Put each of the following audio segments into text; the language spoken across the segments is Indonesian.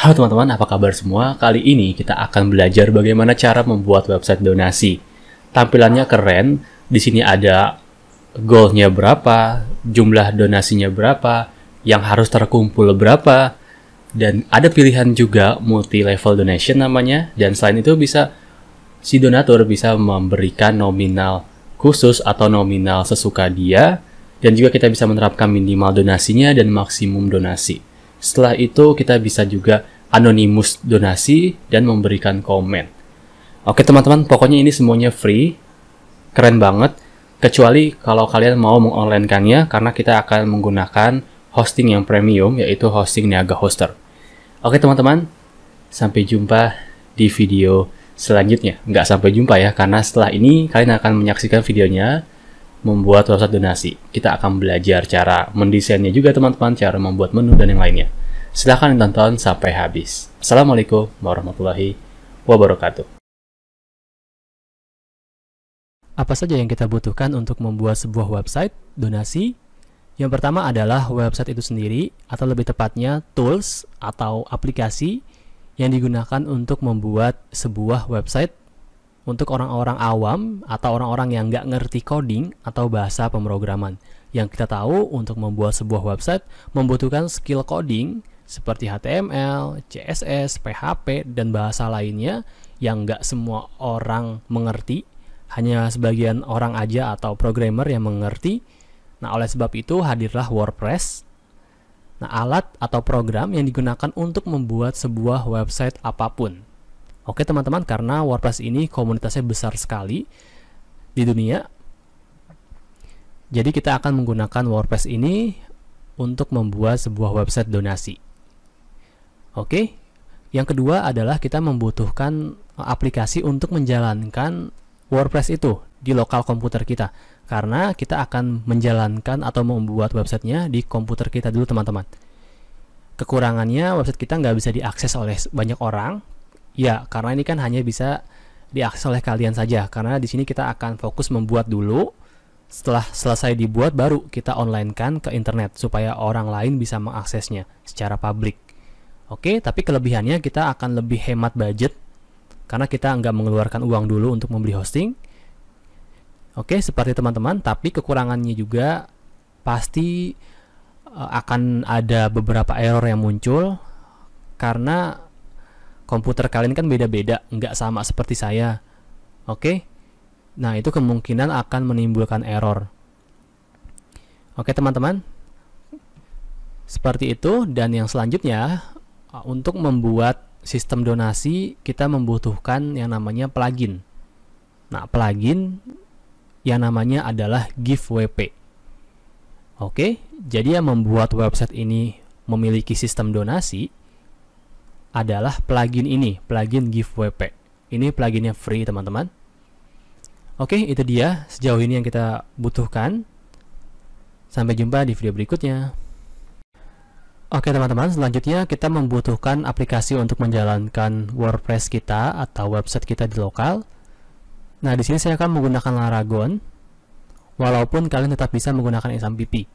Halo teman-teman, apa kabar semua? Kali ini kita akan belajar bagaimana cara membuat website donasi. Tampilannya keren, di sini ada goalnya berapa, jumlah donasinya berapa, yang harus terkumpul berapa, dan ada pilihan juga multi-level donation namanya, dan selain itu bisa si donatur bisa memberikan nominal khusus atau nominal sesuka dia, dan juga kita bisa menerapkan minimal donasinya dan maksimum donasi. Setelah itu kita bisa juga anonimus donasi dan memberikan komen. Oke teman-teman, pokoknya ini semuanya free. Keren banget. Kecuali kalau kalian mau mengonlinekannya karena kita akan menggunakan hosting yang premium yaitu hosting Niaga Hoster. Oke teman-teman, sampai jumpa di video selanjutnya. Nggak sampai jumpa ya, karena setelah ini kalian akan menyaksikan videonya membuat website donasi. Kita akan belajar cara mendesainnya juga teman-teman, cara membuat menu dan yang lainnya. Silahkan tonton sampai habis. Assalamualaikum warahmatullahi wabarakatuh. Apa saja yang kita butuhkan untuk membuat sebuah website donasi? Yang pertama adalah website itu sendiri, atau lebih tepatnya tools atau aplikasi yang digunakan untuk membuat sebuah website untuk orang-orang awam atau orang-orang yang nggak ngerti coding atau bahasa pemrograman. Yang kita tahu untuk membuat sebuah website membutuhkan skill coding seperti HTML, CSS, PHP, dan bahasa lainnya yang nggak semua orang mengerti, hanya sebagian orang aja atau programmer yang mengerti. Nah, oleh sebab itu hadirlah WordPress. Nah, alat atau program yang digunakan untuk membuat sebuah website apapun. Oke teman-teman, karena WordPress ini komunitasnya besar sekali di dunia. Jadi kita akan menggunakan WordPress ini untuk membuat sebuah website donasi. Oke. Yang kedua adalah kita membutuhkan eh, aplikasi untuk menjalankan WordPress itu di lokal komputer kita karena kita akan menjalankan atau membuat websitenya di komputer kita dulu teman-teman kekurangannya website kita nggak bisa diakses oleh banyak orang Ya, karena ini kan hanya bisa diakses oleh kalian saja. Karena di sini kita akan fokus membuat dulu. Setelah selesai dibuat, baru kita onlinekan ke internet supaya orang lain bisa mengaksesnya secara publik. Oke, tapi kelebihannya kita akan lebih hemat budget karena kita nggak mengeluarkan uang dulu untuk membeli hosting. Oke, seperti teman-teman, tapi kekurangannya juga pasti eh, akan ada beberapa error yang muncul karena komputer kalian kan beda-beda, nggak sama seperti saya. Oke? Nah, itu kemungkinan akan menimbulkan error. Oke, teman-teman. Seperti itu dan yang selanjutnya untuk membuat sistem donasi kita membutuhkan yang namanya plugin. Nah, plugin yang namanya adalah GiveWP. Oke, jadi yang membuat website ini memiliki sistem donasi adalah plugin ini, plugin GiveWP. Ini pluginnya free, teman-teman. Oke, itu dia sejauh ini yang kita butuhkan. Sampai jumpa di video berikutnya. Oke teman-teman, selanjutnya kita membutuhkan aplikasi untuk menjalankan WordPress kita atau website kita di lokal. Nah, di sini saya akan menggunakan Laragon, walaupun kalian tetap bisa menggunakan XAMPP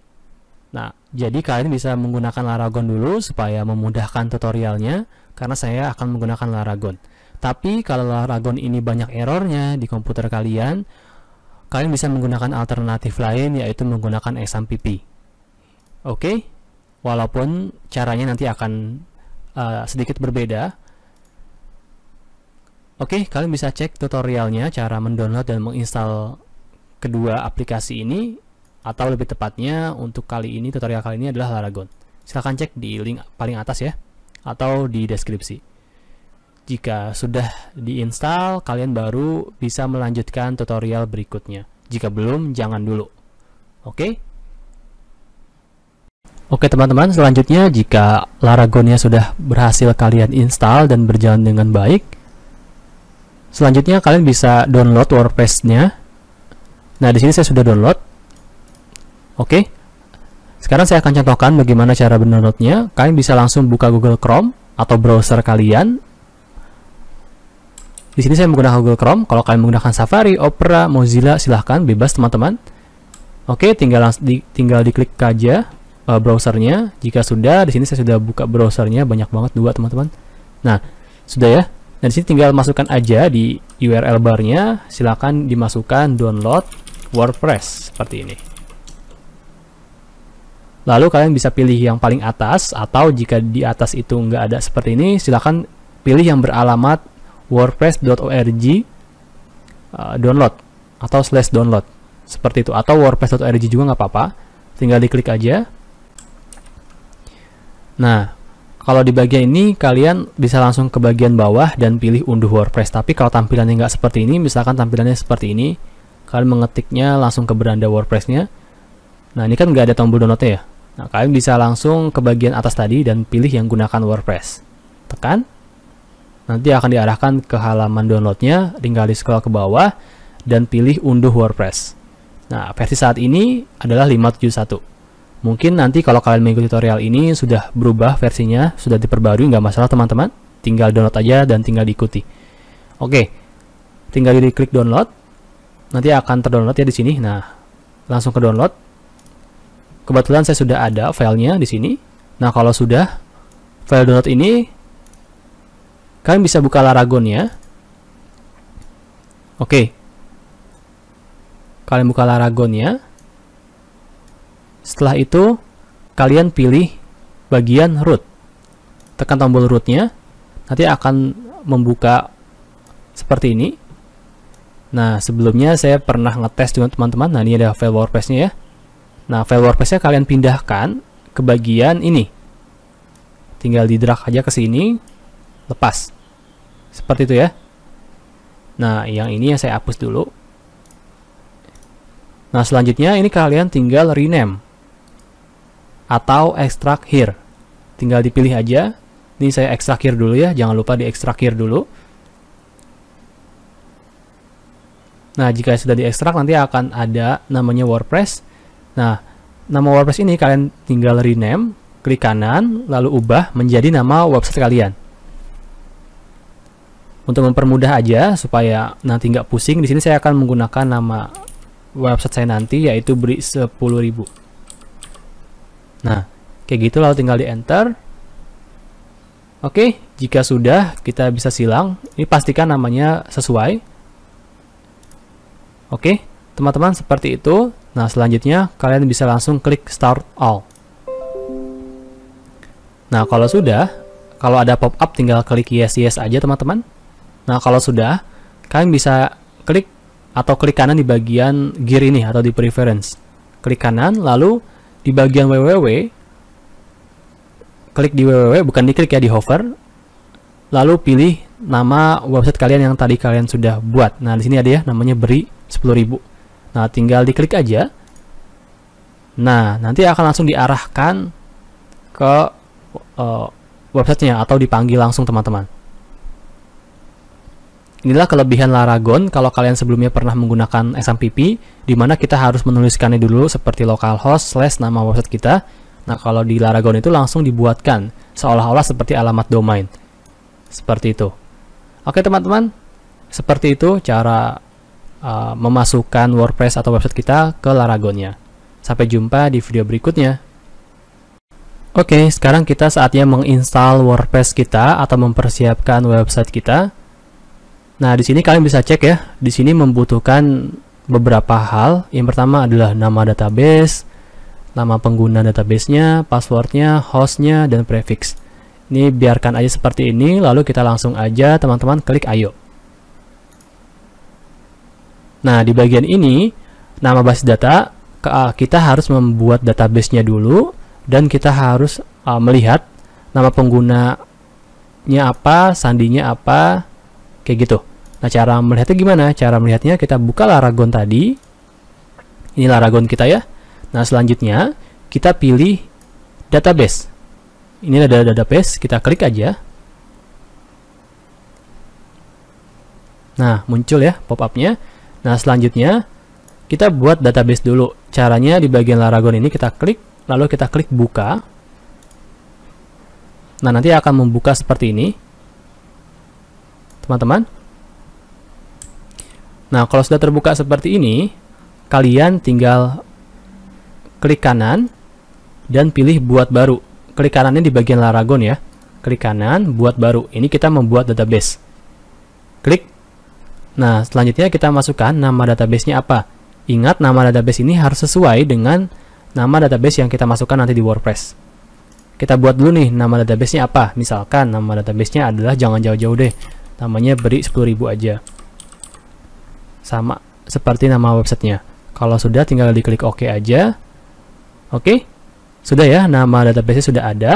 Nah, jadi kalian bisa menggunakan Laragon dulu supaya memudahkan tutorialnya, karena saya akan menggunakan Laragon. Tapi kalau Laragon ini banyak errornya di komputer kalian, kalian bisa menggunakan alternatif lain yaitu menggunakan XAMPP. Oke, walaupun caranya nanti akan uh, sedikit berbeda. Oke, kalian bisa cek tutorialnya cara mendownload dan menginstal kedua aplikasi ini atau lebih tepatnya untuk kali ini tutorial kali ini adalah Laragon. Silahkan cek di link paling atas ya atau di deskripsi. Jika sudah diinstal, kalian baru bisa melanjutkan tutorial berikutnya. Jika belum, jangan dulu. Oke? Oke teman-teman, selanjutnya jika Laragonnya sudah berhasil kalian install dan berjalan dengan baik, selanjutnya kalian bisa download WordPress-nya. Nah, di sini saya sudah download Oke. Sekarang saya akan contohkan bagaimana cara mendownloadnya. Kalian bisa langsung buka Google Chrome atau browser kalian. Di sini saya menggunakan Google Chrome. Kalau kalian menggunakan Safari, Opera, Mozilla, silahkan bebas teman-teman. Oke, tinggal di, tinggal diklik aja uh, browsernya. Jika sudah, di sini saya sudah buka browsernya banyak banget dua teman-teman. Nah, sudah ya. Nah, di sini tinggal masukkan aja di URL barnya. Silahkan dimasukkan download WordPress seperti ini. Lalu kalian bisa pilih yang paling atas atau jika di atas itu nggak ada seperti ini, silahkan pilih yang beralamat wordpress.org eh, download atau slash download seperti itu atau wordpress.org juga nggak apa-apa tinggal diklik aja nah kalau di bagian ini kalian bisa langsung ke bagian bawah dan pilih unduh WordPress tapi kalau tampilannya nggak seperti ini misalkan tampilannya seperti ini kalian mengetiknya langsung ke beranda WordPressnya nah ini kan nggak ada tombol downloadnya ya Nah, kalian bisa langsung ke bagian atas tadi dan pilih yang gunakan WordPress. Tekan. Nanti akan diarahkan ke halaman downloadnya, tinggal di scroll ke bawah, dan pilih unduh WordPress. Nah, versi saat ini adalah 571. Mungkin nanti kalau kalian mengikuti tutorial ini sudah berubah versinya, sudah diperbarui, nggak masalah teman-teman. Tinggal download aja dan tinggal diikuti. Oke, tinggal di klik download. Nanti akan terdownload ya di sini. Nah, langsung ke download kebetulan saya sudah ada filenya di sini. Nah, kalau sudah file download ini, kalian bisa buka Laragon ya. Oke. Kalian buka Laragon ya. Setelah itu, kalian pilih bagian root. Tekan tombol rootnya, nanti akan membuka seperti ini. Nah, sebelumnya saya pernah ngetes dengan teman-teman. Nah, ini ada file WordPress-nya ya. Nah, file WordPress-nya kalian pindahkan ke bagian ini. Tinggal di drag aja ke sini, lepas. Seperti itu ya. Nah, yang ini yang saya hapus dulu. Nah, selanjutnya ini kalian tinggal rename atau extract here. Tinggal dipilih aja. Ini saya extract here dulu ya, jangan lupa di extract here dulu. Nah, jika sudah diekstrak nanti akan ada namanya WordPress Nah, nama WordPress ini kalian tinggal rename, klik kanan, lalu ubah menjadi nama website kalian. Untuk mempermudah aja supaya nanti nggak pusing, di sini saya akan menggunakan nama website saya nanti yaitu beri 10.000. Nah, kayak gitu lalu tinggal di enter. Oke, jika sudah kita bisa silang. Ini pastikan namanya sesuai. Oke, teman-teman seperti itu. Nah, selanjutnya kalian bisa langsung klik Start All. Nah, kalau sudah, kalau ada pop-up tinggal klik Yes Yes aja teman-teman. Nah, kalau sudah, kalian bisa klik atau klik kanan di bagian gear ini atau di preference. Klik kanan, lalu di bagian www, klik di www, bukan diklik ya, di hover. Lalu pilih nama website kalian yang tadi kalian sudah buat. Nah, di sini ada ya, namanya beri 10.000. Nah, tinggal diklik aja. Nah, nanti akan langsung diarahkan ke uh, websitenya atau dipanggil langsung teman-teman. Inilah kelebihan Laragon kalau kalian sebelumnya pernah menggunakan SMPP, di mana kita harus menuliskannya dulu seperti localhost slash nama website kita. Nah, kalau di Laragon itu langsung dibuatkan, seolah-olah seperti alamat domain. Seperti itu. Oke teman-teman, seperti itu cara Eh, memasukkan WordPress atau website kita ke Laragonnya. Sampai jumpa di video berikutnya. Oke, sekarang kita saatnya menginstal WordPress kita atau mempersiapkan website kita. Nah, di sini kalian bisa cek ya. Di sini membutuhkan beberapa hal. Yang pertama adalah nama database, nama pengguna databasenya, passwordnya, hostnya, dan prefix. Ini biarkan aja seperti ini, lalu kita langsung aja teman-teman klik ayo. Nah, di bagian ini, nama basis data, ah, kita harus membuat database-nya dulu, dan kita harus uh, melihat nama penggunanya apa, sandinya apa, kayak gitu. Nah, cara melihatnya gimana? Cara melihatnya kita buka laragon tadi. Ini laragon kita ya. Nah, selanjutnya kita pilih database. Ini ada database, kita klik aja. Nah, muncul ya pop-up-nya. Nah, selanjutnya kita buat database dulu. Caranya di bagian Laragon ini kita klik, lalu kita klik buka. Nah, nanti akan membuka seperti ini. Teman-teman. Nah, kalau sudah terbuka seperti ini, kalian tinggal klik kanan dan pilih buat baru. Klik kanannya di bagian Laragon ya. Klik kanan, buat baru. Ini kita membuat database. Klik Nah, selanjutnya kita masukkan nama database-nya apa. Ingat, nama database ini harus sesuai dengan nama database yang kita masukkan nanti di WordPress. Kita buat dulu nih nama database-nya apa. Misalkan nama database-nya adalah jangan jauh-jauh deh. Namanya beri 10.000 aja. Sama seperti nama websitenya. Kalau sudah tinggal diklik OK aja. Oke. Sudah ya, nama database nya sudah ada.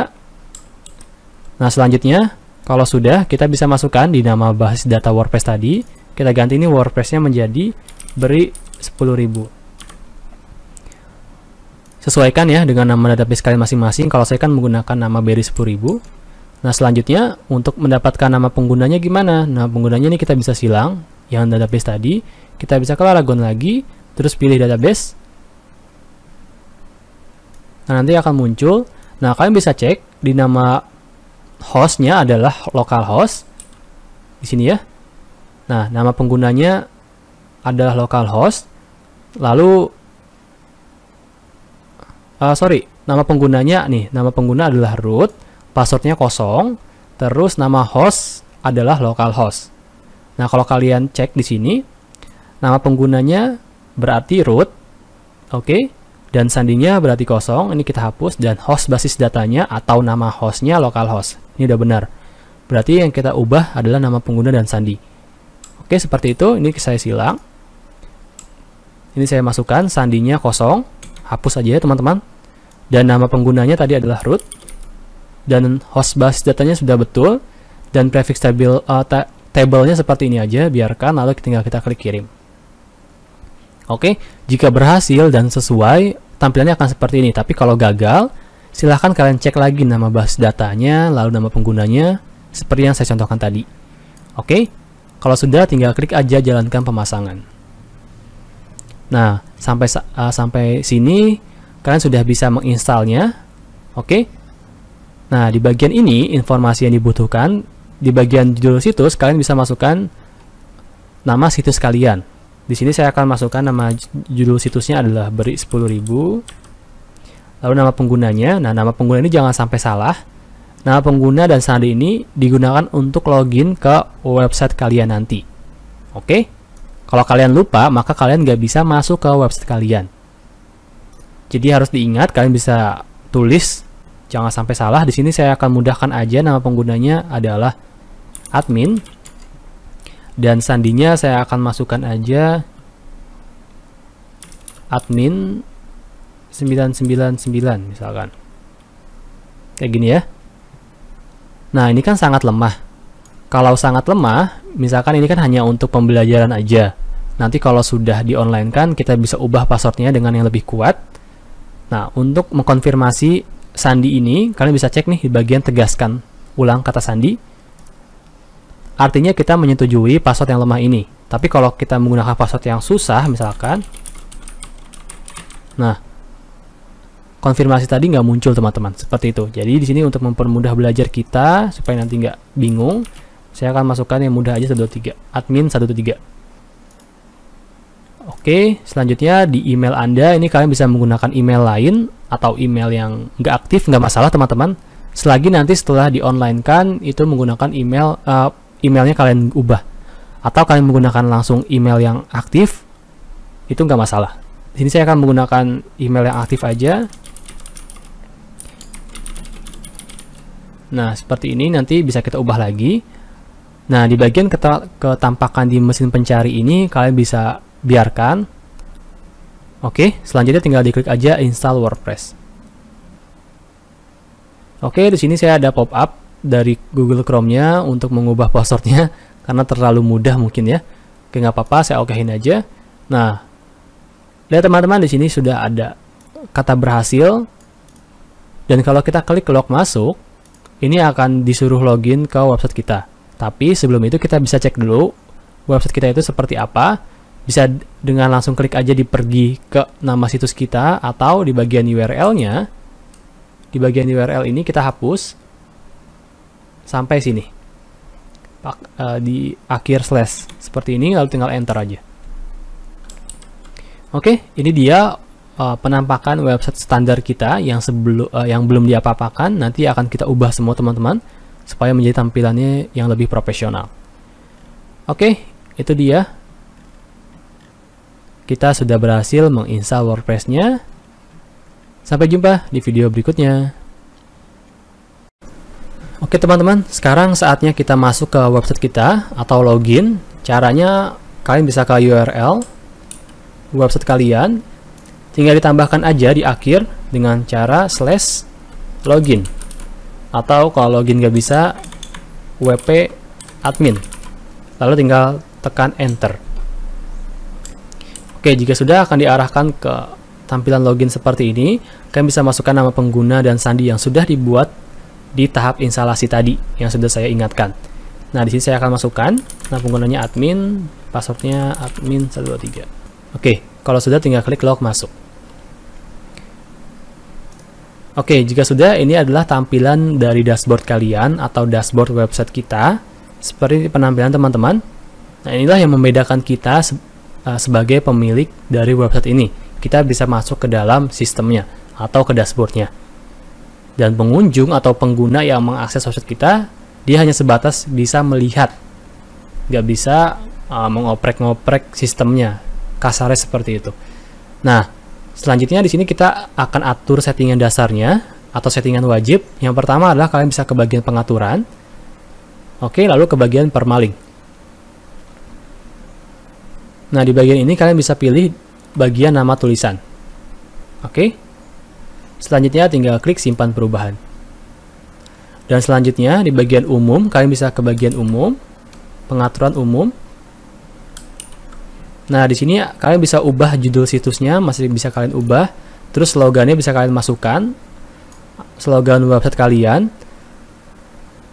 Nah, selanjutnya kalau sudah kita bisa masukkan di nama basis data WordPress tadi kita ganti ini WordPressnya menjadi beri 10.000 sesuaikan ya dengan nama database kalian masing-masing kalau saya kan menggunakan nama beri 10.000 nah selanjutnya untuk mendapatkan nama penggunanya gimana nah penggunanya ini kita bisa silang yang database tadi kita bisa ke Laragon lagi terus pilih database nah nanti akan muncul nah kalian bisa cek di nama hostnya adalah localhost di sini ya Nah, nama penggunanya adalah localhost, lalu uh, sorry, nama penggunanya nih, nama pengguna adalah root, passwordnya kosong, terus nama host adalah localhost. Nah, kalau kalian cek di sini, nama penggunanya berarti root, oke, okay? dan sandinya berarti kosong, ini kita hapus, dan host basis datanya atau nama hostnya localhost. Ini udah benar. Berarti yang kita ubah adalah nama pengguna dan sandi. Oke, seperti itu. Ini saya silang. Ini saya masukkan sandinya kosong. Hapus aja ya, teman-teman. Dan nama penggunanya tadi adalah root. Dan host basis datanya sudah betul. Dan prefix table, uh, ta table-nya seperti ini aja. Biarkan, lalu tinggal kita klik kirim. Oke, jika berhasil dan sesuai, tampilannya akan seperti ini. Tapi kalau gagal, silahkan kalian cek lagi nama basis datanya, lalu nama penggunanya, seperti yang saya contohkan tadi. Oke, kalau sudah, tinggal klik aja jalankan pemasangan. Nah, sampai uh, sampai sini kalian sudah bisa menginstalnya. Oke. Okay? Nah, di bagian ini informasi yang dibutuhkan di bagian judul situs kalian bisa masukkan nama situs kalian. Di sini saya akan masukkan nama judul situsnya adalah beri 10.000. Lalu nama penggunanya. Nah, nama pengguna ini jangan sampai salah Nah, pengguna dan sandi ini digunakan untuk login ke website kalian nanti. Oke? Kalau kalian lupa, maka kalian nggak bisa masuk ke website kalian. Jadi harus diingat, kalian bisa tulis, jangan sampai salah. Di sini saya akan mudahkan aja nama penggunanya adalah admin. Dan sandinya saya akan masukkan aja admin 999 misalkan. Kayak gini ya. Nah, ini kan sangat lemah. Kalau sangat lemah, misalkan ini kan hanya untuk pembelajaran aja. Nanti kalau sudah di online kan kita bisa ubah passwordnya dengan yang lebih kuat. Nah, untuk mengkonfirmasi sandi ini, kalian bisa cek nih di bagian tegaskan ulang kata sandi. Artinya kita menyetujui password yang lemah ini. Tapi kalau kita menggunakan password yang susah misalkan, nah konfirmasi tadi nggak muncul teman-teman seperti itu jadi di sini untuk mempermudah belajar kita supaya nanti nggak bingung saya akan masukkan yang mudah aja 123 admin 123 oke selanjutnya di email anda ini kalian bisa menggunakan email lain atau email yang nggak aktif nggak masalah teman-teman selagi nanti setelah di online kan itu menggunakan email uh, emailnya kalian ubah atau kalian menggunakan langsung email yang aktif itu nggak masalah di sini saya akan menggunakan email yang aktif aja Nah, seperti ini nanti bisa kita ubah lagi. Nah, di bagian ketampakan di mesin pencari ini kalian bisa biarkan. Oke, selanjutnya tinggal diklik aja install WordPress. Oke, di sini saya ada pop-up dari Google Chrome-nya untuk mengubah passwordnya karena terlalu mudah mungkin ya. Oke, nggak apa-apa, saya okehin aja. Nah, lihat teman-teman di sini sudah ada kata berhasil. Dan kalau kita klik log masuk, ini akan disuruh login ke website kita. Tapi sebelum itu kita bisa cek dulu website kita itu seperti apa. Bisa dengan langsung klik aja di pergi ke nama situs kita atau di bagian URL-nya. Di bagian URL ini kita hapus sampai sini. Eh, di akhir slash seperti ini lalu tinggal enter aja. Oke, ini dia uh, penampakan website standar kita yang sebelum uh, eh, yang belum diapa-apakan nanti akan kita ubah semua teman-teman supaya menjadi tampilannya yang lebih profesional. Oke, okay, itu dia. Kita sudah berhasil menginstal WordPress-nya. Sampai jumpa di video berikutnya. Oke teman-teman, sekarang saatnya kita masuk ke website kita atau login. Caranya kalian bisa ke URL website kalian tinggal ditambahkan aja di akhir dengan cara slash login atau kalau login nggak bisa wp admin lalu tinggal tekan enter oke jika sudah akan diarahkan ke tampilan login seperti ini kalian bisa masukkan nama pengguna dan sandi yang sudah dibuat di tahap instalasi tadi yang sudah saya ingatkan nah di sini saya akan masukkan nama penggunanya admin passwordnya admin 123 oke kalau sudah tinggal klik log masuk Oke, jika sudah, ini adalah tampilan dari dashboard kalian atau dashboard website kita. Seperti penampilan teman-teman. Nah, inilah yang membedakan kita se eh, sebagai pemilik dari website ini. Kita bisa masuk ke dalam sistemnya atau ke dashboardnya. Dan pengunjung atau pengguna yang mengakses website kita, dia hanya sebatas bisa melihat. Nggak bisa uh, mengoprek-ngoprek sistemnya. Kasarnya seperti itu. Nah, Selanjutnya di sini kita akan atur settingan dasarnya atau settingan wajib. Yang pertama adalah kalian bisa ke bagian pengaturan. Oke, lalu ke bagian permaling. Nah, di bagian ini kalian bisa pilih bagian nama tulisan. Oke. Selanjutnya tinggal klik simpan perubahan. Dan selanjutnya di bagian umum kalian bisa ke bagian umum, pengaturan umum, Nah, di sini kalian bisa ubah judul situsnya, masih bisa kalian ubah. Terus slogannya bisa kalian masukkan. Slogan website kalian.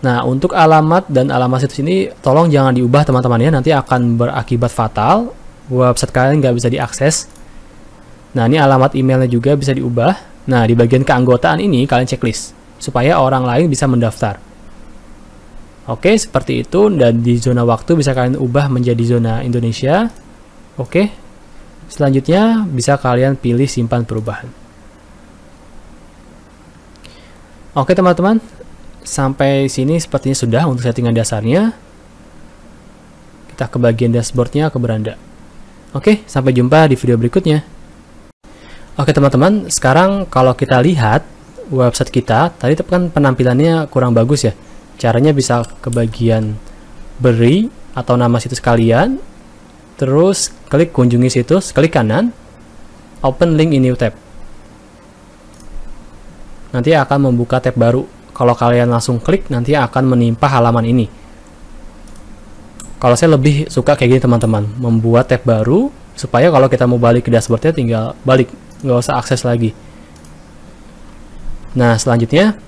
Nah, untuk alamat dan alamat situs ini tolong jangan diubah teman-teman ya, nanti akan berakibat fatal. Website kalian nggak bisa diakses. Nah, ini alamat emailnya juga bisa diubah. Nah, di bagian keanggotaan ini kalian checklist supaya orang lain bisa mendaftar. Oke, seperti itu dan di zona waktu bisa kalian ubah menjadi zona Indonesia Oke. Selanjutnya bisa kalian pilih simpan perubahan. Oke teman-teman, sampai sini sepertinya sudah untuk settingan dasarnya. Kita ke bagian dashboardnya, ke beranda. Oke, sampai jumpa di video berikutnya. Oke teman-teman, sekarang kalau kita lihat website kita, tadi kan penampilannya kurang bagus ya. Caranya bisa ke bagian beri atau nama situs kalian, terus klik kunjungi situs, klik kanan, open link in new tab. Nanti akan membuka tab baru. Kalau kalian langsung klik, nanti akan menimpa halaman ini. Kalau saya lebih suka kayak gini teman-teman, membuat tab baru, supaya kalau kita mau balik ke dashboardnya tinggal balik, nggak usah akses lagi. Nah, selanjutnya,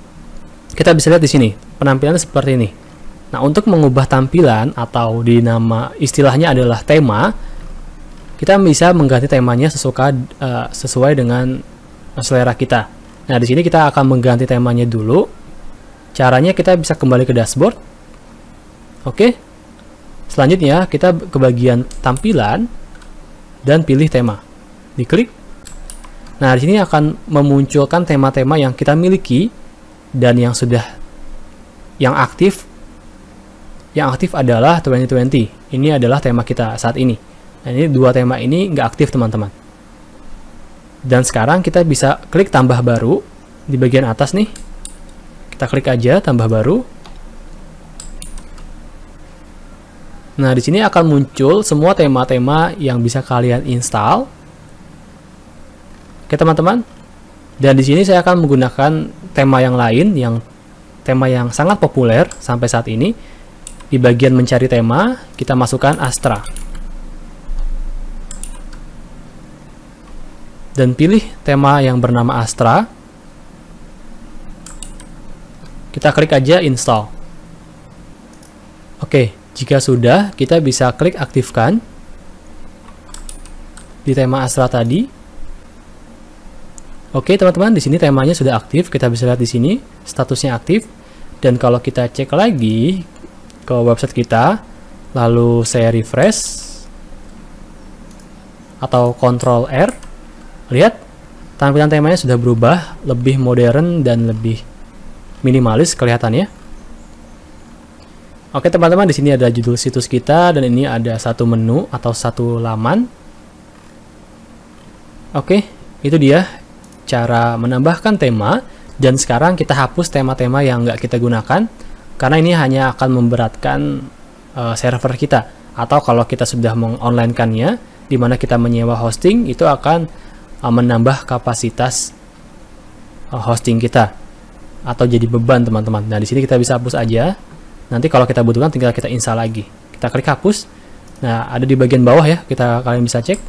kita bisa lihat di sini, penampilannya seperti ini. Nah, untuk mengubah tampilan atau di nama istilahnya adalah tema, kita bisa mengganti temanya sesuka, uh, sesuai dengan selera kita. Nah, di sini kita akan mengganti temanya dulu. Caranya kita bisa kembali ke dashboard. Oke. Selanjutnya, kita ke bagian tampilan dan pilih tema. Diklik. Nah, di sini akan memunculkan tema-tema yang kita miliki dan yang sudah yang aktif yang aktif adalah 2020. Ini adalah tema kita saat ini. Nah, ini dua tema ini nggak aktif, teman-teman. Dan sekarang kita bisa klik tambah baru di bagian atas nih. Kita klik aja tambah baru. Nah, di sini akan muncul semua tema-tema yang bisa kalian install. Oke, teman-teman. Dan di sini saya akan menggunakan tema yang lain yang tema yang sangat populer sampai saat ini di bagian mencari tema, kita masukkan Astra. Dan pilih tema yang bernama Astra. Kita klik aja install. Oke, jika sudah, kita bisa klik aktifkan di tema Astra tadi. Oke, teman-teman, di sini temanya sudah aktif. Kita bisa lihat di sini statusnya aktif. Dan kalau kita cek lagi, ke website kita lalu saya refresh atau Control R lihat tampilan temanya sudah berubah lebih modern dan lebih minimalis kelihatannya Oke teman-teman di sini ada judul situs kita dan ini ada satu menu atau satu laman. Oke, itu dia cara menambahkan tema dan sekarang kita hapus tema-tema yang nggak kita gunakan karena ini hanya akan memberatkan uh, server kita atau kalau kita sudah mengonlinekannya di mana kita menyewa hosting itu akan uh, menambah kapasitas uh, hosting kita atau jadi beban teman-teman. Nah, di sini kita bisa hapus aja. Nanti kalau kita butuhkan tinggal kita install lagi. Kita klik hapus. Nah, ada di bagian bawah ya, kita kalian bisa cek.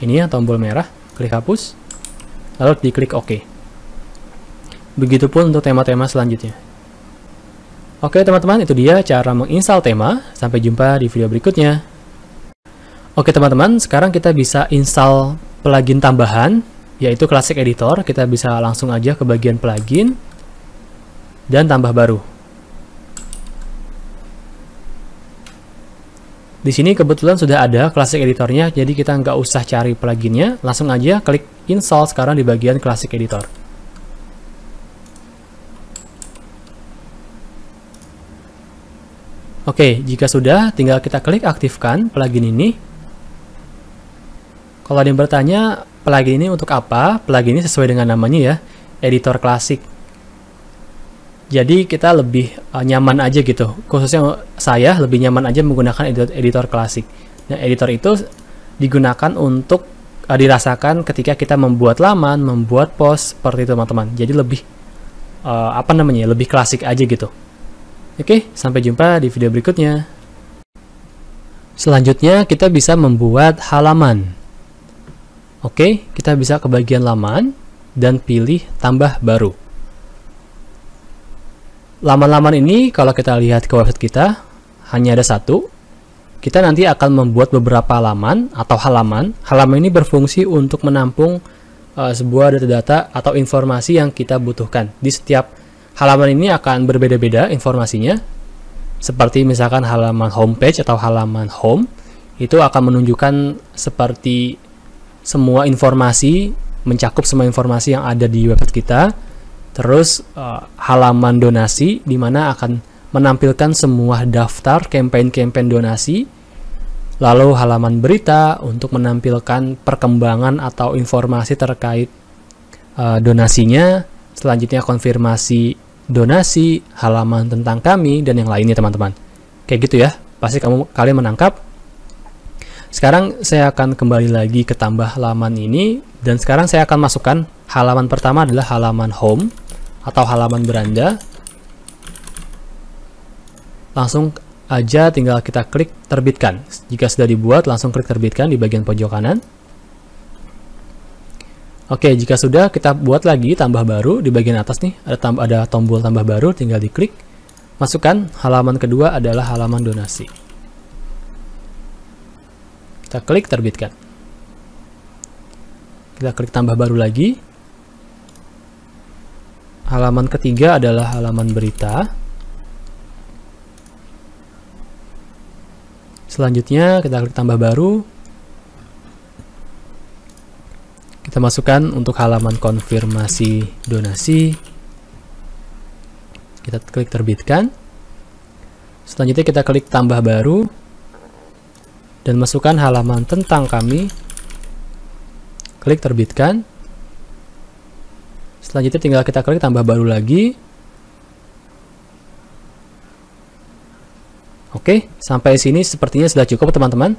Ini ya tombol merah, klik hapus. Lalu diklik OK. Begitupun untuk tema-tema selanjutnya. Oke teman-teman, itu dia cara menginstal tema. Sampai jumpa di video berikutnya. Oke teman-teman, sekarang kita bisa install plugin tambahan, yaitu Classic Editor. Kita bisa langsung aja ke bagian plugin, dan tambah baru. Di sini kebetulan sudah ada Classic Editornya, jadi kita nggak usah cari pluginnya, langsung aja klik install sekarang di bagian Classic Editor. Oke, jika sudah, tinggal kita klik aktifkan plugin ini. Kalau ada yang bertanya, plugin ini untuk apa? Plugin ini sesuai dengan namanya ya, editor klasik. Jadi kita lebih uh, nyaman aja gitu. Khususnya saya lebih nyaman aja menggunakan editor, editor klasik. Nah, editor itu digunakan untuk uh, dirasakan ketika kita membuat laman, membuat post seperti itu teman-teman. Jadi lebih uh, apa namanya? Ya, lebih klasik aja gitu. Oke, sampai jumpa di video berikutnya. Selanjutnya, kita bisa membuat halaman. Oke, kita bisa ke bagian laman dan pilih tambah baru. Laman-laman ini, kalau kita lihat ke website kita, hanya ada satu. Kita nanti akan membuat beberapa laman atau halaman. Halaman ini berfungsi untuk menampung uh, sebuah data-data atau informasi yang kita butuhkan di setiap Halaman ini akan berbeda-beda informasinya, seperti misalkan halaman homepage atau halaman home, itu akan menunjukkan seperti semua informasi, mencakup semua informasi yang ada di website kita, terus uh, halaman donasi, di mana akan menampilkan semua daftar campaign-campaign donasi, lalu halaman berita untuk menampilkan perkembangan atau informasi terkait uh, donasinya, selanjutnya konfirmasi donasi, halaman tentang kami, dan yang lainnya teman-teman. Kayak gitu ya, pasti kamu kalian menangkap. Sekarang saya akan kembali lagi ke tambah halaman ini, dan sekarang saya akan masukkan halaman pertama adalah halaman home, atau halaman beranda. Langsung aja tinggal kita klik terbitkan. Jika sudah dibuat, langsung klik terbitkan di bagian pojok kanan. Oke, jika sudah kita buat lagi tambah baru di bagian atas nih, ada tamb ada tombol tambah baru tinggal diklik. Masukkan halaman kedua adalah halaman donasi. Kita klik terbitkan. Kita klik tambah baru lagi. Halaman ketiga adalah halaman berita. Selanjutnya kita klik tambah baru, Kita masukkan untuk halaman konfirmasi donasi. Kita klik terbitkan. Selanjutnya kita klik tambah baru dan masukkan halaman tentang kami. Klik terbitkan. Selanjutnya tinggal kita klik tambah baru lagi. Oke, sampai sini sepertinya sudah cukup teman-teman.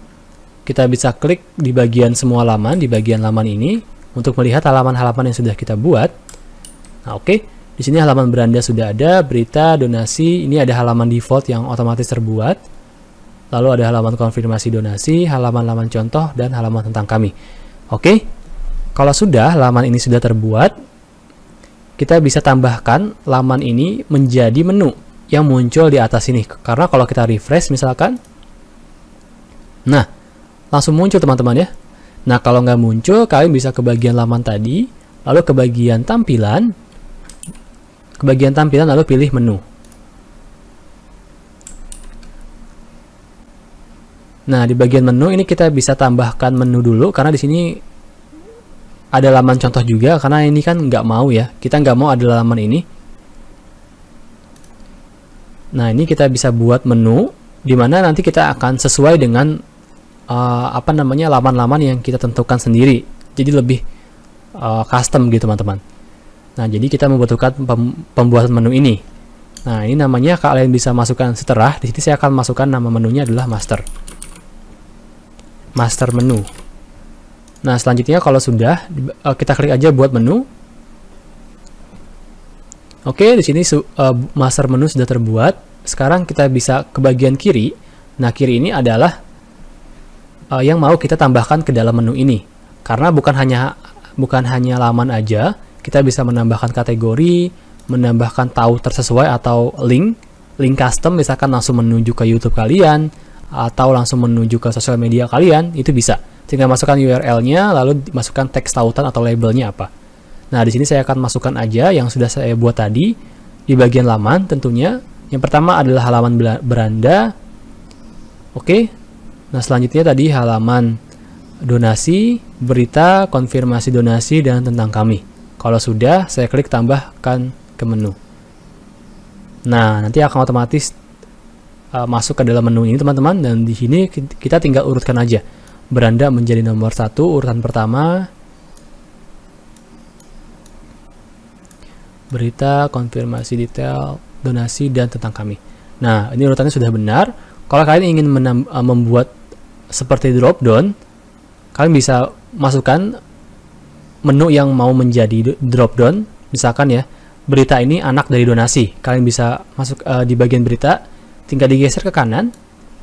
Kita bisa klik di bagian semua laman, di bagian laman ini untuk melihat halaman-halaman yang sudah kita buat. Nah, oke. Okay. Di sini halaman beranda sudah ada, berita, donasi, ini ada halaman default yang otomatis terbuat. Lalu ada halaman konfirmasi donasi, halaman-halaman contoh, dan halaman tentang kami. Oke, okay. kalau sudah halaman ini sudah terbuat, kita bisa tambahkan laman ini menjadi menu yang muncul di atas ini. Karena kalau kita refresh misalkan, nah, langsung muncul teman-teman ya. Nah, kalau nggak muncul, kalian bisa ke bagian laman tadi, lalu ke bagian tampilan, ke bagian tampilan lalu pilih menu. Nah, di bagian menu ini kita bisa tambahkan menu dulu, karena di sini ada laman contoh juga, karena ini kan nggak mau ya, kita nggak mau ada laman ini. Nah, ini kita bisa buat menu, di mana nanti kita akan sesuai dengan uh, apa namanya laman-laman yang kita tentukan sendiri jadi lebih uh, custom gitu teman-teman nah jadi kita membutuhkan pem pembuatan menu ini nah ini namanya kalian bisa masukkan setelah di sini saya akan masukkan nama menunya adalah master master menu nah selanjutnya kalau sudah eh, kita klik aja buat menu oke di sini master menu sudah terbuat sekarang kita bisa ke bagian kiri nah kiri ini adalah uh, yang mau kita tambahkan ke dalam menu ini. Karena bukan hanya bukan hanya laman aja, kita bisa menambahkan kategori, menambahkan tahu tersesuai atau link, link custom misalkan langsung menuju ke YouTube kalian atau langsung menuju ke sosial media kalian, itu bisa. Tinggal masukkan URL-nya lalu masukkan teks tautan atau labelnya apa. Nah, di sini saya akan masukkan aja yang sudah saya buat tadi di bagian laman tentunya. Yang pertama adalah halaman beranda. Oke, Nah, selanjutnya tadi halaman donasi, berita, konfirmasi donasi, dan tentang kami. Kalau sudah, saya klik tambahkan ke menu. Nah, nanti akan otomatis uh, masuk ke dalam menu ini, teman-teman. Dan di sini kita tinggal urutkan aja. Beranda menjadi nomor satu, urutan pertama. Berita, konfirmasi detail, donasi, dan tentang kami. Nah, ini urutannya sudah benar. Kalau kalian ingin uh, membuat seperti drop down, kalian bisa masukkan menu yang mau menjadi drop down, misalkan ya, berita ini anak dari donasi. Kalian bisa masuk uh, di bagian berita, tinggal digeser ke kanan.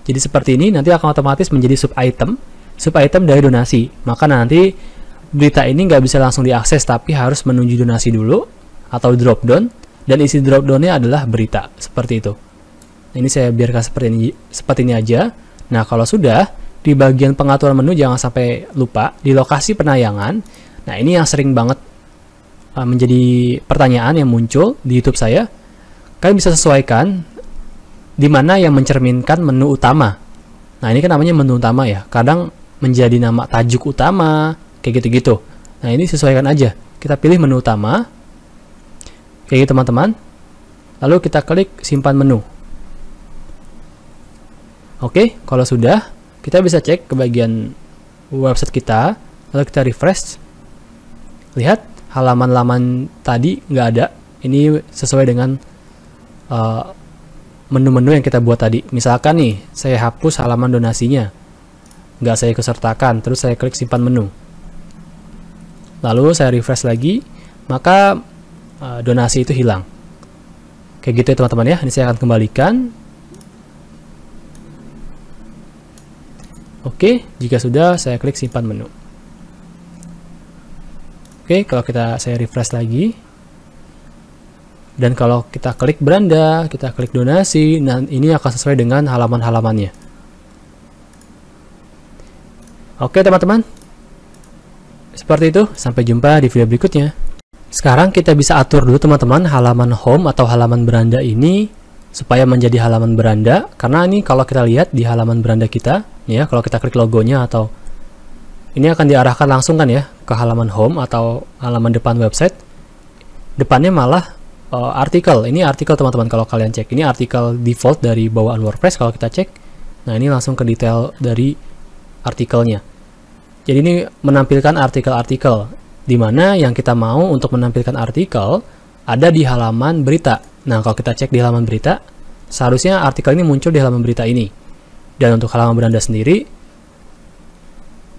Jadi seperti ini nanti akan otomatis menjadi sub item, sub item dari donasi. Maka nanti berita ini nggak bisa langsung diakses tapi harus menuju donasi dulu atau drop down dan isi drop downnya adalah berita seperti itu. Nah, ini saya biarkan seperti ini seperti ini aja. Nah, kalau sudah di bagian pengaturan menu jangan sampai lupa di lokasi penayangan. Nah, ini yang sering banget uh, menjadi pertanyaan yang muncul di YouTube saya. Kalian bisa sesuaikan di mana yang mencerminkan menu utama. Nah, ini kan namanya menu utama ya. Kadang menjadi nama tajuk utama, kayak gitu-gitu. Nah, ini sesuaikan aja. Kita pilih menu utama. Kayak gitu, teman-teman. Lalu kita klik simpan menu. Oke, kalau sudah, kita bisa cek ke bagian website kita lalu kita refresh lihat halaman-halaman tadi nggak ada ini sesuai dengan menu eh, menu-menu yang kita buat tadi misalkan nih saya hapus halaman donasinya nggak saya kesertakan terus saya klik simpan menu lalu saya refresh lagi maka uh, donasi itu hilang kayak gitu ya teman-teman ya ini saya akan kembalikan Oke, jika sudah saya klik simpan menu. Oke, kalau kita saya refresh lagi. Dan kalau kita klik beranda, kita klik donasi, nah ini akan sesuai dengan halaman-halamannya. Oke teman-teman, seperti itu. Sampai jumpa di video berikutnya. Sekarang kita bisa atur dulu teman-teman halaman home atau halaman beranda ini supaya menjadi halaman beranda karena ini kalau kita lihat di halaman beranda kita ya kalau kita klik logonya atau ini akan diarahkan langsung kan ya ke halaman home atau halaman depan website depannya malah uh, artikel ini artikel teman-teman kalau kalian cek ini artikel default dari bawaan WordPress kalau kita cek nah ini langsung ke detail dari artikelnya jadi ini menampilkan artikel-artikel dimana yang kita mau untuk menampilkan artikel ada di halaman berita Nah, kalau kita cek di halaman berita, seharusnya artikel ini muncul di halaman berita ini. Dan untuk halaman beranda sendiri,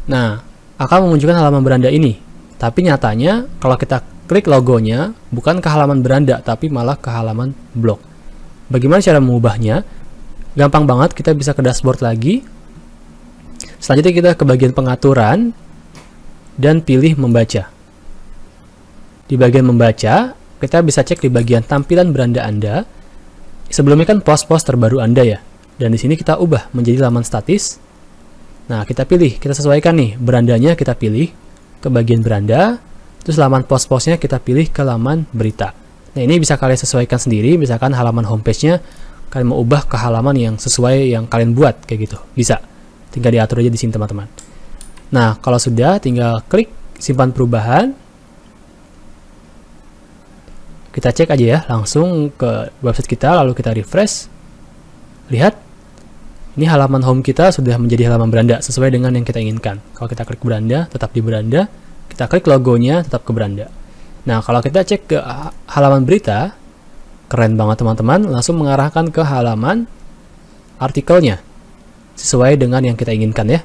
nah, akan memunculkan halaman beranda ini. Tapi nyatanya, kalau kita klik logonya, bukan ke halaman beranda, tapi malah ke halaman blog. Bagaimana cara mengubahnya? Gampang banget, kita bisa ke dashboard lagi. Selanjutnya kita ke bagian pengaturan, dan pilih membaca. Di bagian membaca, kita bisa cek di bagian tampilan beranda Anda. Sebelumnya kan pos-pos terbaru Anda ya. Dan di sini kita ubah menjadi laman statis. Nah, kita pilih, kita sesuaikan nih, berandanya kita pilih ke bagian beranda, terus laman pos-posnya kita pilih ke laman berita. Nah, ini bisa kalian sesuaikan sendiri, misalkan halaman homepage-nya kalian mau ubah ke halaman yang sesuai yang kalian buat kayak gitu. Bisa. Tinggal diatur aja di sini, teman-teman. Nah, kalau sudah tinggal klik simpan perubahan kita cek aja ya, langsung ke website kita, lalu kita refresh. Lihat, ini halaman home kita sudah menjadi halaman beranda sesuai dengan yang kita inginkan. Kalau kita klik beranda, tetap di beranda. Kita klik logonya, tetap ke beranda. Nah, kalau kita cek ke halaman berita, keren banget teman-teman, langsung mengarahkan ke halaman artikelnya sesuai dengan yang kita inginkan ya.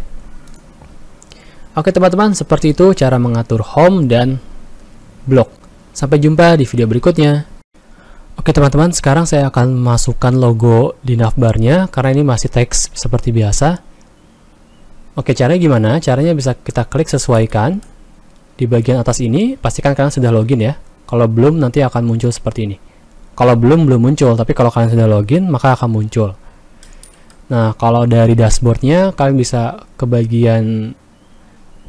Oke teman-teman, seperti itu cara mengatur home dan blog. Sampai jumpa di video berikutnya. Oke teman-teman, sekarang saya akan masukkan logo di navbarnya karena ini masih teks seperti biasa. Oke, caranya gimana? Caranya bisa kita klik sesuaikan. Di bagian atas ini, pastikan kalian sudah login ya. Kalau belum, nanti akan muncul seperti ini. Kalau belum, belum muncul. Tapi kalau kalian sudah login, maka akan muncul. Nah, kalau dari dashboardnya, kalian bisa ke bagian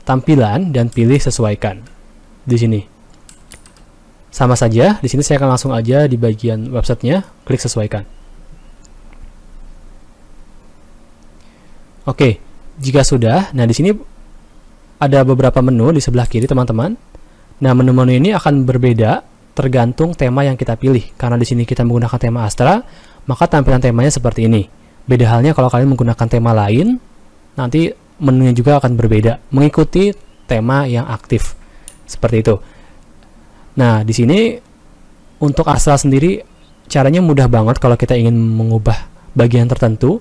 tampilan dan pilih sesuaikan di sini. Sama saja, di sini saya akan langsung aja di bagian websitenya, klik sesuaikan. Oke, jika sudah, nah di sini ada beberapa menu di sebelah kiri teman-teman. Nah, menu-menu ini akan berbeda tergantung tema yang kita pilih. Karena di sini kita menggunakan tema Astra, maka tampilan temanya seperti ini. Beda halnya kalau kalian menggunakan tema lain, nanti menunya juga akan berbeda, mengikuti tema yang aktif. Seperti itu. Nah, di sini untuk asal sendiri caranya mudah banget kalau kita ingin mengubah bagian tertentu.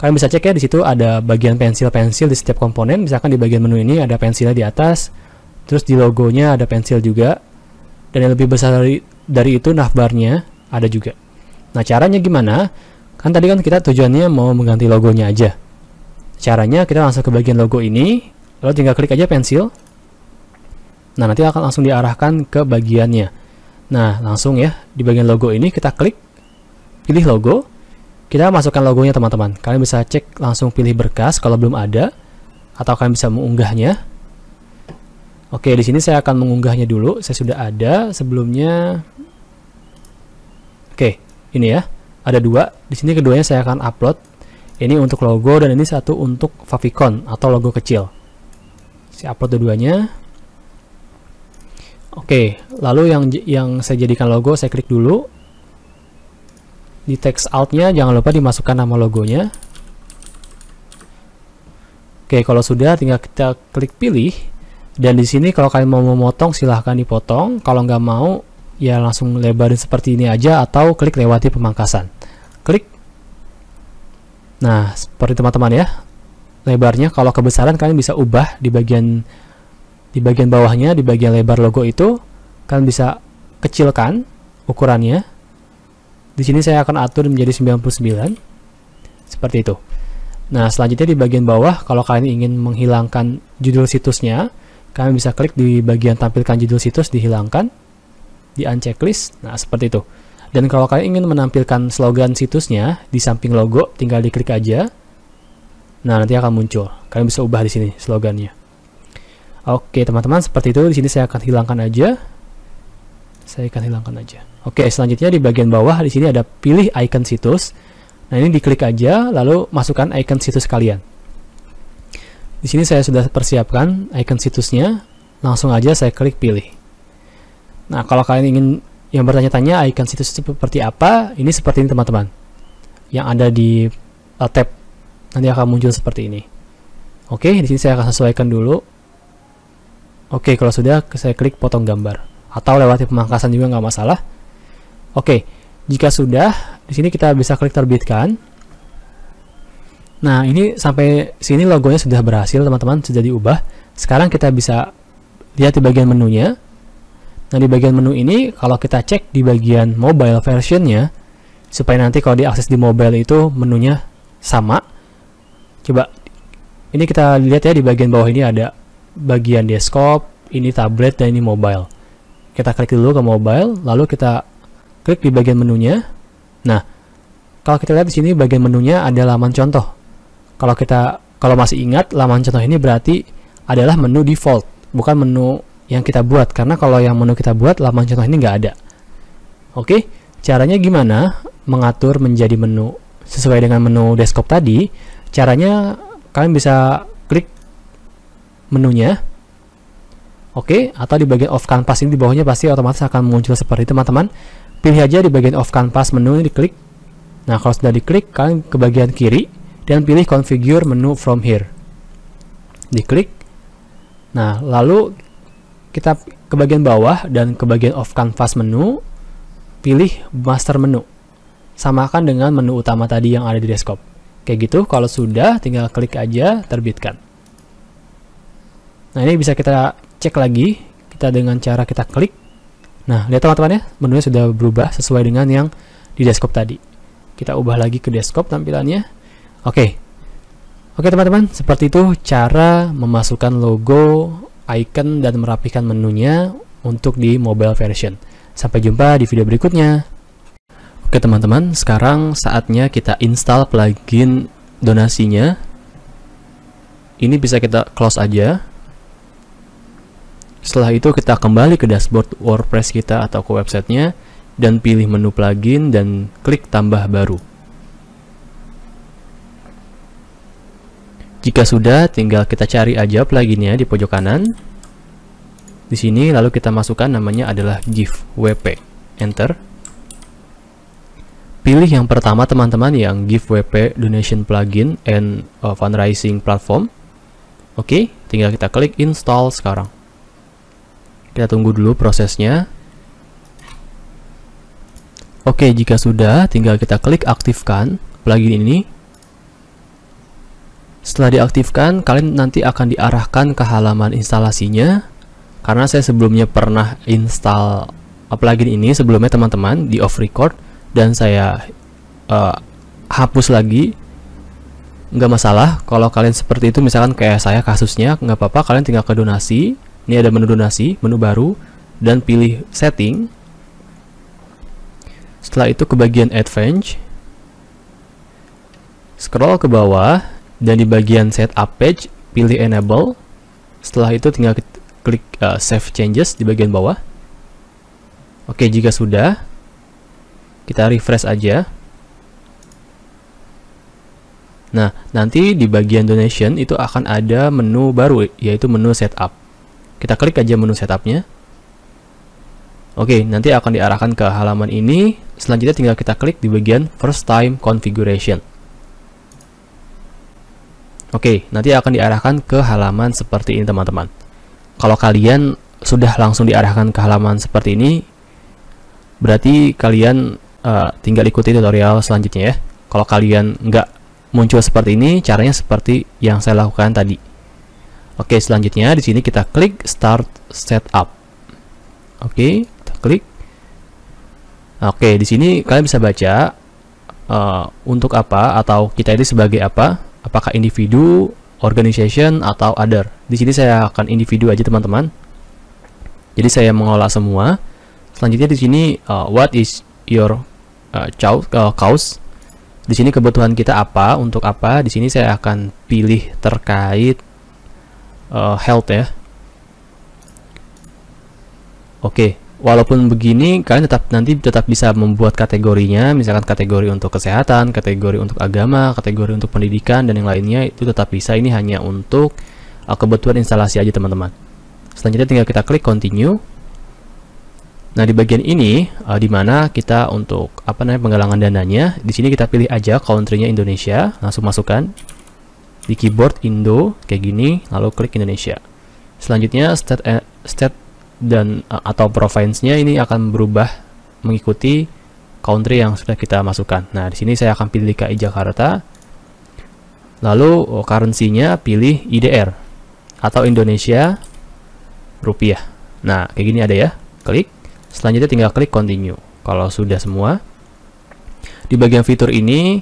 Kalian bisa cek ya di situ ada bagian pensil-pensil di setiap komponen. Misalkan di bagian menu ini ada pensilnya di atas, terus di logonya ada pensil juga. Dan yang lebih besar dari, dari itu navbarnya ada juga. Nah, caranya gimana? Kan tadi kan kita tujuannya mau mengganti logonya aja. Caranya kita langsung ke bagian logo ini, lalu tinggal klik aja pensil, Nah, nanti akan langsung diarahkan ke bagiannya. Nah, langsung ya, di bagian logo ini kita klik, pilih logo, kita masukkan logonya teman-teman. Kalian bisa cek langsung pilih berkas kalau belum ada, atau kalian bisa mengunggahnya. Oke, di sini saya akan mengunggahnya dulu, saya sudah ada sebelumnya. Oke, ini ya, ada dua, di sini keduanya saya akan upload. Ini untuk logo dan ini satu untuk favicon atau logo kecil. Saya upload keduanya. Oke, lalu yang yang saya jadikan logo saya klik dulu. Di text alt-nya jangan lupa dimasukkan nama logonya. Oke, kalau sudah tinggal kita klik pilih. Dan di sini kalau kalian mau memotong silahkan dipotong. Kalau nggak mau ya langsung lebarin seperti ini aja atau klik lewati pemangkasan. Klik. Nah, seperti teman-teman ya. Lebarnya kalau kebesaran kalian bisa ubah di bagian di bagian bawahnya, di bagian lebar logo itu, kalian bisa kecilkan ukurannya. Di sini saya akan atur menjadi 99. Seperti itu. Nah, selanjutnya di bagian bawah, kalau kalian ingin menghilangkan judul situsnya, kalian bisa klik di bagian tampilkan judul situs dihilangkan, di uncheck list, nah seperti itu. Dan kalau kalian ingin menampilkan slogan situsnya di samping logo, tinggal diklik aja. Nah, nanti akan muncul. Kalian bisa ubah di sini slogannya. Oke teman-teman seperti itu di sini saya akan hilangkan aja. Saya akan hilangkan aja. Oke selanjutnya di bagian bawah di sini ada pilih icon situs. Nah ini diklik aja lalu masukkan icon situs kalian. Di sini saya sudah persiapkan icon situsnya. Langsung aja saya klik pilih. Nah kalau kalian ingin yang bertanya-tanya icon situs seperti apa, ini seperti ini teman-teman. Yang ada di uh, tab nanti akan muncul seperti ini. Oke, di sini saya akan sesuaikan dulu Oke, kalau sudah saya klik potong gambar atau lewati pemangkasan juga nggak masalah. Oke, jika sudah, di sini kita bisa klik terbitkan. Nah, ini sampai sini logonya sudah berhasil, teman-teman, sudah diubah. Sekarang kita bisa lihat di bagian menunya. Nah, di bagian menu ini, kalau kita cek di bagian mobile versionnya, supaya nanti kalau diakses di mobile itu menunya sama. Coba, ini kita lihat ya di bagian bawah ini ada bagian desktop, ini tablet dan ini mobile. Kita klik dulu ke mobile, lalu kita klik di bagian menunya. Nah, kalau kita lihat di sini bagian menunya ada laman contoh. Kalau kita kalau masih ingat laman contoh ini berarti adalah menu default, bukan menu yang kita buat karena kalau yang menu kita buat laman contoh ini nggak ada. Oke, caranya gimana mengatur menjadi menu sesuai dengan menu desktop tadi? Caranya kalian bisa klik menunya Oke, okay? atau di bagian off canvas ini di bawahnya pasti otomatis akan muncul seperti itu, teman-teman. Pilih aja di bagian off canvas menu ini diklik. Nah, kalau sudah diklik, kalian ke bagian kiri dan pilih configure menu from here. Diklik. Nah, lalu kita ke bagian bawah dan ke bagian off canvas menu, pilih master menu. Samakan dengan menu utama tadi yang ada di desktop. Kayak gitu, kalau sudah tinggal klik aja terbitkan. Nah, ini bisa kita cek lagi kita dengan cara kita klik nah lihat teman-teman ya menunya sudah berubah sesuai dengan yang di desktop tadi kita ubah lagi ke desktop tampilannya oke oke teman-teman seperti itu cara memasukkan logo icon dan merapikan menunya untuk di mobile version sampai jumpa di video berikutnya oke teman-teman sekarang saatnya kita install plugin donasinya ini bisa kita close aja setelah itu kita kembali ke dashboard WordPress kita atau ke websitenya dan pilih menu plugin dan klik tambah baru. Jika sudah, tinggal kita cari aja pluginnya di pojok kanan. Di sini lalu kita masukkan namanya adalah GIF WP. Enter. Pilih yang pertama teman-teman yang GIF WP Donation Plugin and uh, Fundraising Platform. Oke, tinggal kita klik install sekarang. Kita tunggu dulu prosesnya. Oke, jika sudah, tinggal kita klik aktifkan plugin ini. Setelah diaktifkan, kalian nanti akan diarahkan ke halaman instalasinya. Karena saya sebelumnya pernah install plugin ini sebelumnya teman-teman di off record dan saya uh, hapus lagi. Nggak masalah, kalau kalian seperti itu misalkan kayak saya kasusnya, nggak apa-apa, kalian tinggal ke donasi ini ada menu donasi, menu baru, dan pilih setting. Setelah itu ke bagian advance. Scroll ke bawah, dan di bagian setup page, pilih enable. Setelah itu tinggal klik uh, save changes di bagian bawah. Oke, jika sudah, kita refresh aja. Nah, nanti di bagian donation itu akan ada menu baru, yaitu menu setup. Kita klik aja menu setupnya. Oke, nanti akan diarahkan ke halaman ini. Selanjutnya tinggal kita klik di bagian First Time Configuration. Oke, nanti akan diarahkan ke halaman seperti ini teman-teman. Kalau kalian sudah langsung diarahkan ke halaman seperti ini, berarti kalian uh, tinggal ikuti tutorial selanjutnya ya. Kalau kalian nggak muncul seperti ini, caranya seperti yang saya lakukan tadi. Oke, selanjutnya di sini kita klik Start Setup. Oke, kita klik. Oke, di sini kalian bisa baca uh, untuk apa atau kita ini sebagai apa? Apakah individu, organization, atau other? Di sini saya akan individu aja teman-teman. Jadi saya mengolah semua. Selanjutnya di sini uh, what is your uh, cause? Di sini kebutuhan kita apa, untuk apa? Di sini saya akan pilih terkait uh, health ya oke okay. walaupun begini kalian tetap nanti tetap bisa membuat kategorinya misalkan kategori untuk kesehatan kategori untuk agama kategori untuk pendidikan dan yang lainnya itu tetap bisa ini hanya untuk uh, kebutuhan instalasi aja teman-teman selanjutnya tinggal kita klik continue Nah, di bagian ini uh, di mana kita untuk apa namanya penggalangan dananya, di sini kita pilih aja country-nya Indonesia, langsung masukkan di keyboard Indo kayak gini lalu klik Indonesia selanjutnya state, eh, state dan atau province-nya ini akan berubah mengikuti country yang sudah kita masukkan. Nah, di sini saya akan pilih DKI Jakarta. Lalu oh, currency-nya pilih IDR atau Indonesia rupiah. Nah, kayak gini ada ya. Klik. Selanjutnya tinggal klik continue. Kalau sudah semua di bagian fitur ini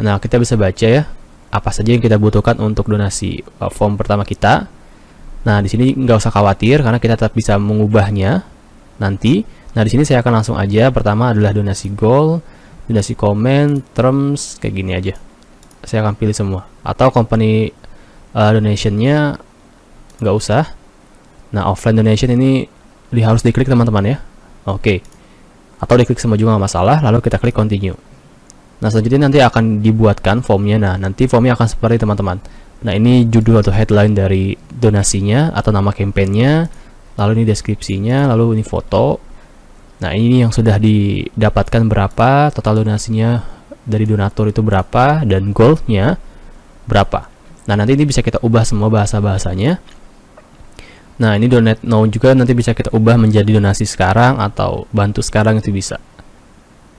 nah kita bisa baca ya apa saja yang kita butuhkan untuk donasi uh, form pertama kita. Nah, di sini nggak usah khawatir karena kita tetap bisa mengubahnya nanti. Nah, di sini saya akan langsung aja. Pertama adalah donasi goal, donasi comment, terms, kayak gini aja. Saya akan pilih semua. Atau company uh, donationnya nggak usah. Nah, offline donation ini harus diklik teman-teman ya. Oke. Okay. Atau diklik semua juga masalah, lalu kita klik continue. Nah selanjutnya nanti akan dibuatkan formnya. Nah nanti formnya akan seperti teman-teman. Nah ini judul atau headline dari donasinya atau nama kampanyenya. Lalu ini deskripsinya, lalu ini foto. Nah ini yang sudah didapatkan berapa, total donasinya dari donatur itu berapa, dan goalnya berapa. Nah nanti ini bisa kita ubah semua bahasa-bahasanya. Nah ini donate now juga nanti bisa kita ubah menjadi donasi sekarang atau bantu sekarang itu bisa.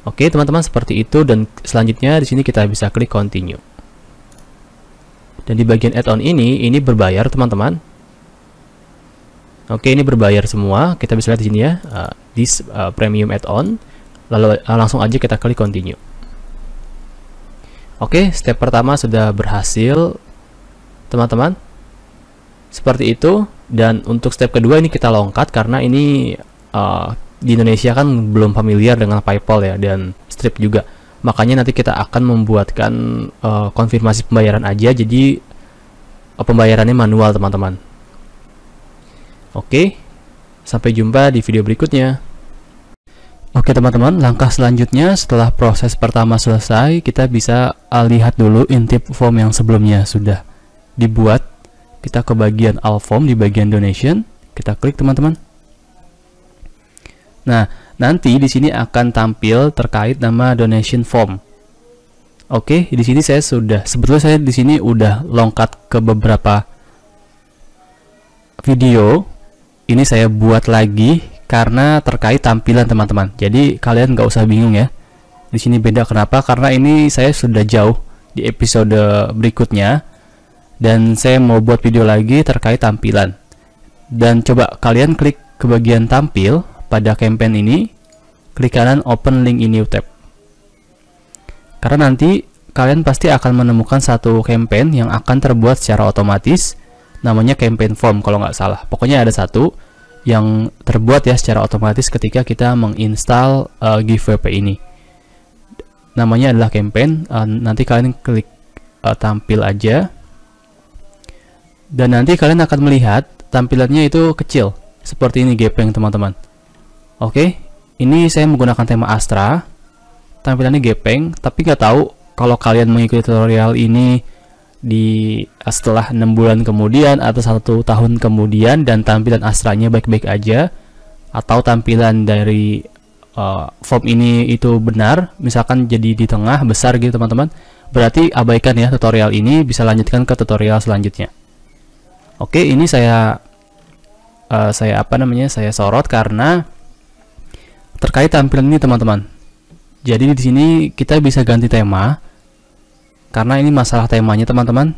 Oke, teman-teman seperti itu dan selanjutnya di sini kita bisa klik continue. Dan di bagian add-on ini, ini berbayar teman-teman. Oke, ini berbayar semua. Kita bisa lihat di sini ya, uh, this uh, premium add-on. Lalu uh, langsung aja kita klik continue. Oke, step pertama sudah berhasil, teman-teman. Seperti itu. Dan untuk step kedua ini kita longkat karena ini uh, di Indonesia kan belum familiar dengan PayPal ya dan Strip juga. Makanya nanti kita akan membuatkan uh, konfirmasi pembayaran aja jadi uh, pembayarannya manual teman-teman. Oke. Sampai jumpa di video berikutnya. Oke teman-teman, langkah selanjutnya setelah proses pertama selesai, kita bisa eh, lihat dulu intip form yang sebelumnya sudah dibuat. Kita ke bagian all form di bagian donation, kita klik teman-teman. Nah, nanti di sini akan tampil terkait nama donation form. Oke, di sini saya sudah sebetulnya saya di sini udah longkat ke beberapa video. Ini saya buat lagi karena terkait tampilan teman-teman. Jadi kalian nggak usah bingung ya. Di sini beda kenapa? Karena ini saya sudah jauh di episode berikutnya dan saya mau buat video lagi terkait tampilan. Dan coba kalian klik ke bagian tampil pada campaign ini, klik kanan open link in new tab. Karena nanti kalian pasti akan menemukan satu campaign yang akan terbuat secara otomatis, namanya campaign form kalau nggak salah. Pokoknya ada satu yang terbuat ya secara otomatis ketika kita menginstal uh, eh, GiveWP ini. Namanya adalah campaign, uh, nanti kalian klik uh, tampil aja. Dan nanti kalian akan melihat tampilannya itu kecil, seperti ini gepeng teman-teman. Oke, ini saya menggunakan tema Astra. Tampilannya gepeng, tapi nggak tahu kalau kalian mengikuti tutorial ini di eh, setelah 6 bulan kemudian atau satu tahun kemudian dan tampilan Astra-nya baik-baik aja atau tampilan dari uh, form ini itu benar misalkan jadi di tengah besar gitu teman-teman berarti abaikan ya tutorial ini bisa lanjutkan ke tutorial selanjutnya oke ini saya uh, saya apa namanya saya sorot karena terkait tampilan ini teman-teman. Jadi di sini kita bisa ganti tema karena ini masalah temanya teman-teman.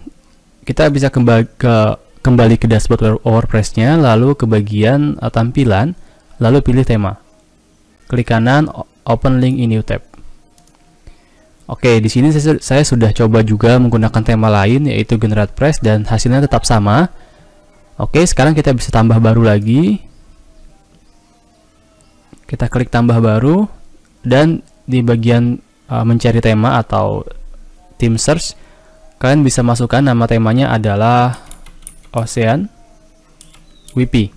Kita bisa kembali ke kembali ke dashboard WordPress-nya, lalu ke bagian uh, tampilan, lalu pilih tema. Klik kanan, open link in new tab. Oke, di sini saya, saya sudah coba juga menggunakan tema lain, yaitu Generate Press, dan hasilnya tetap sama. Oke, sekarang kita bisa tambah baru lagi kita klik tambah baru dan di bagian uh, mencari tema atau tim search kalian bisa masukkan nama temanya adalah Ocean WP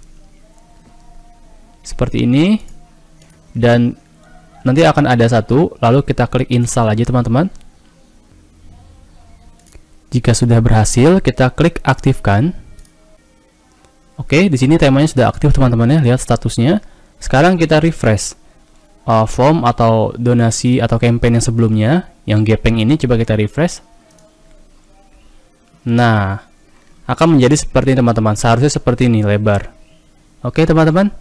seperti ini dan nanti akan ada satu lalu kita klik install aja teman-teman jika sudah berhasil kita klik aktifkan oke di sini temanya sudah aktif teman-teman ya lihat statusnya sekarang kita refresh uh, form atau donasi atau campaign yang sebelumnya, yang gepeng ini coba kita refresh. Nah, akan menjadi seperti ini teman-teman, seharusnya seperti ini lebar. Oke teman-teman,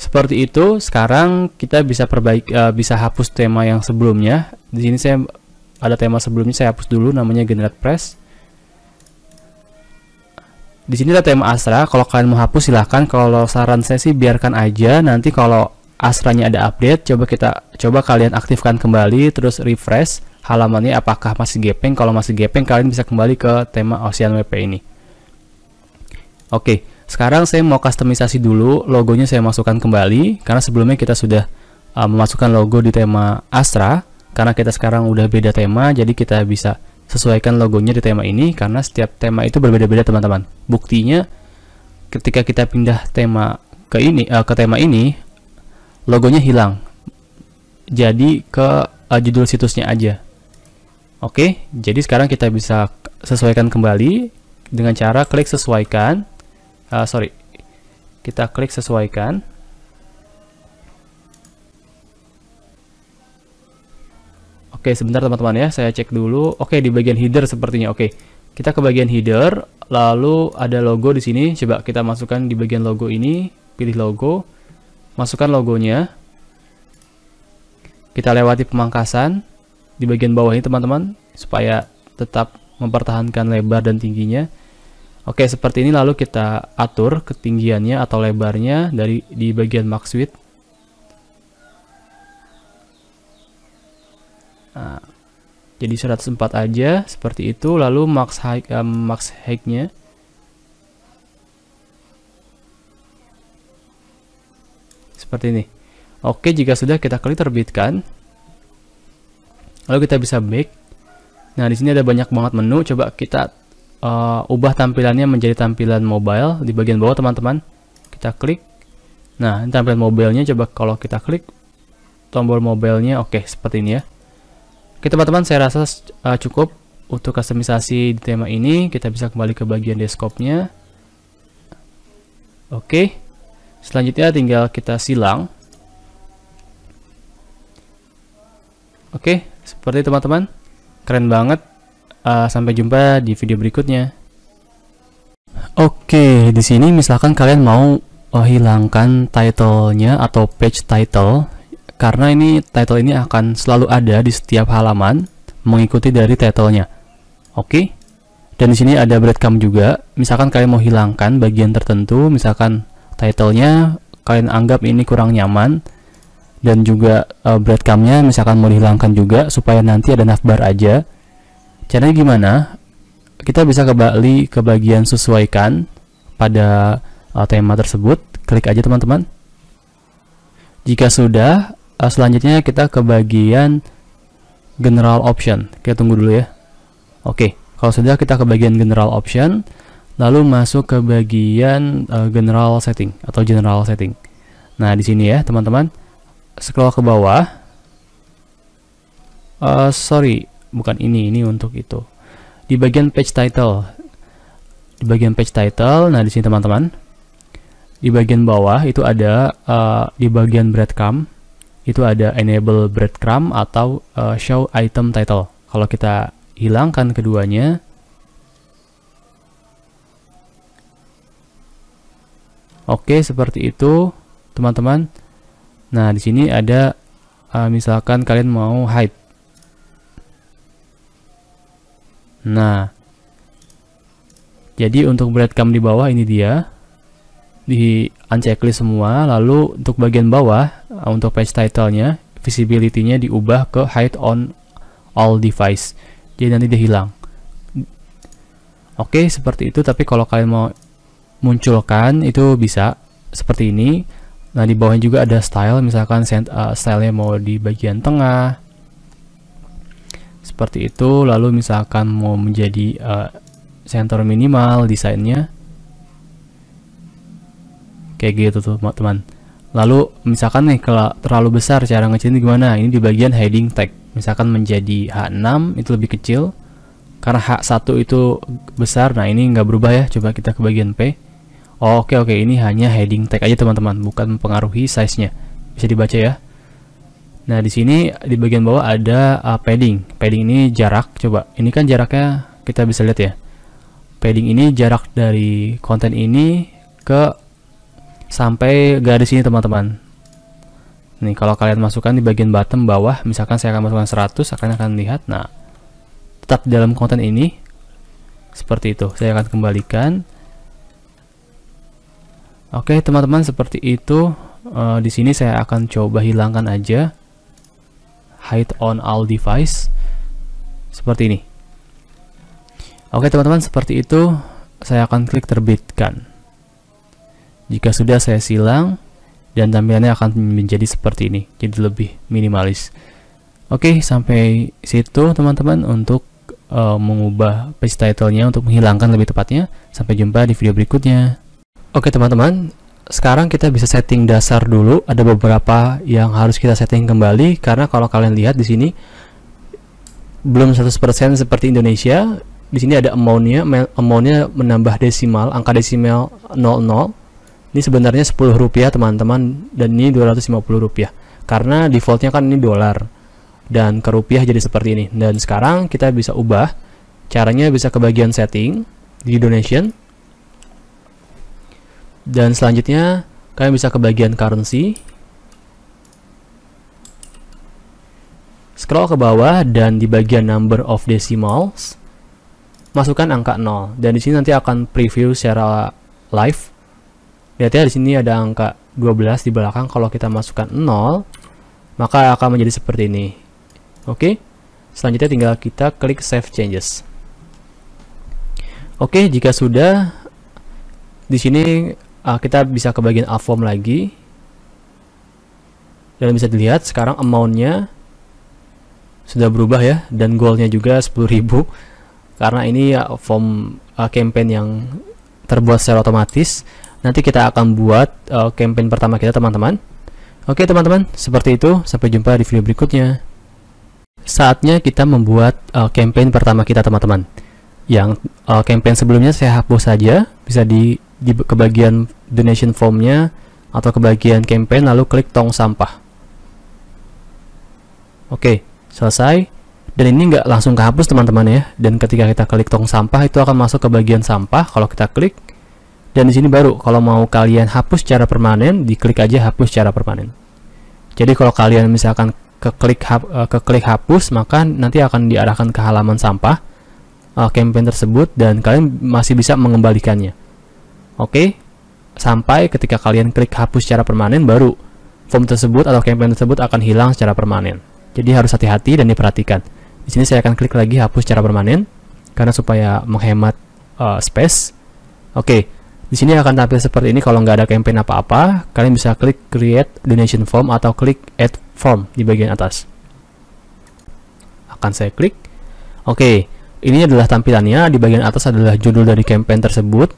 seperti itu. Sekarang kita bisa perbaik, uh, bisa hapus tema yang sebelumnya. Di sini saya ada tema sebelumnya saya hapus dulu, namanya generate press. Di sini ada tema Astra, kalau kalian mau hapus silahkan, kalau saran saya sih biarkan aja, nanti kalau Astranya ada update, coba kita coba kalian aktifkan kembali, terus refresh halamannya apakah masih gepeng, kalau masih gepeng kalian bisa kembali ke tema Ocean WP ini. Oke, sekarang saya mau customisasi dulu, logonya saya masukkan kembali, karena sebelumnya kita sudah uh, memasukkan logo di tema Astra, karena kita sekarang udah beda tema, jadi kita bisa Sesuaikan logonya di tema ini karena setiap tema itu berbeda-beda teman-teman. Buktinya ketika kita pindah tema ke ini uh, ke tema ini logonya hilang. Jadi ke uh, judul situsnya aja. Oke, jadi sekarang kita bisa sesuaikan kembali dengan cara klik sesuaikan. Uh, sorry, kita klik sesuaikan. Oke, sebentar teman-teman ya, saya cek dulu. Oke, di bagian header sepertinya. Oke, kita ke bagian header, lalu ada logo di sini. Coba kita masukkan di bagian logo ini, pilih logo, masukkan logonya. Kita lewati pemangkasan di bagian bawah ini teman-teman, supaya tetap mempertahankan lebar dan tingginya. Oke, seperti ini lalu kita atur ketinggiannya atau lebarnya dari di bagian max width. Nah, jadi 104 aja seperti itu lalu max high uh, max height nya seperti ini. Oke, jika sudah kita klik terbitkan. Lalu kita bisa back. Nah, di sini ada banyak banget menu. Coba kita uh, ubah tampilannya menjadi tampilan mobile di bagian bawah, teman-teman. Kita klik. Nah, ini tampilan mobilenya coba kalau kita klik tombol mobilenya oke seperti ini ya. Oke teman-teman, saya rasa uh, cukup untuk customisasi di tema ini. Kita bisa kembali ke bagian desktopnya. Oke, selanjutnya tinggal kita silang. Oke, seperti teman-teman. Keren banget. Uh, sampai jumpa di video berikutnya. Oke, di sini misalkan kalian mau uh, hilangkan title-nya atau page title karena ini title ini akan selalu ada di setiap halaman mengikuti dari titlenya. Oke. Dan di sini ada breadcrumb juga. Misalkan kalian mau hilangkan bagian tertentu, misalkan titlenya kalian anggap ini kurang nyaman dan juga e, breadcrumbnya misalkan mau dihilangkan juga supaya nanti ada navbar aja. Caranya gimana? Kita bisa kembali ke bagian sesuaikan pada e, tema tersebut. Klik aja teman-teman. Jika sudah, uh, selanjutnya kita ke bagian general option kita tunggu dulu ya oke okay. kalau sudah kita ke bagian general option lalu masuk ke bagian uh, general setting atau general setting nah di sini ya teman-teman scroll ke bawah uh, sorry bukan ini ini untuk itu di bagian page title di bagian page title nah di sini teman-teman di bagian bawah itu ada uh, di bagian breadcrumb itu ada enable breadcrumb atau uh, show item title. Kalau kita hilangkan keduanya, Oke, seperti itu, teman-teman. Nah, di sini ada uh, misalkan kalian mau hide. Nah, jadi untuk breadcrumb di bawah ini dia di unchecklist semua lalu untuk bagian bawah uh, untuk page title-nya visibility-nya diubah ke hide on all device jadi nanti dia hilang oke seperti itu tapi kalau kalian mau munculkan itu bisa seperti ini nah di bawahnya juga ada style misalkan uh, style-nya mau di bagian tengah seperti itu lalu misalkan mau menjadi uh, center minimal desainnya kayak gitu tuh teman lalu misalkan nih kalau terlalu besar cara ngecilin gimana ini di bagian heading tag misalkan menjadi H6 itu lebih kecil karena H1 itu besar nah ini nggak berubah ya coba kita ke bagian P oh, oke oke ini hanya heading tag aja teman-teman bukan mempengaruhi size-nya bisa dibaca ya Nah, di sini di bagian bawah ada uh, padding. Padding ini jarak. Coba, ini kan jaraknya kita bisa lihat ya. Padding ini jarak dari konten ini ke sampai garis ini teman-teman nih kalau kalian masukkan di bagian bottom bawah misalkan saya akan masukkan 100 akan akan lihat nah tetap di dalam konten ini seperti itu saya akan kembalikan oke teman-teman seperti itu e, di sini saya akan coba hilangkan aja hide on all device seperti ini oke teman-teman seperti itu saya akan klik terbitkan jika sudah saya silang dan tampilannya akan menjadi seperti ini, jadi lebih minimalis. Oke, sampai situ teman-teman untuk uh, mengubah page title-nya untuk menghilangkan lebih tepatnya. Sampai jumpa di video berikutnya. Oke teman-teman, sekarang kita bisa setting dasar dulu. Ada beberapa yang harus kita setting kembali karena kalau kalian lihat di sini belum 100% seperti Indonesia. Di sini ada amount-nya, menambah desimal, angka desimal 00 ini sebenarnya 10 rupiah teman-teman dan ini 250 rupiah karena defaultnya kan ini dolar dan ke rupiah jadi seperti ini dan sekarang kita bisa ubah caranya bisa ke bagian setting di donation dan selanjutnya kalian bisa ke bagian currency scroll ke bawah dan di bagian number of decimals masukkan angka 0 dan di sini nanti akan preview secara live lihat ya di sini ada angka 12 di belakang. Kalau kita masukkan 0, maka akan menjadi seperti ini. Oke. Selanjutnya tinggal kita klik save changes. Oke, jika sudah di sini uh, kita bisa ke bagian form lagi. Dan bisa dilihat sekarang amount-nya sudah berubah ya dan goalnya juga 10.000 karena ini uh, form uh, campaign yang terbuat secara otomatis nanti kita akan buat uh, campaign pertama kita teman-teman oke teman-teman seperti itu sampai jumpa di video berikutnya saatnya kita membuat uh, campaign pertama kita teman-teman yang uh, campaign sebelumnya saya hapus saja bisa di, di ke bagian donation formnya atau ke bagian campaign lalu klik tong sampah oke selesai dan ini nggak langsung kehapus teman-teman ya dan ketika kita klik tong sampah itu akan masuk ke bagian sampah kalau kita klik dan di sini baru kalau mau kalian hapus secara permanen diklik aja hapus secara permanen jadi kalau kalian misalkan keklik eh, keklik hapus maka nanti akan diarahkan ke halaman sampah uh, campaign tersebut dan kalian masih bisa mengembalikannya oke okay? sampai ketika kalian klik hapus secara permanen baru form tersebut atau campaign tersebut akan hilang secara permanen jadi harus hati-hati dan diperhatikan di sini saya akan klik lagi hapus secara permanen karena supaya menghemat uh, space oke okay. Di sini akan tampil seperti ini kalau nggak ada campaign apa-apa, kalian bisa klik create donation form atau klik add form di bagian atas. Akan saya klik. Oke, ini adalah tampilannya, di bagian atas adalah judul dari campaign tersebut,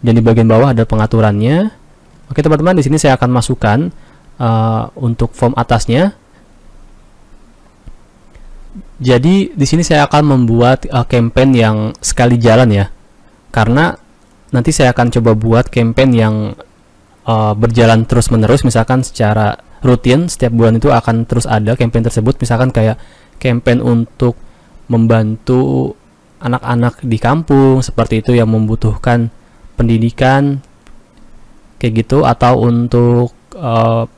dan di bagian bawah ada pengaturannya. Oke teman-teman, di sini saya akan masukkan uh, untuk form atasnya. Jadi di sini saya akan membuat uh, campaign yang sekali jalan ya, karena nanti saya akan coba buat campaign yang uh, berjalan terus menerus misalkan secara rutin setiap bulan itu akan terus ada campaign tersebut misalkan kayak campaign untuk membantu anak-anak di kampung seperti itu yang membutuhkan pendidikan kayak gitu atau untuk uh,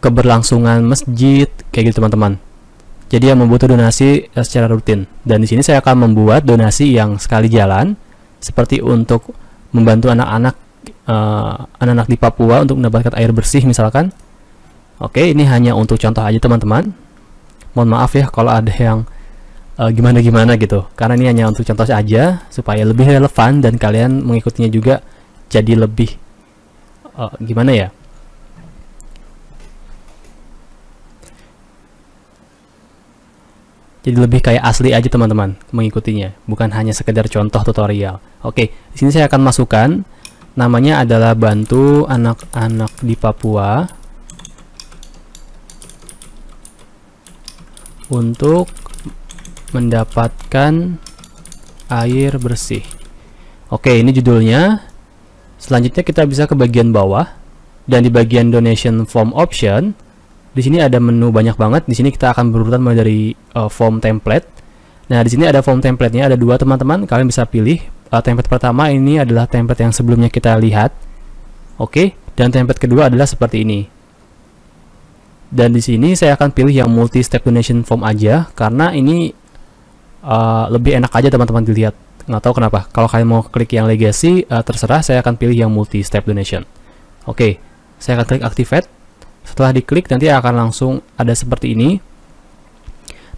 keberlangsungan masjid kayak gitu teman-teman jadi yang membutuhkan donasi eh, secara rutin. Dan di sini saya akan membuat donasi yang sekali jalan seperti untuk membantu anak-anak anak eh, anak-anak di Papua untuk mendapatkan air bersih misalkan. Oke, ini hanya untuk contoh aja teman-teman. Mohon maaf ya kalau ada yang eh, gimana-gimana uh, gitu. Karena ini hanya untuk contoh saja supaya lebih relevan dan kalian mengikutinya juga jadi lebih uh, gimana ya? Jadi lebih kayak asli aja teman-teman mengikutinya, bukan hanya sekedar contoh tutorial. Oke, di sini saya akan masukkan namanya adalah bantu anak-anak di Papua untuk mendapatkan air bersih. Oke, ini judulnya. Selanjutnya kita bisa ke bagian bawah dan di bagian donation form option di sini ada menu banyak banget. Di sini kita akan berurutan mulai dari uh, form template. Nah, di sini ada form template-nya, ada dua teman-teman. Kalian bisa pilih uh, template pertama ini adalah template yang sebelumnya kita lihat. Oke, okay? dan template kedua adalah seperti ini. Dan di sini saya akan pilih yang multi step donation form aja karena ini uh, lebih enak aja teman-teman dilihat. Nggak tahu kenapa. Kalau kalian mau klik yang legacy uh, terserah, saya akan pilih yang multi step donation. Oke, okay. saya akan klik activate. Setelah diklik nanti akan langsung ada seperti ini.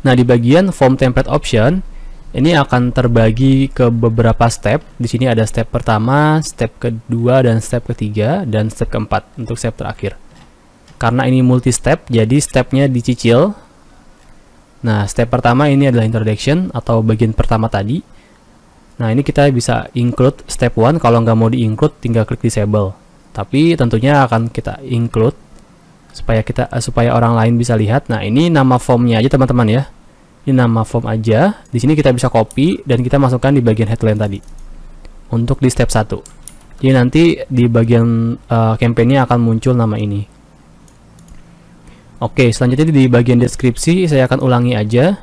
Nah, di bagian form template option ini akan terbagi ke beberapa step. Di sini ada step pertama, step kedua, dan step ketiga, dan step keempat untuk step terakhir. Karena ini multi step, jadi stepnya dicicil. Nah, step pertama ini adalah introduction atau bagian pertama tadi. Nah, ini kita bisa include step 1, kalau nggak mau di-include tinggal klik disable. Tapi tentunya akan kita include supaya kita eh, supaya orang lain bisa lihat. Nah, ini nama formnya aja teman-teman ya. Ini nama form aja. Di sini kita bisa copy dan kita masukkan di bagian headline tadi. Untuk di step 1. Jadi nanti di bagian uh, campaign-nya akan muncul nama ini. Oke, selanjutnya di bagian deskripsi saya akan ulangi aja.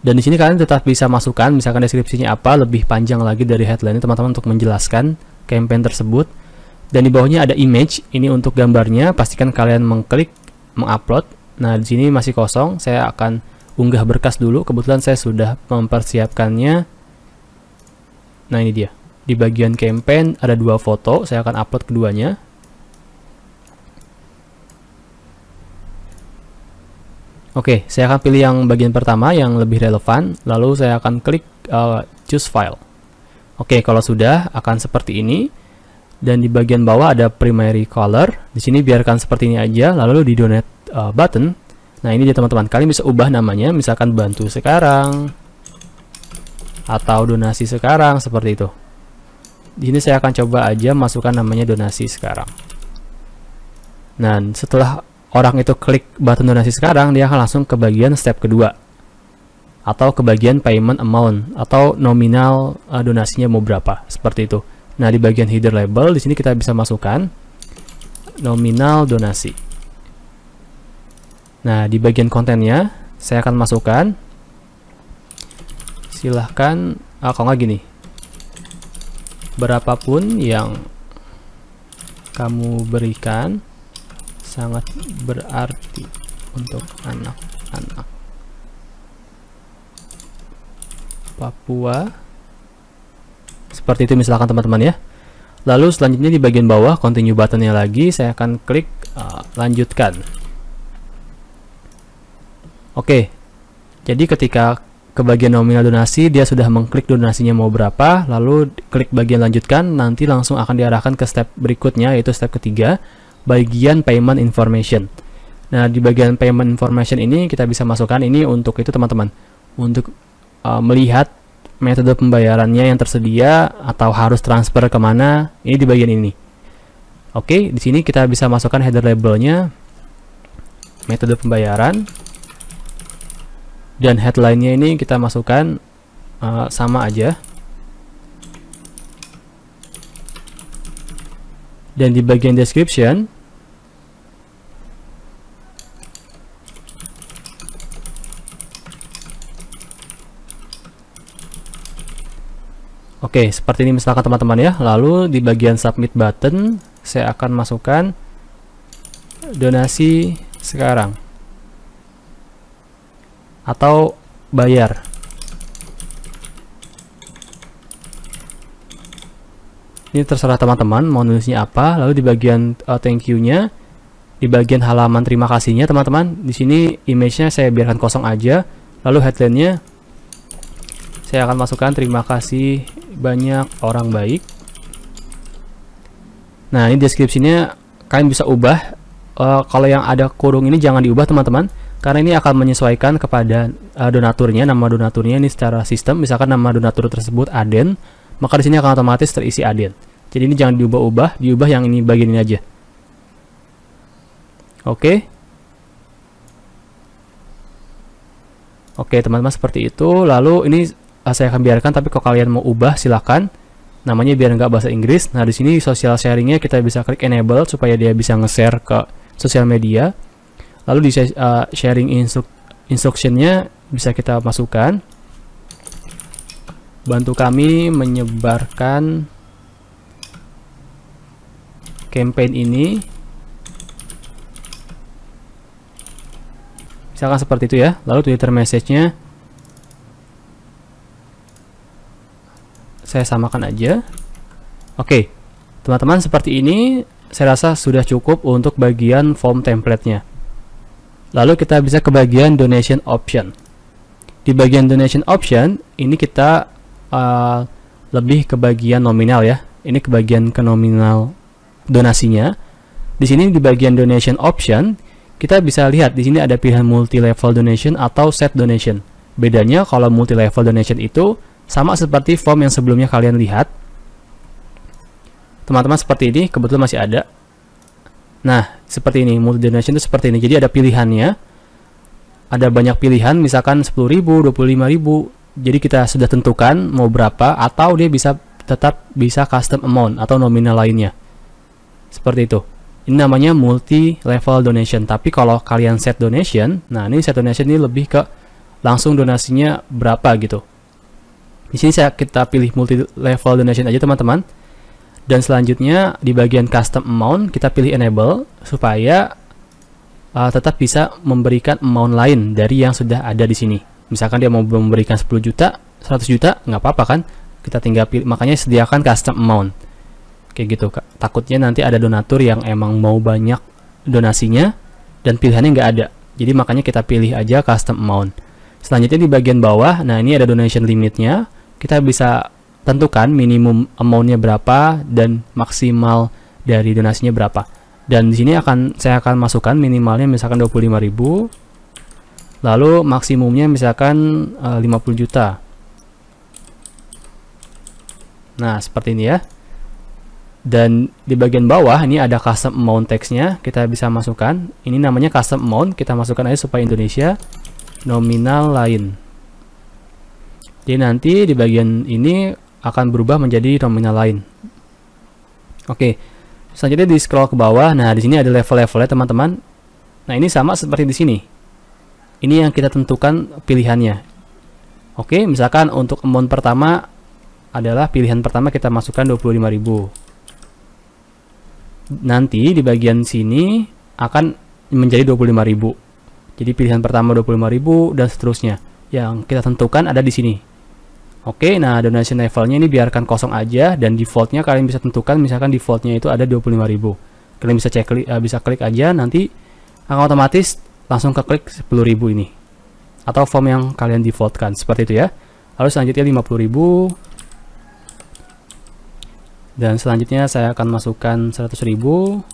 Dan di sini kalian tetap bisa masukkan misalkan deskripsinya apa lebih panjang lagi dari headline teman-teman untuk menjelaskan campaign tersebut dan di bawahnya ada image ini untuk gambarnya pastikan kalian mengklik mengupload nah di sini masih kosong saya akan unggah berkas dulu kebetulan saya sudah mempersiapkannya nah ini dia di bagian campaign ada dua foto saya akan upload keduanya Oke, saya akan pilih yang bagian pertama yang lebih relevan, lalu saya akan klik uh, choose file. Oke, kalau sudah akan seperti ini dan di bagian bawah ada primary color. Di sini biarkan seperti ini aja, lalu di donate uh, button. Nah, ini dia teman-teman. Kalian bisa ubah namanya, misalkan bantu sekarang atau donasi sekarang seperti itu. Di sini saya akan coba aja masukkan namanya donasi sekarang. Nah, setelah orang itu klik button donasi sekarang, dia akan langsung ke bagian step kedua atau ke bagian payment amount atau nominal uh, donasinya mau berapa, seperti itu. Nah, di bagian header label di sini kita bisa masukkan nominal donasi. Nah, di bagian kontennya saya akan masukkan silahkan ah, kalau nggak gini berapapun yang kamu berikan sangat berarti untuk anak-anak Papua seperti itu misalkan teman-teman ya. Lalu selanjutnya di bagian bawah continue buttonnya lagi saya akan klik uh, lanjutkan. Oke, jadi ketika ke bagian nominal donasi dia sudah mengklik donasinya mau berapa, lalu klik bagian lanjutkan nanti langsung akan diarahkan ke step berikutnya yaitu step ketiga bagian payment information. Nah di bagian payment information ini kita bisa masukkan ini untuk itu teman-teman untuk uh, melihat metode pembayarannya yang tersedia atau harus transfer kemana ini di bagian ini oke di sini kita bisa masukkan header labelnya metode pembayaran dan headline-nya ini kita masukkan uh, sama aja dan di bagian description Oke, seperti ini misalkan teman-teman ya. Lalu di bagian submit button, saya akan masukkan donasi sekarang. Atau bayar. Ini terserah teman-teman mau nulisnya apa. Lalu di bagian uh, thank you-nya, di bagian halaman terima kasihnya teman-teman, di sini image-nya saya biarkan kosong aja. Lalu headline-nya saya akan masukkan terima kasih banyak orang baik. Nah, ini deskripsinya kalian bisa ubah. Uh, kalau yang ada kurung ini jangan diubah, teman-teman. Karena ini akan menyesuaikan kepada uh, donaturnya, nama donaturnya ini secara sistem. Misalkan nama donatur tersebut Aden, maka di sini akan otomatis terisi Aden. Jadi ini jangan diubah-ubah, diubah yang ini bagian ini aja. Oke. Oke, teman-teman seperti itu. Lalu ini Eh, saya akan biarkan tapi kalau kalian mau ubah silahkan namanya biar nggak bahasa Inggris nah di sini social sharingnya kita bisa klik enable supaya dia bisa nge-share ke sosial media lalu di uh, sharing instru instructionnya bisa kita masukkan bantu kami menyebarkan campaign ini misalkan seperti itu ya lalu Twitter message-nya saya samakan aja oke teman-teman seperti ini saya rasa sudah cukup untuk bagian form template-nya lalu kita bisa ke bagian donation option di bagian donation option ini kita uh, lebih ke bagian nominal ya ini ke bagian ke nominal donasinya di sini di bagian donation option kita bisa lihat di sini ada pilihan multi level donation atau set donation bedanya kalau multi level donation itu sama seperti form yang sebelumnya kalian lihat. Teman-teman seperti ini, kebetulan masih ada. Nah, seperti ini, multi donation itu seperti ini. Jadi ada pilihannya. Ada banyak pilihan, misalkan 10.000, 25.000. Jadi kita sudah tentukan mau berapa atau dia bisa tetap bisa custom amount atau nominal lainnya. Seperti itu. Ini namanya multi level donation. Tapi kalau kalian set donation, nah ini set donation ini lebih ke langsung donasinya berapa gitu. Di sini saya kita pilih multi level donation aja teman-teman. Dan selanjutnya di bagian custom amount kita pilih enable supaya uh, tetap bisa memberikan amount lain dari yang sudah ada di sini. Misalkan dia mau memberikan 10 juta, 100 juta, nggak apa-apa kan? Kita tinggal pilih, makanya sediakan custom amount. Kayak gitu, Kak. Takutnya nanti ada donatur yang emang mau banyak donasinya dan pilihannya nggak ada. Jadi makanya kita pilih aja custom amount. Selanjutnya di bagian bawah, nah ini ada donation limitnya kita bisa tentukan minimum amountnya berapa dan maksimal dari donasinya berapa dan di sini akan saya akan masukkan minimalnya misalkan 25.000 lalu maksimumnya misalkan 50 eh, juta nah seperti ini ya dan di bagian bawah ini ada custom amount teksnya kita bisa masukkan ini namanya custom amount kita masukkan aja supaya Indonesia nominal lain jadi nanti di bagian ini akan berubah menjadi nominal lain. Oke. Selanjutnya di scroll ke bawah. Nah, di sini ada level-levelnya teman-teman. Nah, ini sama seperti di sini. Ini yang kita tentukan pilihannya. Oke, misalkan untuk amount pertama adalah pilihan pertama kita masukkan 25.000. Nanti di bagian sini akan menjadi 25.000. Jadi pilihan pertama 25.000 dan seterusnya. Yang kita tentukan ada di sini. Oke, nah donation levelnya ini biarkan kosong aja dan defaultnya kalian bisa tentukan misalkan defaultnya itu ada 25.000. Kalian bisa cek uh, bisa klik aja nanti akan otomatis langsung ke klik 10.000 ini. Atau form yang kalian defaultkan seperti itu ya. Lalu selanjutnya 50.000 dan selanjutnya saya akan masukkan ribu.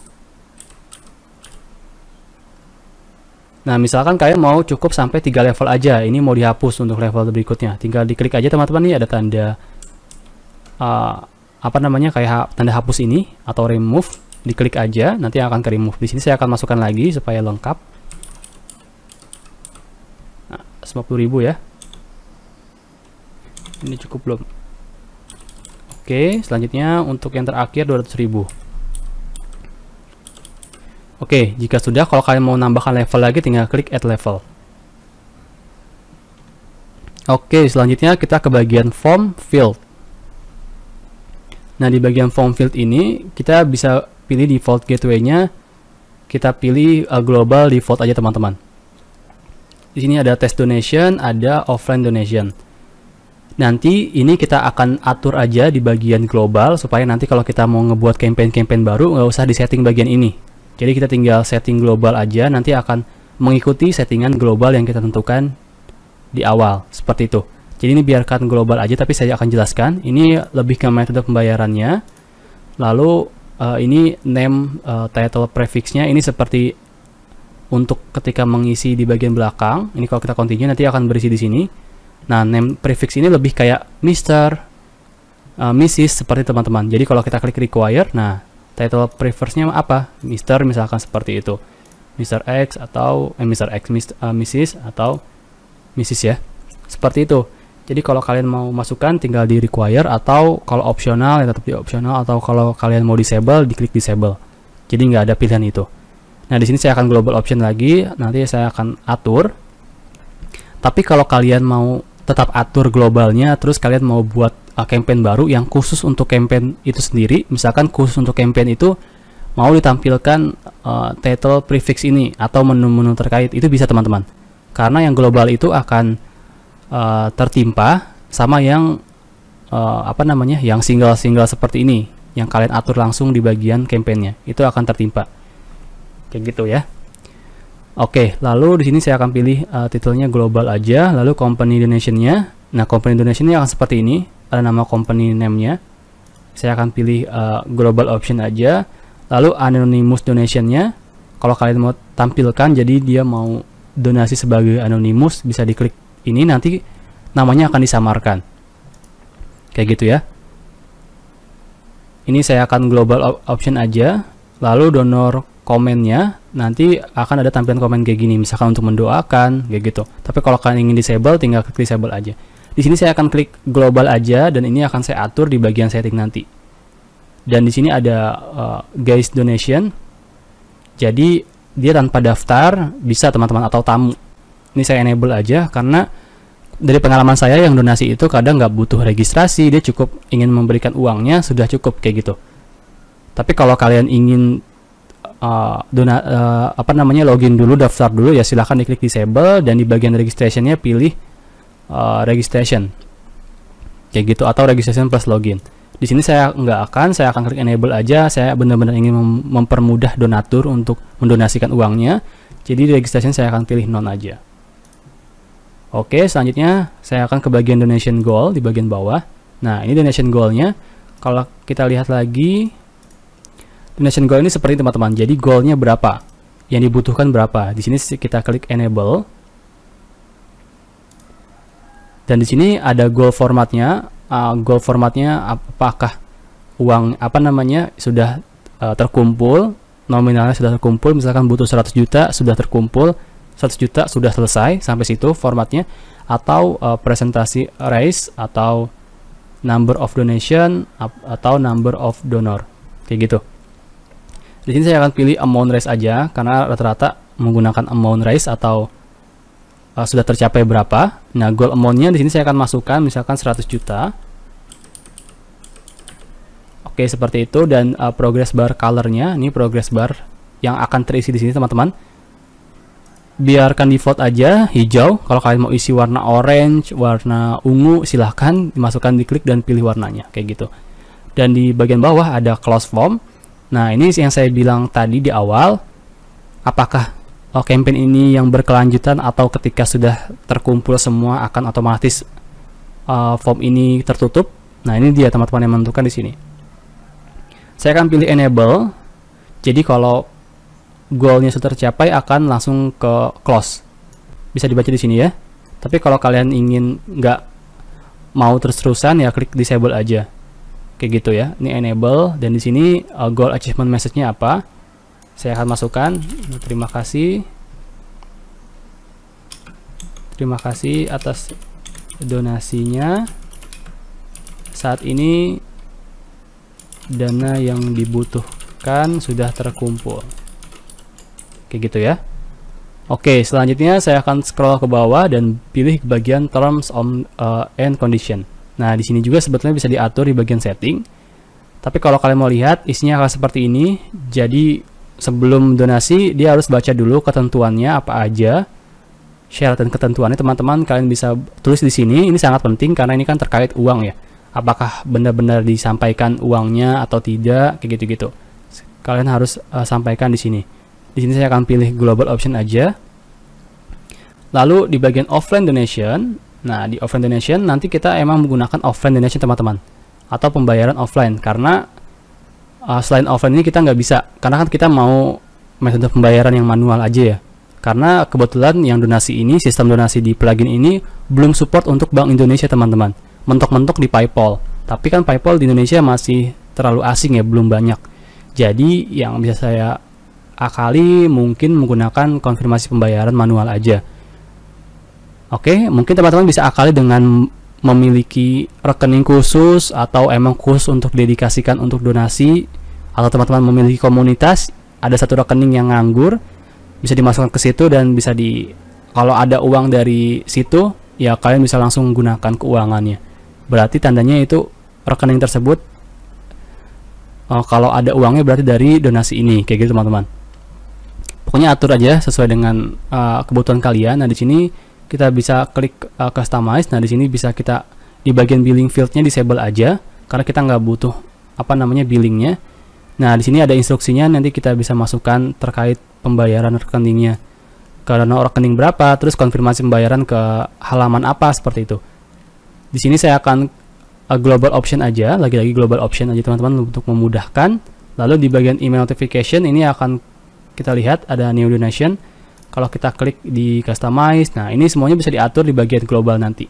Nah, misalkan kalian mau cukup sampai 3 level aja. Ini mau dihapus untuk level berikutnya. Tinggal diklik aja teman-teman nih ada tanda uh, apa namanya kayak ha tanda hapus ini atau remove. Diklik aja, nanti akan ke remove. Di sini saya akan masukkan lagi supaya lengkap. Nah, 50.000 ya. Ini cukup belum? Oke, selanjutnya untuk yang terakhir 200.000. Oke, jika sudah, kalau kalian mau nambahkan level lagi, tinggal klik add level. Oke, selanjutnya kita ke bagian form field. Nah, di bagian form field ini, kita bisa pilih default gateway-nya. Kita pilih uh, global default aja, teman-teman. Di sini ada test donation, ada offline donation. Nanti ini kita akan atur aja di bagian global supaya nanti kalau kita mau ngebuat campaign-campaign baru nggak usah disetting bagian ini. Jadi kita tinggal setting global aja, nanti akan mengikuti settingan global yang kita tentukan di awal, seperti itu. Jadi ini biarkan global aja, tapi saya akan jelaskan. Ini lebih ke metode pembayarannya. Lalu uh, ini name uh, title prefixnya ini seperti untuk ketika mengisi di bagian belakang. Ini kalau kita continue nanti akan berisi di sini. Nah name prefix ini lebih kayak Mister, uh, eh, Mrs seperti teman-teman. Jadi kalau kita klik require, nah title prefersnya apa Mister misalkan seperti itu Mister X atau eh, Mister X Mr., uh, Mrs. atau Mrs. ya seperti itu jadi kalau kalian mau masukkan tinggal di require atau kalau opsional ya tetap di opsional atau kalau kalian mau disable diklik disable jadi nggak ada pilihan itu nah di sini saya akan global option lagi nanti saya akan atur tapi kalau kalian mau tetap atur globalnya terus kalian mau buat uh, campaign baru yang khusus untuk campaign itu sendiri misalkan khusus untuk campaign itu mau ditampilkan uh, title prefix ini atau menu-menu terkait itu bisa teman-teman karena yang global itu akan uh, tertimpa sama yang uh, apa namanya yang single-single seperti ini yang kalian atur langsung di bagian campaignnya itu akan tertimpa kayak gitu ya Oke, okay, lalu di sini saya akan pilih uh, titelnya global aja, lalu company donationnya. Nah, company donationnya nya akan seperti ini, ada nama company name-nya. Saya akan pilih uh, global option aja, lalu anonymous donation-nya. Kalau kalian mau tampilkan, jadi dia mau donasi sebagai anonymous, bisa diklik ini, nanti namanya akan disamarkan. Kayak gitu ya. Ini saya akan global op option aja, lalu donor komennya nanti akan ada tampilan komen kayak gini misalkan untuk mendoakan kayak gitu tapi kalau kalian ingin disable tinggal klik disable aja di sini saya akan klik global aja dan ini akan saya atur di bagian setting nanti dan di sini ada uh, guys donation jadi dia tanpa daftar bisa teman-teman atau tamu ini saya enable aja karena dari pengalaman saya yang donasi itu kadang nggak butuh registrasi dia cukup ingin memberikan uangnya sudah cukup kayak gitu tapi kalau kalian ingin Eh, dona, uh, apa namanya login dulu daftar dulu ya silahkan diklik disable dan di bagian registrationnya pilih uh, registration kayak gitu atau registration plus login di sini saya nggak akan saya akan klik enable aja saya benar-benar ingin mem mempermudah donatur untuk mendonasikan uangnya jadi di registration saya akan pilih non aja oke selanjutnya saya akan ke bagian donation goal di bagian bawah nah ini donation goalnya kalau kita lihat lagi donation goal ini seperti teman-teman. Jadi goalnya berapa? Yang dibutuhkan berapa? Di sini kita klik enable. Dan di sini ada goal formatnya. Uh, goal formatnya apakah uang apa namanya sudah uh, terkumpul, nominalnya sudah terkumpul, misalkan butuh 100 juta sudah terkumpul, 100 juta sudah selesai sampai situ formatnya atau uh, presentasi raise atau number of donation atau number of donor kayak gitu. Di sini saya akan pilih amount raise aja karena rata-rata menggunakan amount raise atau uh, sudah tercapai berapa. Nah, goal amountnya di sini saya akan masukkan misalkan 100 juta. Oke, seperti itu dan uh, progress bar colornya ini progress bar yang akan terisi di sini teman-teman. Biarkan default aja hijau. Kalau kalian mau isi warna orange, warna ungu silahkan dimasukkan diklik dan pilih warnanya kayak gitu. Dan di bagian bawah ada close form Nah, ini yang saya bilang tadi di awal, apakah oh, campaign ini yang berkelanjutan atau ketika sudah terkumpul semua akan otomatis uh, form ini tertutup? Nah, ini dia teman-teman yang menentukan di sini. Saya akan pilih enable. Jadi kalau goalnya sudah tercapai akan langsung ke close. Bisa dibaca di sini ya. Tapi kalau kalian ingin nggak mau terus-terusan ya klik disable aja kayak gitu ya ini enable dan di sini uh, goal achievement message-nya apa saya akan masukkan nah, terima kasih terima kasih atas donasinya saat ini dana yang dibutuhkan sudah terkumpul kayak gitu ya Oke, selanjutnya saya akan scroll ke bawah dan pilih bagian Terms on, uh, and Condition. Nah, di sini juga sebetulnya bisa diatur di bagian setting. Tapi kalau kalian mau lihat, isinya akan seperti ini. Jadi, sebelum donasi, dia harus baca dulu ketentuannya apa aja. Syarat dan ketentuannya, teman-teman, kalian bisa tulis di sini. Ini sangat penting karena ini kan terkait uang ya. Apakah benar-benar disampaikan uangnya atau tidak, kayak gitu-gitu. Kalian harus uh, sampaikan di sini. Di sini saya akan pilih global option aja. Lalu di bagian offline donation, Nah, di offline donation nanti kita emang menggunakan offline donation teman-teman atau pembayaran offline karena uh, selain offline ini kita nggak bisa karena kan kita mau metode pembayaran yang manual aja ya. Karena kebetulan yang donasi ini sistem donasi di plugin ini belum support untuk Bank Indonesia teman-teman. Mentok-mentok di PayPal. Tapi kan PayPal di Indonesia masih terlalu asing ya, belum banyak. Jadi yang bisa saya akali mungkin menggunakan konfirmasi pembayaran manual aja. Oke, okay, mungkin teman-teman bisa akali dengan memiliki rekening khusus atau emang khusus untuk dedikasikan untuk donasi atau teman-teman memiliki komunitas ada satu rekening yang nganggur bisa dimasukkan ke situ dan bisa di kalau ada uang dari situ ya kalian bisa langsung gunakan keuangannya berarti tandanya itu rekening tersebut eh, kalau ada uangnya berarti dari donasi ini kayak gitu teman-teman pokoknya atur aja sesuai dengan uh, kebutuhan kalian nah di sini kita bisa klik uh, customize nah di sini bisa kita di bagian billing fieldnya disable aja karena kita nggak butuh apa namanya billingnya nah di sini ada instruksinya nanti kita bisa masukkan terkait pembayaran rekeningnya karena rekening berapa terus konfirmasi pembayaran ke halaman apa seperti itu di sini saya akan uh, global option aja lagi-lagi global option aja teman-teman untuk memudahkan lalu di bagian email notification ini akan kita lihat ada new donation kalau kita klik di customize, nah ini semuanya bisa diatur di bagian global nanti.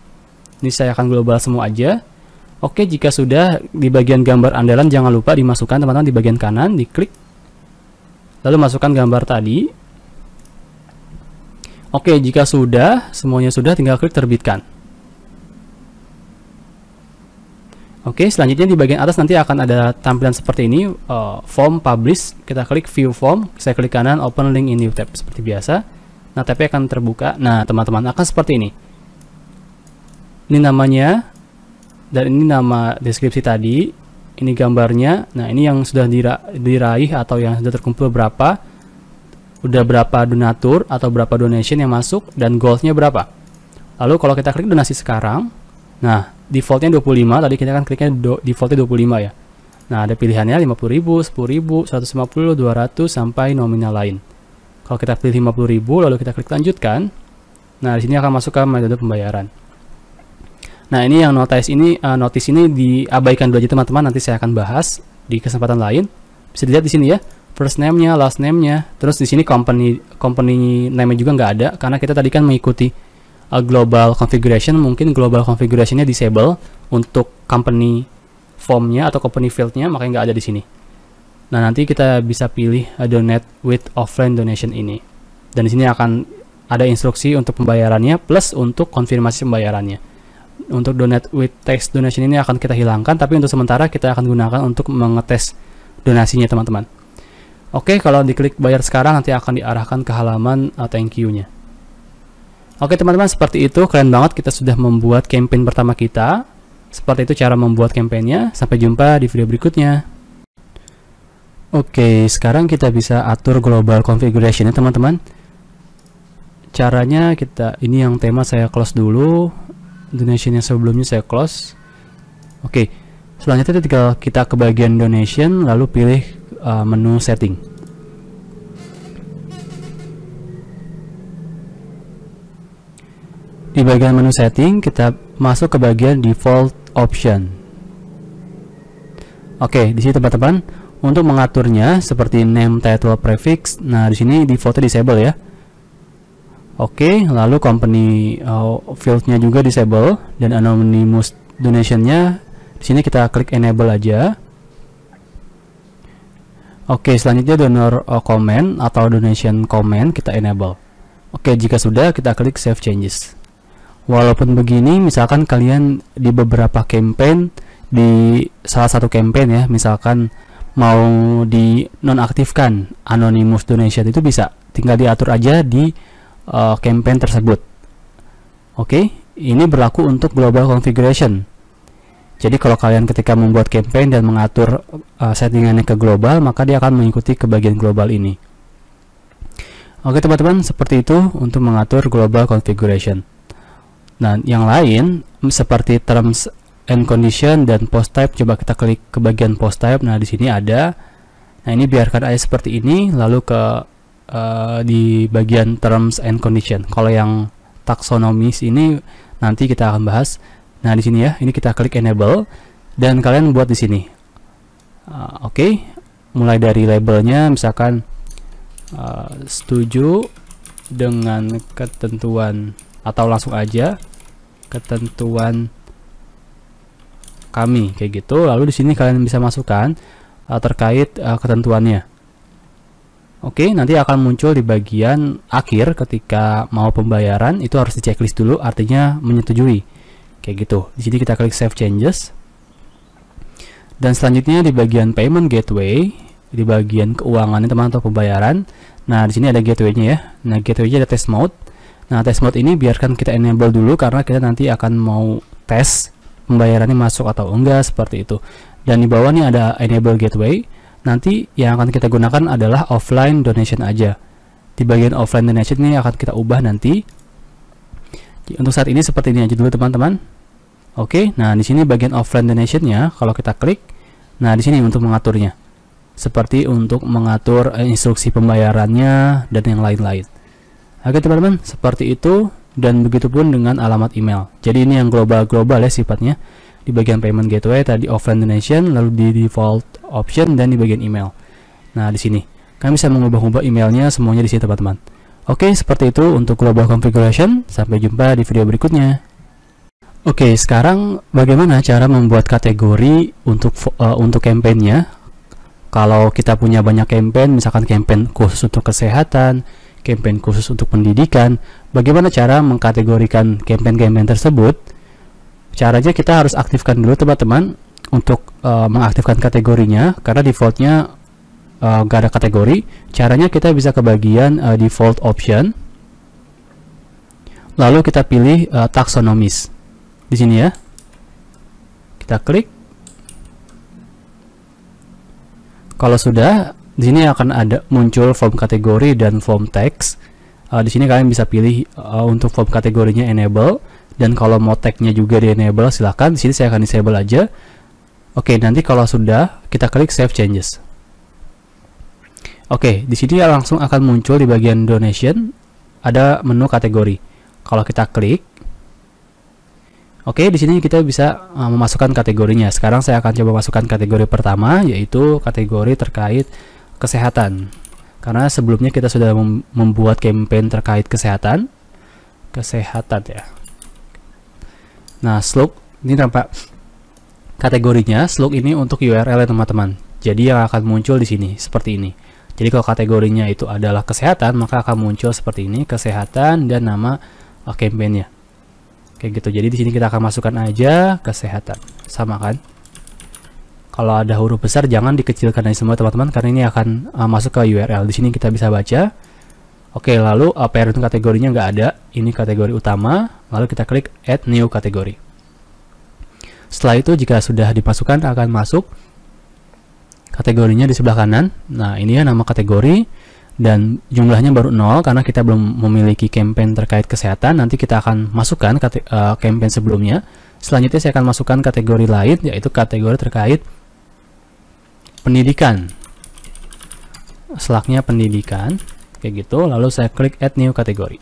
Ini saya akan global semua aja. Oke, jika sudah di bagian gambar andalan jangan lupa dimasukkan teman-teman di bagian kanan, diklik. Lalu masukkan gambar tadi. Oke, jika sudah, semuanya sudah tinggal klik terbitkan. Oke, selanjutnya di bagian atas nanti akan ada tampilan seperti ini, uh, form publish, kita klik view form, saya klik kanan open link in new tab seperti biasa. Nah, tapi akan terbuka. Nah, teman-teman akan seperti ini. Ini namanya dan ini nama deskripsi tadi. Ini gambarnya. Nah, ini yang sudah dira diraih atau yang sudah terkumpul berapa. Udah berapa donatur atau berapa donation yang masuk dan goalsnya berapa. Lalu kalau kita klik donasi sekarang, nah, defaultnya 25, tadi kita akan kliknya defaultnya 25 ya. Nah, ada pilihannya 50.000, 10.000, 150, 200 sampai nominal lain. Kalau kita pilih 50.000 lalu kita klik lanjutkan, nah di sini akan masuk ke metode pembayaran. Nah, ini yang notice ini uh, notice ini diabaikan dulu aja teman-teman, nanti saya akan bahas di kesempatan lain. Bisa dilihat di sini ya, first name-nya, last name-nya. Terus di sini company company name-nya juga nggak ada karena kita tadi kan mengikuti uh, global configuration, mungkin global configuration-nya disable untuk company form-nya atau company field-nya, makanya nggak ada di sini. Nah, nanti kita bisa pilih uh, donate with offline donation ini. Dan di sini akan ada instruksi untuk pembayarannya plus untuk konfirmasi pembayarannya. Untuk donate with text donation ini akan kita hilangkan, tapi untuk sementara kita akan gunakan untuk mengetes donasinya teman-teman. Oke, kalau diklik bayar sekarang nanti akan diarahkan ke halaman uh, thank you-nya. Oke teman-teman, seperti itu. Keren banget kita sudah membuat campaign pertama kita. Seperti itu cara membuat nya Sampai jumpa di video berikutnya. Oke, sekarang kita bisa atur global configuration ya teman-teman. Caranya kita ini yang tema saya close dulu, donation yang sebelumnya saya close. Oke, selanjutnya tinggal kita ke bagian donation lalu pilih uh, menu setting. Di bagian menu setting kita masuk ke bagian default option. Oke, di sini teman-teman untuk mengaturnya seperti name, title, prefix. Nah, di sini default disable ya. Oke, lalu company uh, fieldnya juga disable dan anonymous donationnya di sini kita klik enable aja. Oke, selanjutnya donor uh, comment atau donation comment kita enable. Oke, jika sudah kita klik save changes. Walaupun begini, misalkan kalian di beberapa campaign di salah satu campaign ya, misalkan mau di nonaktifkan anonymous donation itu bisa tinggal diatur aja di uh, campaign tersebut oke okay? ini berlaku untuk global configuration jadi kalau kalian ketika membuat campaign dan mengatur uh, settingannya ke global maka dia akan mengikuti ke bagian global ini oke okay, teman-teman seperti itu untuk mengatur global configuration Dan nah, yang lain seperti terms end condition dan post type coba kita klik ke bagian post type nah di sini ada nah ini biarkan aja seperti ini lalu ke uh, di bagian terms and condition kalau yang taksonomis ini nanti kita akan bahas nah di sini ya ini kita klik enable dan kalian buat di sini uh, oke okay. mulai dari labelnya misalkan uh, setuju dengan ketentuan atau langsung aja ketentuan kami kayak gitu. Lalu di sini kalian bisa masukkan uh, terkait uh, ketentuannya. Oke, nanti akan muncul di bagian akhir ketika mau pembayaran itu harus di checklist dulu artinya menyetujui. Kayak gitu. Di sini kita klik save changes. Dan selanjutnya di bagian payment gateway, di bagian keuangannya teman atau pembayaran. Nah, di sini ada gateway-nya ya. Nah, gateway-nya ada test mode. Nah, test mode ini biarkan kita enable dulu karena kita nanti akan mau tes pembayarannya masuk atau enggak seperti itu dan di bawah ini ada enable gateway nanti yang akan kita gunakan adalah offline donation aja di bagian offline donation ini akan kita ubah nanti untuk saat ini seperti ini aja dulu teman-teman oke nah di sini bagian offline donationnya kalau kita klik nah di sini untuk mengaturnya seperti untuk mengatur eh, instruksi pembayarannya dan yang lain-lain oke teman-teman seperti itu dan begitu pun dengan alamat email. Jadi ini yang global-global ya sifatnya. Di bagian payment gateway tadi offline donation, lalu di default option dan di bagian email. Nah, di sini kami bisa mengubah-ubah emailnya semuanya di sini teman-teman. Oke, seperti itu untuk global configuration. Sampai jumpa di video berikutnya. Oke, sekarang bagaimana cara membuat kategori untuk uh, untuk campaignnya? Kalau kita punya banyak campaign, misalkan campaign khusus untuk kesehatan, campaign khusus untuk pendidikan, Bagaimana cara mengkategorikan campaign-campaign tersebut? Caranya kita harus aktifkan dulu teman-teman untuk uh, mengaktifkan kategorinya karena defaultnya uh, eh, gak ada kategori. Caranya kita bisa ke bagian uh, eh, default option, lalu kita pilih uh, taksonomis di sini ya. Kita klik. Kalau sudah, di sini akan ada muncul form kategori dan form text uh, di sini kalian bisa pilih uh, untuk form kategorinya enable dan kalau mau tagnya juga di enable silahkan di sini saya akan disable aja oke okay, nanti kalau sudah kita klik save changes oke okay, di sini langsung akan muncul di bagian donation ada menu kategori kalau kita klik Oke, di sini kita bisa eh, memasukkan kategorinya. Sekarang saya akan coba masukkan kategori pertama, yaitu kategori terkait kesehatan. Karena sebelumnya kita sudah membuat campaign terkait kesehatan. Kesehatan ya. Nah, slug ini nampak kategorinya slug ini untuk URL ya teman-teman. Jadi yang akan muncul di sini seperti ini. Jadi kalau kategorinya itu adalah kesehatan, maka akan muncul seperti ini, kesehatan dan nama eh, campaignnya Oke Kayak gitu. Jadi di sini kita akan masukkan aja kesehatan. Sama kan? Kalau ada huruf besar jangan dikecilkan dari semua teman-teman karena ini akan uh, masuk ke URL. Di sini kita bisa baca. Oke, lalu uh, parent kategorinya nggak ada. Ini kategori utama. Lalu kita klik add new kategori Setelah itu jika sudah dimasukkan akan masuk kategorinya di sebelah kanan. Nah, ini ya nama kategori dan jumlahnya baru nol karena kita belum memiliki campaign terkait kesehatan nanti kita akan masukkan uh, campaign sebelumnya selanjutnya saya akan masukkan kategori lain yaitu kategori terkait pendidikan selaknya pendidikan kayak gitu lalu saya klik add new Kategori.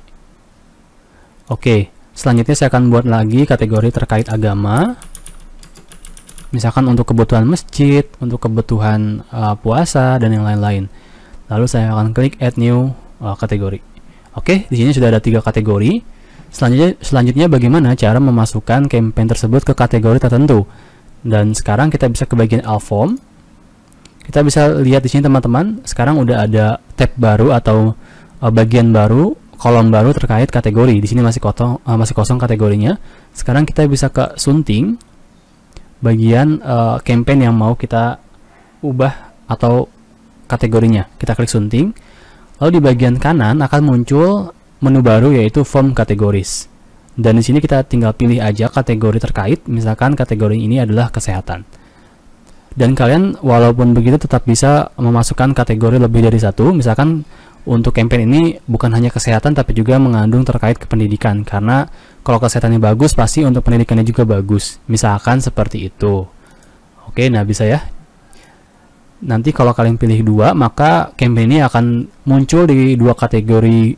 oke selanjutnya saya akan buat lagi kategori terkait agama misalkan untuk kebutuhan masjid untuk kebutuhan uh, puasa dan yang lain-lain lalu saya akan klik add new uh, kategori oke di sini sudah ada tiga kategori selanjutnya selanjutnya bagaimana cara memasukkan campaign tersebut ke kategori tertentu dan sekarang kita bisa ke bagian alform kita bisa lihat di sini teman-teman sekarang udah ada tab baru atau uh, bagian baru kolom baru terkait kategori di sini masih kosong uh, eh, masih kosong kategorinya sekarang kita bisa ke sunting bagian uh, campaign yang mau kita ubah atau kategorinya kita klik sunting lalu di bagian kanan akan muncul menu baru yaitu form kategoris dan di sini kita tinggal pilih aja kategori terkait misalkan kategori ini adalah kesehatan dan kalian walaupun begitu tetap bisa memasukkan kategori lebih dari satu misalkan untuk campaign ini bukan hanya kesehatan tapi juga mengandung terkait ke pendidikan karena kalau kesehatannya bagus pasti untuk pendidikannya juga bagus misalkan seperti itu oke nah bisa ya nanti kalau kalian pilih dua maka campaign ini akan muncul di dua kategori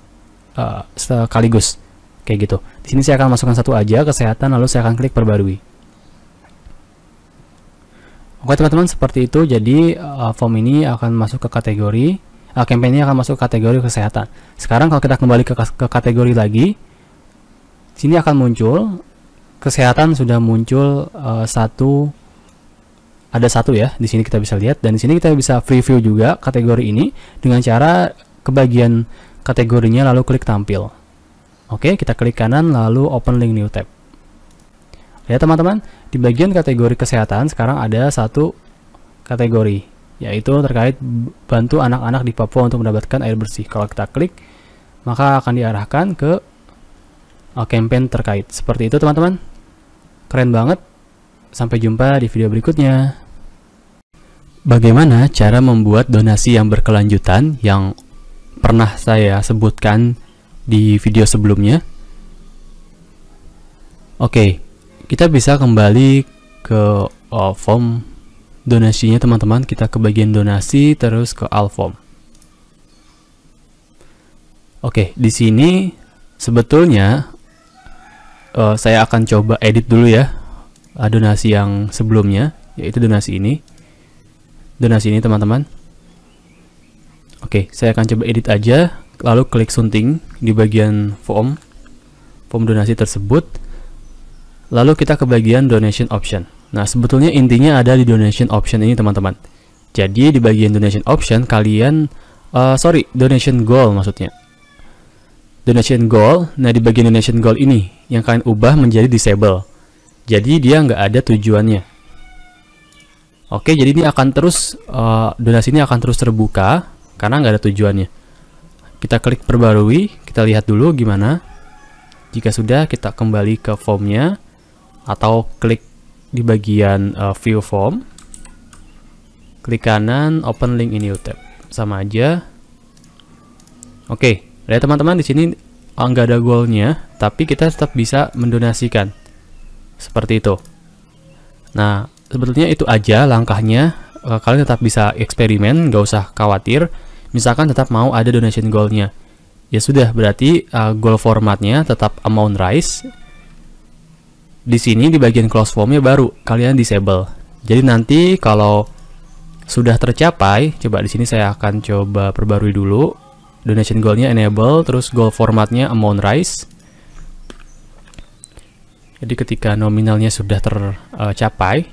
uh, sekaligus kayak gitu di sini saya akan masukkan satu aja kesehatan lalu saya akan klik perbarui Oke teman-teman seperti itu jadi uh, form ini akan masuk ke kategori uh, campaign ini akan masuk ke kategori kesehatan. Sekarang kalau kita kembali ke, ke kategori lagi sini akan muncul kesehatan sudah muncul uh, satu ada satu ya di sini kita bisa lihat dan di sini kita bisa preview juga kategori ini dengan cara ke bagian kategorinya lalu klik tampil. Oke, kita klik kanan lalu open link new tab. Ya teman-teman, di bagian kategori kesehatan sekarang ada satu kategori, yaitu terkait bantu anak-anak di Papua untuk mendapatkan air bersih. Kalau kita klik, maka akan diarahkan ke uh, campaign terkait. Seperti itu teman-teman. Keren banget. Sampai jumpa di video berikutnya. Bagaimana cara membuat donasi yang berkelanjutan yang pernah saya sebutkan di video sebelumnya? Oke, okay kita bisa kembali ke uh, form donasinya teman-teman kita ke bagian donasi terus ke all oke di sini sebetulnya uh, saya akan coba edit dulu ya uh, donasi yang sebelumnya yaitu donasi ini donasi ini teman-teman oke saya akan coba edit aja lalu klik sunting di bagian form form donasi tersebut Lalu kita ke bagian donation option. Nah, sebetulnya intinya ada di donation option ini, teman-teman. Jadi, di bagian donation option, kalian... Uh, sorry, donation goal maksudnya. Donation goal, nah di bagian donation goal ini, yang kalian ubah menjadi disable. Jadi, dia nggak ada tujuannya. Oke, jadi ini akan terus, uh, donasi ini akan terus terbuka, karena nggak ada tujuannya. Kita klik perbarui, kita lihat dulu gimana. Jika sudah, kita kembali ke formnya atau klik di bagian uh, view form klik kanan open link in new tab sama aja oke okay. lihat teman-teman di sini eh, nggak ada goalnya tapi kita tetap bisa mendonasikan seperti itu nah sebetulnya itu aja langkahnya eh, kalian tetap bisa eksperimen nggak usah khawatir misalkan tetap mau ada donation goalnya ya sudah berarti uh, goal formatnya tetap amount rise di sini di bagian close formnya baru kalian disable. Jadi nanti kalau sudah tercapai, coba di sini saya akan coba perbarui dulu. Donation goalnya enable, terus goal formatnya amount rise. Jadi ketika nominalnya sudah tercapai,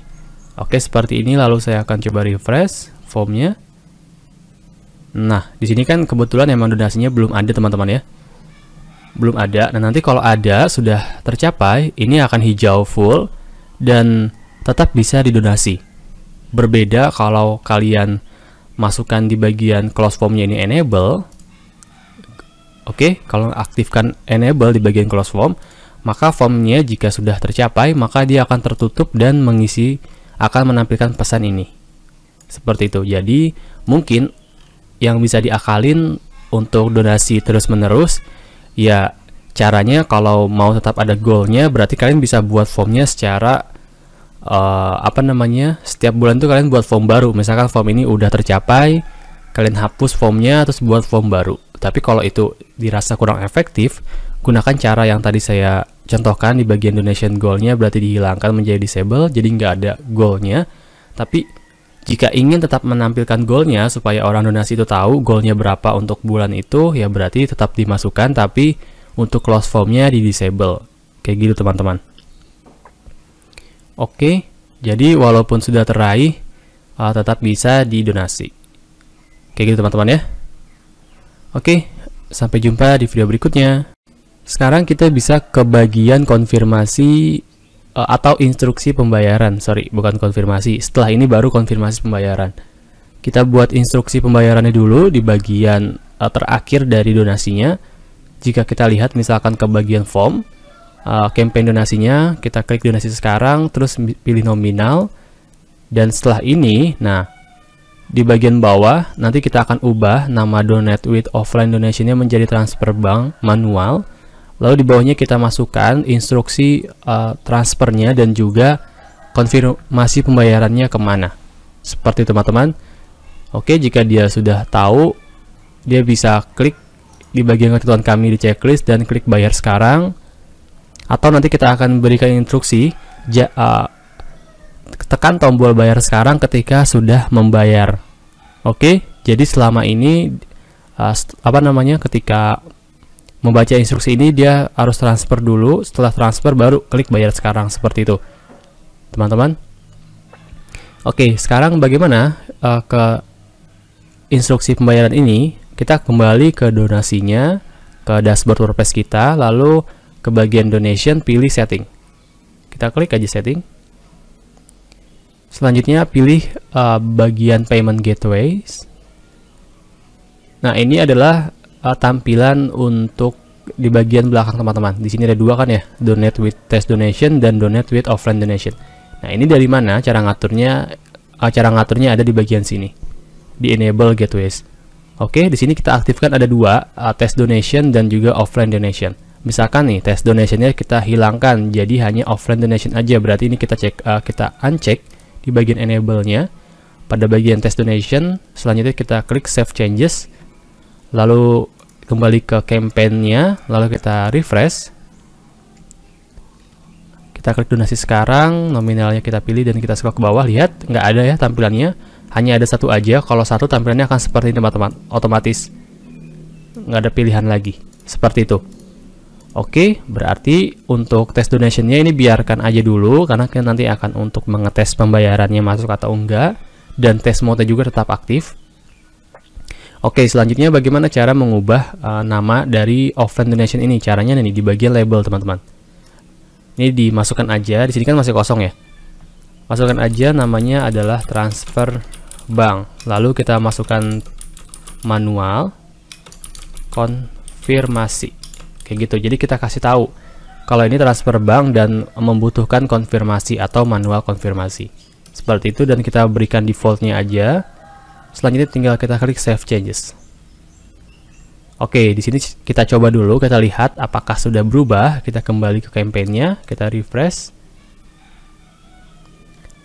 oke seperti ini. Lalu saya akan coba refresh formnya. Nah, di sini kan kebetulan emang donasinya belum ada teman-teman ya belum ada. Nah, nanti kalau ada sudah tercapai, ini akan hijau full dan tetap bisa didonasi. Berbeda kalau kalian masukkan di bagian close formnya ini enable. Oke, okay, kalau aktifkan enable di bagian close form, maka formnya jika sudah tercapai, maka dia akan tertutup dan mengisi akan menampilkan pesan ini. Seperti itu. Jadi, mungkin yang bisa diakalin untuk donasi terus-menerus ya caranya kalau mau tetap ada goalnya berarti kalian bisa buat formnya secara uh, apa namanya setiap bulan tuh kalian buat form baru misalkan form ini udah tercapai kalian hapus formnya terus buat form baru tapi kalau itu dirasa kurang efektif gunakan cara yang tadi saya contohkan di bagian donation goalnya berarti dihilangkan menjadi disable jadi nggak ada goalnya tapi jika ingin tetap menampilkan golnya supaya orang donasi itu tahu golnya berapa untuk bulan itu, ya berarti tetap dimasukkan tapi untuk close formnya di disable. Kayak gitu teman-teman. Oke, jadi walaupun sudah teraih, uh, tetap bisa didonasi. Kayak gitu teman-teman ya. Oke, sampai jumpa di video berikutnya. Sekarang kita bisa ke bagian konfirmasi uh, atau instruksi pembayaran sorry bukan konfirmasi setelah ini baru konfirmasi pembayaran kita buat instruksi pembayarannya dulu di bagian uh, terakhir dari donasinya jika kita lihat misalkan ke bagian form uh, campaign donasinya kita klik donasi sekarang terus pilih nominal dan setelah ini nah di bagian bawah nanti kita akan ubah nama donate with offline donationnya menjadi transfer bank manual Lalu di bawahnya kita masukkan instruksi uh, transfernya dan juga konfirmasi pembayarannya kemana. Seperti teman-teman. Oke, jika dia sudah tahu, dia bisa klik di bagian ketentuan kami di checklist dan klik bayar sekarang. Atau nanti kita akan berikan instruksi ja, uh, tekan tombol bayar sekarang ketika sudah membayar. Oke, jadi selama ini uh, apa namanya ketika membaca instruksi ini dia harus transfer dulu setelah transfer baru klik bayar sekarang seperti itu teman-teman Oke sekarang bagaimana uh, ke instruksi pembayaran ini kita kembali ke donasinya ke dashboard WordPress kita lalu ke bagian donation pilih setting kita klik aja setting selanjutnya pilih uh, bagian payment gateways nah ini adalah uh, tampilan untuk di bagian belakang teman-teman. Di sini ada dua kan ya, donate with test donation dan donate with offline donation. Nah, ini dari mana cara ngaturnya? Uh, cara ngaturnya ada di bagian sini. Di enable gateways. Oke, di sini kita aktifkan ada dua, uh, test donation dan juga offline donation. Misalkan nih, test donationnya kita hilangkan, jadi hanya offline donation aja. Berarti ini kita cek, uh, kita uncheck di bagian enable-nya. Pada bagian test donation, selanjutnya kita klik save changes, lalu kembali ke campaignnya lalu kita refresh kita klik donasi sekarang nominalnya kita pilih dan kita scroll ke bawah lihat nggak ada ya tampilannya hanya ada satu aja kalau satu tampilannya akan seperti ini teman-teman otomatis nggak ada pilihan lagi seperti itu Oke, berarti untuk tes donationnya ini biarkan aja dulu karena kita nanti akan untuk mengetes pembayarannya masuk atau enggak dan tes mode juga tetap aktif. Oke, selanjutnya bagaimana cara mengubah uh, nama dari oven donation ini? Caranya nih di bagian label, teman-teman. Ini dimasukkan aja, di sini kan masih kosong ya. Masukkan aja namanya adalah transfer bank. Lalu kita masukkan manual konfirmasi. Kayak gitu. Jadi kita kasih tahu kalau ini transfer bank dan membutuhkan konfirmasi atau manual konfirmasi. Seperti itu dan kita berikan defaultnya aja Selanjutnya tinggal kita klik save changes. Oke, di sini kita coba dulu, kita lihat apakah sudah berubah. Kita kembali ke campaign kita refresh.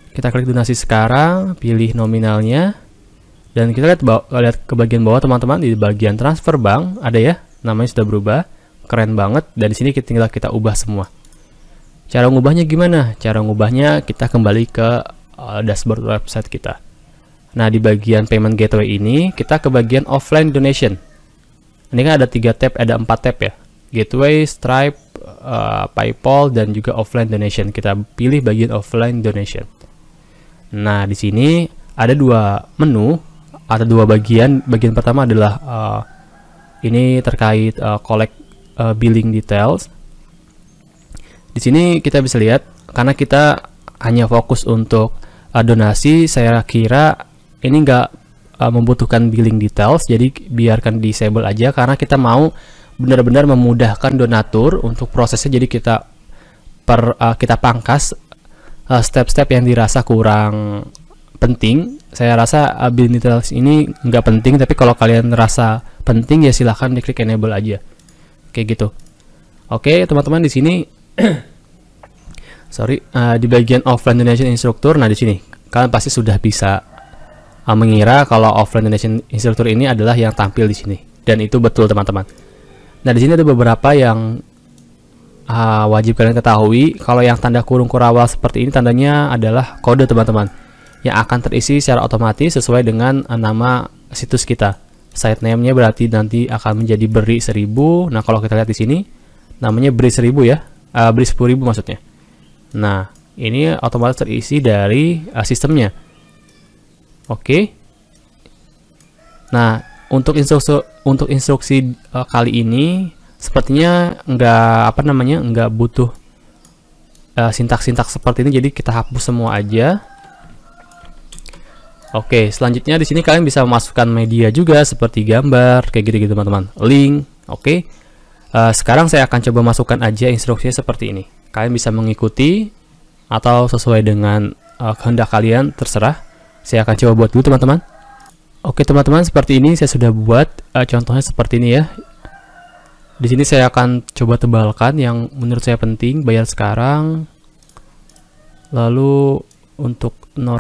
Kita klik donasi sekarang, pilih nominalnya. Dan kita lihat, lihat ke bagian bawah teman-teman, di bagian transfer bank, ada ya, namanya sudah berubah. Keren banget, dan di sini kita tinggal kita ubah semua. Cara ngubahnya gimana? Cara ngubahnya kita kembali ke eh, dashboard website kita. Nah, di bagian payment gateway ini, kita ke bagian offline donation. Ini kan ada tiga tab, ada empat tab ya. Gateway, Stripe, uh, PayPal, dan juga offline donation. Kita pilih bagian offline donation. Nah, di sini ada dua menu, ada dua bagian. Bagian pertama adalah uh, ini terkait uh, collect uh, billing details. Di sini kita bisa lihat, karena kita hanya fokus untuk uh, donasi, saya kira ini nggak uh, membutuhkan billing details jadi biarkan disable aja karena kita mau benar-benar memudahkan donatur untuk prosesnya jadi kita per uh, kita pangkas e, step-step uh, yang dirasa kurang penting saya rasa uh, billing details ini nggak penting tapi kalau kalian rasa penting ya silahkan diklik enable aja kayak gitu oke teman-teman di sini sorry uh, di bagian offline donation instructor nah di sini kalian pasti sudah bisa uh, mengira kalau offline donation instruktur ini adalah yang tampil di sini dan itu betul teman-teman. Nah di sini ada beberapa yang uh, wajib kalian ketahui kalau yang tanda kurung kurawal seperti ini tandanya adalah kode teman-teman yang akan terisi secara otomatis sesuai dengan uh, nama situs kita. Site name-nya berarti nanti akan menjadi beri seribu. Nah kalau kita lihat di sini namanya beri seribu ya, uh, beri 10.000 maksudnya. Nah ini otomatis terisi dari uh, sistemnya. Oke. Okay. Nah, untuk instruksi untuk instruksi uh, kali ini sepertinya nggak apa namanya nggak butuh eh, sintak-sintak uh, seperti ini. Jadi kita hapus semua aja. Oke, okay, selanjutnya di sini kalian bisa memasukkan media juga seperti gambar kayak gitu-gitu teman-teman. Link, oke. Okay. Uh, eh, sekarang saya akan coba masukkan aja instruksinya seperti ini. Kalian bisa mengikuti atau sesuai dengan uh, kehendak kalian terserah. Saya akan coba buat dulu teman-teman. Oke teman-teman, seperti ini saya sudah buat uh, contohnya seperti ini ya. Di sini saya akan coba tebalkan yang menurut saya penting, bayar sekarang. Lalu untuk no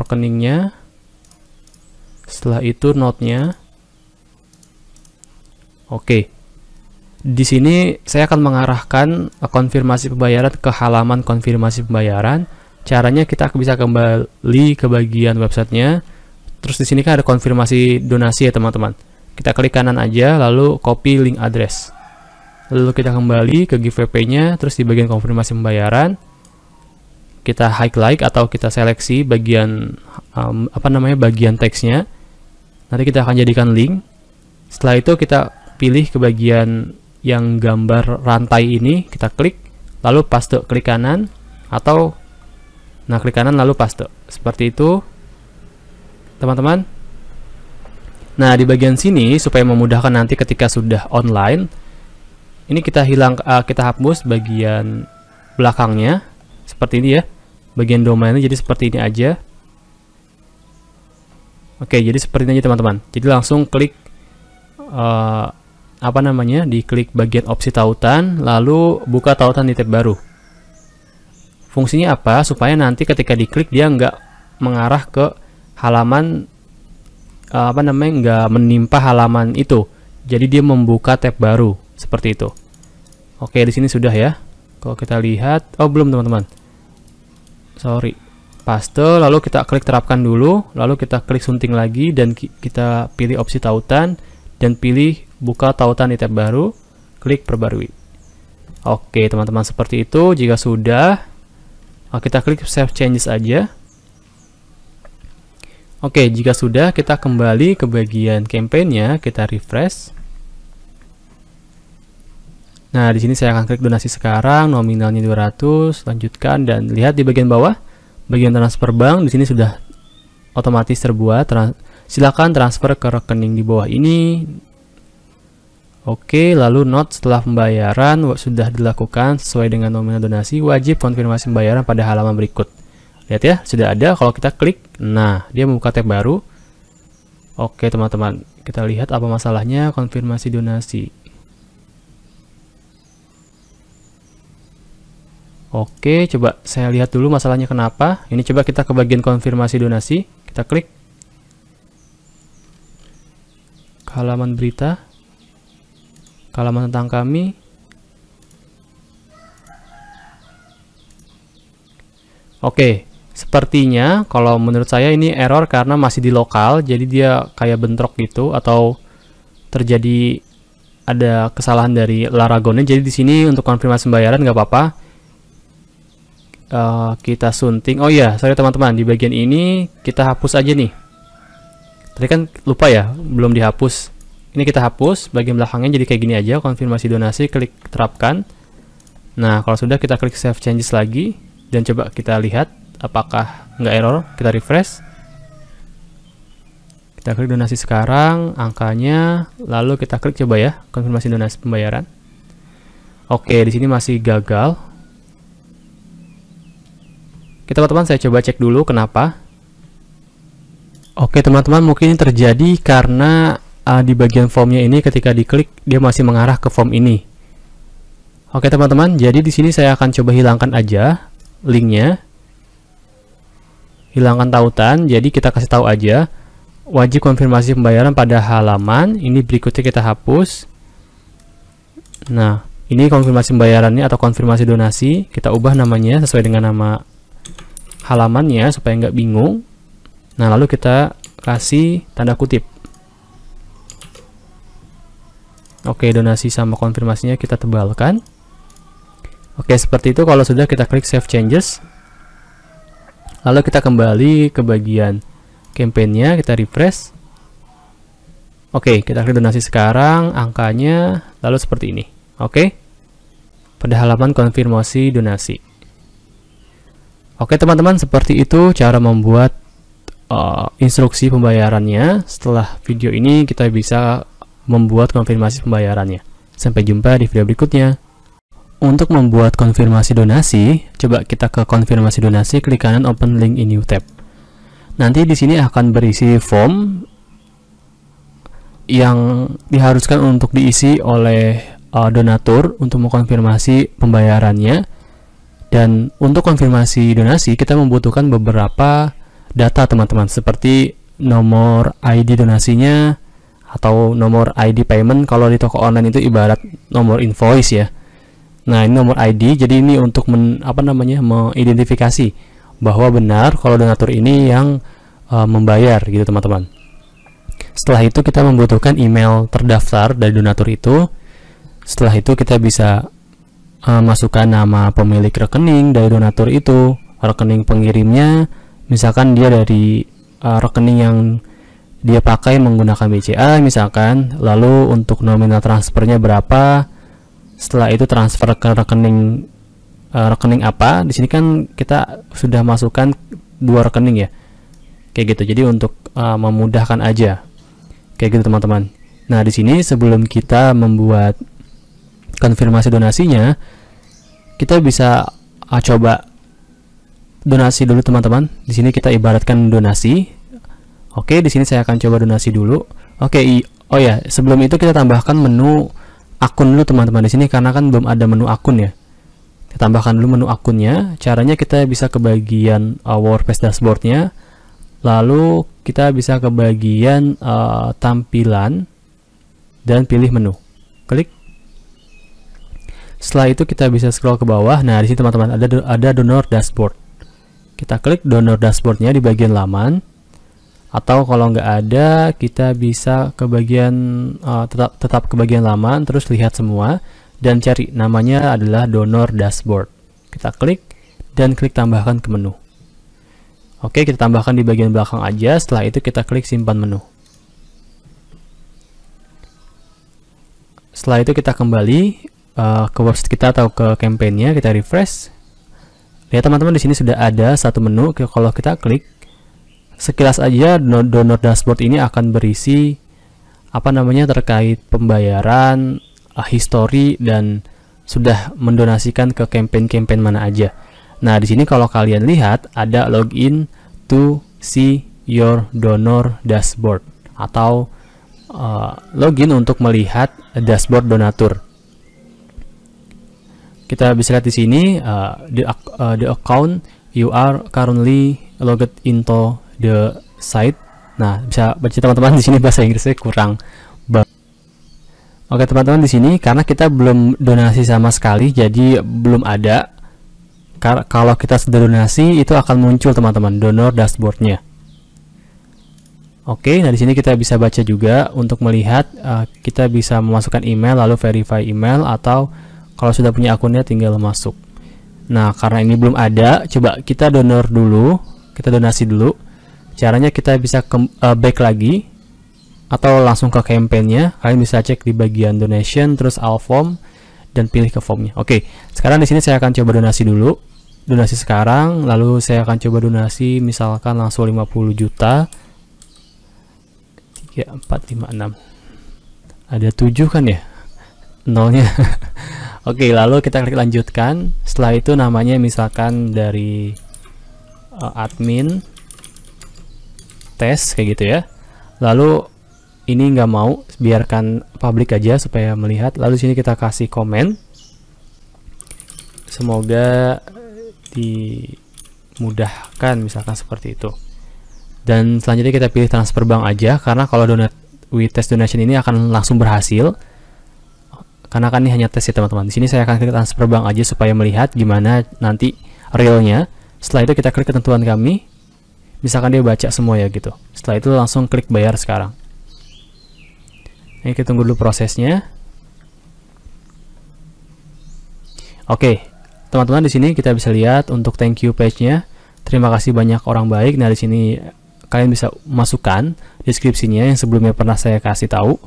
Setelah itu notnya. Oke. Di sini saya akan mengarahkan eh, konfirmasi pembayaran ke halaman konfirmasi pembayaran caranya kita bisa kembali ke bagian websitenya terus di sini kan ada konfirmasi donasi ya teman-teman kita klik kanan aja lalu copy link address lalu kita kembali ke giveaway nya terus di bagian konfirmasi pembayaran kita highlight atau kita seleksi bagian um, apa namanya bagian teksnya nanti kita akan jadikan link setelah itu kita pilih ke bagian yang gambar rantai ini kita klik lalu paste klik kanan atau Nah, klik kanan lalu paste. Seperti itu, teman-teman. Nah, di bagian sini supaya memudahkan nanti ketika sudah online, ini kita hilang uh, kita hapus bagian belakangnya seperti ini ya. Bagian domainnya jadi seperti ini aja. Oke, jadi seperti ini aja teman-teman. Jadi langsung klik uh, apa namanya? di klik bagian opsi tautan, lalu buka tautan di tab baru. Fungsinya apa? Supaya nanti ketika diklik dia nggak mengarah ke halaman eh, apa namanya nggak menimpa halaman itu. Jadi dia membuka tab baru seperti itu. Oke, di sini sudah ya. Kalau kita lihat, oh belum teman-teman. Sorry. Paste, lalu kita klik terapkan dulu, lalu kita klik sunting lagi dan kita pilih opsi tautan dan pilih buka tautan di tab baru, klik perbarui. Oke, teman-teman seperti itu. Jika sudah, Nah, kita klik save changes aja. Oke, jika sudah, kita kembali ke bagian campaign-nya, kita refresh. Nah, di sini saya akan klik donasi sekarang, nominalnya 200, lanjutkan, dan lihat di bagian bawah, bagian transfer bank, di sini sudah otomatis terbuat, trans silakan transfer ke rekening di bawah ini, Oke, lalu note setelah pembayaran sudah dilakukan sesuai dengan nominal donasi, wajib konfirmasi pembayaran pada halaman berikut. Lihat ya, sudah ada. Kalau kita klik, nah, dia membuka tab baru. Oke, teman-teman, kita lihat apa masalahnya konfirmasi donasi. Oke, coba saya lihat dulu masalahnya kenapa. Ini coba kita ke bagian konfirmasi donasi. Kita klik. halaman berita. Kalaman tentang kami. Oke, sepertinya kalau menurut saya ini error karena masih di lokal, jadi dia kayak bentrok gitu atau terjadi ada kesalahan dari laragonnya. Jadi di sini untuk konfirmasi pembayaran nggak apa-apa. Uh, kita sunting. Oh iya, sorry teman-teman, di bagian ini kita hapus aja nih. Tadi kan lupa ya, belum dihapus. Ini kita hapus, bagian belakangnya jadi kayak gini aja, konfirmasi donasi, klik terapkan. Nah, kalau sudah kita klik save changes lagi, dan coba kita lihat apakah nggak error, kita refresh. Kita klik donasi sekarang, angkanya, lalu kita klik coba ya, konfirmasi donasi pembayaran. Oke, di sini masih gagal. Kita teman-teman, saya coba cek dulu kenapa. Oke, teman-teman, mungkin terjadi karena uh, di bagian formnya ini ketika diklik dia masih mengarah ke form ini. Oke teman-teman, jadi di sini saya akan coba hilangkan aja linknya. Hilangkan tautan, jadi kita kasih tahu aja wajib konfirmasi pembayaran pada halaman. Ini berikutnya kita hapus. Nah, ini konfirmasi pembayarannya atau konfirmasi donasi. Kita ubah namanya sesuai dengan nama halamannya supaya nggak bingung. Nah, lalu kita kasih tanda kutip. Oke, donasi sama konfirmasinya kita tebalkan. Oke, seperti itu kalau sudah kita klik save changes. Lalu kita kembali ke bagian campaignnya, kita refresh. Oke, kita klik donasi sekarang, angkanya lalu seperti ini. Oke. Pada halaman konfirmasi donasi. Oke, teman-teman, seperti itu cara membuat uh, instruksi pembayarannya. Setelah video ini kita bisa membuat konfirmasi pembayarannya. Sampai jumpa di video berikutnya. Untuk membuat konfirmasi donasi, coba kita ke konfirmasi donasi, klik kanan open link in new tab. Nanti di sini akan berisi form yang diharuskan untuk diisi oleh uh, donatur untuk mengkonfirmasi pembayarannya. Dan untuk konfirmasi donasi, kita membutuhkan beberapa data teman-teman, seperti nomor ID donasinya, atau nomor ID payment kalau di toko online itu ibarat nomor invoice ya nah ini nomor ID jadi ini untuk men, apa namanya mengidentifikasi bahwa benar kalau donatur ini yang uh, membayar gitu teman-teman setelah itu kita membutuhkan email terdaftar dari donatur itu setelah itu kita bisa uh, masukkan nama pemilik rekening dari donatur itu rekening pengirimnya misalkan dia dari uh, rekening yang dia pakai menggunakan BCA misalkan lalu untuk nominal transfernya berapa setelah itu transfer ke rekening uh, rekening apa di sini kan kita sudah masukkan dua rekening ya kayak gitu jadi untuk uh, memudahkan aja kayak gitu teman-teman nah di sini sebelum kita membuat konfirmasi donasinya kita bisa uh, coba donasi dulu teman-teman di sini kita ibaratkan donasi Oke, di sini saya akan coba donasi dulu. Oke, oh ya, sebelum itu kita tambahkan menu akun dulu teman-teman di sini karena kan belum ada menu akun ya. Kita tambahkan dulu menu akunnya. Caranya kita bisa ke bagian uh, WordPress dashboardnya, lalu kita bisa ke bagian uh, tampilan dan pilih menu. Klik. Setelah itu kita bisa scroll ke bawah. Nah, di sini teman-teman ada ada donor dashboard. Kita klik donor dashboardnya di bagian laman atau kalau nggak ada kita bisa ke bagian uh, tetap tetap ke bagian laman terus lihat semua dan cari namanya adalah donor dashboard kita klik dan klik tambahkan ke menu oke kita tambahkan di bagian belakang aja setelah itu kita klik simpan menu setelah itu kita kembali uh, ke website kita atau ke campaignnya kita refresh lihat teman-teman di sini sudah ada satu menu kalau kita klik sekilas aja donor dashboard ini akan berisi apa namanya terkait pembayaran, eh, history dan sudah mendonasikan ke campaign-campaign mana aja. Nah, di sini kalau kalian lihat ada login to see your donor dashboard atau uh, login untuk melihat dashboard donatur. Kita bisa lihat di sini uh, the, uh, the account you are currently logged into the site. Nah, bisa baca teman-teman di sini bahasa Inggrisnya kurang Oke, teman-teman di sini karena kita belum donasi sama sekali jadi belum ada Kar kalau kita sudah donasi itu akan muncul teman-teman donor dashboardnya. Oke, nah di sini kita bisa baca juga untuk melihat uh, kita bisa memasukkan email lalu verify email atau kalau sudah punya akunnya tinggal masuk. Nah, karena ini belum ada, coba kita donor dulu, kita donasi dulu. Caranya kita bisa ke, uh, eh, back lagi atau langsung ke campaignnya. Kalian bisa cek di bagian donation, terus all form dan pilih ke formnya. Oke, sekarang di sini saya akan coba donasi dulu. Donasi sekarang, lalu saya akan coba donasi misalkan langsung 50 juta. 3, 4, 5, 6. Ada 7 kan ya? Nolnya. Oke, lalu kita klik lanjutkan. Setelah itu namanya misalkan dari uh, admin tes kayak gitu ya lalu ini nggak mau biarkan publik aja supaya melihat lalu sini kita kasih komen semoga dimudahkan misalkan seperti itu dan selanjutnya kita pilih transfer bank aja karena kalau donat test donation ini akan langsung berhasil karena kan ini hanya tes ya teman-teman di sini saya akan klik transfer bank aja supaya melihat gimana nanti realnya setelah itu kita klik ketentuan kami misalkan dia baca semua ya gitu setelah itu langsung klik bayar sekarang ini kita tunggu dulu prosesnya oke teman-teman di sini kita bisa lihat untuk thank you page-nya terima kasih banyak orang baik nah di sini kalian bisa masukkan deskripsinya yang sebelumnya pernah saya kasih tahu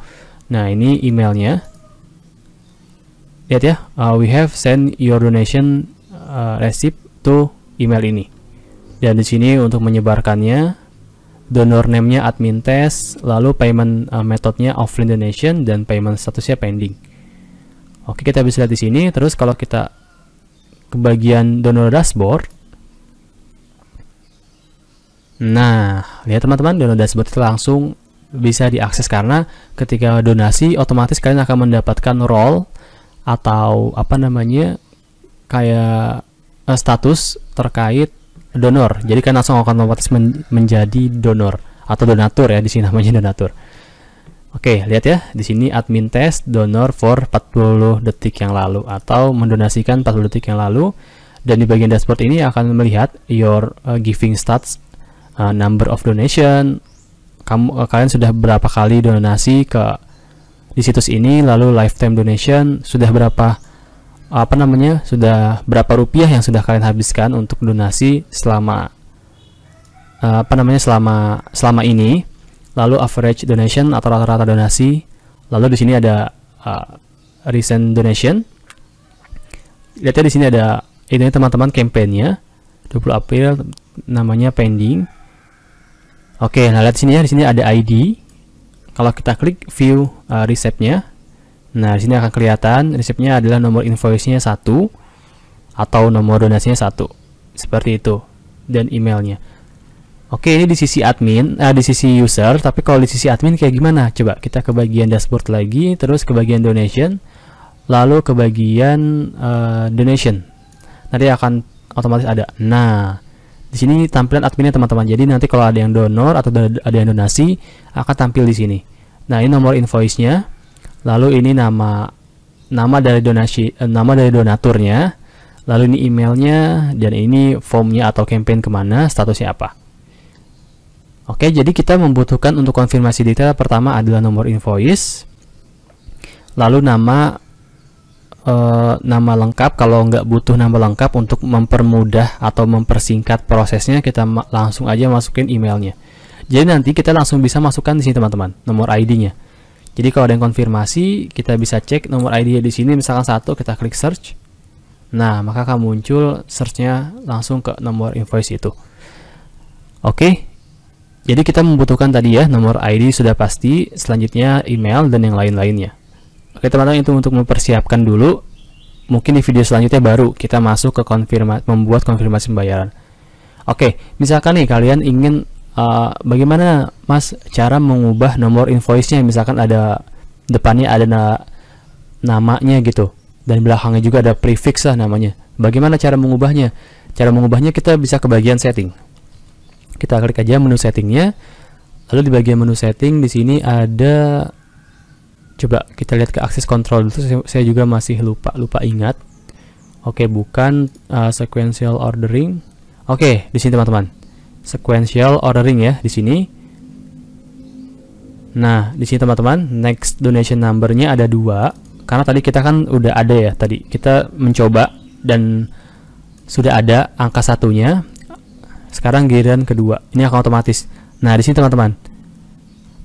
nah ini emailnya lihat ya uh, we have sent your donation uh, receipt to email ini dan di sini untuk menyebarkannya donor name-nya admin test lalu payment uh, eh, metodenya offline donation dan payment statusnya pending oke kita bisa lihat di sini terus kalau kita ke bagian donor dashboard nah lihat teman-teman donor dashboard itu langsung bisa diakses karena ketika donasi otomatis kalian akan mendapatkan role atau apa namanya kayak uh, status terkait donor. Jadi kan langsung akan otomatis men menjadi donor atau donatur ya di sini namanya donatur. Oke, lihat ya. Di sini admin test donor for 40 detik yang lalu atau mendonasikan 40 detik yang lalu dan di bagian dashboard ini akan melihat your uh, giving stats, uh, number of donation, kamu uh, kalian sudah berapa kali donasi ke di situs ini lalu lifetime donation sudah berapa apa namanya sudah berapa rupiah yang sudah kalian habiskan untuk donasi selama eh, apa namanya selama selama ini lalu average donation atau rata-rata donasi lalu di sini ada uh, recent donation lihatnya di sini ada ini teman-teman kampanyenya 20 April namanya pending oke nah lihat sini ya di sini ada ID kalau kita klik view uh, eh, resepnya Nah, di sini akan kelihatan resepnya adalah nomor invoice-nya 1 atau nomor donasinya 1. Seperti itu dan emailnya. Oke, ini di sisi admin, eh, di sisi user, tapi kalau di sisi admin kayak gimana? Coba kita ke bagian dashboard lagi, terus ke bagian donation, lalu ke bagian uh, donation. Nanti akan otomatis ada. Nah, di sini tampilan adminnya teman-teman. Jadi nanti kalau ada yang donor atau ada yang donasi akan tampil di sini. Nah, ini nomor invoice-nya lalu ini nama nama dari donasi eh, nama dari donaturnya lalu ini emailnya dan ini formnya atau campaign kemana statusnya apa oke jadi kita membutuhkan untuk konfirmasi detail pertama adalah nomor invoice lalu nama e, nama lengkap kalau nggak butuh nama lengkap untuk mempermudah atau mempersingkat prosesnya kita langsung aja masukin emailnya jadi nanti kita langsung bisa masukkan di sini teman-teman nomor ID-nya jadi kalau ada yang konfirmasi, kita bisa cek nomor ID di sini, misalkan satu, kita klik search. Nah, maka akan muncul searchnya langsung ke nomor invoice itu. Oke, jadi kita membutuhkan tadi ya, nomor ID sudah pasti, selanjutnya email dan yang lain-lainnya. Oke teman-teman, itu untuk mempersiapkan dulu. Mungkin di video selanjutnya baru kita masuk ke konfirma membuat konfirmasi pembayaran. Oke, misalkan nih kalian ingin Eh, bagaimana Mas cara mengubah nomor invoice-nya misalkan ada depannya ada na namanya gitu dan belakangnya juga ada prefix lah namanya. Bagaimana cara mengubahnya? Cara mengubahnya kita bisa ke bagian setting. Kita klik aja menu settingnya. Lalu di bagian menu setting di sini ada coba kita lihat ke akses kontrol itu saya juga masih lupa lupa ingat. Oke, bukan uh, sequential ordering. Oke, di sini teman-teman sequential ordering ya di sini. Nah, di sini teman-teman, next donation number-nya ada dua. Karena tadi kita kan udah ada ya tadi. Kita mencoba dan sudah ada angka satunya. Sekarang giliran kedua. Ini akan otomatis. Nah, di sini teman-teman.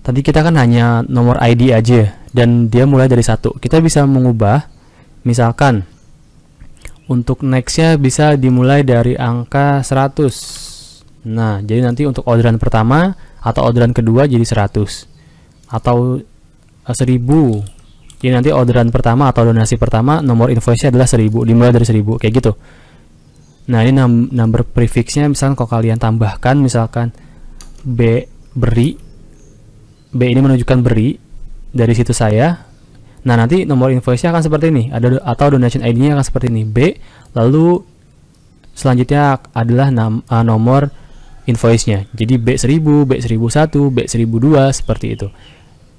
Tadi kita kan hanya nomor ID aja ya, dan dia mulai dari satu. Kita bisa mengubah misalkan untuk next-nya bisa dimulai dari angka 100 Nah, jadi nanti untuk orderan pertama atau orderan kedua jadi 100 atau 1000. Eh, jadi nanti orderan pertama atau donasi pertama nomor invoice-nya adalah 1000, dimulai dari 1000 kayak gitu. Nah, ini number prefix-nya misalkan kalau kalian tambahkan misalkan B beri B ini menunjukkan beri dari situ saya. Nah, nanti nomor invoice-nya akan seperti ini, ada atau donation ID-nya akan seperti ini, B lalu selanjutnya adalah nam, uh, nomor invoice-nya. Jadi B1000, B1001, B1002 seperti itu.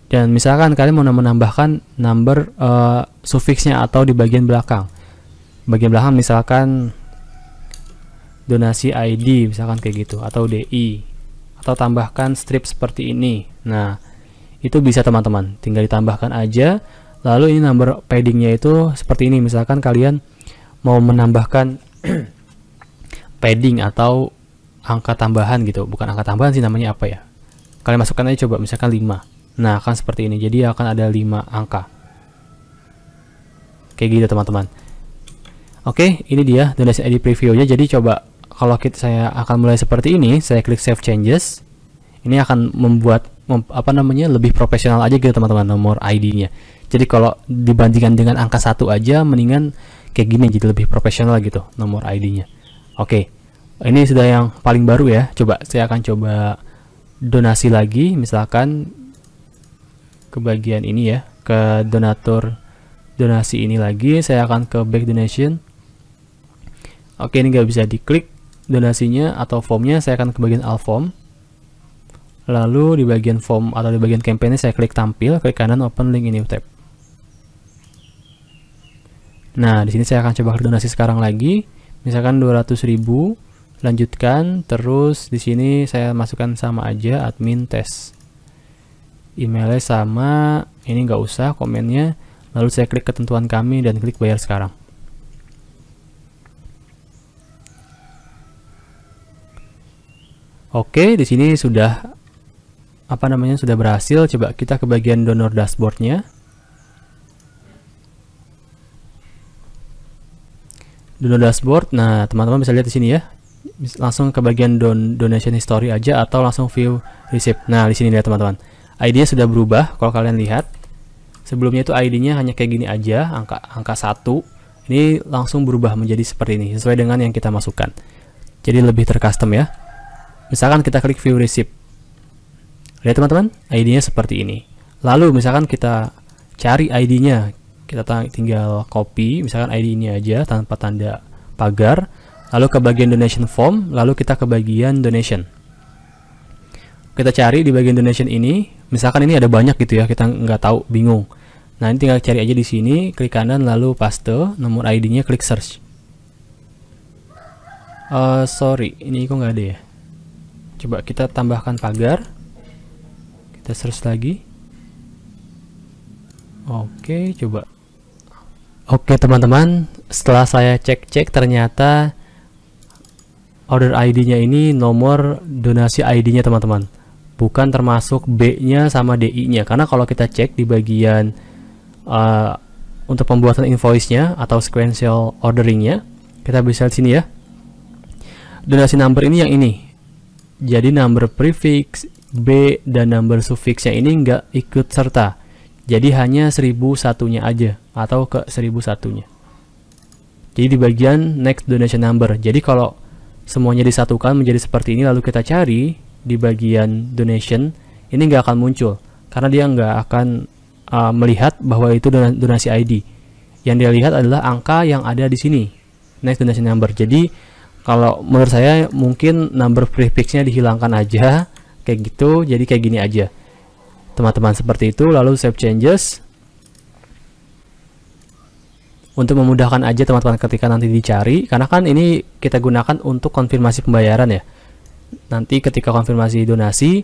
Dan misalkan kalian mau menambahkan number uh, suffix-nya atau di bagian belakang. Bagian belakang misalkan donasi ID misalkan kayak gitu atau DI atau tambahkan strip seperti ini. Nah, itu bisa teman-teman, tinggal ditambahkan aja. Lalu ini number padding-nya itu seperti ini misalkan kalian mau menambahkan padding atau angka tambahan gitu bukan angka tambahan sih namanya apa ya kalian masukkan aja coba misalkan 5 nah akan seperti ini jadi akan ada 5 angka kayak gitu teman-teman oke ini dia donation ID previewnya jadi coba kalau kita, saya akan mulai seperti ini saya klik save changes ini akan membuat mem, apa namanya lebih profesional aja gitu teman-teman nomor ID-nya jadi kalau dibandingkan dengan angka satu aja mendingan kayak gini jadi lebih profesional gitu nomor ID-nya oke okay ini sudah yang paling baru ya coba saya akan coba donasi lagi misalkan ke bagian ini ya ke donatur donasi ini lagi saya akan ke back donation oke ini nggak bisa diklik donasinya atau formnya saya akan ke bagian all form lalu di bagian form atau di bagian campaign saya klik tampil klik kanan open link ini tab nah di sini saya akan coba donasi sekarang lagi misalkan 200.000 ribu lanjutkan terus di sini saya masukkan sama aja admin test emailnya sama ini nggak usah komennya lalu saya klik ketentuan kami dan klik bayar sekarang Oke, di sini sudah apa namanya sudah berhasil. Coba kita ke bagian donor dashboardnya. Donor dashboard. Nah, teman-teman bisa lihat di sini ya langsung ke bagian don donation history aja atau langsung view receipt. Nah, di sini lihat teman-teman. ID-nya sudah berubah kalau kalian lihat. Sebelumnya itu ID-nya hanya kayak gini aja, angka angka 1. Ini langsung berubah menjadi seperti ini sesuai dengan yang kita masukkan. Jadi lebih tercustom ya. Misalkan kita klik view receipt. Lihat teman-teman, ID-nya seperti ini. Lalu misalkan kita cari ID-nya, kita tinggal copy misalkan ID ini aja tanpa tanda pagar lalu ke bagian donation form, lalu kita ke bagian donation. Kita cari di bagian donation ini, misalkan ini ada banyak gitu ya, kita nggak tahu, bingung. Nah ini tinggal cari aja di sini, klik kanan lalu paste, nomor ID-nya klik search. Uh, sorry, ini kok nggak ada ya. Coba kita tambahkan pagar. Kita search lagi. Oke, coba. Oke teman-teman, setelah saya cek-cek ternyata order ID-nya ini nomor donasi ID-nya teman-teman bukan termasuk B-nya sama DI-nya karena kalau kita cek di bagian uh, untuk pembuatan invoice-nya atau sequential ordering-nya kita bisa lihat sini ya donasi number ini yang ini jadi number prefix B dan number suffix suffix-nya ini nggak ikut serta jadi hanya 1001 nya aja atau ke 1001 nya jadi di bagian next donation number jadi kalau semuanya disatukan menjadi seperti ini lalu kita cari di bagian donation ini nggak akan muncul karena dia nggak akan uh, melihat bahwa itu donasi ID yang dia lihat adalah angka yang ada di sini next donation number jadi kalau menurut saya mungkin number prefixnya dihilangkan aja kayak gitu jadi kayak gini aja teman-teman seperti itu lalu save changes untuk memudahkan aja teman-teman ketika nanti dicari karena kan ini kita gunakan untuk konfirmasi pembayaran ya nanti ketika konfirmasi donasi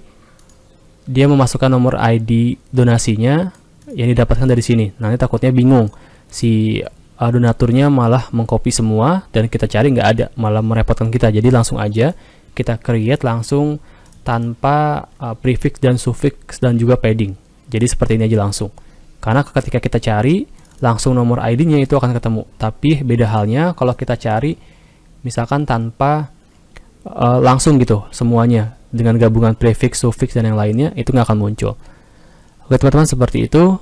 dia memasukkan nomor ID donasinya yang didapatkan dari sini nanti takutnya bingung si uh, donaturnya malah mengcopy semua dan kita cari nggak ada malah merepotkan kita jadi langsung aja kita create langsung tanpa uh, prefix dan suffix dan juga padding jadi seperti ini aja langsung karena ketika kita cari langsung nomor ID-nya itu akan ketemu. Tapi beda halnya kalau kita cari misalkan tanpa uh, langsung gitu semuanya dengan gabungan prefix, suffix dan yang lainnya itu nggak akan muncul. Oke teman-teman seperti itu.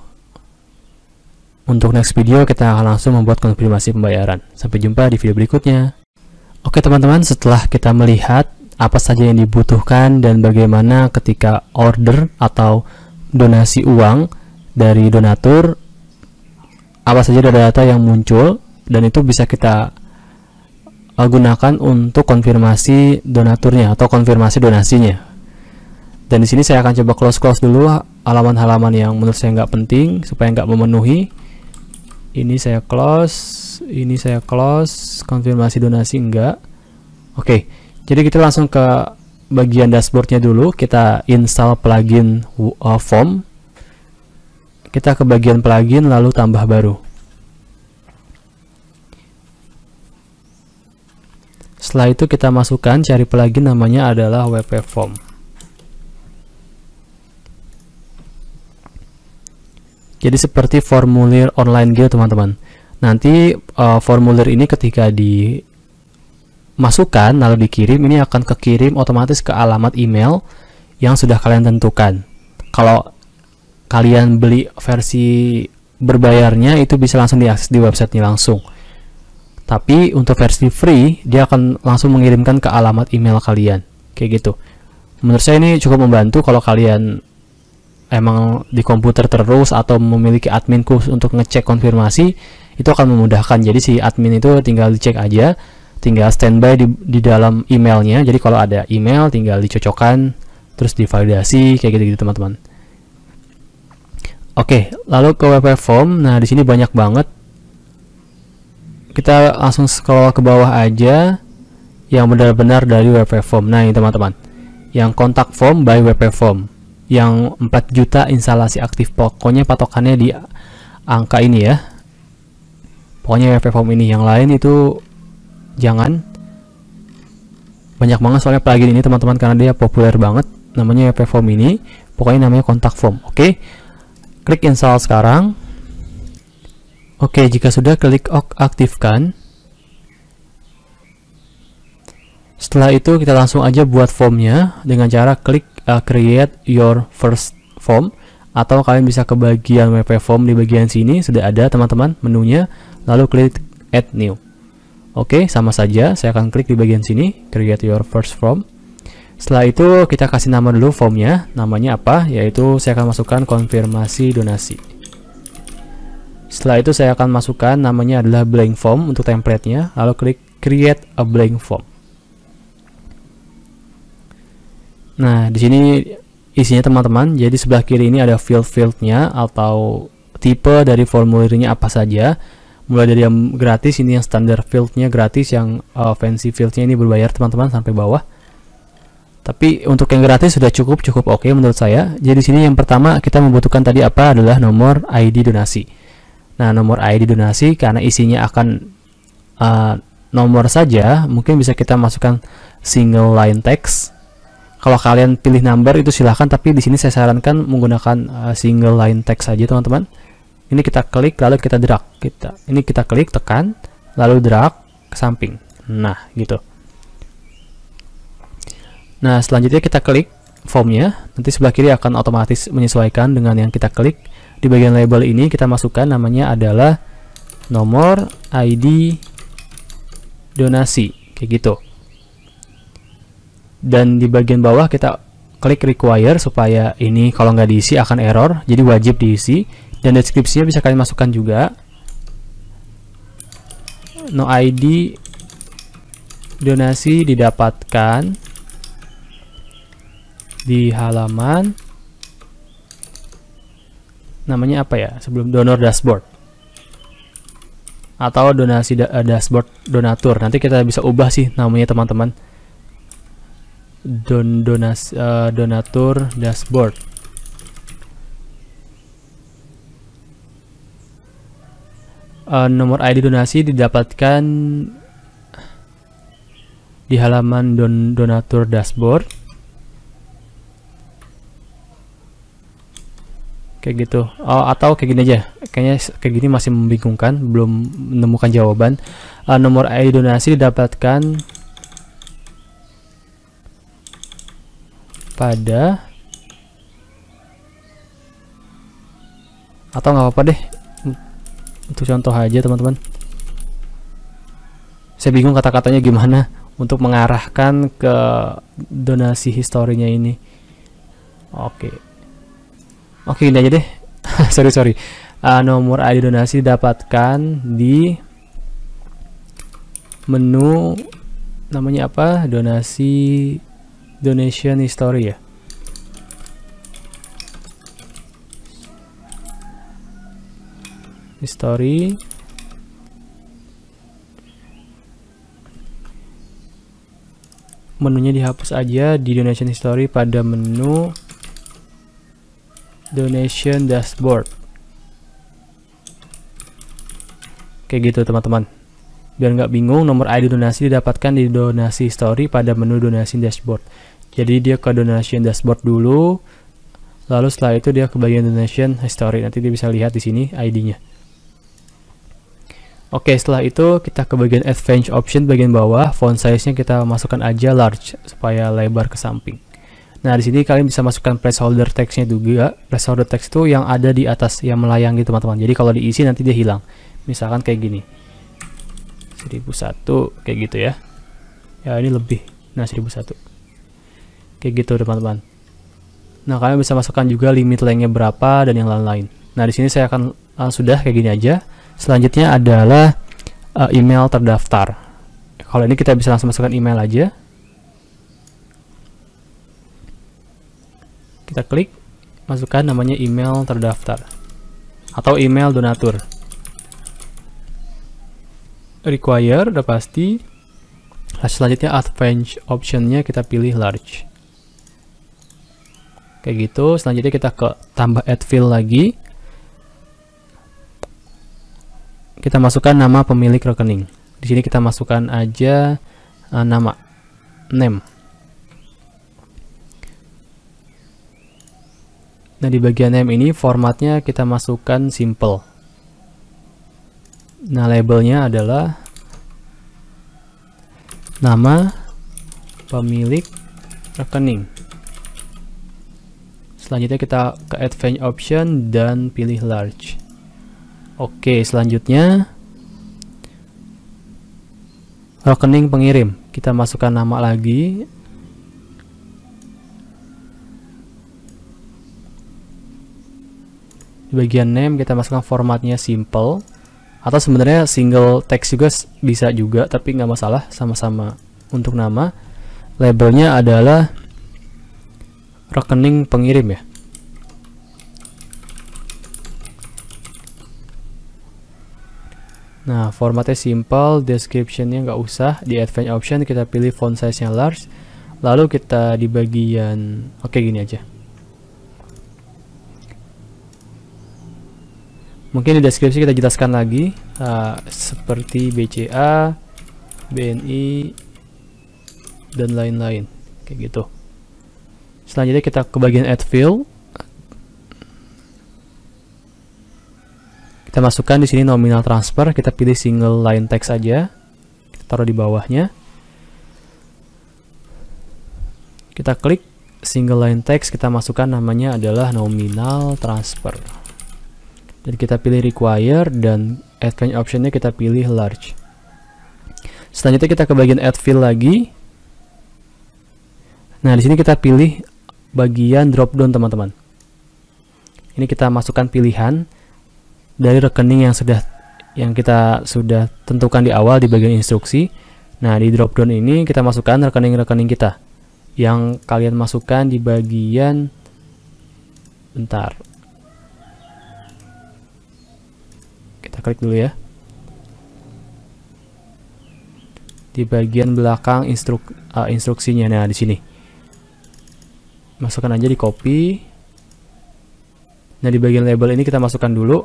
Untuk next video kita akan langsung membuat konfirmasi pembayaran. Sampai jumpa di video berikutnya. Oke teman-teman setelah kita melihat apa saja yang dibutuhkan dan bagaimana ketika order atau donasi uang dari donatur apa saja data-data yang muncul dan itu bisa kita uh, gunakan untuk konfirmasi donaturnya atau konfirmasi donasinya. Dan di sini saya akan coba close-close dulu halaman-halaman yang menurut saya nggak penting supaya nggak memenuhi. Ini saya close, ini saya close, konfirmasi donasi enggak. Oke, jadi kita langsung ke bagian dashboardnya dulu. Kita install plugin uh, form kita ke bagian plugin lalu tambah baru. Setelah itu kita masukkan cari plugin namanya adalah WP Form. Jadi seperti formulir online gitu teman-teman. Nanti uh, formulir ini ketika dimasukkan lalu dikirim ini akan kekirim otomatis ke alamat email yang sudah kalian tentukan. Kalau kalian beli versi berbayarnya itu bisa langsung diakses di websitenya langsung tapi untuk versi free dia akan langsung mengirimkan ke alamat email kalian kayak gitu menurut saya ini cukup membantu kalau kalian emang di komputer terus atau memiliki admin khusus untuk ngecek konfirmasi itu akan memudahkan jadi si admin itu tinggal dicek aja tinggal standby di, di dalam emailnya jadi kalau ada email tinggal dicocokkan terus divalidasi kayak gitu-gitu teman-teman Oke, lalu ke WP Form. Nah, di sini banyak banget. Kita langsung scroll ke bawah aja yang benar-benar dari WP Form. Nah, ini teman-teman. Yang kontak form by WP Form. Yang 4 juta instalasi aktif. Pokoknya patokannya di angka ini ya. Pokoknya WP Form ini. Yang lain itu jangan. Banyak banget soalnya plugin ini teman-teman karena dia populer banget. Namanya WP Form ini. Pokoknya namanya kontak form. Oke. Okay? Klik install sekarang. Oke, jika sudah klik OK aktifkan. Setelah itu kita langsung aja buat formnya dengan cara klik uh, create your first form atau kalian bisa ke bagian WP form di bagian sini sudah ada teman-teman menunya lalu klik add new. Oke, sama saja saya akan klik di bagian sini create your first form. Setelah itu kita kasih nama dulu formnya, namanya apa, yaitu saya akan masukkan konfirmasi donasi. Setelah itu saya akan masukkan namanya adalah blank form untuk templatenya, lalu klik create a blank form. Nah, di sini isinya teman-teman, jadi sebelah kiri ini ada field-fieldnya atau tipe dari formulirnya apa saja. Mulai dari yang gratis, ini yang standar fieldnya gratis, yang uh, fancy fieldnya ini berbayar teman-teman sampai bawah tapi untuk yang gratis sudah cukup cukup oke okay menurut saya jadi di sini yang pertama kita membutuhkan tadi apa adalah nomor ID donasi nah nomor ID donasi karena isinya akan uh, nomor saja mungkin bisa kita masukkan single line text kalau kalian pilih number itu silahkan tapi di sini saya sarankan menggunakan uh, single line text saja teman-teman ini kita klik lalu kita drag kita ini kita klik tekan lalu drag ke samping nah gitu Nah, selanjutnya kita klik formnya. Nanti sebelah kiri akan otomatis menyesuaikan dengan yang kita klik. Di bagian label ini kita masukkan namanya adalah nomor ID donasi, kayak gitu. Dan di bagian bawah kita klik require supaya ini kalau nggak diisi akan error, jadi wajib diisi. Dan deskripsinya bisa kalian masukkan juga. No ID donasi didapatkan di halaman namanya apa ya sebelum donor dashboard atau donasi da eh, dashboard donatur nanti kita bisa ubah sih namanya teman-teman don donas uh, donatur dashboard uh, nomor ID donasi didapatkan di halaman don donatur dashboard kayak gitu oh, atau kayak gini aja kayaknya kayak gini masih membingungkan belum menemukan jawaban uh, nomor ID donasi didapatkan pada atau nggak apa-apa deh untuk contoh aja teman-teman saya bingung kata-katanya gimana untuk mengarahkan ke donasi historinya ini oke okay. Oke, ini aja deh. sorry, sorry. Uh, nomor ID donasi dapatkan di menu namanya apa? Donasi donation history ya. History menunya dihapus aja di donation history pada menu donation dashboard kayak gitu teman-teman biar nggak bingung nomor ID donasi didapatkan di donasi story pada menu donasi dashboard jadi dia ke donation dashboard dulu lalu setelah itu dia ke bagian donation history nanti dia bisa lihat di sini ID-nya oke setelah itu kita ke bagian advanced option bagian bawah font size-nya kita masukkan aja large supaya lebar ke samping Nah, di sini kalian bisa masukkan placeholder text-nya juga. Placeholder text itu yang ada di atas, yang melayang gitu, teman-teman. Jadi kalau diisi nanti dia hilang. Misalkan kayak gini. 1001 kayak gitu ya. Ya, ini lebih. Nah, 1001. Kayak gitu, teman-teman. Nah, kalian bisa masukkan juga limit length berapa dan yang lain-lain. Nah, di sini saya akan uh, sudah kayak gini aja. Selanjutnya adalah uh, email terdaftar. Kalau ini kita bisa langsung masukkan email aja kita klik masukkan namanya email terdaftar atau email donatur require udah pasti selanjutnya advance optionnya kita pilih large kayak gitu selanjutnya kita ke tambah add field lagi kita masukkan nama pemilik rekening. Di sini kita masukkan aja uh, nama name. Nah di bagian name ini formatnya kita masukkan simple. Nah labelnya adalah nama pemilik rekening. Selanjutnya kita ke advance option dan pilih large. Oke, selanjutnya rekening pengirim. Kita masukkan nama lagi di bagian name kita masukkan formatnya simple atau sebenarnya single text juga bisa juga tapi nggak masalah sama-sama untuk nama labelnya adalah rekening pengirim ya nah formatnya simple descriptionnya nggak usah di advanced option kita pilih font size yang large lalu kita di bagian oke okay, gini aja mungkin di deskripsi kita jelaskan lagi uh, seperti BCA, BNI dan lain-lain kayak gitu. Selanjutnya kita ke bagian add field. Kita masukkan di sini nominal transfer, kita pilih single line text aja. Kita taruh di bawahnya. Kita klik single line text, kita masukkan namanya adalah nominal transfer dan kita pilih require dan add range optionnya kita pilih large selanjutnya kita ke bagian add fill lagi nah di sini kita pilih bagian drop down teman-teman ini kita masukkan pilihan dari rekening yang sudah yang kita sudah tentukan di awal di bagian instruksi nah di drop down ini kita masukkan rekening-rekening kita yang kalian masukkan di bagian bentar kita klik dulu ya di bagian belakang instruk uh, instruksinya nah di sini masukkan aja di copy nah di bagian label ini kita masukkan dulu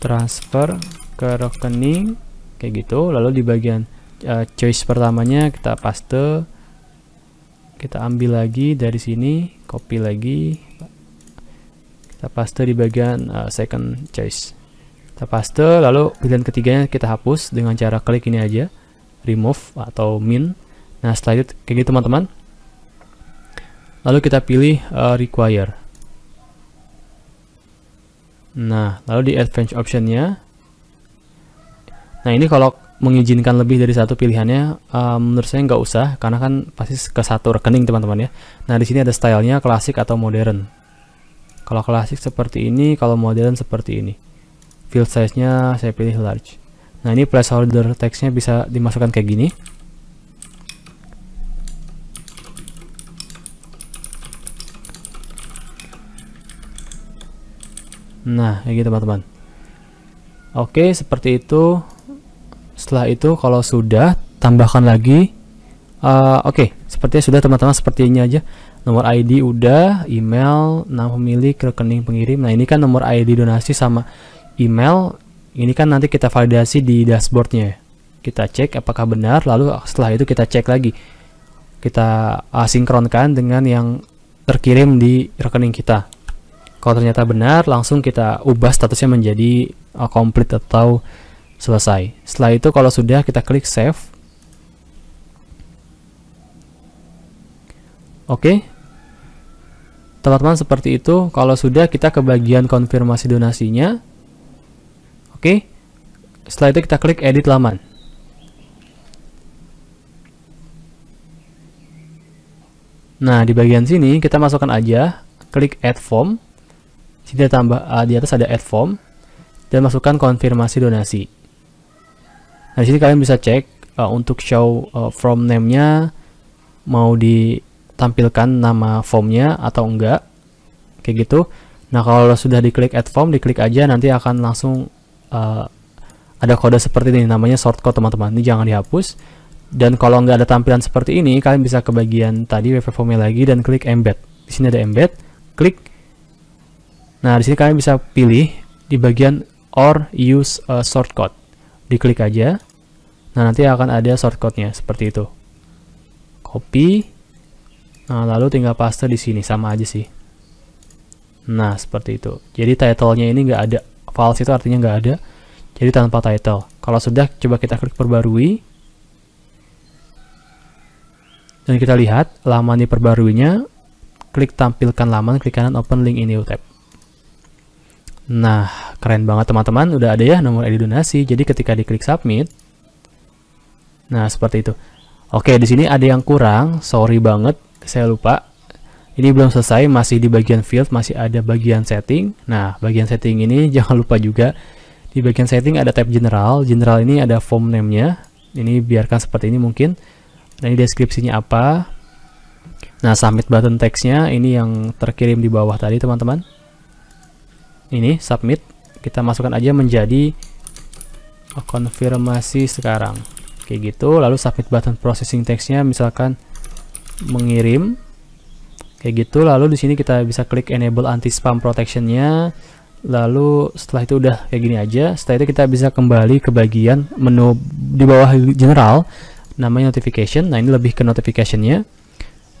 transfer ke rekening kayak gitu lalu di bagian uh, choice pertamanya kita paste kita ambil lagi dari sini copy lagi kita paste di bagian uh, second choice kita paste lalu pilihan ketiganya kita hapus dengan cara klik ini aja remove atau min nah setelah itu kayak gitu teman-teman lalu kita pilih uh, require nah lalu di advanced optionnya nah ini kalau mengizinkan lebih dari satu pilihannya uh, menurut saya nggak usah karena kan pasti ke satu rekening teman-teman ya nah di sini ada stylenya klasik atau modern kalau klasik seperti ini, kalau modern seperti ini. Field size-nya saya pilih large. Nah, ini placeholder teksnya bisa dimasukkan kayak gini. Nah, kayak gitu teman-teman. Oke, seperti itu. Setelah itu kalau sudah, tambahkan lagi. Uh, Oke, okay, sepertinya sudah teman-teman, sepertinya aja nomor ID udah, email, nama pemilik, rekening pengirim. Nah, ini kan nomor ID donasi sama email. Ini kan nanti kita validasi di dashboardnya. Kita cek apakah benar, lalu setelah itu kita cek lagi. Kita asinkronkan dengan yang terkirim di rekening kita. Kalau ternyata benar, langsung kita ubah statusnya menjadi uh, complete atau selesai. Setelah itu kalau sudah kita klik save. Oke, teman-teman seperti itu kalau sudah kita ke bagian konfirmasi donasinya oke setelah itu kita klik edit laman nah di bagian sini kita masukkan aja klik add form sini tambah eh, di atas ada add form dan masukkan konfirmasi donasi nah di sini kalian bisa cek uh, untuk show uh, eh, from name-nya mau di tampilkan nama formnya atau enggak kayak gitu nah kalau sudah diklik add form diklik aja nanti akan langsung uh, ada kode seperti ini namanya short teman-teman ini jangan dihapus dan kalau nggak ada tampilan seperti ini kalian bisa ke bagian tadi wave formnya lagi dan klik embed di sini ada embed klik nah di sini kalian bisa pilih di bagian or use a shortcut diklik aja nah nanti akan ada shortcutnya seperti itu copy Nah, lalu tinggal paste di sini sama aja sih. Nah, seperti itu. Jadi title-nya ini nggak ada. False itu artinya nggak ada. Jadi tanpa title. Kalau sudah, coba kita klik perbarui. Dan kita lihat laman diperbaruinya. Klik tampilkan laman, klik kanan open link ini tab. E nah, keren banget teman-teman. Udah ada ya nomor ID donasi. Jadi ketika diklik submit, nah seperti itu. Oke, di sini ada yang kurang. Sorry banget, saya lupa ini belum selesai masih di bagian field masih ada bagian setting nah bagian setting ini jangan lupa juga di bagian setting ada tab general general ini ada form name-nya ini biarkan seperti ini mungkin nah ini deskripsinya apa nah submit button teksnya ini yang terkirim di bawah tadi teman-teman ini submit kita masukkan aja menjadi konfirmasi sekarang kayak gitu lalu submit button processing teksnya misalkan mengirim kayak gitu lalu di sini kita bisa klik enable anti spam protectionnya lalu setelah itu udah kayak gini aja setelah itu kita bisa kembali ke bagian menu di bawah general namanya notification nah ini lebih ke notificationnya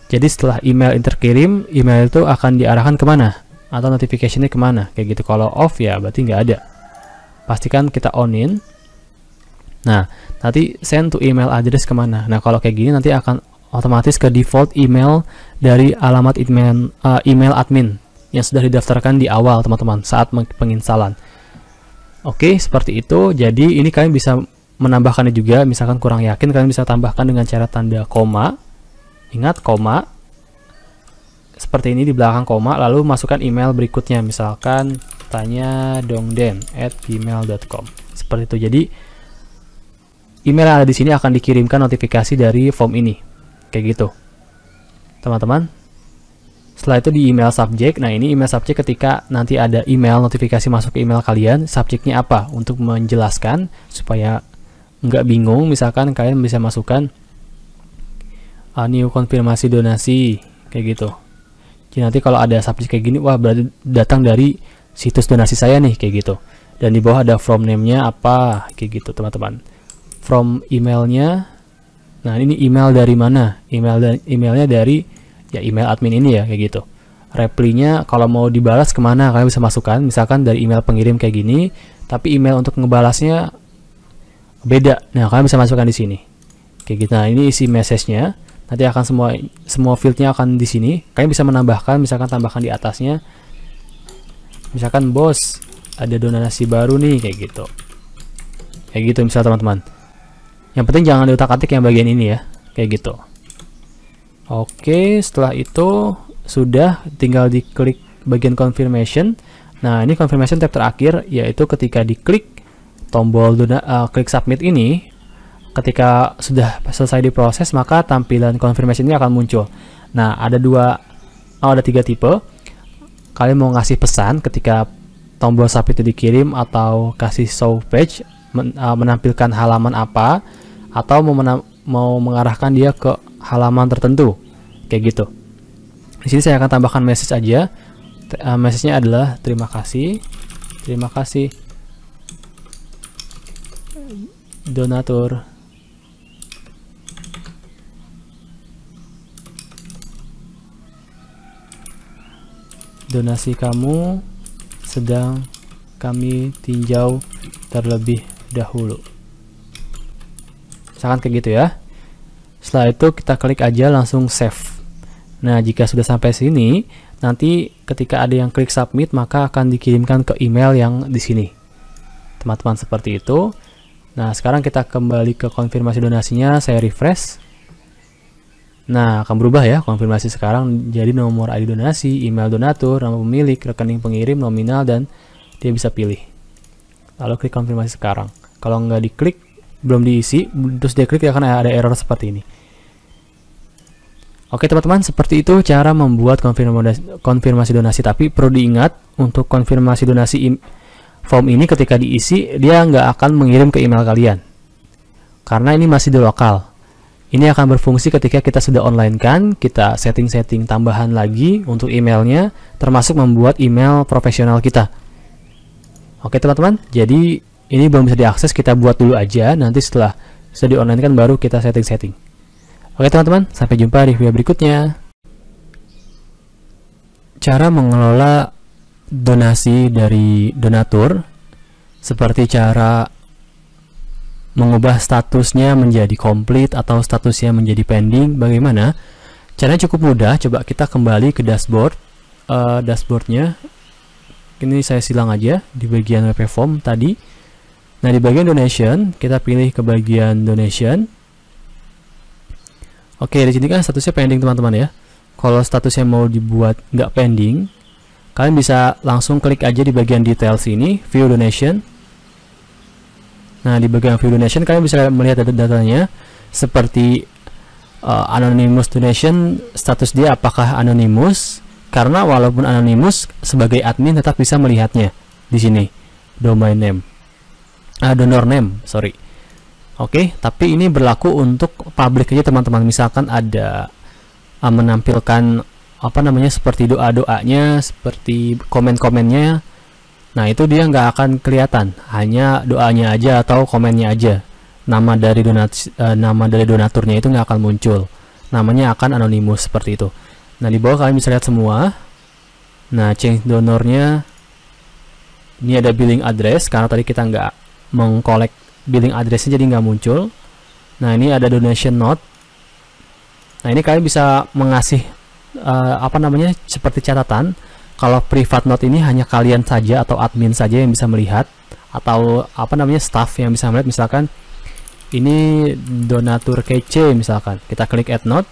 jadi setelah email terkirim email itu akan diarahkan kemana atau notificationnya kemana kayak gitu kalau off ya berarti nggak ada pastikan kita onin nah nanti send to email address kemana nah kalau kayak gini nanti akan otomatis ke default email dari alamat email, uh, email admin yang sudah didaftarkan di awal teman-teman saat penginstalan. Oke, seperti itu. Jadi ini kalian bisa menambahkannya juga, misalkan kurang yakin kalian bisa tambahkan dengan cara tanda koma. Ingat koma seperti ini di belakang koma lalu masukkan email berikutnya misalkan tanya dongden at gmail.com seperti itu jadi email yang ada di sini akan dikirimkan notifikasi dari form ini kayak gitu teman-teman setelah itu di email subjek, nah ini email subjek ketika nanti ada email notifikasi masuk ke email kalian, subjeknya apa untuk menjelaskan supaya nggak bingung. Misalkan kalian bisa masukkan uh, ah, new konfirmasi donasi kayak gitu. Jadi nanti kalau ada subjek kayak gini, wah berarti datang dari situs donasi saya nih kayak gitu. Dan di bawah ada from name-nya apa kayak gitu teman-teman. From emailnya Nah, ini email dari mana? Email dan emailnya dari ya email admin ini ya kayak gitu. Replinya kalau mau dibalas kemana kalian bisa masukkan, misalkan dari email pengirim kayak gini, tapi email untuk ngebalasnya beda. Nah, kalian bisa masukkan di sini. Kayak gitu. Nah, ini isi message-nya. Nanti akan semua semua fieldnya akan di sini. Kalian bisa menambahkan, misalkan tambahkan di atasnya. Misalkan bos ada donasi baru nih kayak gitu. Kayak gitu misalnya teman-teman yang penting jangan diutak-atik yang bagian ini ya kayak gitu oke setelah itu sudah tinggal diklik bagian confirmation nah ini confirmation tab terakhir yaitu ketika diklik tombol dona, uh, klik submit ini ketika sudah selesai diproses maka tampilan confirmation ini akan muncul nah ada dua oh, ada tiga tipe kalian mau ngasih pesan ketika tombol submit itu dikirim atau kasih show page Uh, menampilkan halaman apa atau mau, mengarahkan dia ke halaman tertentu kayak gitu di sini saya akan tambahkan message aja T uh, message-nya adalah terima kasih terima kasih donatur donasi kamu sedang kami tinjau terlebih dahulu. Misalkan kayak gitu ya. Setelah itu kita klik aja langsung save. Nah, jika sudah sampai sini, nanti ketika ada yang klik submit maka akan dikirimkan ke email yang di sini. Teman-teman seperti itu. Nah, sekarang kita kembali ke konfirmasi donasinya, saya refresh. Nah, akan berubah ya konfirmasi sekarang jadi nomor ID donasi, email donatur, nama pemilik, rekening pengirim, nominal, dan dia bisa pilih. Lalu klik konfirmasi sekarang. Kalau nggak diklik, belum diisi, terus dia klik akan ada error seperti ini. Oke teman-teman, seperti itu cara membuat konfirmasi, konfirmasi donasi. Tapi perlu diingat untuk konfirmasi donasi form ini ketika diisi, dia nggak akan mengirim ke email kalian. Karena ini masih di lokal. Ini akan berfungsi ketika kita sudah online kan, kita setting-setting tambahan lagi untuk emailnya, termasuk membuat email profesional kita. Oke teman-teman, jadi ini belum bisa diakses kita buat dulu aja nanti setelah sudah di online kan baru kita setting-setting oke teman-teman sampai jumpa di video berikutnya cara mengelola donasi dari donatur seperti cara mengubah statusnya menjadi komplit atau statusnya menjadi pending bagaimana caranya cukup mudah coba kita kembali ke dashboard uh, dashboardnya ini saya silang aja di bagian WP form tadi Nah, di bagian donation, kita pilih ke bagian donation. Oke, di sini kan statusnya pending, teman-teman ya. Kalau statusnya mau dibuat nggak pending, kalian bisa langsung klik aja di bagian details ini, view donation. Nah, di bagian view donation, kalian bisa melihat data-datanya seperti uh, anonymous donation, status dia apakah anonymous, karena walaupun anonymous sebagai admin tetap bisa melihatnya di sini domain name uh, donor name sorry oke okay, tapi ini berlaku untuk publik aja teman-teman misalkan ada uh, menampilkan apa namanya seperti doa doanya seperti komen komennya nah itu dia nggak akan kelihatan hanya doanya aja atau komennya aja nama dari donat uh, nama dari donaturnya itu nggak akan muncul namanya akan anonimus seperti itu nah di bawah kalian bisa lihat semua nah change donornya ini ada billing address karena tadi kita nggak mengkolek billing addressnya jadi nggak muncul nah ini ada donation note nah ini kalian bisa mengasih uh, apa namanya seperti catatan kalau private note ini hanya kalian saja atau admin saja yang bisa melihat atau apa namanya staff yang bisa melihat misalkan ini donatur kece misalkan kita klik add note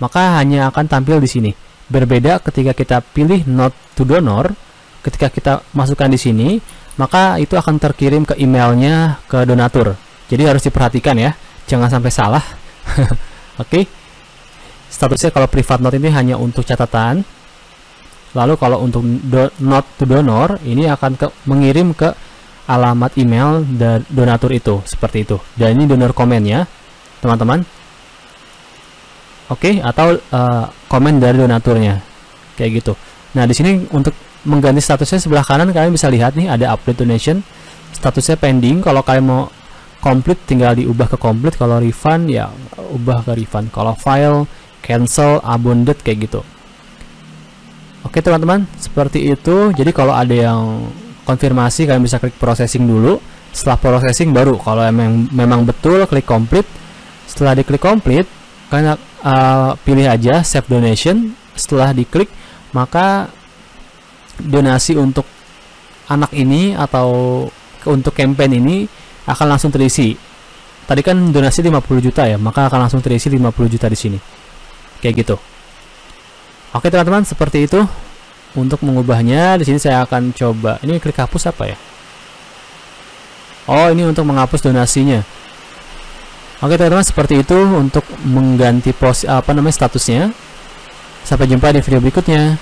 maka hanya akan tampil di sini berbeda ketika kita pilih note to donor ketika kita masukkan di sini maka itu akan terkirim ke emailnya ke donatur. Jadi harus diperhatikan ya, jangan sampai salah. Oke. Okay. Statusnya kalau private note ini hanya untuk catatan. Lalu kalau untuk note to donor ini akan ke mengirim ke alamat email donatur itu seperti itu. Dan ini donor komen ya, teman-teman. Oke, okay, atau uh, komen dari donaturnya. Kayak gitu. Nah, di sini untuk mengganti statusnya sebelah kanan kalian bisa lihat nih ada update donation statusnya pending kalau kalian mau complete tinggal diubah ke complete kalau refund ya ubah ke refund kalau file cancel abundant kayak gitu oke teman-teman seperti itu jadi kalau ada yang konfirmasi kalian bisa klik processing dulu setelah processing baru kalau memang memang betul klik complete setelah diklik complete kalian uh, pilih aja save donation setelah diklik maka donasi untuk anak ini atau untuk campaign ini akan langsung terisi. Tadi kan donasi 50 juta ya, maka akan langsung terisi 50 juta di sini. Kayak gitu. Oke teman-teman, seperti itu untuk mengubahnya di sini saya akan coba ini klik hapus apa ya oh ini untuk menghapus donasinya oke teman-teman seperti itu untuk mengganti pos apa namanya statusnya sampai jumpa di video berikutnya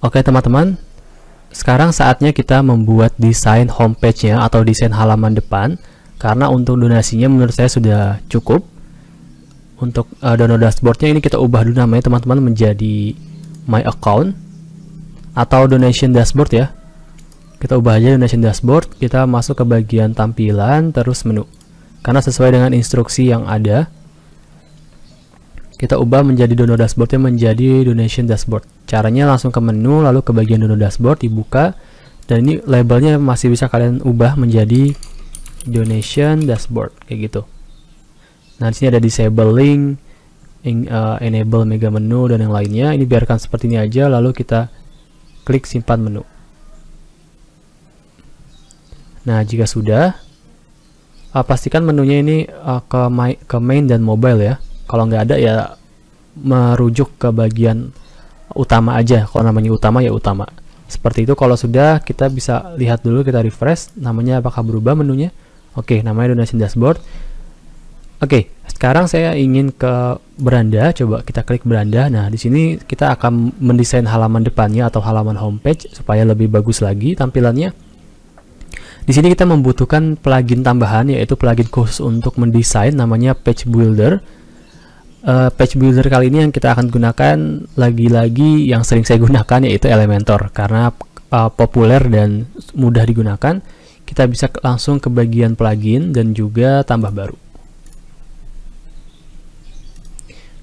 Oke teman-teman, sekarang saatnya kita membuat desain homepage-nya atau desain halaman depan karena untuk donasinya menurut saya sudah cukup. Untuk uh, download dashboardnya ini kita ubah dulu namanya teman-teman menjadi my account atau donation dashboard ya. Kita ubah aja donation dashboard, kita masuk ke bagian tampilan terus menu. Karena sesuai dengan instruksi yang ada, kita ubah menjadi download dashboardnya menjadi donation dashboard caranya langsung ke menu lalu ke bagian download dashboard dibuka dan ini labelnya masih bisa kalian ubah menjadi donation dashboard kayak gitu nah disini ada disable link in, uh, enable mega menu dan yang lainnya ini biarkan seperti ini aja lalu kita klik simpan menu nah jika sudah uh, pastikan menunya ini uh, ke, my, ke main dan mobile ya kalau nggak ada ya merujuk ke bagian utama aja kalau namanya utama ya utama seperti itu kalau sudah kita bisa lihat dulu kita refresh namanya apakah berubah menunya oke namanya donation dashboard oke sekarang saya ingin ke beranda coba kita klik beranda nah di sini kita akan mendesain halaman depannya atau halaman homepage supaya lebih bagus lagi tampilannya di sini kita membutuhkan plugin tambahan yaitu plugin khusus untuk mendesain namanya page builder uh, eh, page builder kali ini yang kita akan gunakan lagi-lagi yang sering saya gunakan yaitu Elementor karena uh, populer dan mudah digunakan kita bisa langsung ke bagian plugin dan juga tambah baru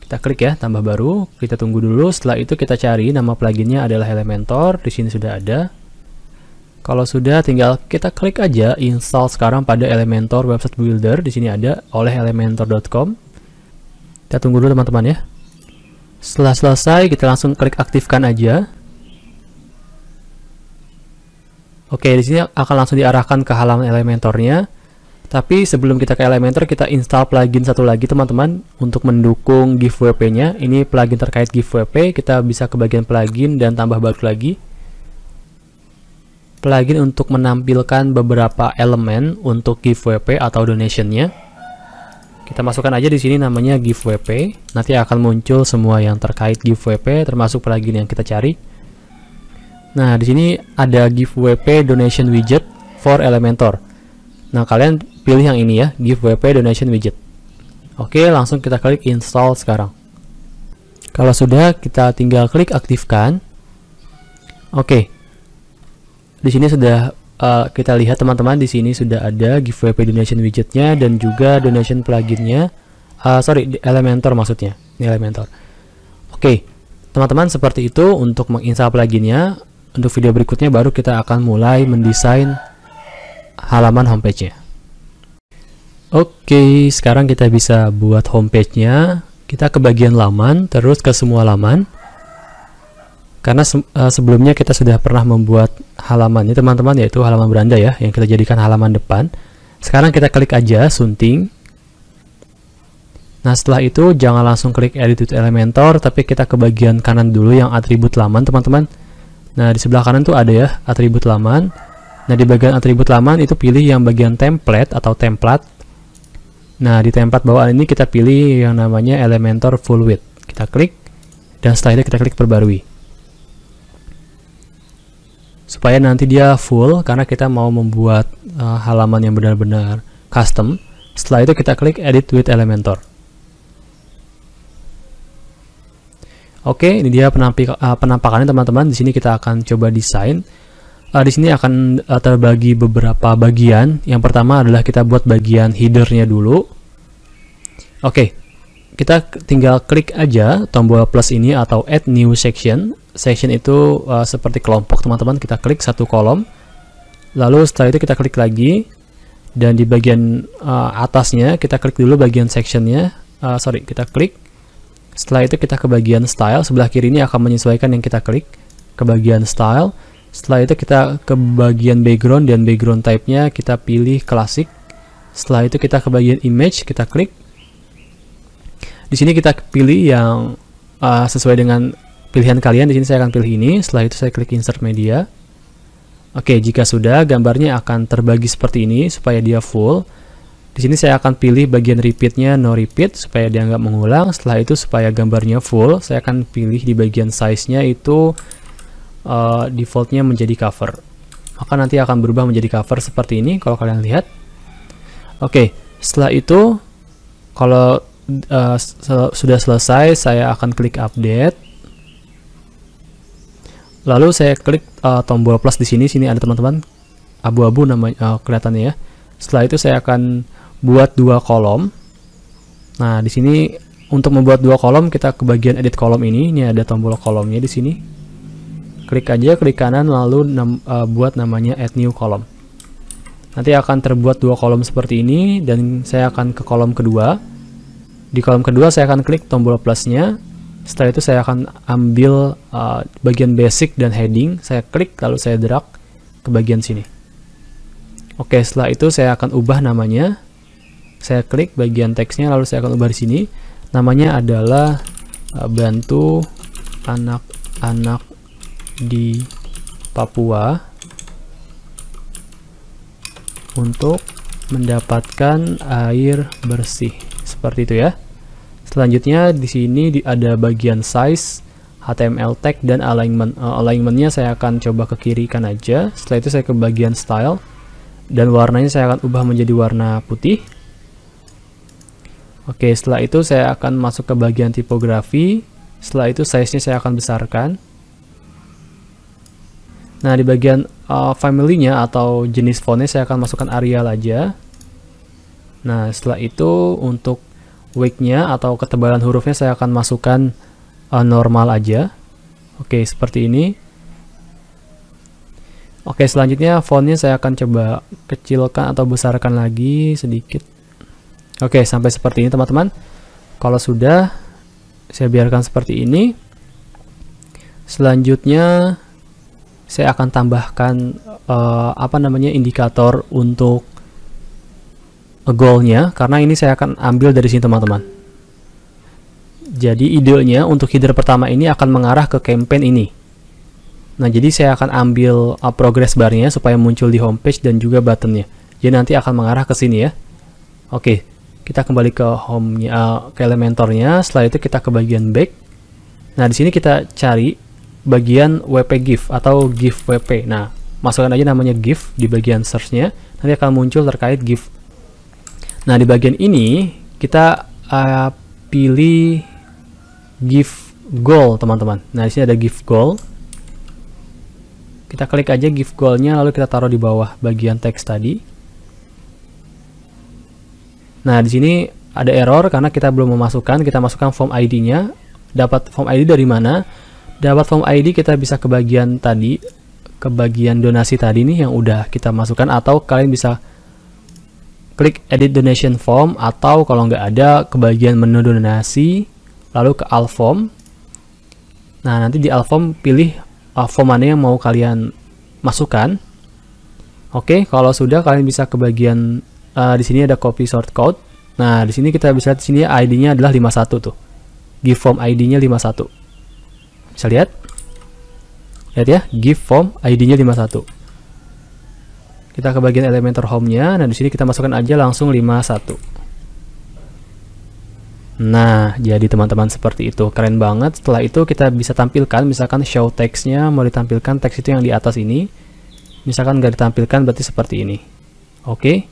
kita klik ya tambah baru kita tunggu dulu setelah itu kita cari nama pluginnya adalah Elementor di sini sudah ada kalau sudah tinggal kita klik aja install sekarang pada Elementor website builder di sini ada oleh elementor.com kita tunggu dulu teman-teman ya. Setelah selesai, kita langsung klik aktifkan aja. Oke, di sini akan langsung diarahkan ke halaman Elementornya. Tapi sebelum kita ke Elementor, kita install plugin satu lagi teman-teman untuk mendukung GiveWP-nya. Ini plugin terkait GiveWP, kita bisa ke bagian plugin dan tambah baru lagi. Plugin untuk menampilkan beberapa elemen untuk GiveWP atau donation-nya kita masukkan aja di sini namanya GiveWP. nanti akan muncul semua yang terkait GiveWP, termasuk plugin yang kita cari nah di sini ada GiveWP donation widget for elementor nah kalian pilih yang ini ya GiveWP donation widget oke langsung kita klik install sekarang kalau sudah kita tinggal klik aktifkan oke di sini sudah uh, kita lihat teman-teman di sini sudah ada giveaway pay donation widgetnya dan juga donation pluginnya uh, sorry Elementor maksudnya ini Elementor oke okay. teman-teman seperti itu untuk menginstal pluginnya untuk video berikutnya baru kita akan mulai mendesain halaman homepage-nya oke okay, sekarang kita bisa buat homepage-nya kita ke bagian laman terus ke semua laman karena se uh, sebelumnya kita sudah pernah membuat halaman halamannya teman-teman yaitu halaman beranda ya yang kita jadikan halaman depan sekarang kita klik aja sunting nah setelah itu jangan langsung klik edit with elementor tapi kita ke bagian kanan dulu yang atribut laman teman-teman nah di sebelah kanan tuh ada ya atribut laman nah di bagian atribut laman itu pilih yang bagian template atau template nah di template bawah ini kita pilih yang namanya elementor full width kita klik dan setelah itu kita klik perbarui supaya nanti dia full karena kita mau membuat uh, halaman yang benar-benar custom setelah itu kita klik edit with Elementor oke ini dia penampil, uh, eh, penampakannya teman-teman di sini kita akan coba desain uh, di sini akan uh, terbagi beberapa bagian yang pertama adalah kita buat bagian headernya dulu oke kita tinggal klik aja tombol plus ini atau add new section section itu uh, seperti kelompok teman-teman kita klik satu kolom lalu setelah itu kita klik lagi dan di bagian uh, atasnya kita klik dulu bagian sectionnya uh, sorry kita klik setelah itu kita ke bagian style sebelah kiri ini akan menyesuaikan yang kita klik ke bagian style setelah itu kita ke bagian background dan background type-nya kita pilih klasik setelah itu kita ke bagian image kita klik di sini kita pilih yang uh, sesuai dengan pilihan kalian. Di sini saya akan pilih ini. Setelah itu saya klik insert media. Oke, jika sudah, gambarnya akan terbagi seperti ini supaya dia full. Di sini saya akan pilih bagian repeatnya no repeat supaya dia nggak mengulang. Setelah itu supaya gambarnya full, saya akan pilih di bagian size-nya itu uh, defaultnya menjadi cover. Maka nanti akan berubah menjadi cover seperti ini kalau kalian lihat. Oke, setelah itu kalau uh, sudah selesai, saya akan klik update. Lalu saya klik uh, tombol plus di sini, sini ada teman-teman abu-abu namanya uh, kelihatannya ya. Setelah itu saya akan buat dua kolom. Nah, di sini untuk membuat dua kolom kita ke bagian edit kolom ini. Ini ada tombol kolomnya di sini. Klik aja klik kanan lalu nam, uh, buat namanya add new column. Nanti akan terbuat dua kolom seperti ini dan saya akan ke kolom kedua. Di kolom kedua saya akan klik tombol plusnya setelah itu saya akan ambil uh, bagian basic dan heading, saya klik lalu saya drag ke bagian sini. Oke, setelah itu saya akan ubah namanya. Saya klik bagian teksnya lalu saya akan ubah di sini. Namanya adalah uh, bantu anak-anak di Papua untuk mendapatkan air bersih. Seperti itu ya. Selanjutnya di sini ada bagian size, HTML tag dan alignment. Uh, alignmentnya saya akan coba ke kiri kan aja. Setelah itu saya ke bagian style dan warnanya saya akan ubah menjadi warna putih. Oke, setelah itu saya akan masuk ke bagian tipografi. Setelah itu size-nya saya akan besarkan. Nah, di bagian uh, family-nya atau jenis font-nya saya akan masukkan Arial aja. Nah, setelah itu untuk Weightnya atau ketebalan hurufnya saya akan masukkan uh, normal aja. Oke, seperti ini. Oke, selanjutnya fontnya saya akan coba kecilkan atau besarkan lagi sedikit. Oke, sampai seperti ini teman-teman. Kalau sudah, saya biarkan seperti ini. Selanjutnya, saya akan tambahkan uh, apa namanya indikator untuk goalnya karena ini saya akan ambil dari sini teman-teman jadi idenya untuk header pertama ini akan mengarah ke campaign ini nah jadi saya akan ambil uh, progress barnya supaya muncul di homepage dan juga buttonnya jadi nanti akan mengarah ke sini ya oke kita kembali ke home-nya uh, ke elementornya setelah itu kita ke bagian back nah di sini kita cari bagian WP GIF atau GIF WP nah masukkan aja namanya GIF di bagian search-nya nanti akan muncul terkait GIF Nah, di bagian ini kita uh, pilih give goal, teman-teman. Nah, di sini ada give goal. Kita klik aja give goalnya, lalu kita taruh di bawah bagian teks tadi. Nah, di sini ada error karena kita belum memasukkan. Kita masukkan form ID-nya. Dapat form ID dari mana? Dapat form ID kita bisa ke bagian tadi, ke bagian donasi tadi nih yang udah kita masukkan atau kalian bisa klik edit donation form atau kalau nggak ada ke bagian menu donasi lalu ke all nah nanti di all pilih uh, form mana yang mau kalian masukkan oke kalau sudah kalian bisa ke bagian uh, di sini ada copy short code nah di sini kita bisa lihat di sini ID-nya adalah 51 tuh give form ID-nya 51 bisa lihat lihat ya give form ID-nya 51 kita ke bagian Elementor Home-nya. Nah, di sini kita masukkan aja langsung 51. Nah, jadi teman-teman seperti itu. Keren banget. Setelah itu kita bisa tampilkan, misalkan show text-nya mau ditampilkan teks itu yang di atas ini. Misalkan nggak ditampilkan berarti seperti ini. Oke.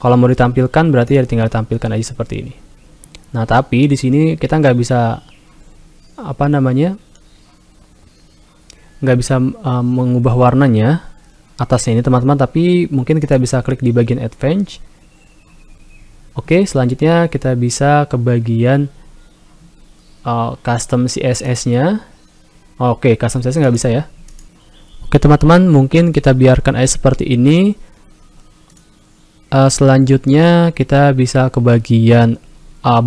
Kalau mau ditampilkan berarti ya tinggal tampilkan aja seperti ini. Nah, tapi di sini kita nggak bisa apa namanya? nggak bisa um, mengubah warnanya atasnya ini teman-teman tapi mungkin kita bisa klik di bagian advance oke selanjutnya kita bisa ke bagian uh, custom CSS nya oke custom CSS nggak bisa ya oke teman-teman mungkin kita biarkan aja seperti ini uh, selanjutnya kita bisa ke bagian uh,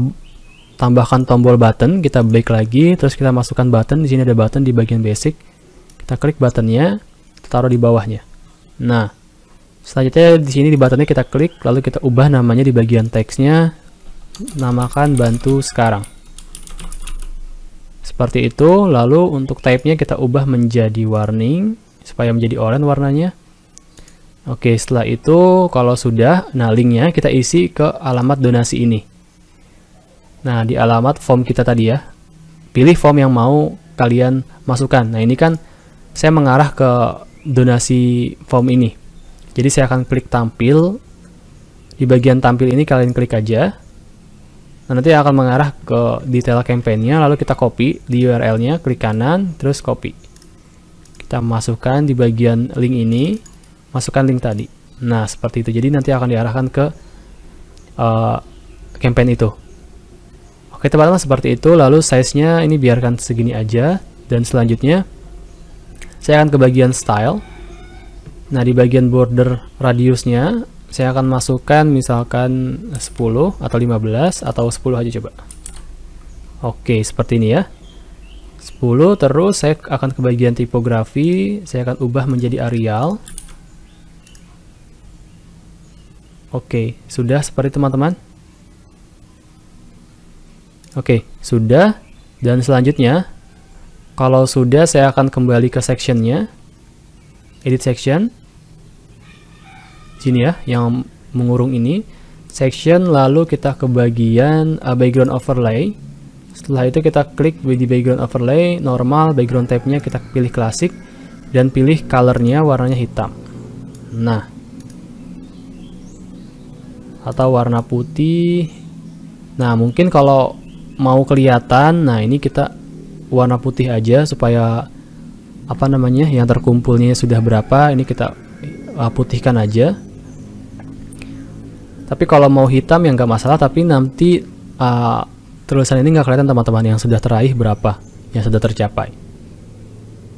tambahkan tombol button kita klik lagi terus kita masukkan button di sini ada button di bagian basic kita klik buttonnya taruh di bawahnya Nah, selanjutnya di sini di buttonnya kita klik, lalu kita ubah namanya di bagian teksnya, namakan bantu sekarang. Seperti itu, lalu untuk type-nya kita ubah menjadi warning, supaya menjadi orange warnanya. Oke, setelah itu kalau sudah, nah linknya kita isi ke alamat donasi ini. Nah, di alamat form kita tadi ya, pilih form yang mau kalian masukkan. Nah, ini kan saya mengarah ke donasi form ini. Jadi saya akan klik tampil. Di bagian tampil ini kalian klik aja. Nah, nanti akan mengarah ke detail campaign-nya, lalu kita copy di URL-nya, klik kanan, terus copy. Kita masukkan di bagian link ini, masukkan link tadi. Nah, seperti itu. Jadi nanti akan diarahkan ke uh, campaign itu. Oke, teman-teman, seperti itu. Lalu size-nya ini biarkan segini aja. Dan selanjutnya, saya akan ke bagian style nah di bagian border radiusnya saya akan masukkan misalkan 10 atau 15 atau 10 aja coba oke seperti ini ya 10 terus saya akan ke bagian tipografi saya akan ubah menjadi Arial Oke, sudah seperti teman-teman? Oke, sudah. Dan selanjutnya, kalau sudah, saya akan kembali ke sectionnya. Edit section. Sini ya, yang mengurung ini. Section, lalu kita ke bagian uh, background overlay. Setelah itu kita klik di background overlay, normal, background type-nya kita pilih klasik, dan pilih color-nya, warnanya hitam. Nah, atau warna putih. Nah, mungkin kalau mau kelihatan, nah ini kita warna putih aja supaya apa namanya yang terkumpulnya sudah berapa ini kita uh, putihkan aja tapi kalau mau hitam ya nggak masalah tapi nanti uh, tulisan ini nggak kelihatan teman-teman yang sudah teraih berapa yang sudah tercapai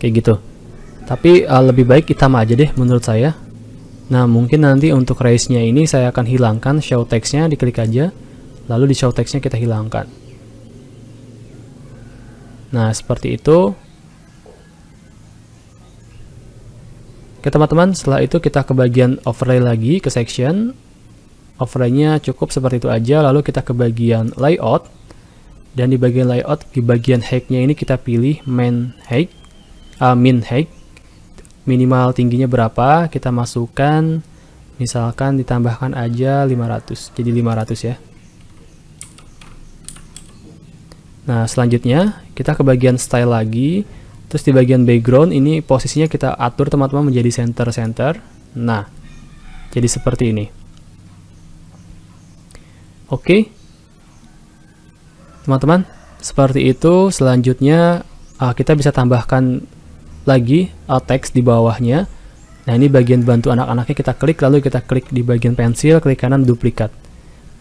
kayak gitu tapi uh, lebih baik hitam aja deh menurut saya nah mungkin nanti untuk race nya ini saya akan hilangkan show text nya diklik aja lalu di show text nya kita hilangkan Nah, seperti itu. Oke teman-teman, setelah itu kita ke bagian overlay lagi, ke section. Overlay-nya cukup seperti itu aja, lalu kita ke bagian layout. Dan di bagian layout, di bagian height-nya ini kita pilih main height, uh, ah, min height. Minimal tingginya berapa, kita masukkan, misalkan ditambahkan aja 500, jadi 500 ya. Nah, selanjutnya kita ke bagian style lagi terus di bagian background ini posisinya kita atur teman-teman menjadi center center nah jadi seperti ini oke okay. teman-teman seperti itu selanjutnya uh, kita bisa tambahkan lagi uh, teks di bawahnya nah ini bagian bantu anak-anaknya kita klik lalu kita klik di bagian pensil klik kanan duplikat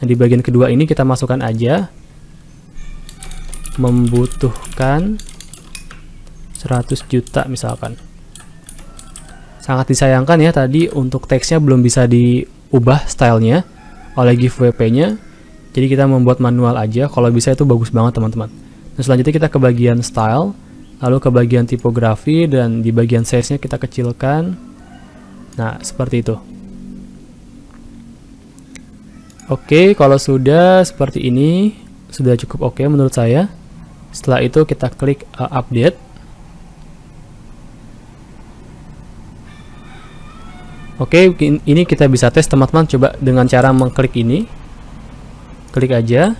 nah di bagian kedua ini kita masukkan aja membutuhkan 100 juta misalkan. Sangat disayangkan ya tadi untuk teksnya belum bisa diubah stylenya oleh giveaway-nya. Jadi kita membuat manual aja, kalau bisa itu bagus banget teman-teman. Nah, selanjutnya kita ke bagian style, lalu ke bagian tipografi dan di bagian size-nya kita kecilkan. Nah, seperti itu. Oke, kalau sudah seperti ini sudah cukup oke menurut saya. Setelah itu kita klik uh, update. Oke, ini kita bisa tes teman-teman coba dengan cara mengklik ini. Klik aja.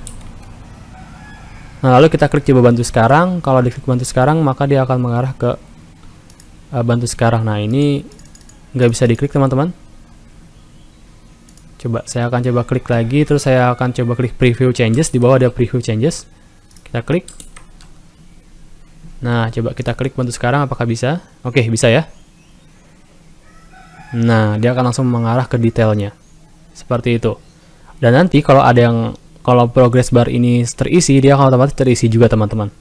Nah, lalu kita klik coba bantu sekarang. Kalau diklik bantu sekarang, maka dia akan mengarah ke uh, bantu sekarang. Nah, ini nggak bisa diklik teman-teman. Coba saya akan coba klik lagi, terus saya akan coba klik preview changes. Di bawah ada preview changes. Kita klik. Nah, coba kita klik bantu sekarang apakah bisa? Oke, bisa ya. Nah, dia akan langsung mengarah ke detailnya. Seperti itu. Dan nanti kalau ada yang kalau progress bar ini terisi, dia akan otomatis terisi juga, teman-teman.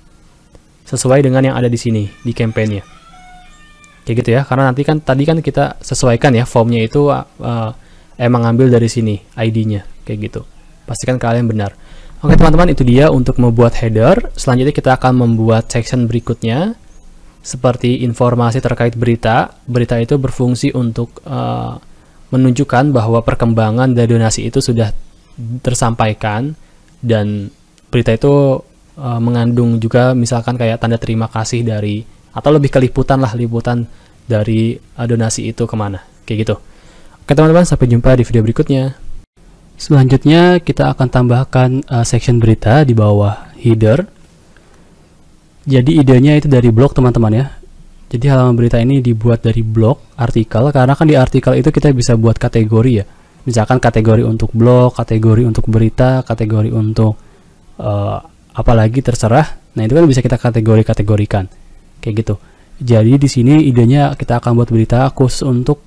Sesuai dengan yang ada di sini, di campaign-nya. Kayak gitu ya, karena nanti kan tadi kan kita sesuaikan ya formnya itu uh, emang ngambil dari sini ID-nya, kayak gitu. Pastikan kalian benar. Oke teman-teman itu dia untuk membuat header. Selanjutnya kita akan membuat section berikutnya seperti informasi terkait berita. Berita itu berfungsi untuk uh, menunjukkan bahwa perkembangan dari donasi itu sudah tersampaikan dan berita itu uh, mengandung juga misalkan kayak tanda terima kasih dari atau lebih keliputan lah liputan dari uh, donasi itu kemana kayak gitu. Oke teman-teman sampai jumpa di video berikutnya. Selanjutnya kita akan tambahkan uh, section berita di bawah header. Jadi idenya itu dari blog teman-teman ya. Jadi halaman berita ini dibuat dari blog artikel karena kan di artikel itu kita bisa buat kategori ya. Misalkan kategori untuk blog, kategori untuk berita, kategori untuk uh, eh, apalagi terserah. Nah itu kan bisa kita kategori-kategorikan kayak gitu. Jadi di sini idenya kita akan buat berita khusus untuk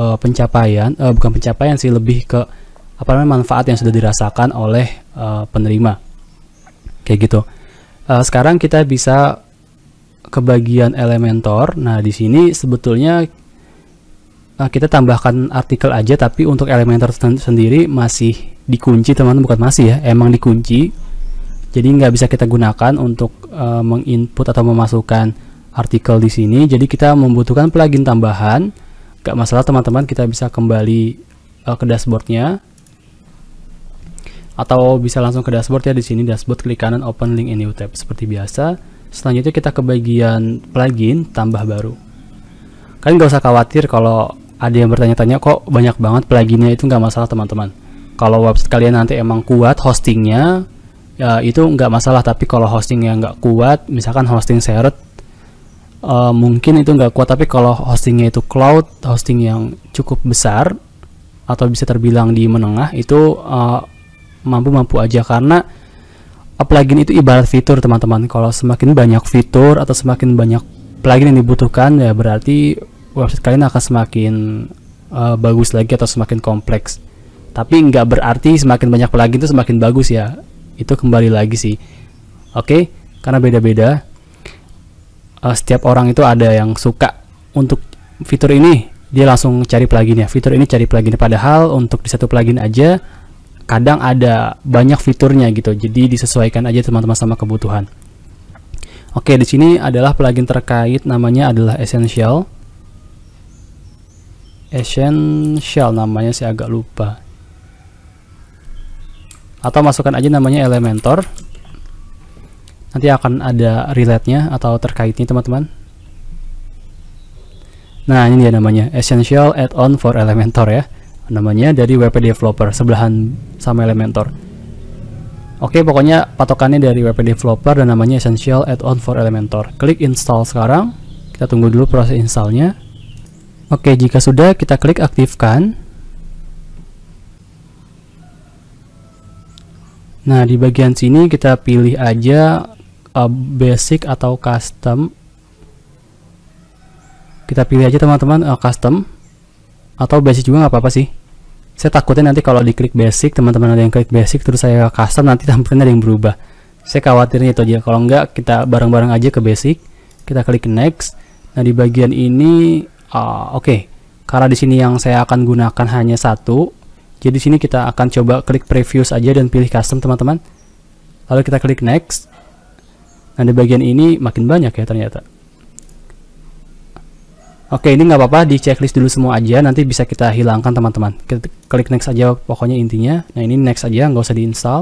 uh, pencapaian, uh, bukan pencapaian sih lebih ke apa namanya manfaat yang sudah dirasakan oleh uh, penerima kayak gitu uh, sekarang kita bisa ke bagian Elementor nah di sini sebetulnya uh, kita tambahkan artikel aja tapi untuk Elementor sendiri masih dikunci teman-teman bukan masih ya emang dikunci jadi nggak bisa kita gunakan untuk uh, menginput atau memasukkan artikel di sini jadi kita membutuhkan plugin tambahan nggak masalah teman-teman kita bisa kembali ke dashboardnya atau bisa langsung ke dashboard ya di sini dashboard klik kanan open link in new tab seperti biasa selanjutnya kita ke bagian plugin tambah baru kalian gak usah khawatir kalau ada yang bertanya-tanya kok banyak banget pluginnya itu nggak masalah teman-teman kalau website kalian nanti emang kuat hostingnya ya itu nggak masalah tapi kalau hostingnya nggak kuat misalkan hosting seret uh, mungkin itu nggak kuat tapi kalau hostingnya itu cloud hosting yang cukup besar atau bisa terbilang di menengah itu uh, mampu-mampu aja karena plugin itu ibarat fitur teman-teman kalau semakin banyak fitur atau semakin banyak plugin yang dibutuhkan ya berarti website kalian akan semakin uh, bagus lagi atau semakin kompleks tapi nggak berarti semakin banyak plugin itu semakin bagus ya itu kembali lagi sih oke okay? karena beda-beda uh, setiap orang itu ada yang suka untuk fitur ini dia langsung cari pluginnya fitur ini cari plugin padahal untuk di satu plugin aja kadang ada banyak fiturnya gitu jadi disesuaikan aja teman-teman sama kebutuhan oke di sini adalah plugin terkait namanya adalah essential essential namanya saya agak lupa atau masukkan aja namanya elementor nanti akan ada relate nya atau terkaitnya teman-teman nah ini dia namanya essential add-on for elementor ya namanya dari WP Developer sebelahan sama Elementor. Oke, pokoknya patokannya dari WP Developer dan namanya Essential Add-on for Elementor. Klik install sekarang. Kita tunggu dulu proses installnya. Oke, jika sudah kita klik aktifkan. Nah, di bagian sini kita pilih aja uh, basic atau custom. Kita pilih aja teman-teman uh, custom atau basic juga nggak apa-apa sih saya takutnya nanti kalau diklik basic teman-teman ada yang klik basic terus saya custom nanti tampilannya ada yang berubah saya khawatirnya itu aja kalau nggak kita bareng-bareng aja ke basic kita klik next nah di bagian ini uh, oke okay. karena di sini yang saya akan gunakan hanya satu jadi sini kita akan coba klik previous aja dan pilih custom teman-teman lalu kita klik next nah di bagian ini makin banyak ya ternyata Oke, ini nggak apa-apa, di checklist dulu semua aja, nanti bisa kita hilangkan teman-teman. Klik next aja pokoknya intinya. Nah, ini next aja, nggak usah diinstal.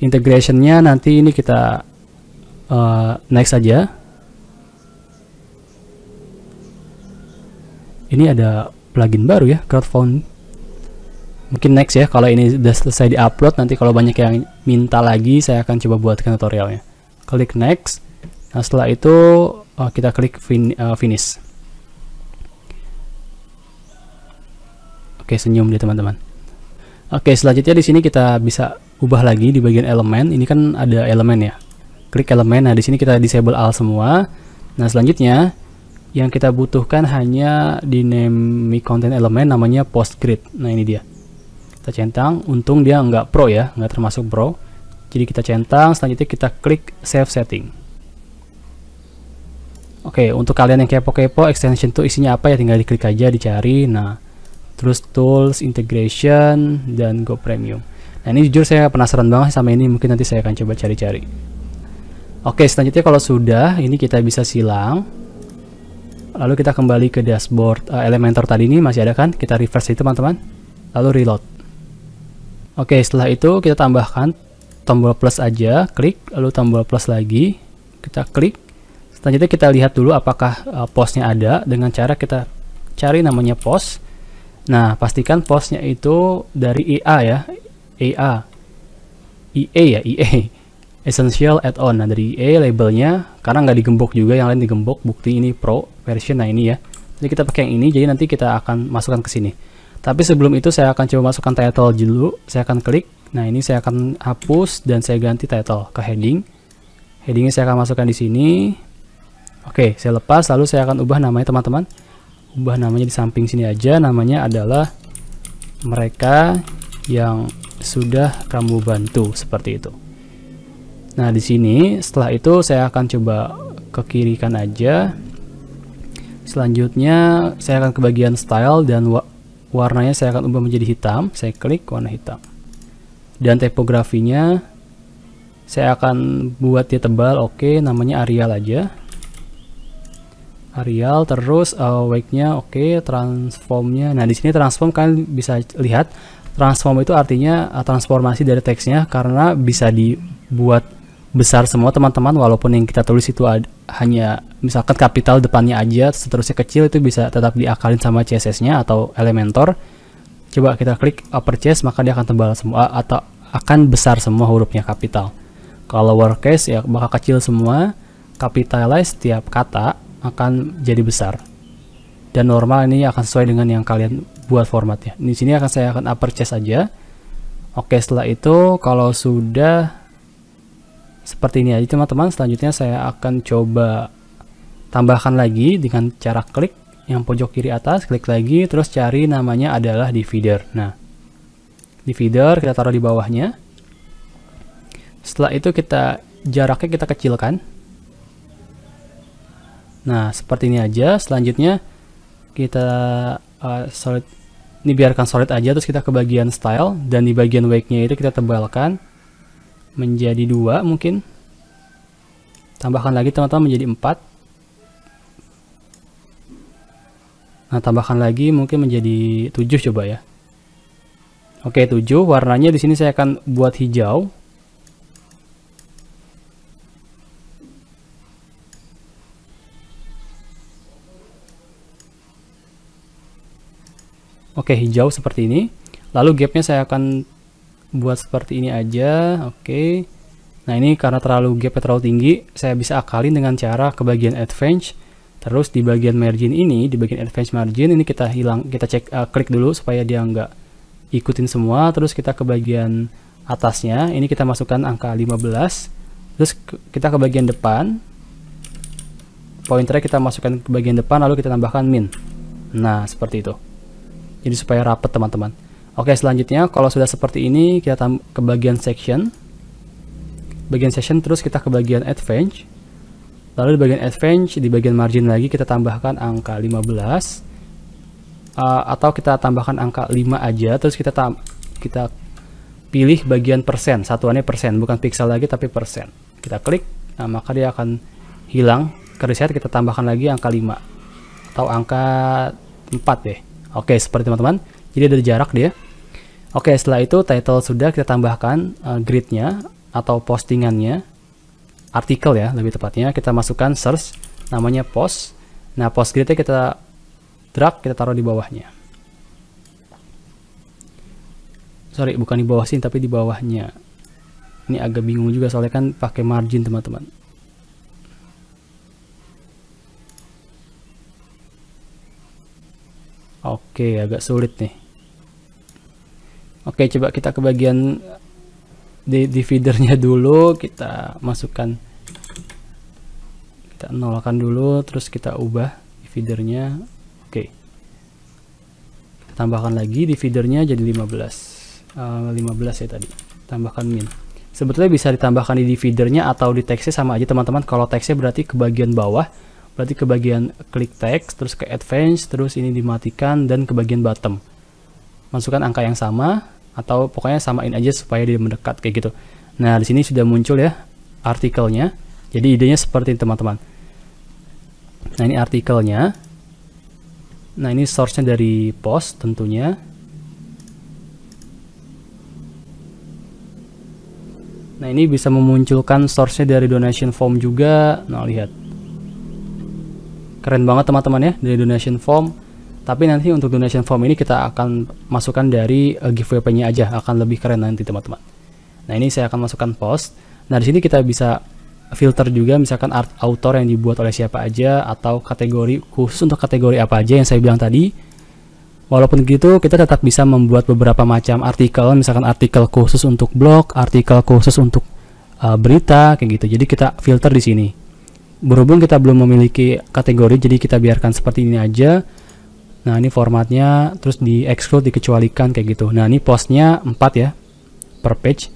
Integrationnya nanti ini kita uh, next aja. Ini ada plugin baru ya, crowdfund. Mungkin next ya, kalau ini sudah selesai diupload, nanti kalau banyak yang minta lagi, saya akan coba buatkan tutorialnya. Klik next. Nah, setelah itu uh, kita klik fin uh, finish. Oke, senyum dia teman-teman. Oke, selanjutnya di sini kita bisa ubah lagi di bagian elemen. Ini kan ada elemen ya. Klik elemen. Nah, di sini kita disable all semua. Nah, selanjutnya yang kita butuhkan hanya dynamic content element namanya post grid. Nah, ini dia. Kita centang. Untung dia nggak pro ya, nggak termasuk pro. Jadi kita centang, selanjutnya kita klik save setting. Oke, untuk kalian yang kepo-kepo, extension itu isinya apa ya tinggal diklik aja dicari. Nah, terus tools integration dan go premium nah ini jujur saya penasaran banget sama ini mungkin nanti saya akan coba cari-cari oke selanjutnya kalau sudah ini kita bisa silang lalu kita kembali ke dashboard uh, Elementor tadi ini masih ada kan kita reverse itu teman-teman lalu reload oke setelah itu kita tambahkan tombol plus aja klik lalu tombol plus lagi kita klik selanjutnya kita lihat dulu apakah uh, postnya ada dengan cara kita cari namanya post Nah, pastikan postnya itu dari EA ya. EA. EA ya, EA. Essential add-on. Nah, dari EA labelnya, karena nggak digembok juga, yang lain digembok, bukti ini Pro version, nah ini ya. Jadi kita pakai yang ini, jadi nanti kita akan masukkan ke sini. Tapi sebelum itu saya akan coba masukkan title dulu, saya akan klik. Nah, ini saya akan hapus dan saya ganti title ke heading. Headingnya saya akan masukkan di sini. Oke, saya lepas, lalu saya akan ubah namanya teman-teman ubah namanya di samping sini aja namanya adalah mereka yang sudah kamu bantu seperti itu nah di sini setelah itu saya akan coba ke kiri kan aja selanjutnya saya akan ke bagian style dan wa warnanya saya akan ubah menjadi hitam saya klik warna hitam dan tipografinya saya akan buat dia tebal oke okay, namanya Arial aja Arial terus uh, wake-nya oke okay, transformnya nah di sini transform kalian bisa lihat transform itu artinya uh, transformasi dari teksnya karena bisa dibuat besar semua teman-teman walaupun yang kita tulis itu hanya misalkan kapital depannya aja seterusnya kecil itu bisa tetap diakalin sama CSS-nya atau Elementor coba kita klik upper chest maka dia akan tebal semua atau akan besar semua hurufnya kapital kalau lowercase ya bakal kecil semua capitalize setiap kata akan jadi besar dan normal ini akan sesuai dengan yang kalian buat formatnya di sini akan saya akan upper chest aja oke setelah itu kalau sudah seperti ini aja teman-teman selanjutnya saya akan coba tambahkan lagi dengan cara klik yang pojok kiri atas klik lagi terus cari namanya adalah divider nah divider kita taruh di bawahnya setelah itu kita jaraknya kita kecilkan Nah, seperti ini aja. Selanjutnya kita uh, solid ini biarkan solid aja terus kita ke bagian style dan di bagian wake-nya itu kita tebalkan menjadi dua mungkin. Tambahkan lagi teman-teman menjadi empat. Nah, tambahkan lagi mungkin menjadi tujuh coba ya. Oke, tujuh warnanya di sini saya akan buat hijau Oke, hijau seperti ini. Lalu gapnya saya akan buat seperti ini aja. Oke. Nah, ini karena terlalu gap terlalu tinggi, saya bisa akalin dengan cara ke bagian advance. Terus di bagian margin ini, di bagian advance margin ini kita hilang, kita cek uh, klik dulu supaya dia nggak ikutin semua. Terus kita ke bagian atasnya, ini kita masukkan angka 15. Terus kita ke bagian depan. Pointernya kita masukkan ke bagian depan lalu kita tambahkan min. Nah, seperti itu jadi supaya rapat teman-teman oke selanjutnya kalau sudah seperti ini kita ke bagian section bagian section terus kita ke bagian advance lalu di bagian advance di bagian margin lagi kita tambahkan angka 15 uh, atau kita tambahkan angka 5 aja terus kita kita pilih bagian persen satuannya persen bukan pixel lagi tapi persen kita klik nah, maka dia akan hilang ke reset kita tambahkan lagi angka 5 atau angka 4 deh Oke, seperti teman-teman. Jadi ada jarak dia. Oke, setelah itu title sudah kita tambahkan uh, gridnya atau postingannya. Artikel ya, lebih tepatnya. Kita masukkan search, namanya post. Nah, post gridnya kita drag, kita taruh di bawahnya. Sorry, bukan di bawah sini, tapi di bawahnya. Ini agak bingung juga soalnya kan pakai margin, teman-teman. Oke, agak sulit nih. Oke, coba kita ke bagian di dividernya dulu, kita masukkan kita nolakan dulu terus kita ubah dividernya. Oke. Kita tambahkan lagi dividernya jadi 15. Uh, 15 ya tadi. Tambahkan min. Sebetulnya bisa ditambahkan di dividernya atau di teksnya sama aja teman-teman. Kalau teksnya berarti ke bagian bawah berarti ke bagian klik text terus ke advance terus ini dimatikan dan ke bagian bottom masukkan angka yang sama atau pokoknya samain aja supaya dia mendekat kayak gitu nah di sini sudah muncul ya artikelnya jadi idenya seperti teman-teman nah ini artikelnya nah ini source-nya dari post tentunya nah ini bisa memunculkan source-nya dari donation form juga nah lihat keren banget teman-teman ya dari donation form tapi nanti untuk donation form ini kita akan masukkan dari uh, giveaway nya aja akan lebih keren nanti teman-teman nah ini saya akan masukkan post nah di sini kita bisa filter juga misalkan art author yang dibuat oleh siapa aja atau kategori khusus untuk kategori apa aja yang saya bilang tadi walaupun gitu kita tetap bisa membuat beberapa macam artikel misalkan artikel khusus untuk blog artikel khusus untuk uh, berita kayak gitu jadi kita filter di sini berhubung kita belum memiliki kategori jadi kita biarkan seperti ini aja nah ini formatnya terus di exclude dikecualikan kayak gitu nah ini postnya 4 ya per page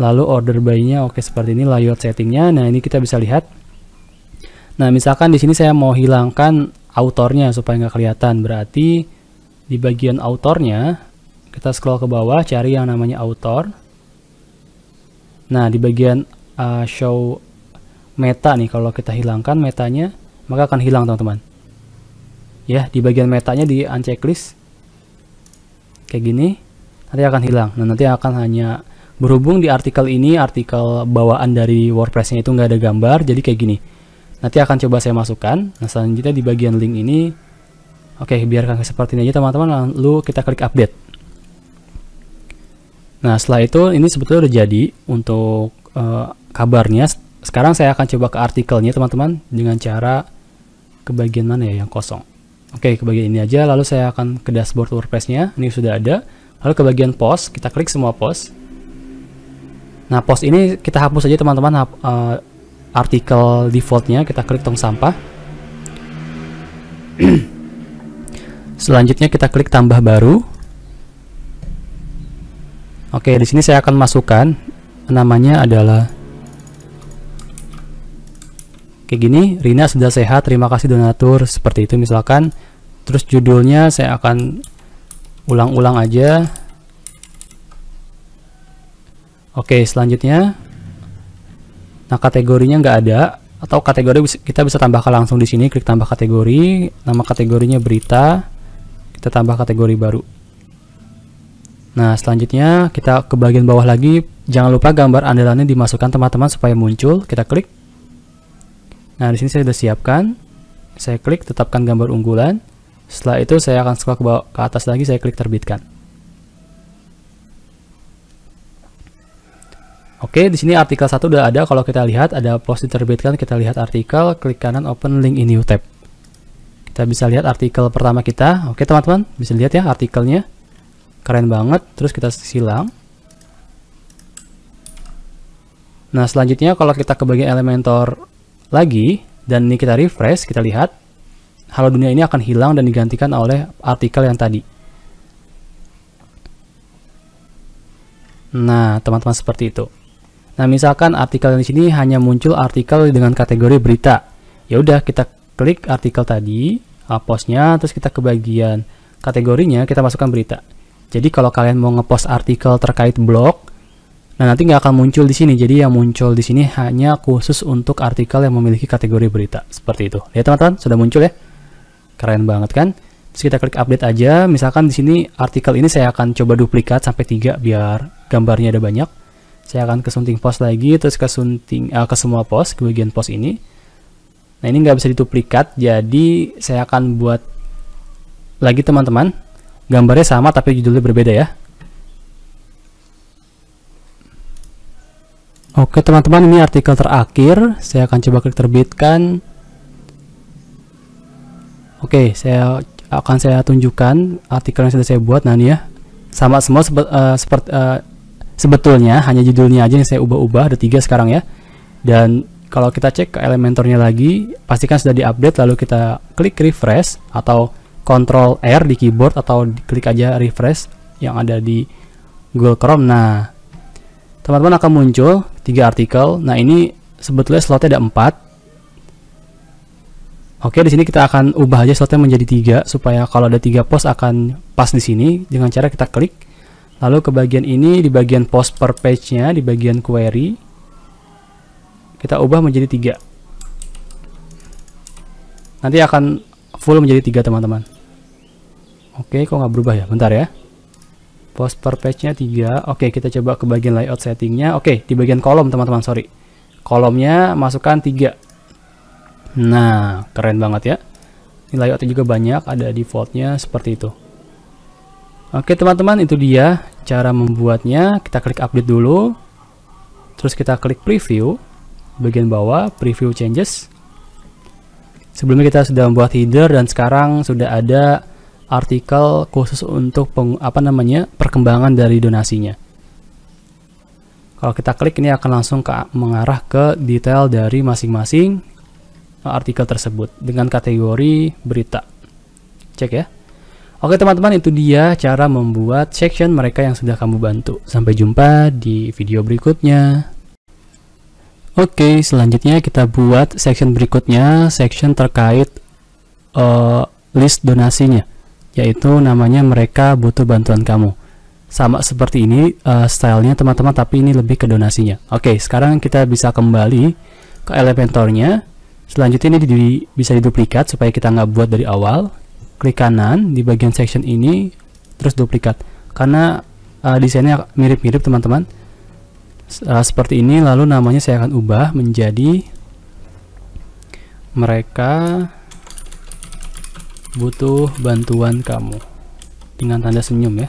lalu order by nya oke okay, seperti ini layout settingnya nah ini kita bisa lihat nah misalkan di sini saya mau hilangkan autornya supaya nggak kelihatan berarti di bagian autornya kita scroll ke bawah cari yang namanya autor nah di bagian uh, show meta nih kalau kita hilangkan metanya maka akan hilang teman-teman ya di bagian metanya di uncheck list kayak gini nanti akan hilang nah nanti akan hanya berhubung di artikel ini artikel bawaan dari WordPressnya itu nggak ada gambar jadi kayak gini nanti akan coba saya masukkan nah selanjutnya di bagian link ini oke biarkan seperti ini aja teman-teman lalu kita klik update nah setelah itu ini sebetulnya udah jadi untuk uh, kabarnya sekarang saya akan coba ke artikelnya teman-teman dengan cara ke bagian mana ya yang kosong oke ke bagian ini aja lalu saya akan ke dashboard wordpressnya ini sudah ada lalu ke bagian post kita klik semua post nah post ini kita hapus aja teman-teman uh, artikel defaultnya kita klik tong sampah selanjutnya kita klik tambah baru oke di sini saya akan masukkan namanya adalah kayak gini Rina sudah sehat terima kasih donatur seperti itu misalkan terus judulnya saya akan ulang-ulang aja oke selanjutnya nah kategorinya nggak ada atau kategori kita bisa tambahkan langsung di sini klik tambah kategori nama kategorinya berita kita tambah kategori baru nah selanjutnya kita ke bagian bawah lagi jangan lupa gambar andalannya dimasukkan teman-teman supaya muncul kita klik Nah, di sini saya sudah siapkan. Saya klik tetapkan gambar unggulan. Setelah itu saya akan scroll ke bawah ke atas lagi, saya klik terbitkan. Oke, di sini artikel 1 sudah ada. Kalau kita lihat ada post diterbitkan, kita lihat artikel, klik kanan open link in new tab. Kita bisa lihat artikel pertama kita. Oke, teman-teman, bisa lihat ya artikelnya. Keren banget. Terus kita silang. Nah, selanjutnya kalau kita ke bagian Elementor lagi dan ini kita refresh, kita lihat halo dunia ini akan hilang dan digantikan oleh artikel yang tadi. Nah, teman-teman seperti itu. Nah, misalkan artikel di sini hanya muncul artikel dengan kategori berita. Ya udah kita klik artikel tadi, hapusnya, uh, terus kita ke bagian kategorinya, kita masukkan berita. Jadi kalau kalian mau ngepost artikel terkait blog, Nah, nanti nggak akan muncul di sini. Jadi yang muncul di sini hanya khusus untuk artikel yang memiliki kategori berita. Seperti itu. Lihat teman-teman, sudah muncul ya. Keren banget kan? Terus kita klik update aja. Misalkan di sini artikel ini saya akan coba duplikat sampai tiga biar gambarnya ada banyak. Saya akan kesunting post lagi, terus kesunting uh, eh, ke semua post, ke bagian post ini. Nah, ini nggak bisa dituplikat, jadi saya akan buat lagi teman-teman. Gambarnya sama tapi judulnya berbeda ya. Oke teman-teman ini artikel terakhir saya akan coba klik terbitkan Oke saya akan saya tunjukkan artikel yang sudah saya buat nah ini ya sama semua sebe uh, seperti uh, sebetulnya hanya judulnya aja yang saya ubah-ubah ada tiga sekarang ya dan kalau kita cek ke elementornya lagi pastikan sudah diupdate lalu kita klik refresh atau Ctrl R di keyboard atau klik aja refresh yang ada di Google Chrome nah teman-teman akan muncul tiga artikel. Nah, ini sebetulnya slotnya ada empat. Oke, di sini kita akan ubah aja slotnya menjadi tiga supaya kalau ada tiga post akan pas di sini dengan cara kita klik. Lalu ke bagian ini di bagian post per page-nya di bagian query kita ubah menjadi tiga. Nanti akan full menjadi tiga teman-teman. Oke, kok nggak berubah ya? Bentar ya post per page-nya 3 oke kita coba ke bagian layout settingnya oke di bagian kolom teman-teman sorry kolomnya masukkan 3 nah keren banget ya ini layoutnya juga banyak ada defaultnya seperti itu oke teman-teman itu dia cara membuatnya kita klik update dulu terus kita klik preview bagian bawah preview changes sebelumnya kita sudah membuat header dan sekarang sudah ada artikel khusus untuk peng, apa namanya perkembangan dari donasinya. Kalau kita klik ini akan langsung ke, mengarah ke detail dari masing-masing uh, artikel tersebut dengan kategori berita. Cek ya. Oke teman-teman itu dia cara membuat section mereka yang sudah kamu bantu. Sampai jumpa di video berikutnya. Oke selanjutnya kita buat section berikutnya, section terkait uh, list donasinya yaitu namanya mereka butuh bantuan kamu sama seperti ini uh, stylenya teman-teman tapi ini lebih ke donasinya oke okay, sekarang kita bisa kembali ke elementornya selanjutnya ini di, bisa diduplikat supaya kita nggak buat dari awal klik kanan di bagian section ini terus duplikat karena uh, desainnya mirip-mirip teman-teman uh, seperti ini lalu namanya saya akan ubah menjadi mereka butuh bantuan kamu dengan tanda senyum ya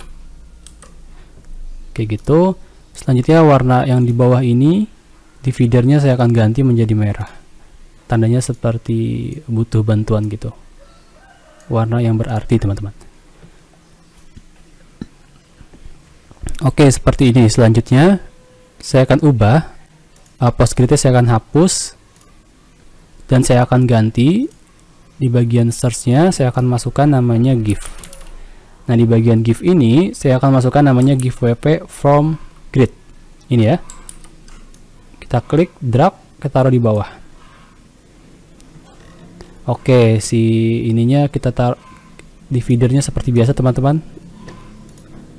kayak gitu selanjutnya warna yang di bawah ini dividernya saya akan ganti menjadi merah tandanya seperti butuh bantuan gitu warna yang berarti teman-teman oke seperti ini selanjutnya saya akan ubah uh, post saya akan hapus dan saya akan ganti di bagian searchnya saya akan masukkan namanya gif. nah di bagian gif ini saya akan masukkan namanya give wp from grid ini ya kita klik drag kita taruh di bawah oke si ininya kita taruh di feedernya seperti biasa teman-teman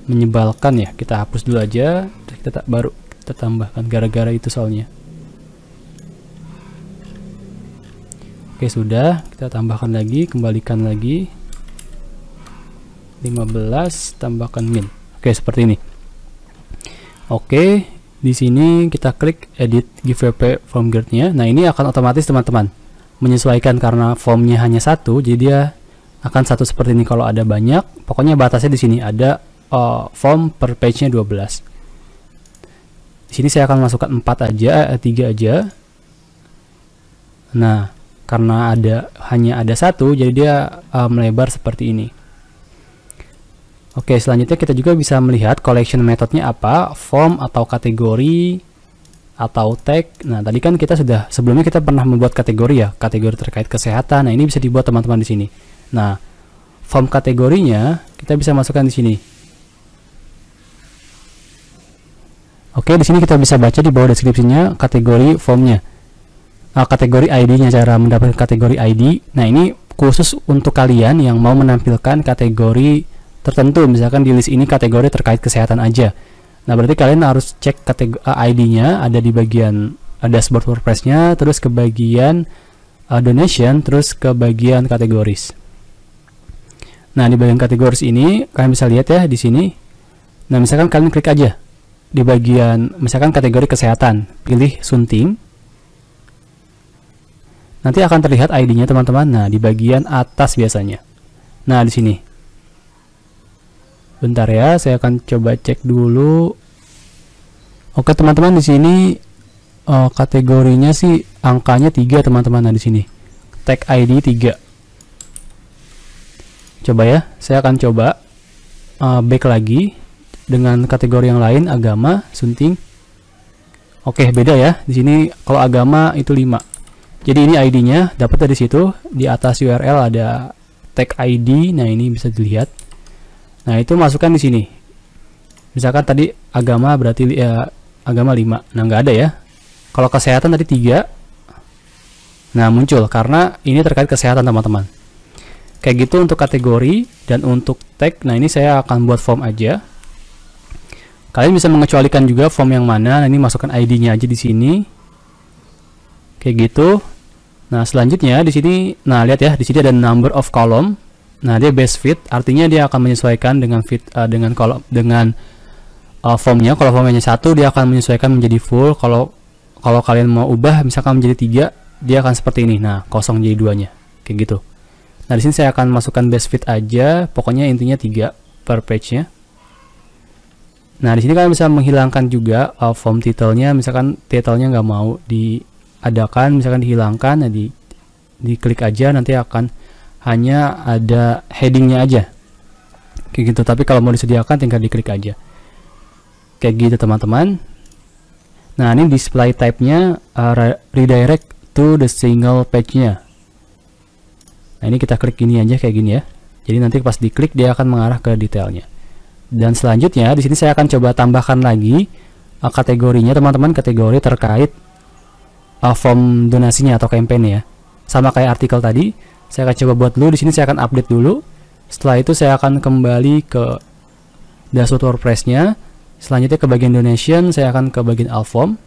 menyebalkan ya kita hapus dulu aja kita tak baru kita tambahkan gara-gara itu soalnya Oke sudah, kita tambahkan lagi, kembalikan lagi. 15 tambahkan min. Oke, seperti ini. Oke, di sini kita klik edit GVP form grid nya Nah, ini akan otomatis teman-teman menyesuaikan karena formnya hanya satu, jadi dia akan satu seperti ini kalau ada banyak. Pokoknya batasnya di sini ada uh, form per page-nya 12. Di sini saya akan masukkan 4 aja, 3 eh, aja. Nah, karena ada hanya ada satu jadi dia uh, melebar seperti ini Oke selanjutnya kita juga bisa melihat collection methodnya apa form atau kategori atau tag nah tadi kan kita sudah sebelumnya kita pernah membuat kategori ya kategori terkait kesehatan nah ini bisa dibuat teman-teman di sini nah form kategorinya kita bisa masukkan di sini Oke di sini kita bisa baca di bawah deskripsinya kategori formnya uh, kategori ID-nya cara mendapatkan kategori ID. Nah, ini khusus untuk kalian yang mau menampilkan kategori tertentu. Misalkan di list ini kategori terkait kesehatan aja. Nah, berarti kalian harus cek kategori eh, ID-nya ada di bagian uh, dashboard WordPress-nya, terus ke bagian uh, donation, terus ke bagian categories. Nah, di bagian categories ini kalian bisa lihat ya di sini. Nah, misalkan kalian klik aja di bagian misalkan kategori kesehatan, pilih sunting. Nanti akan terlihat ID-nya teman-teman. Nah, di bagian atas biasanya. Nah, di sini. Bentar ya, saya akan coba cek dulu. Oke, teman-teman di sini uh, kategorinya sih angkanya 3 teman-teman nah di sini. Tag ID 3. Coba ya, saya akan coba uh, back lagi dengan kategori yang lain agama, sunting. Oke, beda ya. Di sini kalau agama itu 5 jadi ini ID-nya dapat dari situ. Di atas URL ada tag ID. Nah, ini bisa dilihat. Nah, itu masukkan di sini. Misalkan tadi agama berarti ya, agama 5. Nah, nggak ada ya. Kalau kesehatan tadi 3. Nah, muncul karena ini terkait kesehatan, teman-teman. Kayak gitu untuk kategori dan untuk tag. Nah, ini saya akan buat form aja. Kalian bisa mengecualikan juga form yang mana. Nah, ini masukkan ID-nya aja di sini. Kayak gitu Nah, selanjutnya di sini nah lihat ya, di sini ada number of column. Nah, dia base fit artinya dia akan menyesuaikan dengan fit uh, dengan kolom dengan uh, formnya. Kalau formnya satu dia akan menyesuaikan menjadi full. Kalau kalau kalian mau ubah misalkan menjadi tiga dia akan seperti ini. Nah, kosong jadi duanya. Kayak gitu. Nah, di sini saya akan masukkan base fit aja, pokoknya intinya tiga per page-nya. Nah, di sini kalian bisa menghilangkan juga uh, form nya misalkan title nya nggak mau di diadakan misalkan dihilangkan nah di diklik aja nanti akan hanya ada headingnya aja kayak gitu tapi kalau mau disediakan tinggal diklik aja kayak gitu teman-teman nah ini display type-nya uh, redirect to the single page-nya nah ini kita klik ini aja kayak gini ya jadi nanti pas diklik dia akan mengarah ke detailnya dan selanjutnya di sini saya akan coba tambahkan lagi uh, kategorinya teman-teman kategori terkait uh, form donasinya atau campaign ya. Sama kayak artikel tadi, saya akan coba buat dulu di sini saya akan update dulu. Setelah itu saya akan kembali ke dashboard WordPress-nya. Selanjutnya ke bagian donation, saya akan ke bagian Alform.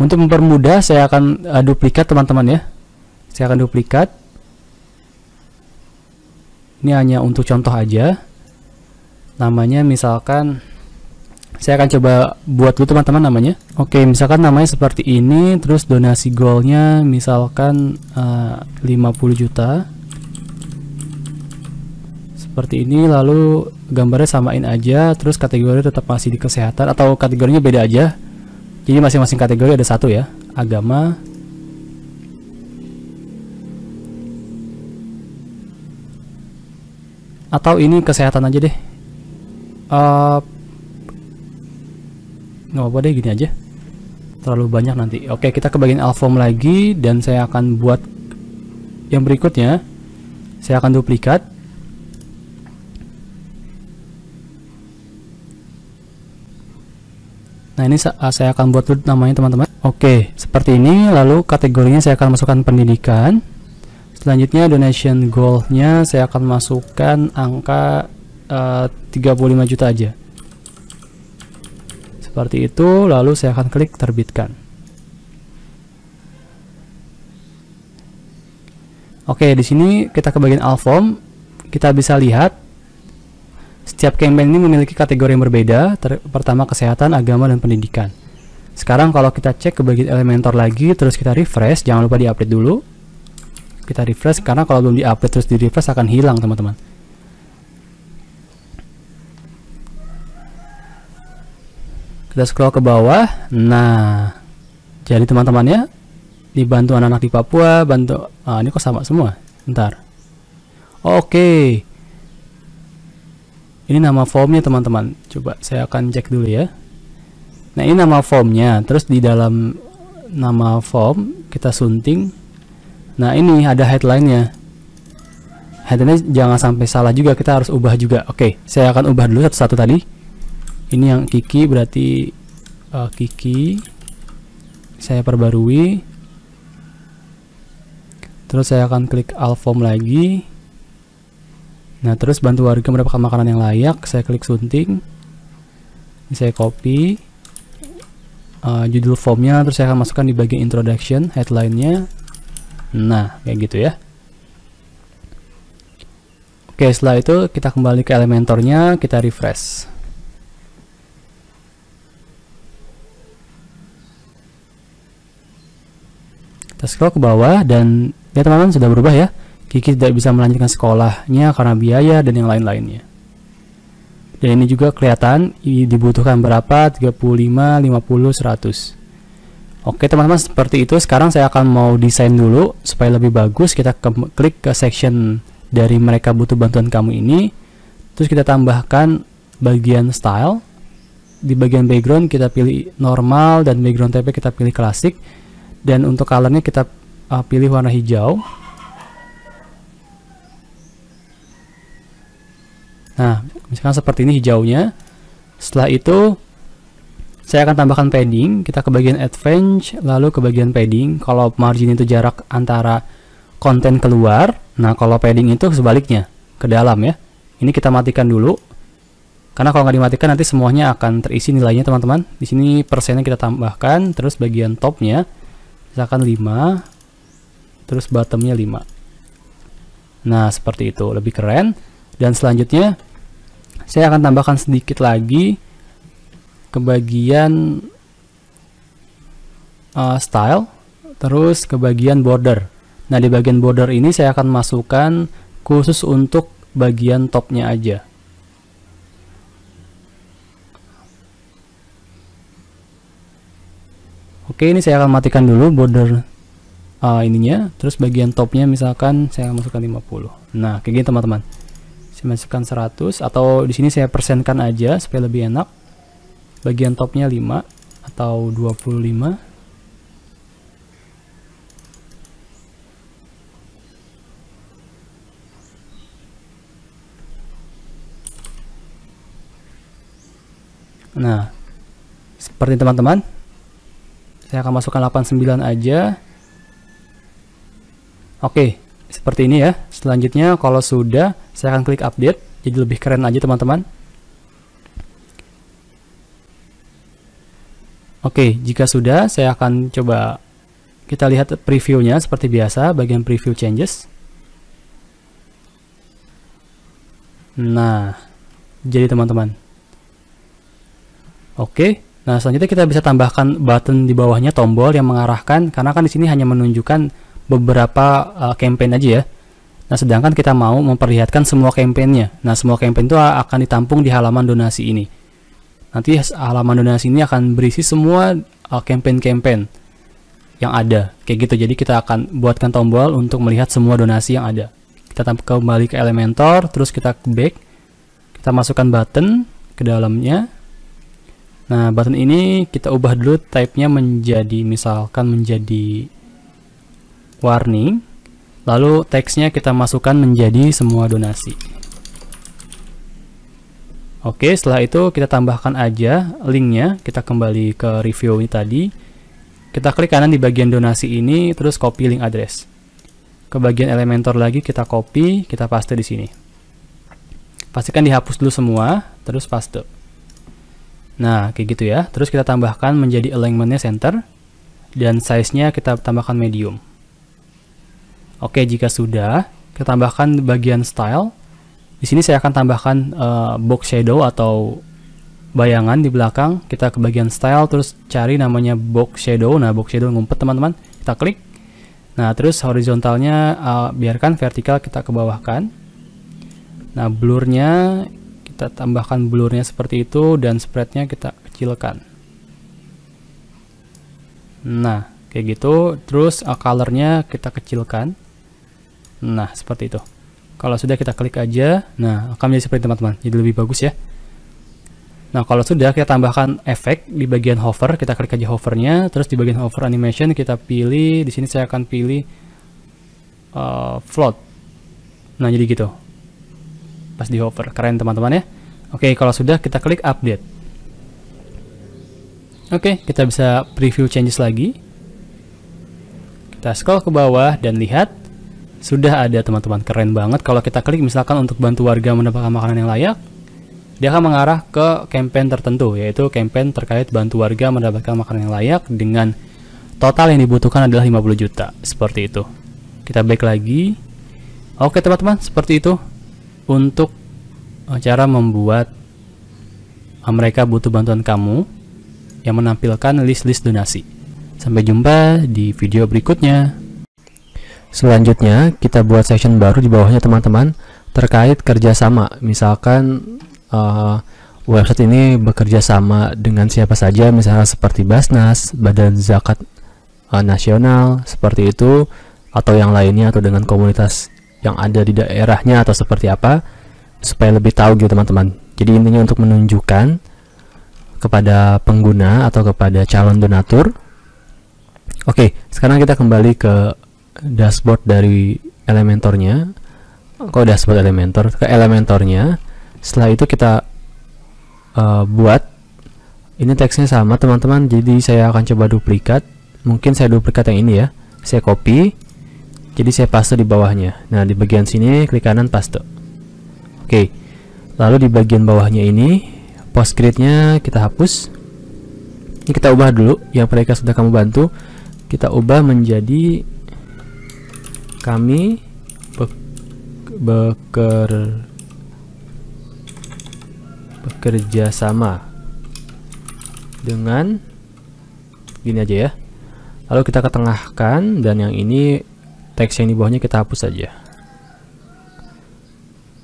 Untuk mempermudah, saya akan uh, duplikat teman-teman ya. Saya akan duplikat. Ini hanya untuk contoh aja. Namanya misalkan saya akan coba buat dulu teman-teman namanya oke okay, misalkan namanya seperti ini terus donasi goalnya misalkan eh, uh, 50 juta seperti ini lalu gambarnya samain aja terus kategori tetap masih di kesehatan atau kategorinya beda aja jadi masing-masing kategori ada satu ya agama atau ini kesehatan aja deh uh, nggak apa-apa deh gini aja terlalu banyak nanti oke kita ke bagian alform lagi dan saya akan buat yang berikutnya saya akan duplikat nah ini ah, saya akan buat dulu namanya teman-teman oke seperti ini lalu kategorinya saya akan masukkan pendidikan selanjutnya donation goalnya saya akan masukkan angka eh, uh, 35 juta aja seperti itu, lalu saya akan klik terbitkan. Oke, di sini kita ke bagian Alform. Kita bisa lihat setiap campaign ini memiliki kategori yang berbeda, pertama kesehatan, agama, dan pendidikan. Sekarang kalau kita cek ke bagian Elementor lagi, terus kita refresh, jangan lupa di-update dulu. Kita refresh karena kalau belum di-update terus di-refresh akan hilang, teman-teman. kita scroll ke bawah nah jadi teman-temannya dibantu anak-anak di Papua bantu ah, ini kok sama semua ntar oke okay. ini nama formnya teman-teman coba saya akan cek dulu ya nah ini nama formnya terus di dalam nama form kita sunting nah ini ada headline-nya headline jangan sampai salah juga kita harus ubah juga oke okay, saya akan ubah dulu satu-satu tadi ini yang Kiki berarti uh, Kiki saya perbarui terus saya akan klik alfom lagi nah terus bantu warga mendapatkan makanan yang layak saya klik sunting ini saya copy uh, judul formnya terus saya akan masukkan di bagian introduction headline-nya nah kayak gitu ya oke setelah itu kita kembali ke elementornya kita refresh kita scroll ke bawah dan ya teman-teman sudah berubah ya Kiki tidak bisa melanjutkan sekolahnya karena biaya dan yang lain-lainnya dan ini juga kelihatan dibutuhkan berapa 35 50 100 Oke teman-teman seperti itu sekarang saya akan mau desain dulu supaya lebih bagus kita ke klik ke section dari mereka butuh bantuan kamu ini terus kita tambahkan bagian style di bagian background kita pilih normal dan background TP kita pilih klasik dan untuk colornya kita uh, pilih warna hijau nah misalkan seperti ini hijaunya setelah itu saya akan tambahkan padding kita ke bagian advance lalu ke bagian padding kalau margin itu jarak antara konten keluar nah kalau padding itu sebaliknya ke dalam ya ini kita matikan dulu karena kalau nggak dimatikan nanti semuanya akan terisi nilainya teman-teman di sini persennya kita tambahkan terus bagian topnya misalkan 5 terus bottomnya 5 nah seperti itu lebih keren dan selanjutnya saya akan tambahkan sedikit lagi ke bagian uh, eh, style terus ke bagian border nah di bagian border ini saya akan masukkan khusus untuk bagian topnya aja Oke, ini saya akan matikan dulu border uh, ininya. Terus bagian topnya misalkan saya masukkan 50. Nah, kayak gini teman-teman. Saya masukkan 100 atau di sini saya persenkan aja supaya lebih enak. Bagian topnya 5 atau 25. Nah, seperti teman-teman, saya akan masukkan 89 aja oke seperti ini ya selanjutnya kalau sudah saya akan klik update jadi lebih keren aja teman-teman oke jika sudah saya akan coba kita lihat previewnya seperti biasa bagian preview changes nah jadi teman-teman oke Nah, selanjutnya kita bisa tambahkan button di bawahnya tombol yang mengarahkan karena kan di sini hanya menunjukkan beberapa uh, campaign aja ya. Nah, sedangkan kita mau memperlihatkan semua campaignnya. Nah, semua campaign itu akan ditampung di halaman donasi ini. Nanti halaman donasi ini akan berisi semua eh, campaign-campaign yang ada. Kayak gitu. Jadi kita akan buatkan tombol untuk melihat semua donasi yang ada. Kita kembali ke Elementor, terus kita back. Kita masukkan button ke dalamnya. Nah, button ini kita ubah dulu type-nya menjadi misalkan menjadi warning. Lalu teksnya kita masukkan menjadi semua donasi. Oke, setelah itu kita tambahkan aja linknya. Kita kembali ke review ini tadi. Kita klik kanan di bagian donasi ini, terus copy link address. Ke bagian Elementor lagi kita copy, kita paste di sini. Pastikan dihapus dulu semua, terus paste. Nah, kayak gitu ya. Terus kita tambahkan menjadi alignmentnya center, dan size-nya kita tambahkan medium. Oke, jika sudah, kita tambahkan bagian style. Di sini saya akan tambahkan uh, box shadow atau bayangan di belakang. Kita ke bagian style, terus cari namanya box shadow. Nah, box shadow ngumpet teman-teman. Kita klik. Nah, terus horizontalnya uh, biarkan vertikal kita kebawahkan Nah, blurnya kita tambahkan blurnya seperti itu dan spreadnya kita kecilkan nah kayak gitu terus uh, colornya kita kecilkan nah seperti itu kalau sudah kita klik aja nah akan menjadi seperti teman-teman jadi lebih bagus ya Nah, kalau sudah kita tambahkan efek di bagian hover, kita klik aja hovernya, terus di bagian hover animation kita pilih, di sini saya akan pilih uh, float. Nah, jadi gitu pas di hover. Keren teman-teman ya. Oke, kalau sudah kita klik update. Oke, kita bisa preview changes lagi. Kita scroll ke bawah dan lihat sudah ada teman-teman keren banget kalau kita klik misalkan untuk bantu warga mendapatkan makanan yang layak dia akan mengarah ke campaign tertentu yaitu campaign terkait bantu warga mendapatkan makanan yang layak dengan total yang dibutuhkan adalah 50 juta seperti itu kita back lagi oke teman-teman seperti itu untuk eh, cara membuat eh, mereka butuh bantuan kamu yang menampilkan list-list donasi. Sampai jumpa di video berikutnya. Selanjutnya, kita buat section baru di bawahnya teman-teman terkait kerjasama. Misalkan uh, website ini bekerja sama dengan siapa saja, misalnya seperti Basnas, Badan Zakat uh, Nasional, seperti itu, atau yang lainnya, atau dengan komunitas yang ada di daerahnya atau seperti apa supaya lebih tahu gitu teman-teman. Jadi intinya untuk menunjukkan kepada pengguna atau kepada calon donatur. Oke, sekarang kita kembali ke dashboard dari Elementornya. Kok dashboard Elementor? Ke Elementornya. Setelah itu kita uh, buat. Ini teksnya sama teman-teman, jadi saya akan coba duplikat. Mungkin saya duplikat yang ini ya. Saya copy jadi saya paste di bawahnya. Nah, di bagian sini klik kanan paste. Oke. Lalu di bagian bawahnya ini post postgrid-nya kita hapus. Ini kita ubah dulu yang mereka sudah kamu bantu. Kita ubah menjadi kami be beker bekerja sama dengan gini aja ya lalu kita ketengahkan dan yang ini teks yang di bawahnya kita hapus saja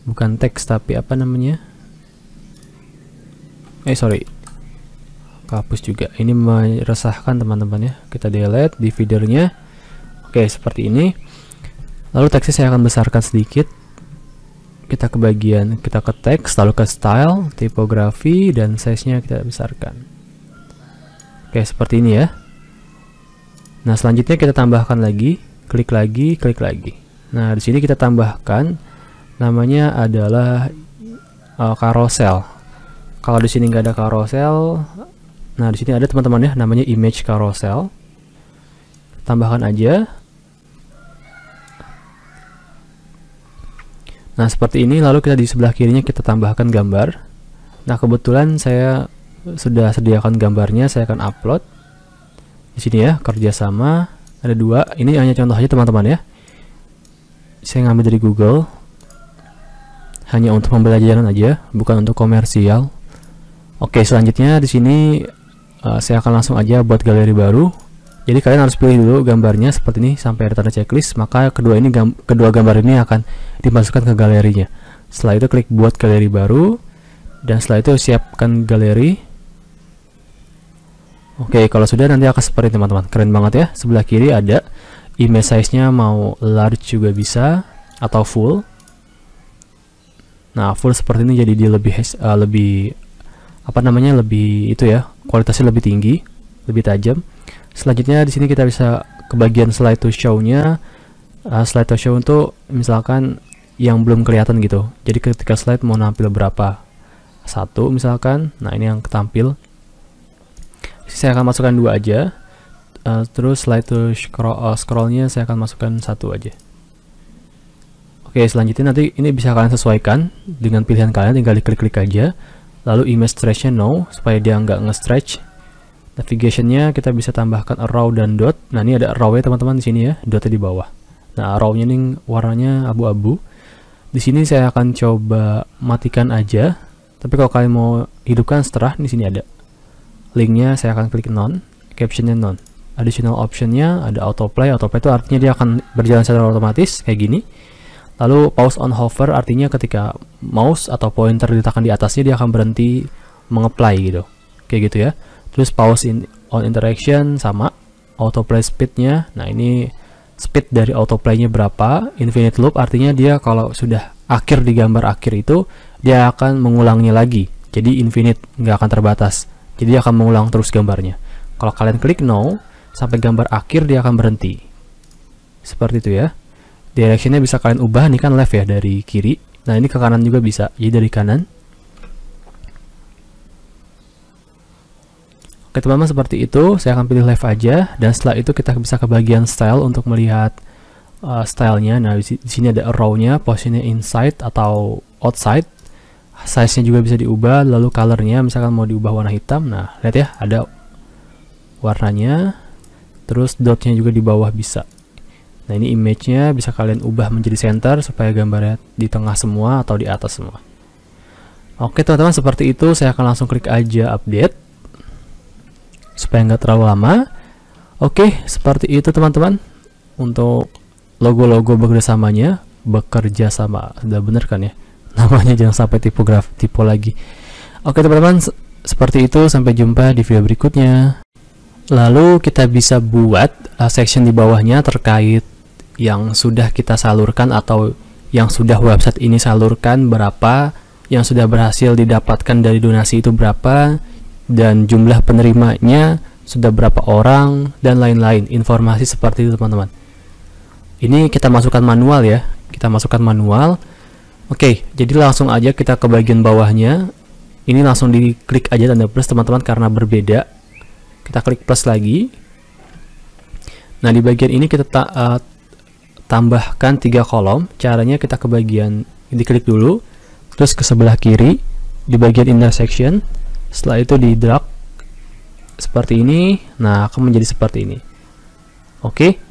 bukan teks tapi apa namanya eh sorry hapus juga ini meresahkan teman-teman ya kita delete di feedernya oke seperti ini lalu teksnya saya akan besarkan sedikit kita ke bagian kita ke teks lalu ke style tipografi dan size nya kita besarkan oke seperti ini ya nah selanjutnya kita tambahkan lagi klik lagi, klik lagi. Nah, di sini kita tambahkan namanya adalah uh, carousel. Kalau di sini nggak ada carousel, nah di sini ada teman-teman ya, namanya image carousel. Tambahkan aja. Nah, seperti ini lalu kita di sebelah kirinya kita tambahkan gambar. Nah, kebetulan saya sudah sediakan gambarnya, saya akan upload. Di sini ya, kerjasama ada dua ini hanya contoh aja teman-teman ya saya ngambil dari Google hanya untuk pembelajaran aja bukan untuk komersial oke selanjutnya di sini uh, saya akan langsung aja buat galeri baru jadi kalian harus pilih dulu gambarnya seperti ini sampai ada tanda checklist maka kedua ini gam kedua gambar ini akan dimasukkan ke galerinya setelah itu klik buat galeri baru dan setelah itu siapkan galeri Oke, okay, kalau sudah nanti akan seperti teman-teman. Keren banget ya. Sebelah kiri ada image size-nya mau large juga bisa atau full. Nah, full seperti ini jadi dia lebih uh, lebih apa namanya? lebih itu ya, kualitasnya lebih tinggi, lebih tajam. Selanjutnya di sini kita bisa ke bagian slide to show-nya. Uh, slide to show untuk misalkan yang belum kelihatan gitu. Jadi ketika slide mau nampil berapa? Satu misalkan. Nah, ini yang ketampil saya akan masukkan dua aja uh, terus slide to scroll uh, scrollnya saya akan masukkan satu aja oke selanjutnya nanti ini bisa kalian sesuaikan dengan pilihan kalian tinggal diklik-klik aja lalu image stretchnya no supaya dia nggak nge-stretch navigationnya kita bisa tambahkan row dan dot nah ini ada row ya teman-teman di sini ya dotnya di bawah nah arrownya ini warnanya abu-abu di sini saya akan coba matikan aja tapi kalau kalian mau hidupkan setelah di sini ada linknya saya akan klik non captionnya non additional optionnya ada autoplay autoplay itu artinya dia akan berjalan secara otomatis kayak gini lalu pause on hover artinya ketika mouse atau pointer diletakkan di atasnya dia akan berhenti mengeplay gitu kayak gitu ya terus pause in, on interaction sama autoplay speednya nah ini speed dari autoplaynya berapa infinite loop artinya dia kalau sudah akhir di gambar akhir itu dia akan mengulangnya lagi jadi infinite nggak akan terbatas jadi dia akan mengulang terus gambarnya. Kalau kalian klik no, sampai gambar akhir dia akan berhenti. Seperti itu ya. Directionnya bisa kalian ubah, nih kan left ya dari kiri. Nah ini ke kanan juga bisa, jadi dari kanan. Oke teman-teman seperti itu, saya akan pilih left aja. Dan setelah itu kita bisa ke bagian style untuk melihat uh, stylenya. Nah di sini ada row-nya, posisinya inside atau outside size-nya juga bisa diubah lalu colornya misalkan mau diubah warna hitam nah lihat ya ada warnanya terus dotnya juga di bawah bisa nah ini image-nya bisa kalian ubah menjadi center supaya gambarnya di tengah semua atau di atas semua oke teman-teman seperti itu saya akan langsung klik aja update supaya nggak terlalu lama oke seperti itu teman-teman untuk logo-logo bekerjasamanya bekerja sama sudah bener kan ya namanya jangan sampai tipograf tipe lagi oke teman-teman seperti itu sampai jumpa di video berikutnya lalu kita bisa buat uh, section di bawahnya terkait yang sudah kita salurkan atau yang sudah website ini salurkan berapa yang sudah berhasil didapatkan dari donasi itu berapa dan jumlah penerimanya sudah berapa orang dan lain-lain informasi seperti itu teman-teman ini kita masukkan manual ya kita masukkan manual Oke, jadi langsung aja kita ke bagian bawahnya. Ini langsung diklik aja tanda plus teman-teman karena berbeda. Kita klik plus lagi. Nah, di bagian ini kita ta uh, tambahkan tiga kolom. Caranya kita ke bagian diklik dulu, terus ke sebelah kiri di bagian intersection. Setelah itu di drag seperti ini. Nah, akan menjadi seperti ini. Oke.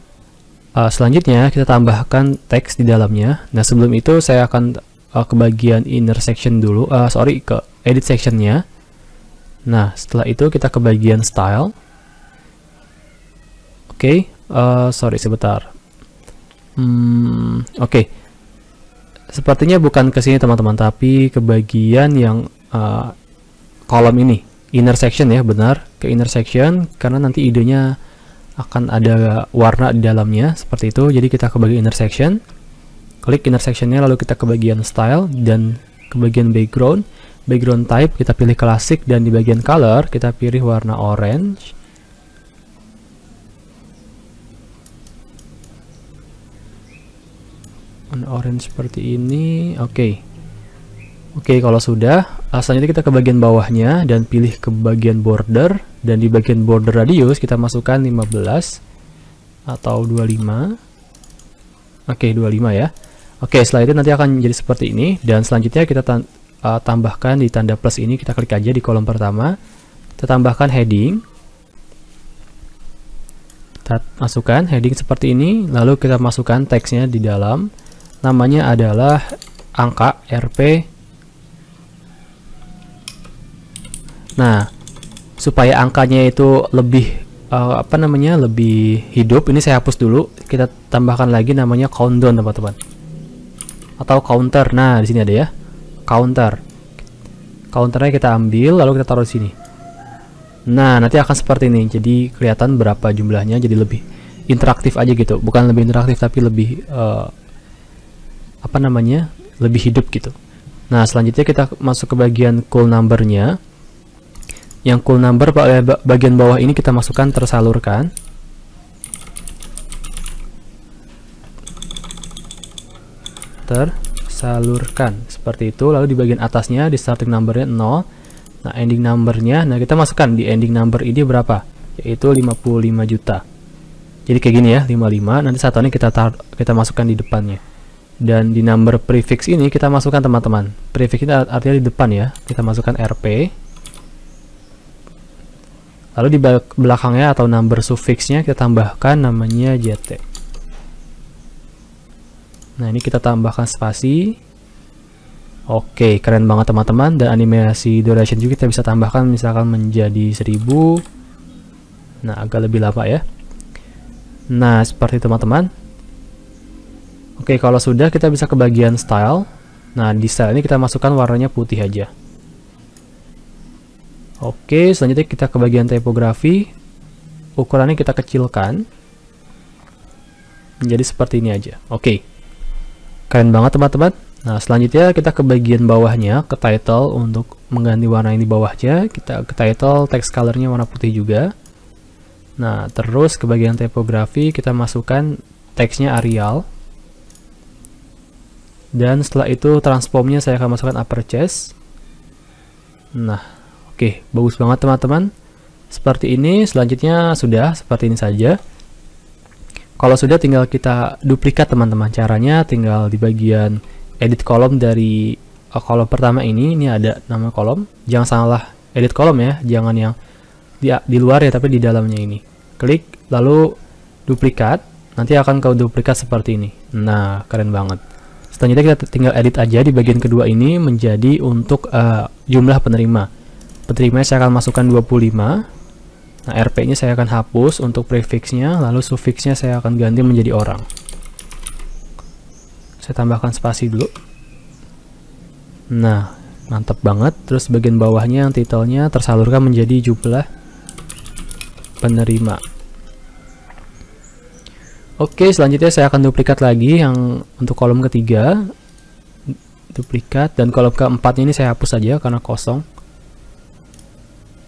Uh, selanjutnya kita tambahkan teks di dalamnya. Nah sebelum itu saya akan uh, ke bagian inner section dulu, uh, sorry ke edit sectionnya. Nah setelah itu kita ke bagian style. Oke, okay, uh, sorry sebentar. Hmm, Oke, okay. sepertinya bukan ke sini teman-teman, tapi ke bagian yang uh, kolom ini, inner section ya benar, ke inner section karena nanti idenya akan ada warna di dalamnya seperti itu jadi kita ke bagian intersection klik intersectionnya lalu kita ke bagian style dan ke bagian background background type kita pilih klasik dan di bagian color kita pilih warna orange on orange seperti ini oke okay. Oke, okay, kalau sudah, eh, selanjutnya kita ke bagian bawahnya dan pilih ke bagian border. Dan di bagian border radius kita masukkan 15 atau 25. Oke, okay, 25 ya. Oke, okay, setelah itu nanti akan jadi seperti ini. Dan selanjutnya kita eh, tambahkan di tanda plus ini, kita klik aja di kolom pertama. Kita tambahkan heading. Kita masukkan heading seperti ini, lalu kita masukkan teksnya di dalam. Namanya adalah angka RP Nah, supaya angkanya itu lebih uh, apa namanya? lebih hidup, ini saya hapus dulu. Kita tambahkan lagi namanya countdown, teman-teman. Atau counter. Nah, di sini ada ya. Counter. Counternya kita ambil lalu kita taruh di sini. Nah, nanti akan seperti ini. Jadi kelihatan berapa jumlahnya jadi lebih interaktif aja gitu. Bukan lebih interaktif tapi lebih uh, apa namanya? lebih hidup gitu. Nah, selanjutnya kita masuk ke bagian cool number nya yang cool number pada eh, bagian bawah ini kita masukkan tersalurkan tersalurkan seperti itu lalu di bagian atasnya di starting numbernya 0 nah ending numbernya nah kita masukkan di ending number ini berapa yaitu 55 juta jadi kayak gini ya 55 nanti satuannya kita tar kita masukkan di depannya dan di number prefix ini kita masukkan teman-teman prefix ini artinya di depan ya kita masukkan RP Lalu di belakangnya atau number suffixnya kita tambahkan namanya JT. Nah ini kita tambahkan spasi. Oke, keren banget teman-teman. Dan animasi duration juga kita bisa tambahkan misalkan menjadi 1000. Nah agak lebih lama ya. Nah seperti teman-teman. Oke, kalau sudah kita bisa ke bagian style. Nah di style ini kita masukkan warnanya putih aja. Oke, selanjutnya kita ke bagian tipografi. Ukurannya kita kecilkan. Menjadi seperti ini aja. Oke. Keren banget teman-teman. Nah, selanjutnya kita ke bagian bawahnya, ke title untuk mengganti warna yang di bawahnya. Kita ke title, text colornya warna putih juga. Nah, terus ke bagian tipografi kita masukkan teksnya Arial. Dan setelah itu transformnya saya akan masukkan upper Nah, Oke, bagus banget teman-teman. Seperti ini, selanjutnya sudah, seperti ini saja. Kalau sudah tinggal kita duplikat teman-teman. Caranya tinggal di bagian edit kolom dari eh, kolom pertama ini, ini ada nama kolom. Jangan salah edit kolom ya, jangan yang di, di luar ya, tapi di dalamnya ini. Klik, lalu duplikat. Nanti akan kau duplikat seperti ini. Nah, keren banget. Selanjutnya kita tinggal edit aja di bagian kedua ini menjadi untuk uh, jumlah penerima. Penerimanya saya akan masukkan 25. Nah, RP-nya saya akan hapus untuk prefixnya, lalu sufixnya saya akan ganti menjadi orang. Saya tambahkan spasi dulu. Nah, mantap banget. Terus bagian bawahnya yang titelnya tersalurkan menjadi jumlah penerima. Oke, selanjutnya saya akan duplikat lagi yang untuk kolom ketiga. Duplikat dan kolom keempatnya ini saya hapus saja karena kosong.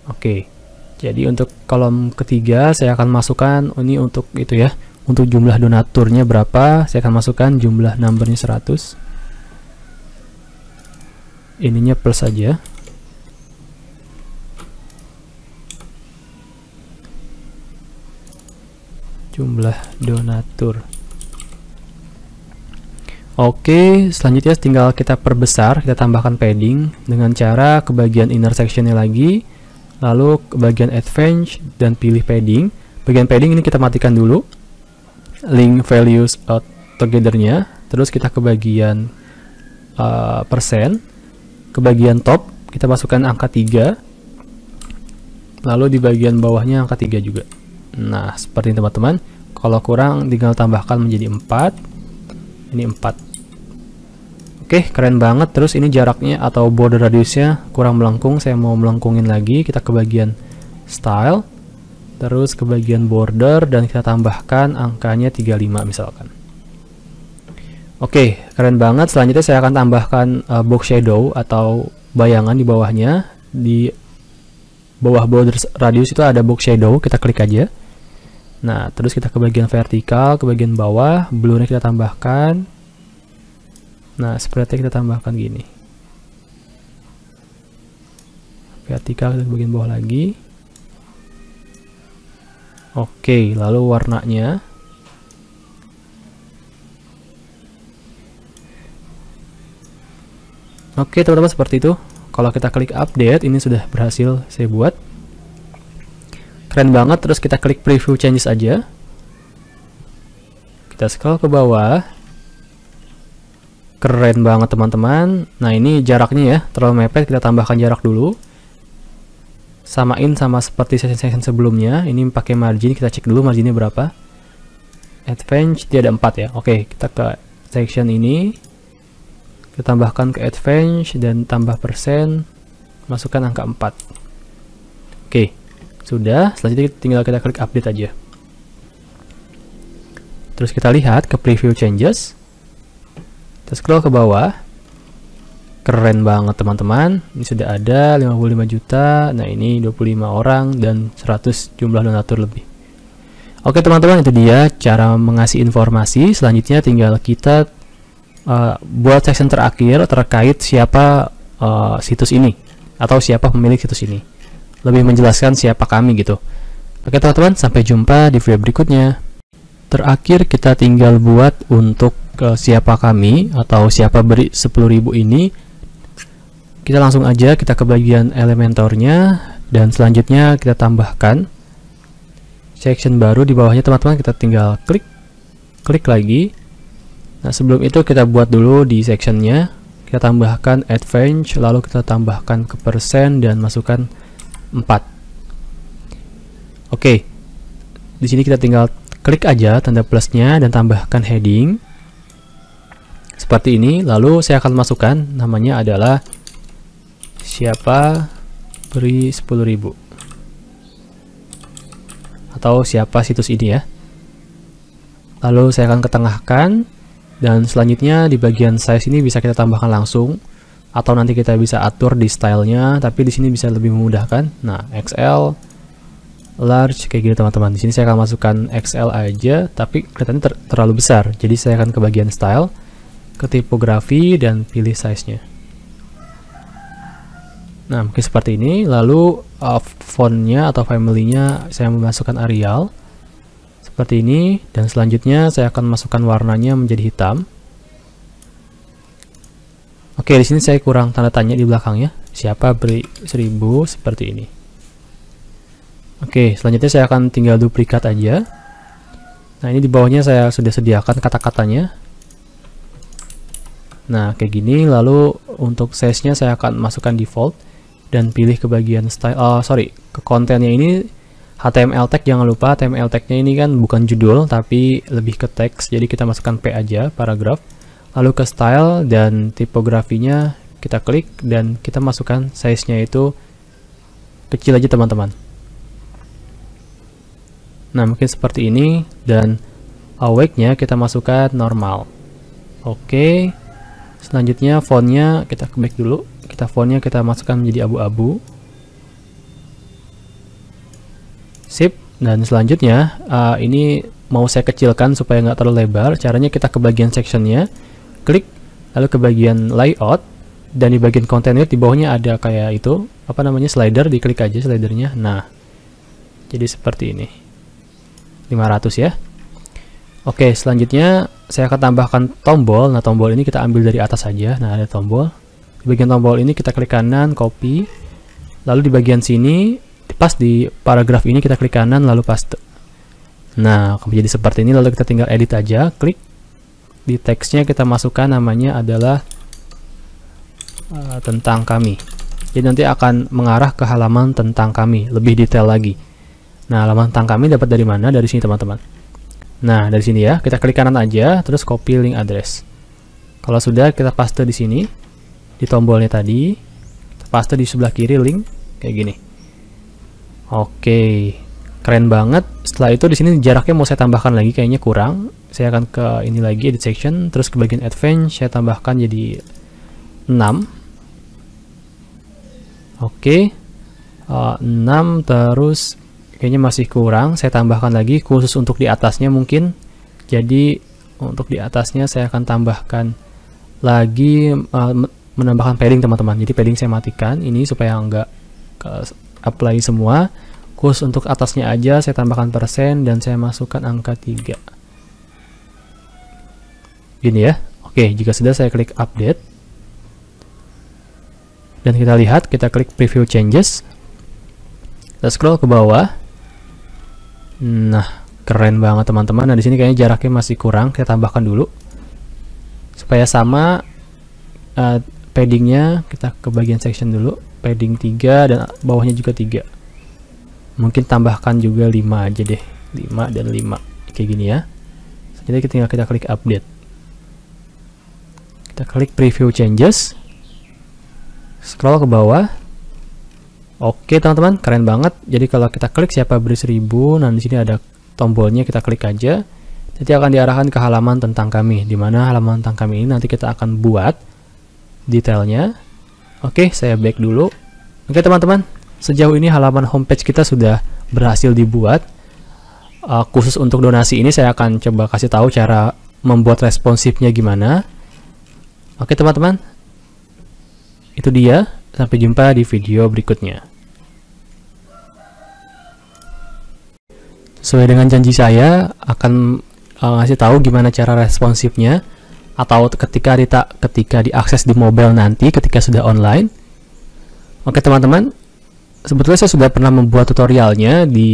Oke. Jadi untuk kolom ketiga saya akan masukkan oh, ini untuk itu ya. Untuk jumlah donaturnya berapa? Saya akan masukkan jumlah numbernya 100. Ininya plus saja. Jumlah donatur. Oke, selanjutnya tinggal kita perbesar, kita tambahkan padding dengan cara ke bagian inner lagi lalu ke bagian advance dan pilih padding bagian padding ini kita matikan dulu link values uh, togethernya terus kita ke bagian uh, persen ke bagian top kita masukkan angka 3 lalu di bagian bawahnya angka 3 juga nah seperti ini teman-teman kalau kurang tinggal tambahkan menjadi 4 ini 4 Oke, keren banget. Terus ini jaraknya atau border radiusnya kurang melengkung. Saya mau melengkungin lagi. Kita ke bagian style. Terus ke bagian border dan kita tambahkan angkanya 35 misalkan. Oke, keren banget. Selanjutnya saya akan tambahkan uh, box shadow atau bayangan di bawahnya. Di bawah border radius itu ada box shadow. Kita klik aja. Nah, terus kita ke bagian vertikal, ke bagian bawah. Blurnya kita tambahkan nah seperti kita tambahkan gini vertikal ke bagian bawah lagi Oke, lalu warnanya. Oke, teman-teman seperti itu. Kalau kita klik update, ini sudah berhasil saya buat. Keren banget, terus kita klik preview changes aja. Kita scroll ke bawah keren banget teman-teman nah ini jaraknya ya terlalu mepet kita tambahkan jarak dulu samain sama seperti session-session sebelumnya ini pakai margin kita cek dulu marginnya berapa advance dia ada 4 ya oke kita ke section ini kita tambahkan ke advance dan tambah persen masukkan angka 4 oke sudah selanjutnya tinggal kita klik update aja terus kita lihat ke preview changes kita scroll ke bawah. Keren banget teman-teman. Ini sudah ada 55 juta. Nah, ini 25 orang dan 100 jumlah donatur lebih. Oke teman-teman, itu dia cara mengasih informasi. Selanjutnya tinggal kita uh, buat section terakhir terkait siapa uh, situs ini atau siapa pemilik situs ini. Lebih menjelaskan siapa kami gitu. Oke teman-teman, sampai jumpa di video berikutnya. Terakhir kita tinggal buat untuk ke siapa kami atau siapa beri 10.000 ini kita langsung aja kita ke bagian elementornya dan selanjutnya kita tambahkan section baru di bawahnya teman-teman kita tinggal klik klik lagi nah sebelum itu kita buat dulu di sectionnya kita tambahkan advance lalu kita tambahkan ke persen dan masukkan 4 oke di sini kita tinggal klik aja tanda plusnya dan tambahkan heading seperti ini lalu saya akan masukkan namanya adalah siapa beri 10.000 atau siapa situs ini ya lalu saya akan ketengahkan dan selanjutnya di bagian size ini bisa kita tambahkan langsung atau nanti kita bisa atur di stylenya tapi di sini bisa lebih memudahkan nah XL large kayak gitu teman-teman di sini saya akan masukkan XL aja tapi kelihatannya ter terlalu besar jadi saya akan ke bagian style ke tipografi dan pilih size-nya. Nah, mungkin seperti ini. Lalu uh, fontnya atau family-nya saya memasukkan Arial seperti ini dan selanjutnya saya akan masukkan warnanya menjadi hitam. Oke, di sini saya kurang tanda tanya di belakangnya. Siapa beri 1000 seperti ini. Oke, selanjutnya saya akan tinggal duplikat aja. Nah, ini di bawahnya saya sudah sediakan kata-katanya. Nah, kayak gini. Lalu untuk size-nya saya akan masukkan default dan pilih ke bagian style uh, sorry, ke kontennya ini HTML tag jangan lupa HTML tag-nya ini kan bukan judul tapi lebih ke teks. Jadi kita masukkan P aja, paragraf. Lalu ke style dan tipografinya kita klik dan kita masukkan size-nya itu kecil aja teman-teman. Nah, mungkin seperti ini dan awake-nya kita masukkan normal. Oke. Okay selanjutnya fontnya kita back dulu kita fontnya kita masukkan menjadi abu-abu sip dan selanjutnya uh, ini mau saya kecilkan supaya nggak terlalu lebar caranya kita ke bagian sectionnya klik lalu ke bagian layout dan di bagian kontennya di bawahnya ada kayak itu apa namanya slider diklik aja slidernya nah jadi seperti ini 500 ya Oke, selanjutnya saya akan tambahkan tombol. Nah, tombol ini kita ambil dari atas saja. Nah, ada tombol. Di bagian tombol ini kita klik kanan, copy. Lalu di bagian sini, pas di paragraf ini kita klik kanan, lalu paste. Nah, menjadi seperti ini, lalu kita tinggal edit aja, klik. Di teksnya kita masukkan namanya adalah uh, tentang kami. Jadi nanti akan mengarah ke halaman tentang kami, lebih detail lagi. Nah, halaman tentang kami dapat dari mana? Dari sini, teman-teman. Nah, dari sini ya, kita klik kanan aja, terus copy link address. Kalau sudah, kita paste di sini, di tombolnya tadi, paste di sebelah kiri link, kayak gini. Oke, keren banget. Setelah itu di sini jaraknya mau saya tambahkan lagi, kayaknya kurang. Saya akan ke ini lagi, edit section, terus ke bagian advance, saya tambahkan jadi 6. Oke, uh, eh, 6 terus kayaknya masih kurang saya tambahkan lagi khusus untuk di atasnya mungkin jadi untuk di atasnya saya akan tambahkan lagi uh, menambahkan padding teman-teman jadi padding saya matikan ini supaya nggak ke apply semua khusus untuk atasnya aja saya tambahkan persen dan saya masukkan angka 3 gini ya oke jika sudah saya klik update dan kita lihat kita klik preview changes kita scroll ke bawah Nah, keren banget teman-teman. Nah, di sini kayaknya jaraknya masih kurang. Kita tambahkan dulu. Supaya sama uh, paddingnya, kita ke bagian section dulu. Padding 3 dan bawahnya juga 3. Mungkin tambahkan juga 5 aja deh. 5 dan 5. Kayak gini ya. Jadi kita tinggal kita klik update. Kita klik preview changes. Scroll ke bawah, Oke teman-teman, keren banget. Jadi kalau kita klik siapa beri seribu, nah di sini ada tombolnya kita klik aja. Nanti akan diarahkan ke halaman tentang kami, di mana halaman tentang kami ini nanti kita akan buat detailnya. Oke, saya back dulu. Oke teman-teman, sejauh ini halaman homepage kita sudah berhasil dibuat. Uh, khusus untuk donasi ini saya akan coba kasih tahu cara membuat responsifnya gimana. Oke teman-teman, itu dia Sampai jumpa di video berikutnya. Sesuai dengan janji saya, akan uh, ngasih tahu gimana cara responsifnya atau ketika dita, ketika diakses di mobile nanti ketika sudah online. Oke teman-teman, sebetulnya saya sudah pernah membuat tutorialnya di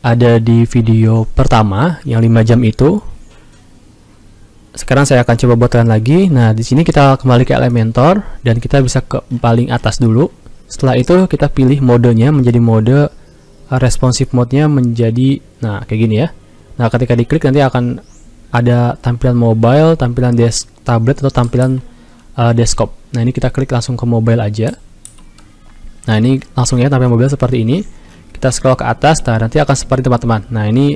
ada di video pertama yang 5 jam itu sekarang saya akan coba buatkan lagi. Nah, di sini kita kembali ke Elementor dan kita bisa ke paling atas dulu. Setelah itu kita pilih modenya menjadi mode eh, responsif mode-nya menjadi nah kayak gini ya. Nah, ketika diklik nanti akan ada tampilan mobile, tampilan desk tablet atau tampilan uh, desktop. Nah, ini kita klik langsung ke mobile aja. Nah, ini langsung ya tampilan mobile seperti ini. Kita scroll ke atas, nah nanti akan seperti teman-teman. Nah, ini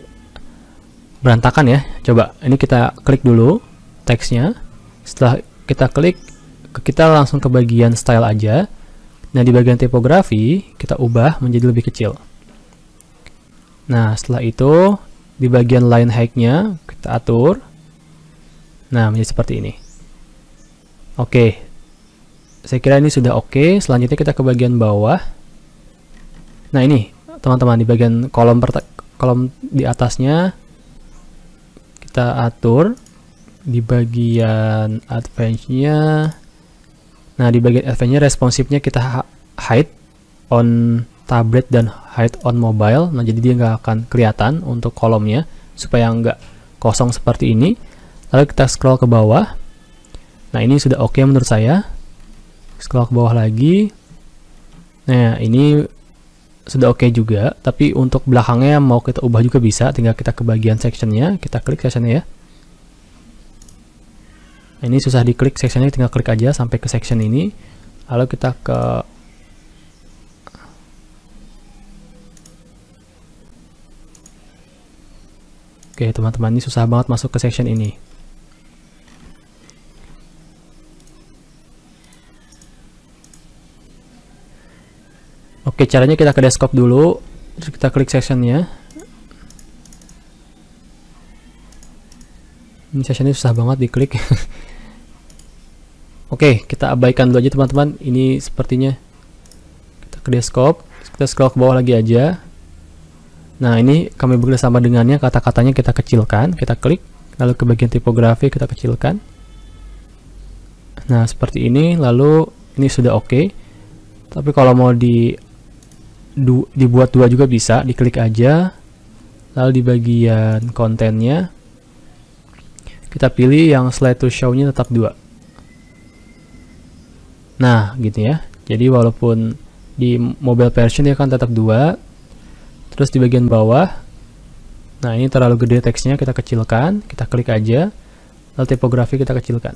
berantakan ya. Coba ini kita klik dulu teksnya setelah kita klik kita langsung ke bagian style aja nah di bagian tipografi kita ubah menjadi lebih kecil nah setelah itu di bagian line height-nya kita atur nah menjadi seperti ini oke saya kira ini sudah oke selanjutnya kita ke bagian bawah nah ini teman-teman di bagian kolom kolom di atasnya kita atur di bagian advance-nya nah di bagian advance-nya responsifnya kita hide on tablet dan hide on mobile nah jadi dia nggak akan kelihatan untuk kolomnya supaya nggak kosong seperti ini lalu kita scroll ke bawah nah ini sudah oke okay menurut saya scroll ke bawah lagi nah ini sudah oke okay juga tapi untuk belakangnya mau kita ubah juga bisa tinggal kita ke bagian sectionnya kita klik sectionnya ya ini susah diklik sectionnya tinggal klik aja sampai ke section ini lalu kita ke oke teman-teman ini susah banget masuk ke section ini oke caranya kita ke desktop dulu kita klik sectionnya ini sessionnya susah banget diklik oke okay, kita abaikan dulu aja teman-teman ini sepertinya kita ke deskop kita scroll ke bawah lagi aja nah ini kami bekerja sama dengannya kata-katanya kita kecilkan kita klik lalu ke bagian tipografi kita kecilkan nah seperti ini lalu ini sudah oke okay. tapi kalau mau di du, dibuat dua juga bisa diklik aja lalu di bagian kontennya kita pilih yang slide to show-nya tetap dua. Nah, gitu ya. Jadi walaupun di mobile version dia kan tetap dua. Terus di bagian bawah, nah ini terlalu gede teksnya, kita kecilkan, kita klik aja. Lalu tipografi kita kecilkan.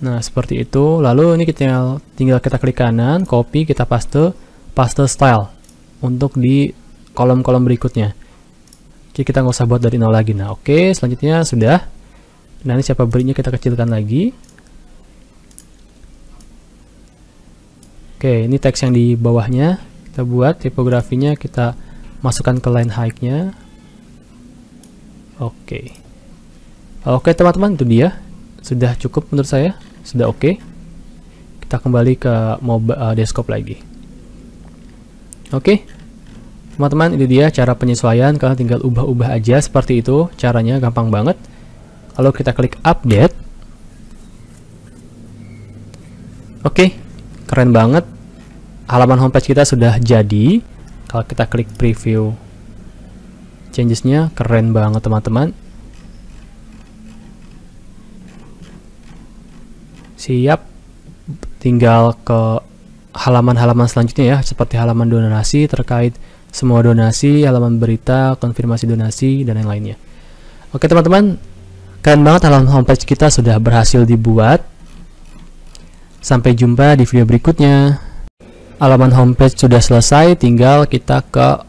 Nah, seperti itu. Lalu ini kita tinggal kita klik kanan, copy, kita paste, paste style untuk di kolom-kolom berikutnya. Jadi kita nggak usah buat dari nol lagi. Nah, oke, selanjutnya sudah. Nah, ini siapa berinya kita kecilkan lagi. Oke, ini teks yang di bawahnya. Kita buat tipografinya, kita masukkan ke line height nya Oke. Oke, teman-teman, itu dia. Sudah cukup menurut saya. Sudah oke. Okay. Kita kembali ke mobile uh, desktop lagi. Oke. Okay. Teman-teman, ini dia cara penyesuaian. Kalian tinggal ubah-ubah aja seperti itu. Caranya gampang banget. Kalau kita klik update. Oke, keren banget. Halaman homepage kita sudah jadi. Kalau kita klik preview changesnya, keren banget teman-teman. Siap, tinggal ke halaman-halaman selanjutnya ya, seperti halaman donasi terkait semua donasi, halaman berita, konfirmasi donasi, dan yang lainnya Oke teman-teman, keren banget halaman homepage kita sudah berhasil dibuat. Sampai jumpa di video berikutnya. Halaman homepage sudah selesai, tinggal kita ke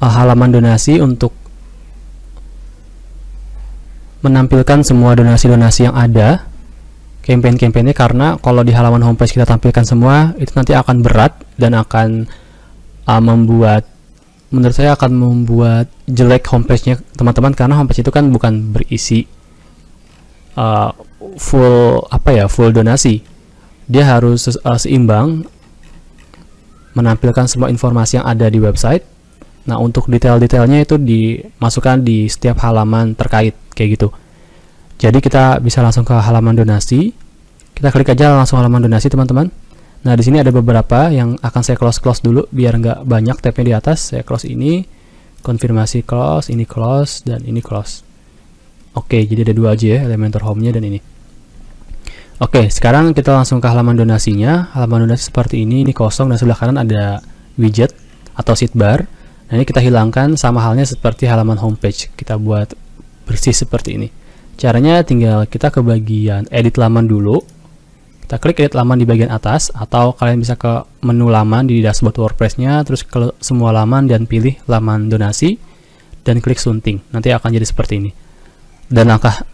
eh, halaman donasi untuk menampilkan semua donasi-donasi yang ada campaign-campaignnya karena kalau di halaman homepage kita tampilkan semua itu nanti akan berat dan akan eh, membuat menurut saya akan membuat jelek homepage-nya teman-teman karena homepage itu kan bukan berisi uh, full apa ya full donasi dia harus uh, seimbang menampilkan semua informasi yang ada di website nah untuk detail-detailnya itu dimasukkan di setiap halaman terkait kayak gitu jadi kita bisa langsung ke halaman donasi kita klik aja langsung halaman donasi teman-teman Nah, di sini ada beberapa yang akan saya close-close dulu biar nggak banyak tabnya di atas. Saya close ini, konfirmasi close, ini close, dan ini close. Oke, jadi ada dua aja ya, Elementor Home-nya dan ini. Oke, sekarang kita langsung ke halaman donasinya. Halaman donasi seperti ini, ini kosong, dan sebelah kanan ada widget atau sidebar. Nah, ini kita hilangkan sama halnya seperti halaman homepage. Kita buat bersih seperti ini. Caranya tinggal kita ke bagian edit laman dulu kita klik edit laman di bagian atas atau kalian bisa ke menu laman di dashboard WordPress-nya terus ke semua laman dan pilih laman donasi dan klik sunting nanti akan jadi seperti ini dan langkah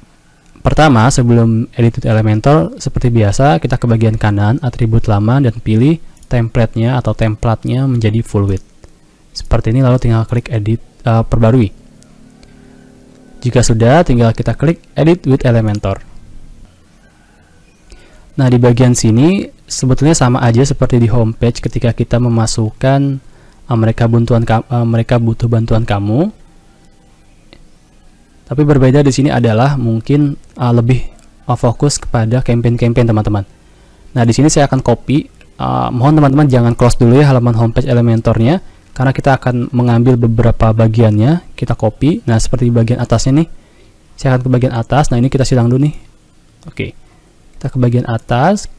pertama sebelum edit Elementor seperti biasa kita ke bagian kanan atribut laman dan pilih template-nya atau template-nya menjadi full width seperti ini lalu tinggal klik edit uh, perbarui jika sudah tinggal kita klik edit with Elementor Nah, di bagian sini sebetulnya sama aja seperti di homepage ketika kita memasukkan ah, mereka bantuan ah, mereka butuh bantuan kamu. Tapi berbeda di sini adalah mungkin uh, lebih fokus kepada campaign-campaign teman-teman. Nah, di sini saya akan copy. Uh, mohon teman-teman jangan close dulu ya halaman homepage Elementornya karena kita akan mengambil beberapa bagiannya. Kita copy. Nah, seperti di bagian atasnya nih. Saya akan ke bagian atas. Nah, ini kita silang dulu nih. Oke. Okay kita ke bagian atas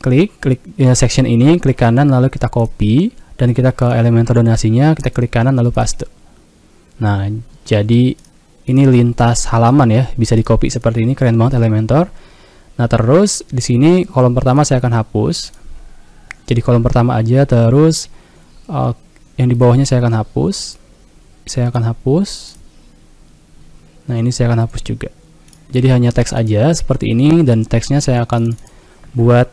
klik klik ya, section ini klik kanan lalu kita copy dan kita ke Elementor donasinya kita klik kanan lalu paste nah jadi ini lintas halaman ya bisa di copy seperti ini keren banget Elementor nah terus di sini kolom pertama saya akan hapus jadi kolom pertama aja terus uh, yang di bawahnya saya akan hapus saya akan hapus nah ini saya akan hapus juga jadi hanya teks aja seperti ini dan teksnya saya akan buat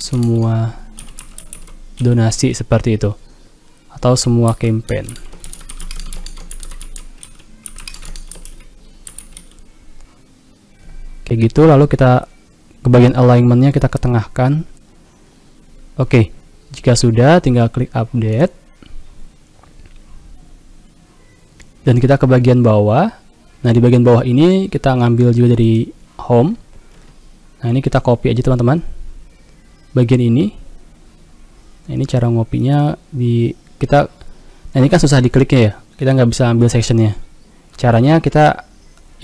semua donasi seperti itu atau semua campaign kayak gitu lalu kita ke bagian alignmentnya kita ketengahkan oke Jika sudah, tinggal klik update. dan kita ke bagian bawah nah di bagian bawah ini kita ngambil juga dari home nah ini kita copy aja teman-teman bagian ini nah ini cara ngopinya di kita nah ini kan susah dikliknya ya kita nggak bisa ambil sectionnya caranya kita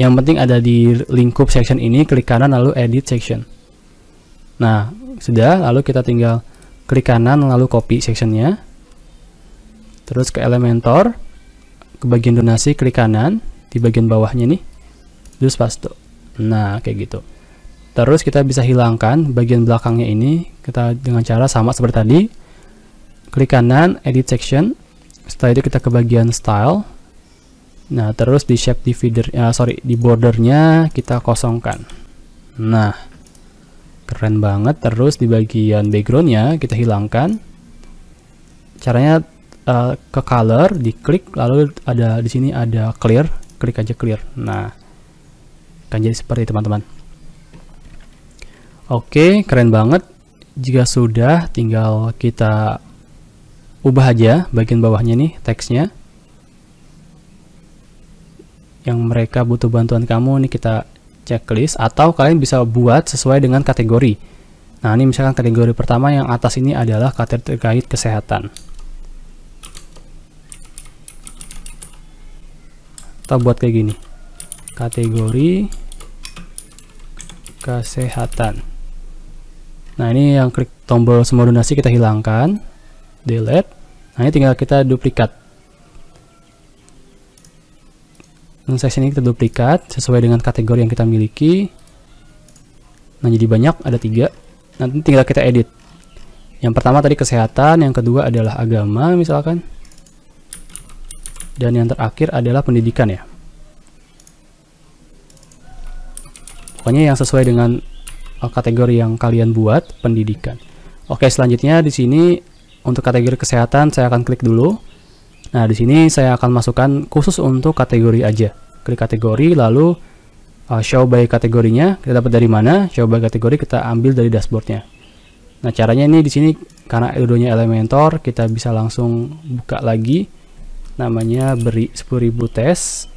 yang penting ada di lingkup section ini klik kanan lalu edit section nah sudah lalu kita tinggal klik kanan lalu copy sectionnya terus ke Elementor ke bagian donasi klik kanan di bagian bawahnya nih terus pasto nah kayak gitu terus kita bisa hilangkan bagian belakangnya ini kita dengan cara sama seperti tadi klik kanan edit section setelah itu kita ke bagian style nah terus di shape divider ya sorry di bordernya kita kosongkan nah keren banget terus di bagian backgroundnya kita hilangkan caranya uh, ke color, diklik, lalu ada di sini ada clear, klik aja clear. Nah, akan jadi seperti teman-teman. Oke, keren banget. Jika sudah, tinggal kita ubah aja bagian bawahnya nih teksnya. Yang mereka butuh bantuan kamu nih kita checklist atau kalian bisa buat sesuai dengan kategori. Nah, ini misalkan kategori pertama yang atas ini adalah kategori terkait kesehatan. kita buat kayak gini kategori kesehatan nah ini yang klik tombol semua donasi kita hilangkan delete nah ini tinggal kita duplikat dan section ini kita duplikat sesuai dengan kategori yang kita miliki nah jadi banyak ada tiga nanti tinggal kita edit yang pertama tadi kesehatan yang kedua adalah agama misalkan dan yang terakhir adalah pendidikan ya pokoknya yang sesuai dengan uh, kategori yang kalian buat pendidikan oke selanjutnya di sini untuk kategori kesehatan saya akan klik dulu nah di sini saya akan masukkan khusus untuk kategori aja klik kategori lalu uh, show by kategorinya kita dapat dari mana show by kategori kita ambil dari dashboardnya nah caranya ini di sini karena Edodonya Elementor kita bisa langsung buka lagi namanya beri 10.000 tes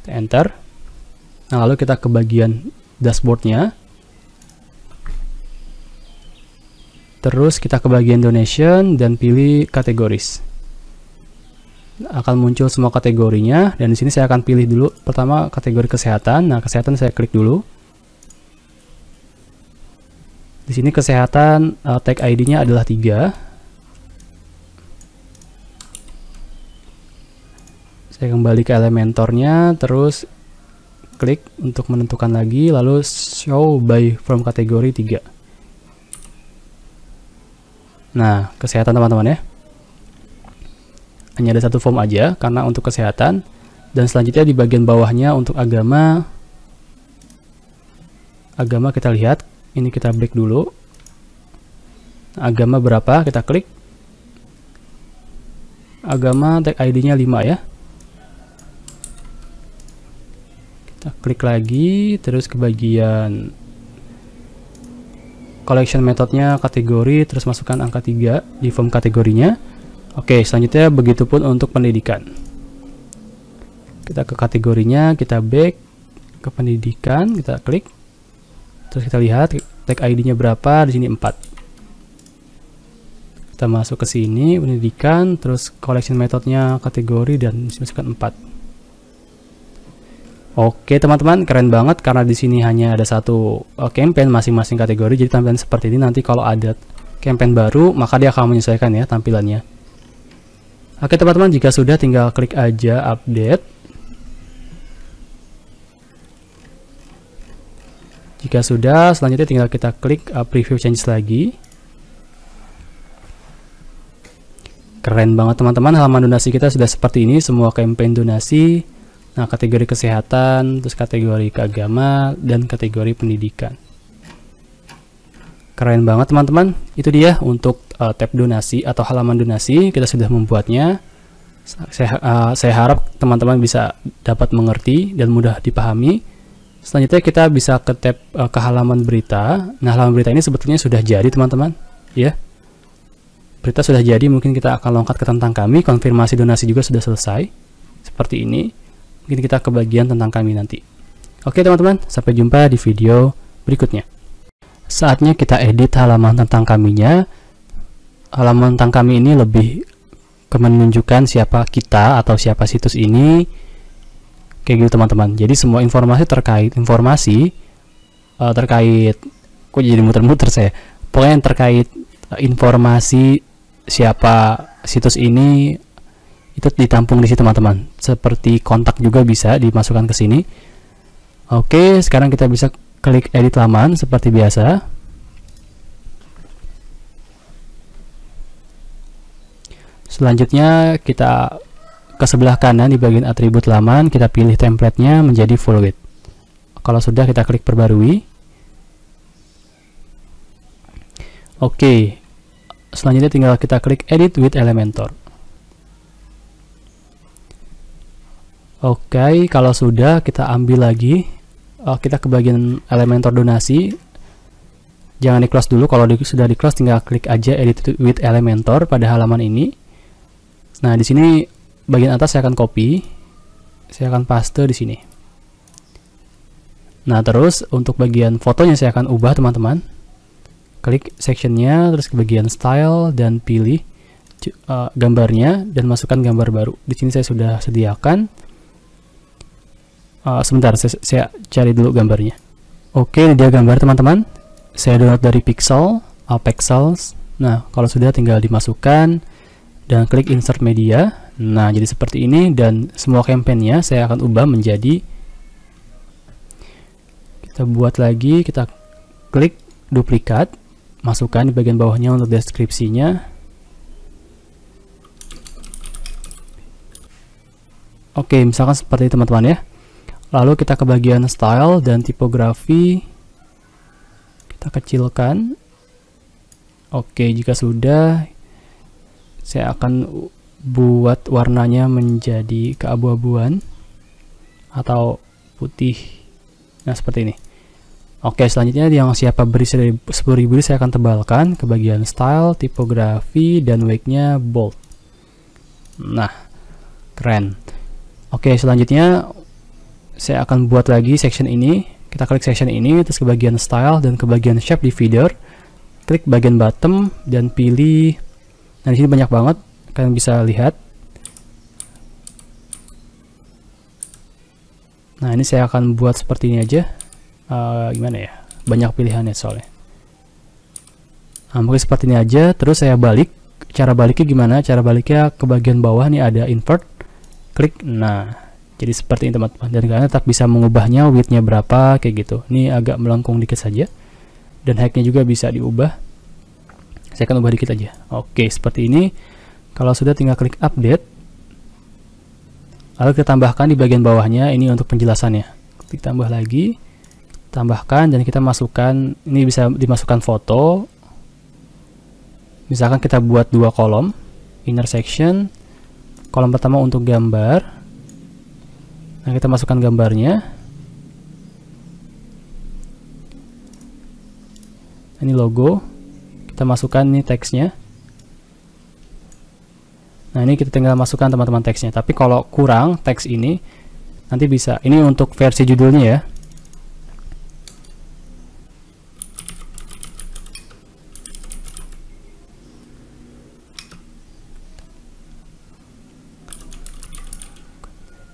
kita enter nah lalu kita ke bagian dashboardnya terus kita ke bagian donation dan pilih kategoris akan muncul semua kategorinya dan di sini saya akan pilih dulu pertama kategori kesehatan nah kesehatan saya klik dulu di sini kesehatan uh, tag ID-nya adalah 3 saya kembali ke elementornya terus klik untuk menentukan lagi lalu show by from kategori 3 nah kesehatan teman-teman ya hanya ada satu form aja karena untuk kesehatan dan selanjutnya di bagian bawahnya untuk agama agama kita lihat ini kita break dulu agama berapa kita klik agama tag ID-nya 5 ya klik lagi terus ke bagian collection methodnya kategori terus masukkan angka 3 di form kategorinya oke selanjutnya begitu pun untuk pendidikan kita ke kategorinya kita back ke pendidikan kita klik terus kita lihat tag ID-nya berapa di sini 4 kita masuk ke sini pendidikan terus collection methodnya kategori dan masukkan 4 Oke teman-teman keren banget karena di sini hanya ada satu eh, campaign masing-masing kategori jadi tampilan seperti ini nanti kalau ada campaign baru maka dia akan menyesuaikan ya tampilannya. Oke teman-teman jika sudah tinggal klik aja update. Jika sudah selanjutnya tinggal kita klik eh, preview changes lagi. Keren banget teman-teman halaman donasi kita sudah seperti ini semua campaign donasi Nah, kategori kesehatan, terus kategori keagama, dan kategori pendidikan. Keren banget teman-teman. Itu dia untuk uh, tab donasi atau halaman donasi, kita sudah membuatnya. Saya, uh, saya harap teman-teman bisa dapat mengerti dan mudah dipahami. Selanjutnya kita bisa ke tab uh, ke halaman berita. Nah, halaman berita ini sebetulnya sudah jadi teman-teman, ya. Yeah berita sudah jadi, mungkin kita akan loncat ke tentang kami. Konfirmasi donasi juga sudah selesai, seperti ini mungkin kita ke bagian tentang kami nanti. Oke teman-teman, sampai jumpa di video berikutnya. Saatnya kita edit halaman tentang kaminya. Halaman tentang kami ini lebih ke menunjukkan siapa kita atau siapa situs ini. Kayak gitu teman-teman. Jadi semua informasi terkait informasi uh, terkait kok jadi muter-muter saya. Pokoknya yang terkait uh, informasi siapa situs ini itu ditampung di sini teman-teman seperti kontak juga bisa dimasukkan ke sini oke sekarang kita bisa klik edit laman seperti biasa selanjutnya kita ke sebelah kanan di bagian atribut laman kita pilih templatenya menjadi full width kalau sudah kita klik perbarui oke selanjutnya tinggal kita klik edit with elementor Oke, okay, kalau sudah kita ambil lagi. Uh, kita ke bagian Elementor donasi. Jangan di-close dulu, kalau di, sudah di-close tinggal klik aja Edit with Elementor pada halaman ini. Nah, di sini bagian atas saya akan copy. Saya akan paste di sini. Nah, terus untuk bagian fotonya saya akan ubah, teman-teman. Klik sectionnya, terus ke bagian style, dan pilih uh, gambarnya, dan masukkan gambar baru. Di sini saya sudah sediakan uh, sebentar saya, saya cari dulu gambarnya oke okay, dia gambar teman-teman saya download dari pixel uh, eh, pixels nah kalau sudah tinggal dimasukkan dan klik insert media nah jadi seperti ini dan semua campaignnya saya akan ubah menjadi kita buat lagi kita klik duplikat masukkan di bagian bawahnya untuk deskripsinya Oke, misalkan seperti teman-teman ya. Lalu kita ke bagian style dan tipografi. Kita kecilkan. Oke, jika sudah saya akan buat warnanya menjadi keabu-abuan atau putih. Nah, seperti ini. Oke, selanjutnya yang siapa beri 10.000 saya akan tebalkan ke bagian style, tipografi, dan wake-nya bold. Nah, keren. Oke, selanjutnya saya akan buat lagi section ini kita klik section ini terus ke bagian style dan ke bagian shape divider. klik bagian bottom dan pilih nah di sini banyak banget kalian bisa lihat nah ini saya akan buat seperti ini aja uh, gimana ya banyak pilihannya soalnya nah, mungkin seperti ini aja terus saya balik cara baliknya gimana cara baliknya ke bagian bawah nih ada invert klik nah jadi seperti ini teman-teman dan kalian tetap bisa mengubahnya widthnya berapa kayak gitu ini agak melengkung dikit saja dan heightnya juga bisa diubah saya akan ubah dikit aja oke seperti ini kalau sudah tinggal klik update lalu kita tambahkan di bagian bawahnya ini untuk penjelasannya klik tambah lagi tambahkan dan kita masukkan ini bisa dimasukkan foto misalkan kita buat dua kolom inner section kolom pertama untuk gambar Nah, kita masukkan gambarnya. Ini logo. Kita masukkan ini teksnya. Nah, ini kita tinggal masukkan teman-teman teksnya. Tapi kalau kurang teks ini, nanti bisa. Ini untuk versi judulnya ya.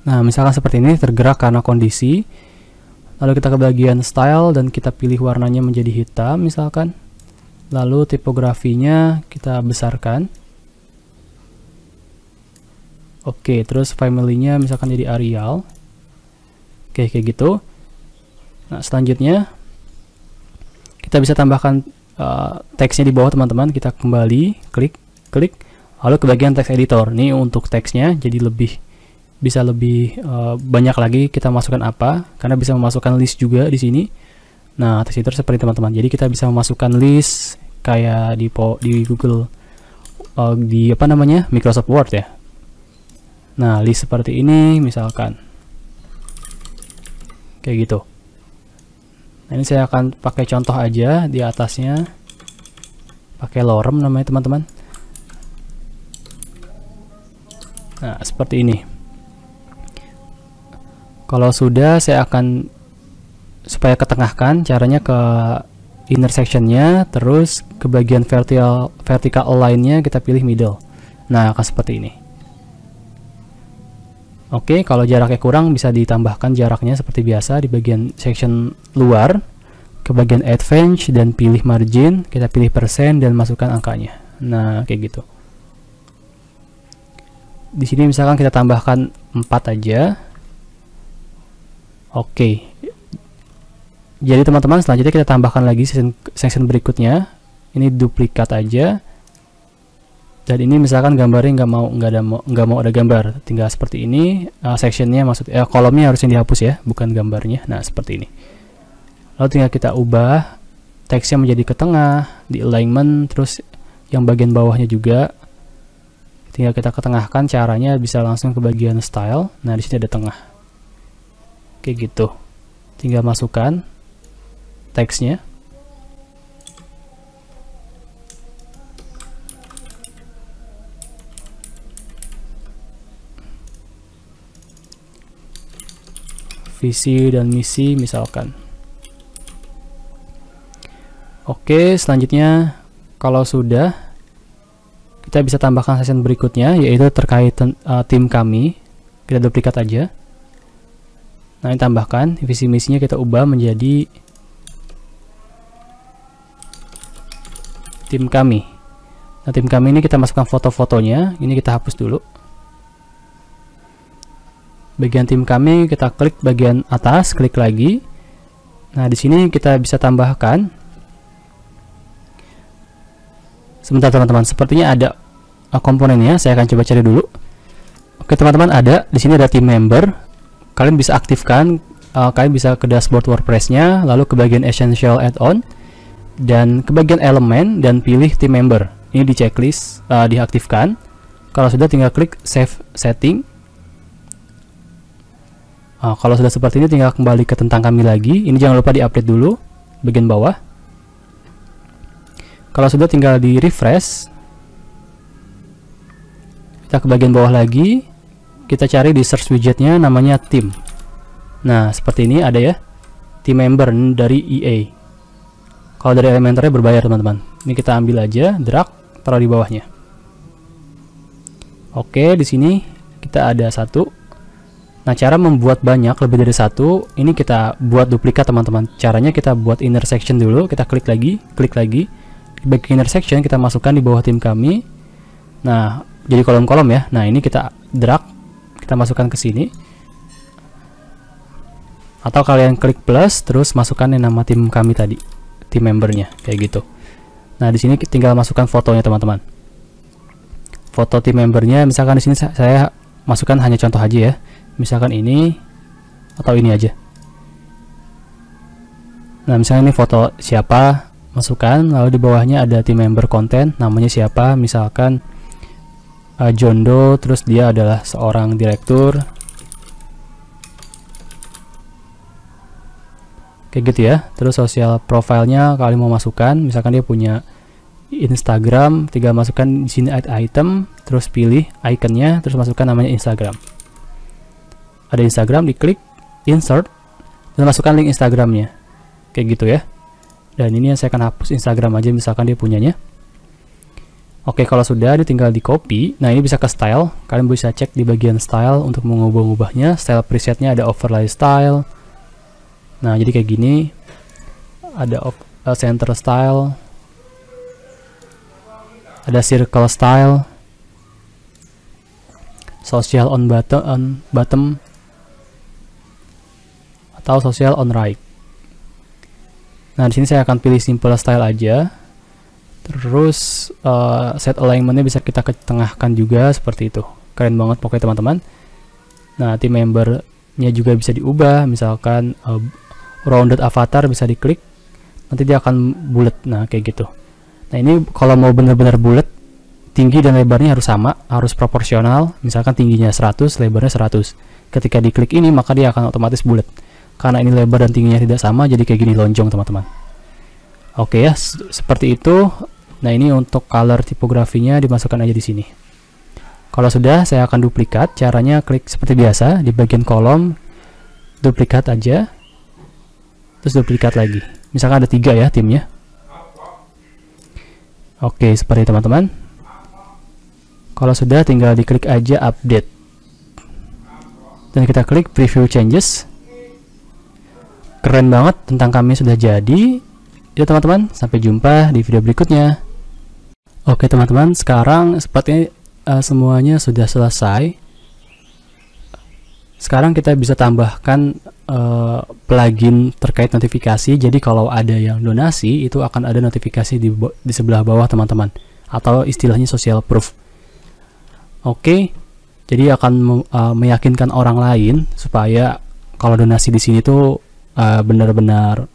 Nah, misalkan seperti ini tergerak karena kondisi. Lalu kita ke bagian style dan kita pilih warnanya menjadi hitam misalkan. Lalu tipografinya kita besarkan. Oke, terus family-nya misalkan jadi Arial. Oke, kayak gitu. Nah, selanjutnya kita bisa tambahkan uh, teksnya di bawah teman-teman. Kita kembali klik klik lalu ke bagian text editor. Ini untuk teksnya jadi lebih bisa lebih uh, banyak lagi kita masukkan apa karena bisa memasukkan list juga di sini nah tes itu seperti teman-teman jadi kita bisa memasukkan list kayak di di Google uh, di apa namanya Microsoft Word ya nah list seperti ini misalkan kayak gitu nah, ini saya akan pakai contoh aja di atasnya pakai lorem namanya teman-teman nah seperti ini kalau sudah saya akan supaya ketengahkan caranya ke inner nya terus ke bagian vertical vertical align-nya kita pilih middle. Nah akan seperti ini. Oke, kalau jaraknya kurang bisa ditambahkan jaraknya seperti biasa di bagian section luar ke bagian advance dan pilih margin, kita pilih persen dan masukkan angkanya. Nah, kayak gitu. Di sini misalkan kita tambahkan 4 aja. Oke. Okay. Jadi teman-teman selanjutnya kita tambahkan lagi section, section berikutnya. Ini duplikat aja. Dan ini misalkan gambarnya nggak mau nggak ada nggak mau ada gambar, tinggal seperti ini. Uh, sectionnya maksud eh, kolomnya harusnya dihapus ya, bukan gambarnya. Nah seperti ini. Lalu tinggal kita ubah teksnya menjadi ke tengah, di alignment, terus yang bagian bawahnya juga tinggal kita ketengahkan caranya bisa langsung ke bagian style nah di sini ada tengah kayak gitu tinggal masukkan teksnya visi dan misi misalkan oke selanjutnya kalau sudah kita bisa tambahkan session berikutnya yaitu terkait uh, tim kami kita duplikat aja Nah ini tambahkan, visi misinya kita ubah menjadi tim kami. Nah tim kami ini kita masukkan foto-fotonya, ini kita hapus dulu. Bagian tim kami kita klik bagian atas, klik lagi. Nah di sini kita bisa tambahkan. Sebentar teman-teman, sepertinya ada komponennya, saya akan coba cari dulu. Oke teman-teman ada, di sini ada tim member, kalian bisa aktifkan uh, kalian bisa ke dashboard WordPress-nya lalu ke bagian essential add-on dan ke bagian elemen dan pilih team member ini di checklist uh, diaktifkan kalau sudah tinggal klik save setting uh, kalau sudah seperti ini tinggal kembali ke tentang kami lagi ini jangan lupa diupdate dulu bagian bawah kalau sudah tinggal di refresh kita ke bagian bawah lagi kita cari di search widgetnya namanya team nah seperti ini ada ya team member dari EA kalau dari elementary berbayar teman-teman ini kita ambil aja drag taruh di bawahnya oke di sini kita ada satu nah cara membuat banyak lebih dari satu ini kita buat duplikat teman-teman caranya kita buat intersection dulu kita klik lagi klik lagi back intersection intersection kita masukkan di bawah tim kami nah jadi kolom-kolom ya nah ini kita drag kita masukkan ke sini atau kalian klik plus terus masukkan yang nama tim kami tadi tim membernya kayak gitu nah di sini tinggal masukkan fotonya teman-teman foto tim membernya misalkan di sini saya masukkan hanya contoh aja ya misalkan ini atau ini aja nah misalnya ini foto siapa masukkan lalu di bawahnya ada tim member konten namanya siapa misalkan uh, John Doe terus dia adalah seorang direktur kayak gitu ya terus sosial profilnya kalian mau masukkan misalkan dia punya Instagram tinggal masukkan di sini add item terus pilih ikonnya terus masukkan namanya Instagram ada Instagram diklik insert dan masukkan link Instagramnya kayak gitu ya dan ini yang saya akan hapus Instagram aja misalkan dia punyanya Oke, kalau sudah di tinggal di copy. Nah, ini bisa ke style. Kalian bisa cek di bagian style untuk mengubah-ubahnya. Style presetnya ada overlay style. Nah, jadi kayak gini. Ada eh, center style. Ada circle style. Social on bottom, on bottom atau social on right. Nah, di sini saya akan pilih simple style aja terus uh, set alignmentnya bisa kita ketengahkan juga seperti itu keren banget pokoknya teman-teman nah member membernya juga bisa diubah misalkan uh, rounded avatar bisa diklik nanti dia akan bulat nah kayak gitu nah ini kalau mau benar-benar bulat tinggi dan lebarnya harus sama harus proporsional misalkan tingginya 100 lebarnya 100 ketika diklik ini maka dia akan otomatis bulat karena ini lebar dan tingginya tidak sama jadi kayak gini lonjong teman-teman oke ya seperti itu Nah ini untuk color tipografinya dimasukkan aja di sini. Kalau sudah, saya akan duplikat. Caranya klik seperti biasa di bagian kolom, duplikat aja, terus duplikat lagi. Misalkan ada tiga ya timnya. Oke, seperti teman-teman. Kalau sudah, tinggal diklik aja update. Dan kita klik preview changes. Keren banget tentang kami sudah jadi. Ya teman-teman, sampai jumpa di video berikutnya. Oke teman-teman, sekarang sepertinya uh, eh, semuanya sudah selesai. Sekarang kita bisa tambahkan uh, plugin terkait notifikasi. Jadi kalau ada yang donasi itu akan ada notifikasi di, di sebelah bawah teman-teman atau istilahnya social proof. Oke. Jadi akan uh, meyakinkan orang lain supaya kalau donasi di sini tuh uh, benar-benar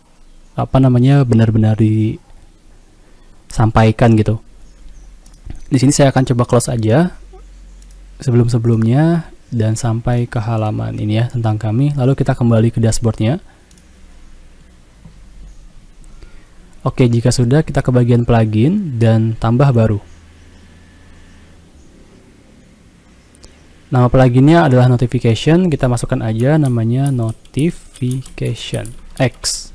apa namanya benar-benar disampaikan gitu di sini saya akan coba close aja sebelum-sebelumnya dan sampai ke halaman ini ya tentang kami. Lalu kita kembali ke dashboardnya. Oke, jika sudah kita ke bagian plugin dan tambah baru. Nama pluginnya adalah notification, kita masukkan aja namanya notification X.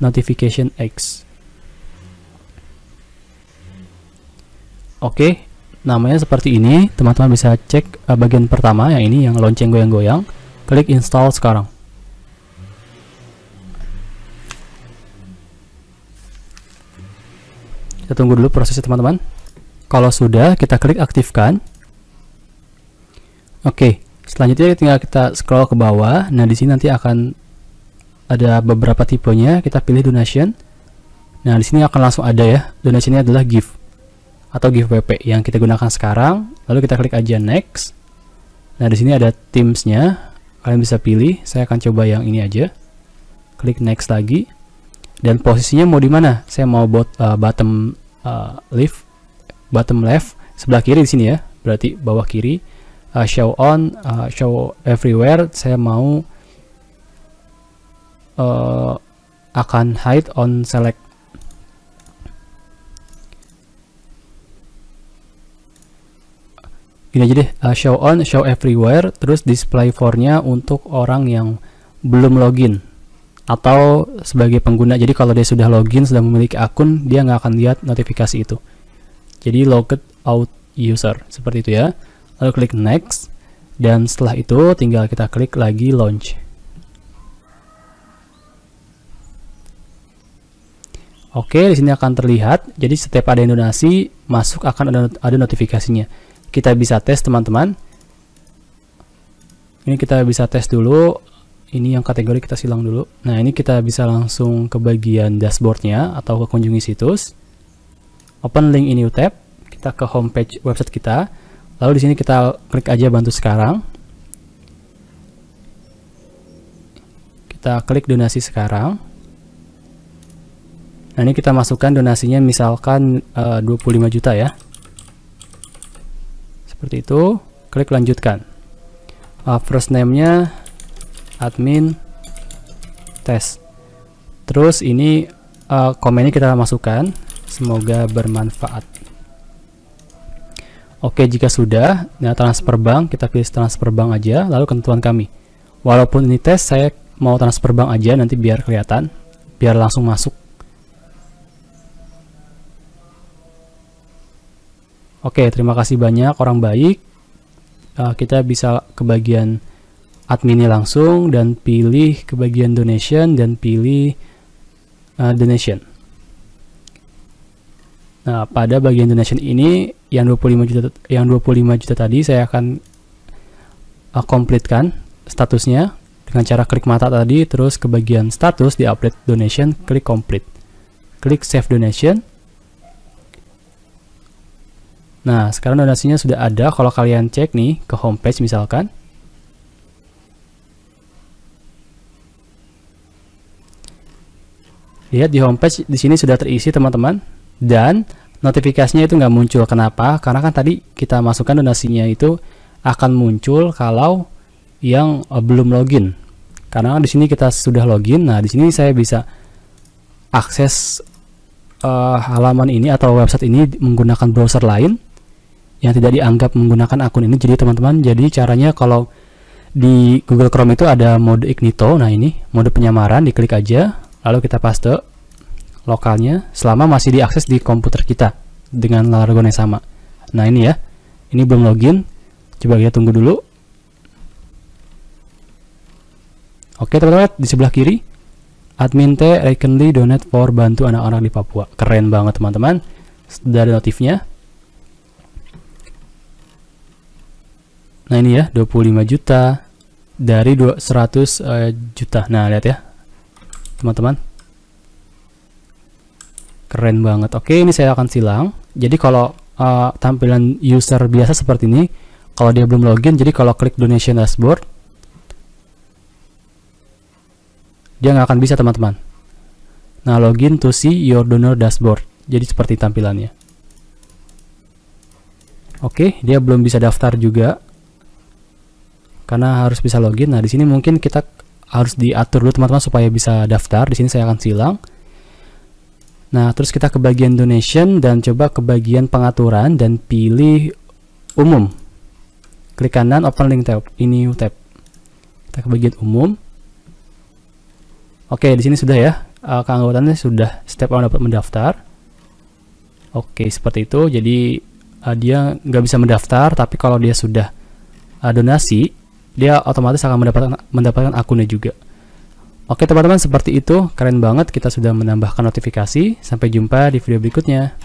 Notification X. Oke, namanya seperti ini. Teman-teman bisa cek eh, bagian pertama yang ini yang lonceng goyang-goyang. Klik install sekarang. Kita tunggu dulu prosesnya teman-teman. Kalau sudah, kita klik aktifkan. Oke, selanjutnya tinggal kita scroll ke bawah. Nah, di sini nanti akan ada beberapa tipenya. Kita pilih donation. Nah, di sini akan langsung ada ya. Donationnya adalah gift atau PP yang kita gunakan sekarang. Lalu kita klik aja next. Nah, di sini ada Teams-nya. Kalian bisa pilih. Saya akan coba yang ini aja. Klik next lagi. Dan posisinya mau di mana? Saya mau bot, uh, bottom uh, eh, left, bottom left sebelah kiri di sini ya. Berarti bawah kiri. Uh, show on, uh, show everywhere. Saya mau uh, akan hide on select gini aja deh uh, show on show everywhere terus display for nya untuk orang yang belum login atau sebagai pengguna jadi kalau dia sudah login sudah memiliki akun dia nggak akan lihat notifikasi itu jadi logged out user seperti itu ya lalu klik next dan setelah itu tinggal kita klik lagi launch Oke, di sini akan terlihat. Jadi setiap ada donasi masuk akan ada, ada notifikasinya kita bisa tes teman-teman ini kita bisa tes dulu ini yang kategori kita silang dulu nah ini kita bisa langsung ke bagian dashboardnya atau ke kunjungi situs open link in new tab kita ke homepage website kita lalu di sini kita klik aja bantu sekarang kita klik donasi sekarang nah ini kita masukkan donasinya misalkan eh, uh, 25 juta ya seperti itu klik lanjutkan uh, first name-nya admin test terus ini uh, komennya kita masukkan semoga bermanfaat Oke jika sudah nah transfer bank kita pilih transfer bank aja lalu ketentuan kami walaupun ini tes saya mau transfer bank aja nanti biar kelihatan biar langsung masuk Oke, terima kasih banyak orang baik. Uh, kita bisa ke bagian adminnya langsung dan pilih ke bagian donation dan pilih uh, donation. Nah, pada bagian donation ini yang 25 juta yang 25 juta tadi saya akan uh, eh, komplitkan statusnya dengan cara klik mata tadi terus ke bagian status di update donation klik complete. Klik save donation Nah, sekarang donasinya sudah ada. Kalau kalian cek nih ke homepage misalkan. Lihat di homepage di sini sudah terisi teman-teman. Dan notifikasinya itu nggak muncul. Kenapa? Karena kan tadi kita masukkan donasinya itu akan muncul kalau yang eh, belum login. Karena di sini kita sudah login. Nah, di sini saya bisa akses uh, halaman ini atau website ini menggunakan browser lain yang tidak dianggap menggunakan akun ini. Jadi teman-teman, jadi caranya kalau di Google Chrome itu ada mode ignito. Nah, ini mode penyamaran, diklik aja, lalu kita paste lokalnya selama masih diakses di komputer kita dengan jargon yang sama. Nah, ini ya. Ini belum login. Coba kita tunggu dulu. Oke, teman-teman, di sebelah kiri admin T recently donate for bantu anak-anak di Papua. Keren banget, teman-teman. Sudah ada notifnya. Nah ini ya 25 juta dari 100 uh, eh, juta. Nah lihat ya teman-teman. Keren banget. Oke ini saya akan silang. Jadi kalau uh, tampilan user biasa seperti ini, kalau dia belum login, jadi kalau klik donation dashboard, dia nggak akan bisa teman-teman. Nah login to see your donor dashboard. Jadi seperti tampilannya. Oke, dia belum bisa daftar juga karena harus bisa login. Nah, di sini mungkin kita harus diatur dulu teman-teman supaya bisa daftar. Di sini saya akan silang. Nah, terus kita ke bagian donation dan coba ke bagian pengaturan dan pilih umum. Klik kanan open link tab, ini tab. Kita ke bagian umum. Oke, di sini sudah ya. Eh, keanggotaannya sudah step on dapat mendaftar. Oke, seperti itu. Jadi eh, dia nggak bisa mendaftar, tapi kalau dia sudah eh, donasi, dia otomatis akan mendapatkan mendapatkan akunnya juga. Oke teman-teman seperti itu, keren banget kita sudah menambahkan notifikasi. Sampai jumpa di video berikutnya.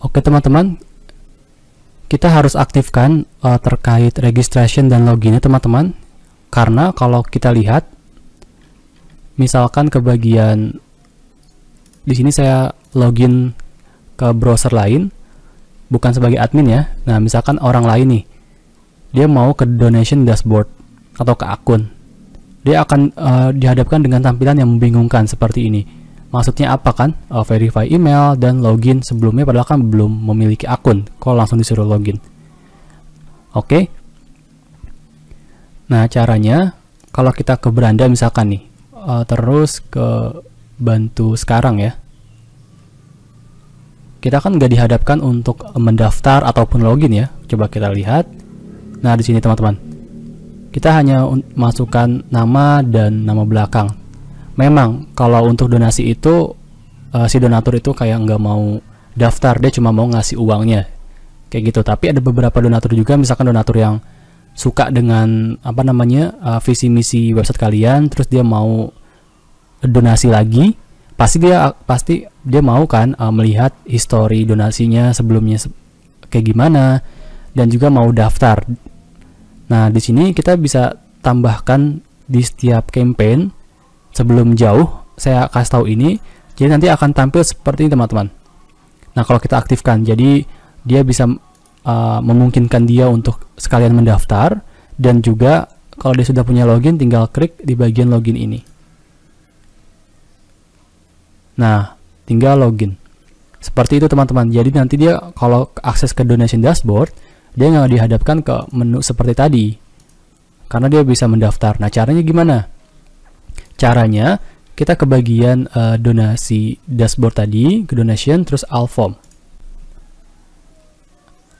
Oke teman-teman, kita harus aktifkan uh, terkait registration dan loginnya teman-teman. Karena kalau kita lihat, misalkan ke bagian di sini saya login ke browser lain, bukan sebagai admin ya. Nah misalkan orang lain nih dia mau ke donation dashboard atau ke akun dia akan uh, dihadapkan dengan tampilan yang membingungkan seperti ini maksudnya apa kan uh, verify email dan login sebelumnya padahal kan belum memiliki akun kalau langsung disuruh login oke okay? nah caranya kalau kita ke beranda misalkan nih uh, terus ke bantu sekarang ya kita kan nggak dihadapkan untuk mendaftar ataupun login ya coba kita lihat Nah, di sini teman-teman. Kita hanya masukkan nama dan nama belakang. Memang kalau untuk donasi itu uh, si donatur itu kayak nggak mau daftar, dia cuma mau ngasih uangnya. Kayak gitu. Tapi ada beberapa donatur juga misalkan donatur yang suka dengan apa namanya uh, visi misi website kalian terus dia mau donasi lagi pasti dia pasti dia mau kan uh, melihat histori donasinya sebelumnya se kayak gimana dan juga mau daftar Nah, di sini kita bisa tambahkan di setiap campaign sebelum jauh saya kasih tahu ini. Jadi nanti akan tampil seperti ini, teman-teman. Nah, kalau kita aktifkan, jadi dia bisa uh, memungkinkan dia untuk sekalian mendaftar dan juga kalau dia sudah punya login tinggal klik di bagian login ini. Nah, tinggal login. Seperti itu teman-teman. Jadi nanti dia kalau akses ke donation dashboard dia nggak dihadapkan ke menu seperti tadi karena dia bisa mendaftar nah caranya gimana caranya kita ke bagian uh, donasi dashboard tadi ke donation terus all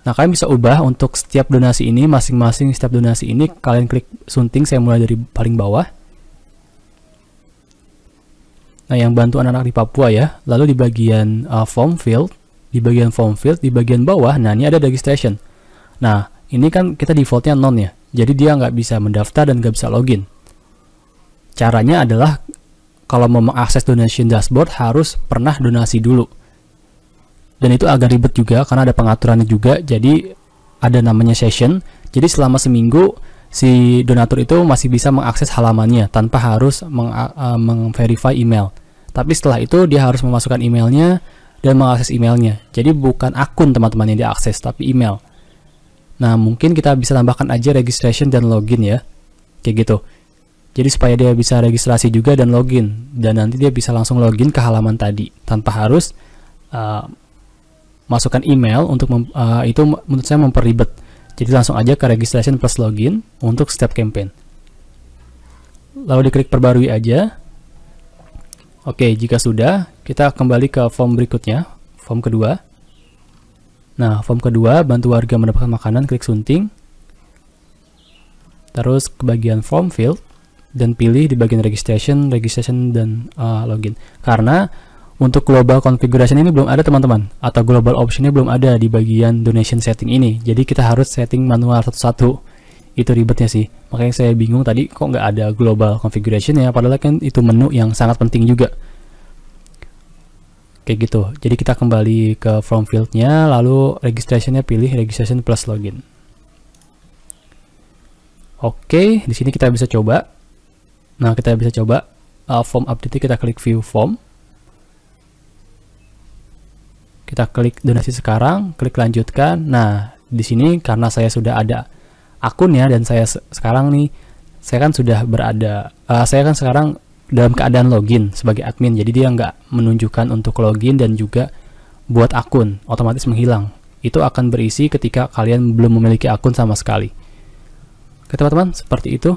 nah kalian bisa ubah untuk setiap donasi ini masing-masing setiap donasi ini kalian klik sunting saya mulai dari paling bawah nah yang bantu anak-anak di Papua ya lalu di bagian uh, form field di bagian form field di bagian bawah nah ini ada registration Nah, ini kan kita defaultnya non ya, jadi dia nggak bisa mendaftar dan nggak bisa login. Caranya adalah kalau mau mengakses donation dashboard harus pernah donasi dulu. Dan itu agak ribet juga karena ada pengaturannya juga, jadi ada namanya session. Jadi selama seminggu si donatur itu masih bisa mengakses halamannya tanpa harus meng eh, email. Tapi setelah itu dia harus memasukkan emailnya dan mengakses emailnya. Jadi bukan akun teman-teman yang diakses tapi email. Nah, mungkin kita bisa tambahkan aja registration dan login ya. Kayak gitu. Jadi supaya dia bisa registrasi juga dan login. Dan nanti dia bisa langsung login ke halaman tadi tanpa harus uh, masukkan email untuk mem, uh, itu menurut saya memperlibat Jadi langsung aja ke registration plus login untuk setiap campaign. Lalu diklik perbarui aja. Oke, jika sudah, kita kembali ke form berikutnya, form kedua. Nah, form kedua, bantu warga mendapatkan makanan, klik sunting. Terus ke bagian form field, dan pilih di bagian registration, registration, dan uh, login. Karena untuk global configuration ini belum ada teman-teman, atau global optionnya belum ada di bagian donation setting ini. Jadi kita harus setting manual satu-satu itu ribetnya sih makanya saya bingung tadi kok nggak ada global configuration ya padahal kan itu menu yang sangat penting juga kayak gitu jadi kita kembali ke from fieldnya lalu registrationnya pilih registration plus login oke okay, di sini kita bisa coba nah kita bisa coba uh, form update kita klik view form kita klik donasi sekarang klik lanjutkan nah di sini karena saya sudah ada akun ya, dan saya se sekarang nih saya kan sudah berada uh, saya kan sekarang dalam keadaan login sebagai admin jadi dia nggak menunjukkan untuk login dan juga buat akun otomatis menghilang itu akan berisi ketika kalian belum memiliki akun sama sekali oke teman-teman seperti itu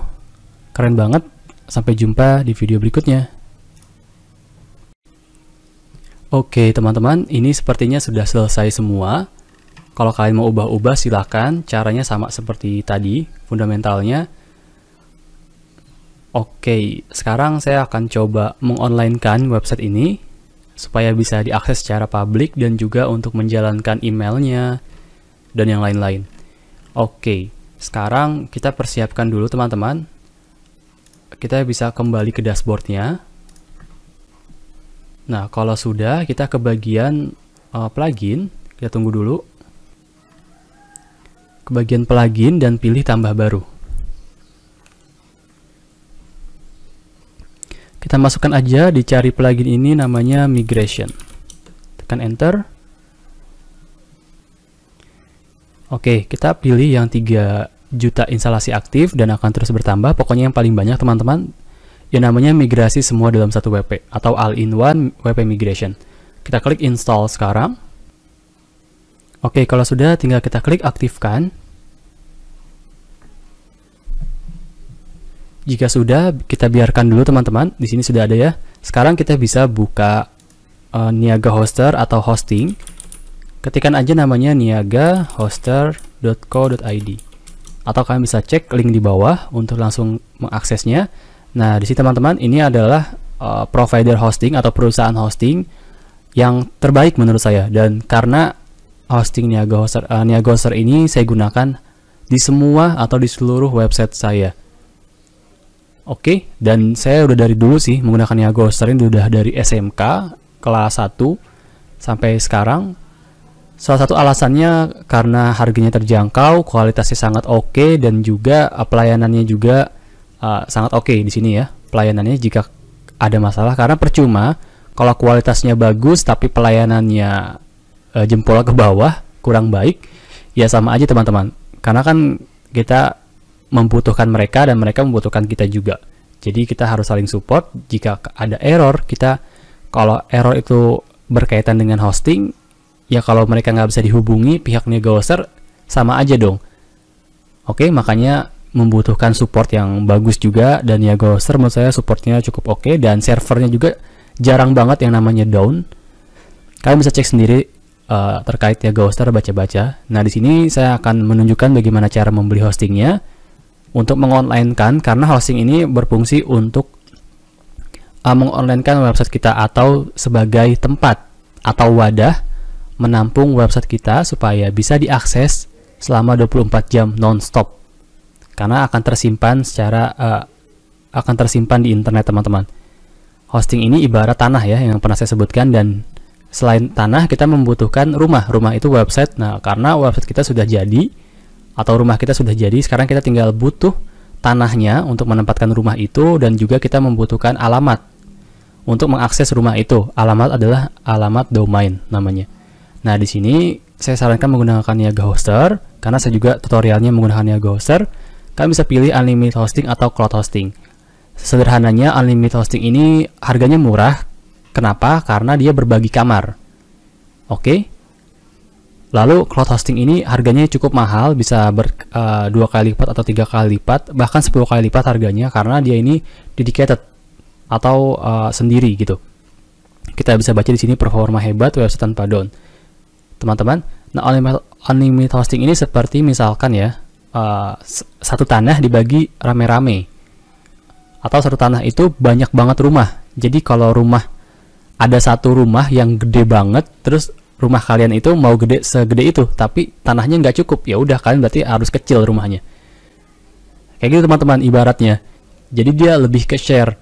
keren banget sampai jumpa di video berikutnya oke teman-teman ini sepertinya sudah selesai semua kalau kalian mau ubah-ubah silahkan caranya sama seperti tadi fundamentalnya Oke, sekarang saya akan coba mengonlinekan website ini supaya bisa diakses secara publik dan juga untuk menjalankan emailnya dan yang lain-lain. Oke, sekarang kita persiapkan dulu teman-teman. Kita bisa kembali ke dashboardnya. Nah, kalau sudah kita ke bagian uh, plugin, kita tunggu dulu. Ke bagian plugin dan pilih tambah baru. Kita masukkan aja dicari plugin ini namanya migration. Tekan enter. Oke, kita pilih yang 3 juta instalasi aktif dan akan terus bertambah. Pokoknya yang paling banyak teman-teman yang namanya migrasi semua dalam satu WP atau all-in-one WP migration. Kita klik install sekarang. Oke, kalau sudah tinggal kita klik aktifkan. jika sudah kita biarkan dulu teman-teman di sini sudah ada ya sekarang kita bisa buka uh, niaga hoster atau hosting ketikan aja namanya niaga hoster.co.id atau kalian bisa cek link di bawah untuk langsung mengaksesnya nah di sini teman-teman ini adalah uh, provider hosting atau perusahaan hosting yang terbaik menurut saya dan karena hosting Niaga Hoster, uh, Niaga Hoster ini saya gunakan di semua atau di seluruh website saya Oke, okay, dan saya udah dari dulu sih menggunakan Yago Hoster ini udah dari SMK kelas 1 sampai sekarang. Salah satu alasannya karena harganya terjangkau, kualitasnya sangat oke okay, dan juga uh, pelayanannya juga uh, sangat oke okay di sini ya. Pelayanannya jika ada masalah karena percuma kalau kualitasnya bagus tapi pelayanannya uh, jempol ke bawah kurang baik ya sama aja teman-teman karena kan kita membutuhkan mereka dan mereka membutuhkan kita juga. Jadi kita harus saling support. Jika ada error, kita kalau error itu berkaitan dengan hosting, ya kalau mereka nggak bisa dihubungi pihak negoser sama aja dong. Oke, makanya membutuhkan support yang bagus juga dan ya Ghoster menurut saya supportnya cukup oke okay, dan servernya juga jarang banget yang namanya down. Kalian bisa cek sendiri uh, terkait ya Ghoster baca-baca. Nah di sini saya akan menunjukkan bagaimana cara membeli hostingnya untuk mengonlinekan karena hosting ini berfungsi untuk uh, mengonlinekan website kita atau sebagai tempat atau wadah menampung website kita supaya bisa diakses selama 24 jam nonstop karena akan tersimpan secara uh, akan tersimpan di internet teman-teman hosting ini ibarat tanah ya yang pernah saya sebutkan dan selain tanah kita membutuhkan rumah rumah itu website nah karena website kita sudah jadi atau rumah kita sudah jadi, sekarang kita tinggal butuh tanahnya untuk menempatkan rumah itu dan juga kita membutuhkan alamat untuk mengakses rumah itu. Alamat adalah alamat domain namanya. Nah, di sini saya sarankan menggunakan Yaga Hoster karena saya juga tutorialnya menggunakan Yaga Hoster. Kalian bisa pilih unlimited hosting atau cloud hosting. Sederhananya unlimited hosting ini harganya murah. Kenapa? Karena dia berbagi kamar. Oke. Okay? Lalu cloud hosting ini harganya cukup mahal, bisa ber, uh, dua kali lipat atau tiga kali lipat, bahkan 10 kali lipat harganya karena dia ini dedicated atau uh, sendiri gitu. Kita bisa baca di sini performa hebat website tanpa down. Teman-teman, nah unlimited hosting ini seperti misalkan ya, uh, satu tanah dibagi rame-rame. Atau satu tanah itu banyak banget rumah. Jadi kalau rumah ada satu rumah yang gede banget, terus rumah kalian itu mau gede segede itu tapi tanahnya nggak cukup ya udah kalian berarti harus kecil rumahnya kayak gitu teman-teman ibaratnya jadi dia lebih ke share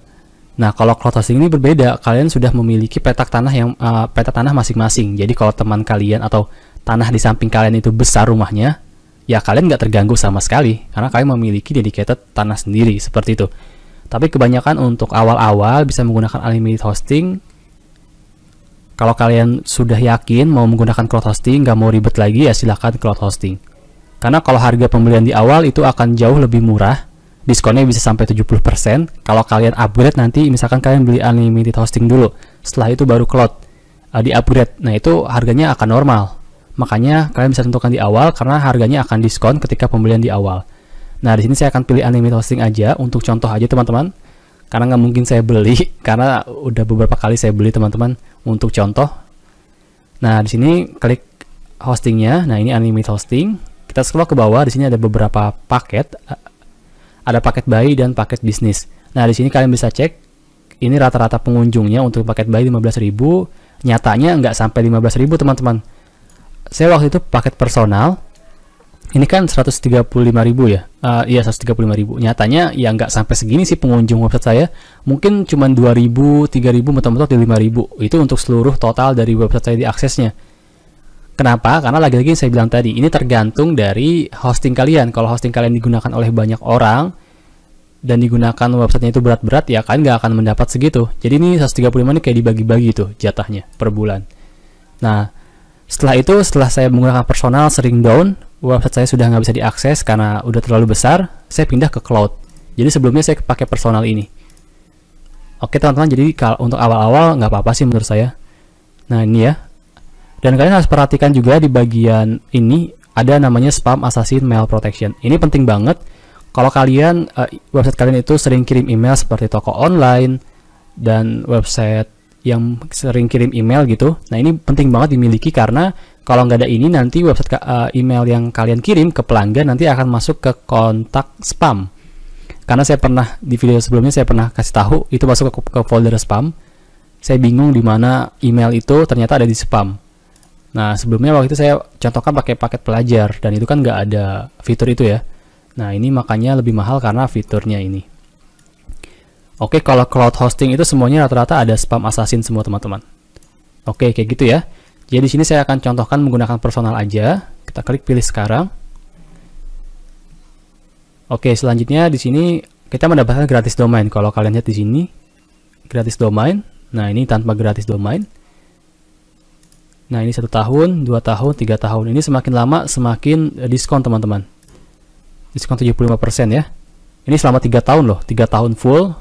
nah kalau cloud ini berbeda kalian sudah memiliki petak tanah yang uh, petak tanah masing-masing jadi kalau teman kalian atau tanah di samping kalian itu besar rumahnya ya kalian nggak terganggu sama sekali karena kalian memiliki dedicated tanah sendiri seperti itu tapi kebanyakan untuk awal-awal bisa menggunakan unlimited hosting kalau kalian sudah yakin mau menggunakan cloud hosting, nggak mau ribet lagi ya silahkan cloud hosting. Karena kalau harga pembelian di awal itu akan jauh lebih murah, diskonnya bisa sampai 70%. Kalau kalian upgrade nanti, misalkan kalian beli unlimited hosting dulu, setelah itu baru cloud uh, di upgrade. Nah itu harganya akan normal. Makanya kalian bisa tentukan di awal karena harganya akan diskon ketika pembelian di awal. Nah di sini saya akan pilih unlimited hosting aja untuk contoh aja teman-teman karena nggak mungkin saya beli karena udah beberapa kali saya beli teman-teman untuk contoh nah di sini klik hostingnya nah ini unlimited hosting kita scroll ke bawah di sini ada beberapa paket ada paket bayi dan paket bisnis nah di sini kalian bisa cek ini rata-rata pengunjungnya untuk paket bayi 15.000 nyatanya nggak sampai 15.000 teman-teman saya waktu itu paket personal ini kan ribu ya. Uh, iya ribu. Nyatanya ya nggak sampai segini sih pengunjung website saya. Mungkin cuma 2.000, 3.000, mentok-mentok di 5.000. Itu untuk seluruh total dari website saya diaksesnya. Kenapa? Karena lagi-lagi saya bilang tadi, ini tergantung dari hosting kalian. Kalau hosting kalian digunakan oleh banyak orang dan digunakan websitenya itu berat-berat, ya kalian nggak akan mendapat segitu. Jadi ini 135 ini kayak dibagi-bagi tuh jatahnya per bulan. Nah, setelah itu, setelah saya menggunakan personal sering down, website saya sudah nggak bisa diakses karena udah terlalu besar, saya pindah ke cloud. Jadi sebelumnya saya pakai personal ini. Oke teman-teman, jadi kalau untuk awal-awal nggak apa-apa sih menurut saya. Nah ini ya. Dan kalian harus perhatikan juga di bagian ini ada namanya spam assassin mail protection. Ini penting banget. Kalau kalian eh, website kalian itu sering kirim email seperti toko online dan website yang sering kirim email gitu. Nah ini penting banget dimiliki karena kalau nggak ada ini nanti website eh, email yang kalian kirim ke pelanggan nanti akan masuk ke kontak spam. Karena saya pernah di video sebelumnya saya pernah kasih tahu itu masuk ke, ke folder spam. Saya bingung di mana email itu ternyata ada di spam. Nah sebelumnya waktu itu saya contohkan pakai paket pelajar dan itu kan nggak ada fitur itu ya. Nah ini makanya lebih mahal karena fiturnya ini. Oke kalau cloud hosting itu semuanya rata-rata ada spam assassin semua teman-teman. Oke kayak gitu ya. Jadi di sini saya akan contohkan menggunakan personal aja. Kita klik pilih sekarang. Oke, selanjutnya di sini kita mendapatkan gratis domain. Kalau kalian lihat di sini gratis domain. Nah, ini tanpa gratis domain. Nah, ini satu tahun, dua tahun, tiga tahun. Ini semakin lama semakin eh, diskon, teman-teman. Diskon 75% ya. Ini selama tiga tahun loh, tiga tahun full.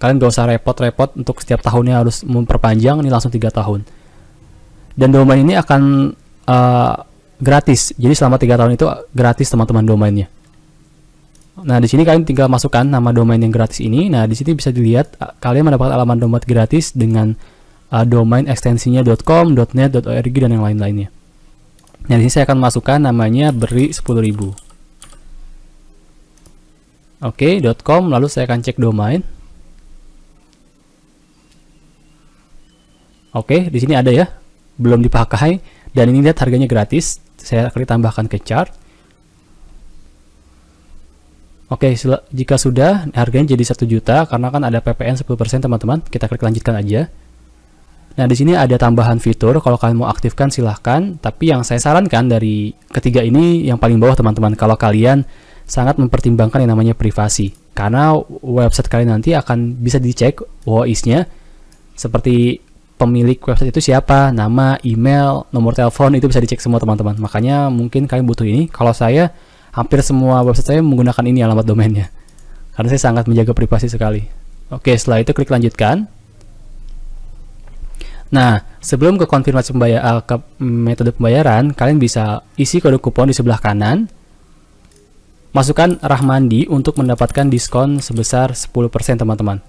Kalian gak usah repot-repot untuk setiap tahunnya harus memperpanjang, ini langsung tiga tahun dan domain ini akan uh, gratis jadi selama tiga tahun itu gratis teman-teman domainnya nah di sini kalian tinggal masukkan nama domain yang gratis ini nah di sini bisa dilihat eh, kalian mendapatkan alamat domain gratis dengan uh, domain ekstensinya .com, .net, .org dan yang lain-lainnya nah di sini saya akan masukkan namanya beri 10.000 Oke, okay, .com lalu saya akan cek domain. Oke, okay, di sini ada ya belum dipakai dan ini lihat harganya gratis saya akan tambahkan ke chart Oke, jika sudah, harganya jadi 1 juta karena kan ada PPN 10% teman-teman. Kita klik lanjutkan aja. Nah, di sini ada tambahan fitur. Kalau kalian mau aktifkan silahkan. Tapi yang saya sarankan dari ketiga ini yang paling bawah teman-teman. Kalau kalian sangat mempertimbangkan yang namanya privasi. Karena website kalian nanti akan bisa dicek voice nya Seperti pemilik website itu siapa, nama, email, nomor telepon itu bisa dicek semua teman-teman. Makanya mungkin kalian butuh ini. Kalau saya hampir semua website saya menggunakan ini alamat domainnya. Karena saya sangat menjaga privasi sekali. Oke, setelah itu klik lanjutkan. Nah, sebelum ke konfirmasi pembayar, eh, ke metode pembayaran, kalian bisa isi kode kupon di sebelah kanan. Masukkan Rahmandi untuk mendapatkan diskon sebesar 10% teman-teman.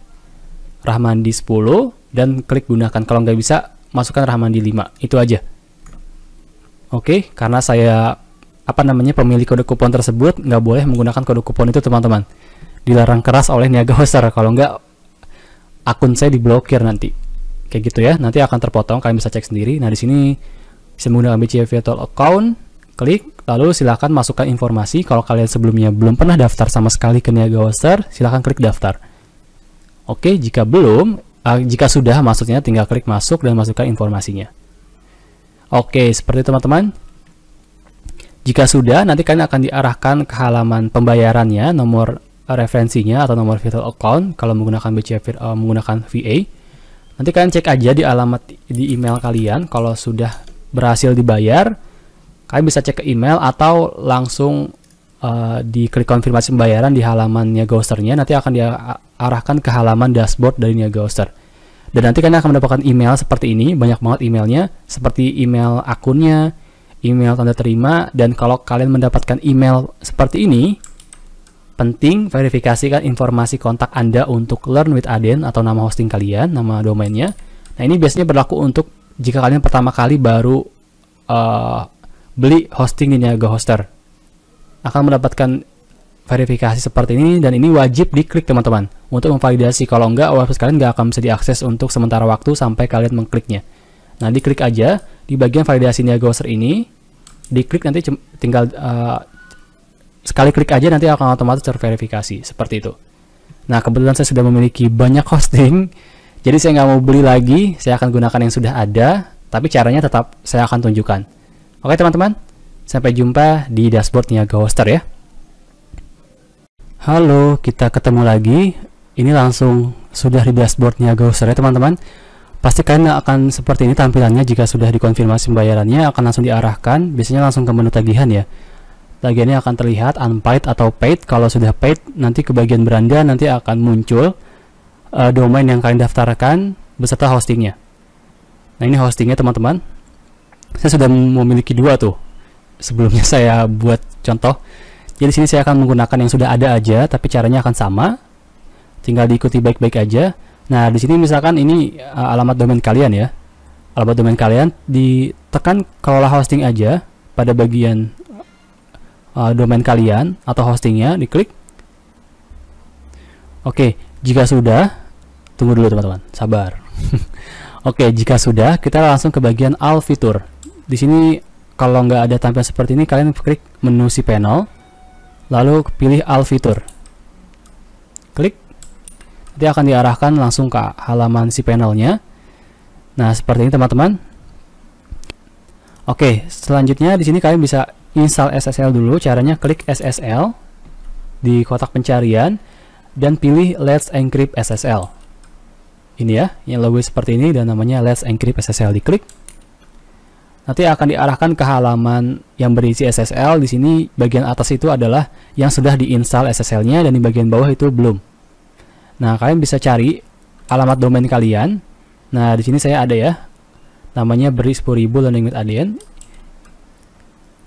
Rahmandi 10 dan klik gunakan. Kalau nggak bisa, masukkan Rahmandi 5. Itu aja. Oke, karena saya apa namanya pemilik kode kupon tersebut nggak boleh menggunakan kode kupon itu teman-teman. Dilarang keras oleh niaga hoster. Kalau nggak, akun saya diblokir nanti. Kayak gitu ya, nanti akan terpotong. Kalian bisa cek sendiri. Nah, di sini semudah menggunakan BCA Virtual Account. Klik, lalu silahkan masukkan informasi. Kalau kalian sebelumnya belum pernah daftar sama sekali ke niaga hoster, silahkan klik daftar. Oke, jika belum, uh, jika sudah maksudnya tinggal klik masuk dan masukkan informasinya. Oke, seperti teman-teman. Jika sudah, nanti kalian akan diarahkan ke halaman pembayarannya, nomor eh, referensinya atau nomor virtual account kalau menggunakan BCA uh, eh, menggunakan VA. Nanti kalian cek aja di alamat di email kalian kalau sudah berhasil dibayar, kalian bisa cek ke email atau langsung Eh, di klik konfirmasi pembayaran di halaman Ghosternya nya nanti akan diarahkan ke halaman dashboard dari Niaga Ghoster Dan nanti kalian akan mendapatkan email seperti ini, banyak banget emailnya, seperti email akunnya, email tanda terima, dan kalau kalian mendapatkan email seperti ini, penting verifikasikan informasi kontak Anda untuk Learn with Aden atau nama hosting kalian, nama domainnya. Nah ini biasanya berlaku untuk jika kalian pertama kali baru uh, beli hosting di Niaga Hoster akan mendapatkan verifikasi seperti ini dan ini wajib diklik teman-teman untuk memvalidasi kalau enggak website kalian nggak akan bisa diakses untuk sementara waktu sampai kalian mengkliknya nah diklik aja di bagian validasi validasinya browser ini diklik nanti tinggal uh, sekali klik aja nanti akan otomatis terverifikasi seperti itu nah kebetulan saya sudah memiliki banyak hosting jadi saya nggak mau beli lagi saya akan gunakan yang sudah ada tapi caranya tetap saya akan tunjukkan oke teman-teman Sampai jumpa di dashboard Niaga Hoster ya. Halo, kita ketemu lagi. Ini langsung sudah di dashboard Niaga Hoster ya teman-teman. Pasti kalian akan seperti ini tampilannya jika sudah dikonfirmasi pembayarannya akan langsung diarahkan, biasanya langsung ke menu tagihan ya. Tagihannya akan terlihat unpaid atau paid. Kalau sudah paid, nanti ke bagian beranda nanti akan muncul uh, domain yang kalian daftarkan beserta hostingnya. Nah ini hostingnya teman-teman. Saya sudah memiliki dua tuh, sebelumnya saya buat contoh. Jadi sini saya akan menggunakan yang sudah ada aja, tapi caranya akan sama. Tinggal diikuti baik-baik aja. Nah, di sini misalkan ini eh, alamat domain kalian ya. Alamat domain kalian ditekan kelola hosting aja pada bagian uh, domain kalian atau hostingnya diklik. Oke, jika sudah, tunggu dulu teman-teman, sabar. Oke, jika sudah, kita langsung ke bagian all fitur. Di sini kalau nggak ada tampilan seperti ini kalian klik menu si panel lalu pilih all fitur klik dia akan diarahkan langsung ke halaman si panelnya nah seperti ini teman-teman oke selanjutnya di sini kalian bisa install SSL dulu caranya klik SSL di kotak pencarian dan pilih let's encrypt SSL ini ya yang logo seperti ini dan namanya let's encrypt SSL diklik nanti akan diarahkan ke halaman yang berisi SSL. Di sini bagian atas itu adalah yang sudah diinstal SSL-nya dan di bagian bawah itu belum. Nah, kalian bisa cari alamat domain kalian. Nah, di sini saya ada ya. Namanya beri 10.000 learning with alien.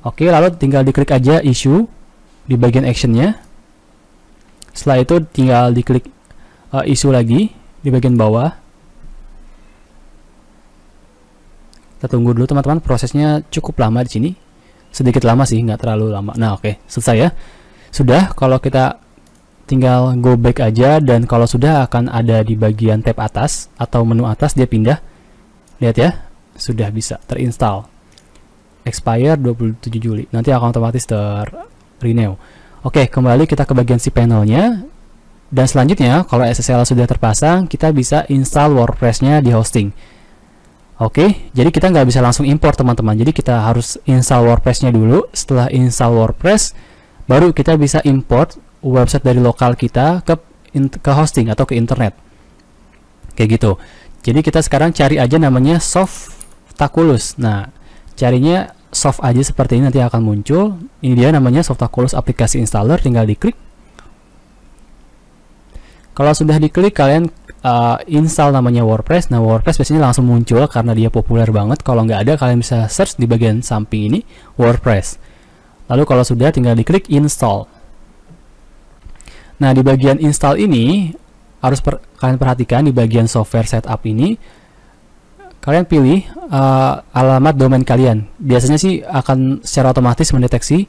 Oke, lalu tinggal diklik aja issue di bagian actionnya. Setelah itu tinggal diklik uh, issue lagi di bagian bawah. kita tunggu dulu teman-teman prosesnya cukup lama di sini sedikit lama sih nggak terlalu lama nah oke okay, selesai ya sudah kalau kita tinggal go back aja dan kalau sudah akan ada di bagian tab atas atau menu atas dia pindah lihat ya sudah bisa terinstall expire 27 Juli nanti akan otomatis ter renew oke kembali kita ke bagian si panelnya dan selanjutnya kalau SSL sudah terpasang kita bisa install WordPressnya di hosting Oke, jadi kita nggak bisa langsung import teman-teman. Jadi kita harus install WordPress-nya dulu. Setelah install WordPress, baru kita bisa import website dari lokal kita ke ke hosting atau ke internet. Kayak gitu. Jadi kita sekarang cari aja namanya soft Nah, carinya soft aja seperti ini nanti akan muncul. Ini dia namanya soft aplikasi installer, tinggal diklik. Kalau sudah diklik, kalian uh, install namanya WordPress. Nah, WordPress biasanya langsung muncul karena dia populer banget. Kalau nggak ada, kalian bisa search di bagian samping ini WordPress. Lalu kalau sudah, tinggal diklik install. Nah, di bagian install ini, harus per kalian perhatikan di bagian software setup ini, kalian pilih uh, alamat domain kalian. Biasanya sih akan secara otomatis mendeteksi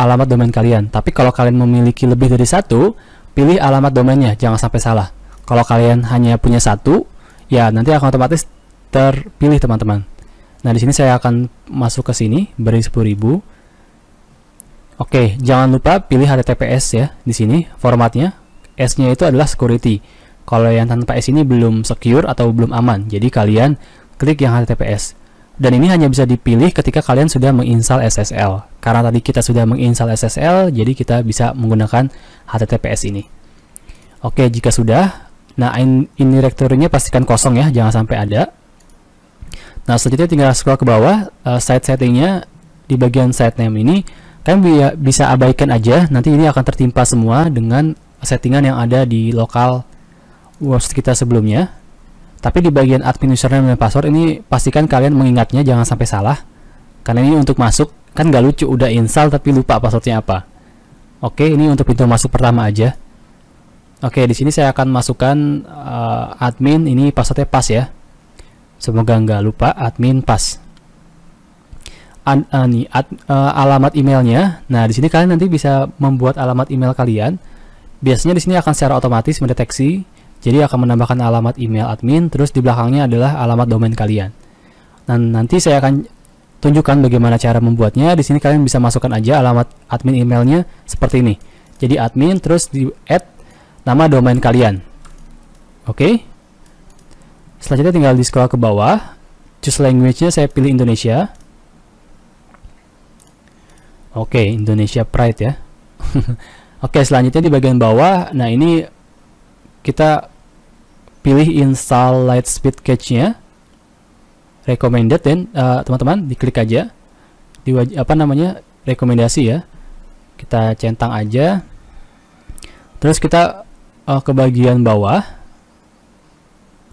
alamat domain kalian. Tapi kalau kalian memiliki lebih dari satu, pilih alamat domainnya, jangan sampai salah. Kalau kalian hanya punya satu, ya nanti akan otomatis terpilih teman-teman. Nah, di sini saya akan masuk ke sini, beri 10.000. Oke, jangan lupa pilih HTTPS ya di sini formatnya. S-nya itu adalah security. Kalau yang tanpa S ini belum secure atau belum aman. Jadi kalian klik yang HTTPS. Dan ini hanya bisa dipilih ketika kalian sudah menginstal SSL. Karena tadi kita sudah menginstal SSL, jadi kita bisa menggunakan HTTPS ini. Oke, jika sudah, Nah, ini ini nya pastikan kosong ya, jangan sampai ada. Nah, selanjutnya tinggal scroll ke bawah, uh, site settingnya di bagian site name ini, kalian bi bisa abaikan aja, nanti ini akan tertimpa semua dengan settingan yang ada di lokal website kita sebelumnya. Tapi di bagian admin username dan password ini pastikan kalian mengingatnya jangan sampai salah. Karena ini untuk masuk, kan gak lucu udah install tapi lupa passwordnya apa. Oke, ini untuk pintu masuk pertama aja. Oke, di sini saya akan masukkan uh, admin ini passwordnya pas ya. Semoga nggak lupa admin pas. An, uh, nih, ad, uh, alamat emailnya. Nah, di sini kalian nanti bisa membuat alamat email kalian. Biasanya di sini akan secara otomatis mendeteksi, jadi akan menambahkan alamat email admin, terus di belakangnya adalah alamat domain kalian. Dan nah, nanti saya akan tunjukkan bagaimana cara membuatnya. Di sini kalian bisa masukkan aja alamat admin emailnya seperti ini. Jadi admin, terus di add nama domain kalian. Oke. Okay. Selanjutnya tinggal di scroll ke bawah. Choose language-nya saya pilih Indonesia. Oke, okay, Indonesia Pride ya. Oke, okay, selanjutnya di bagian bawah. Nah, ini kita pilih install Lightspeed Cache-nya. Recommended dan uh, eh, teman-teman diklik aja. Di apa namanya? rekomendasi ya. Kita centang aja. Terus kita uh, ke bagian bawah.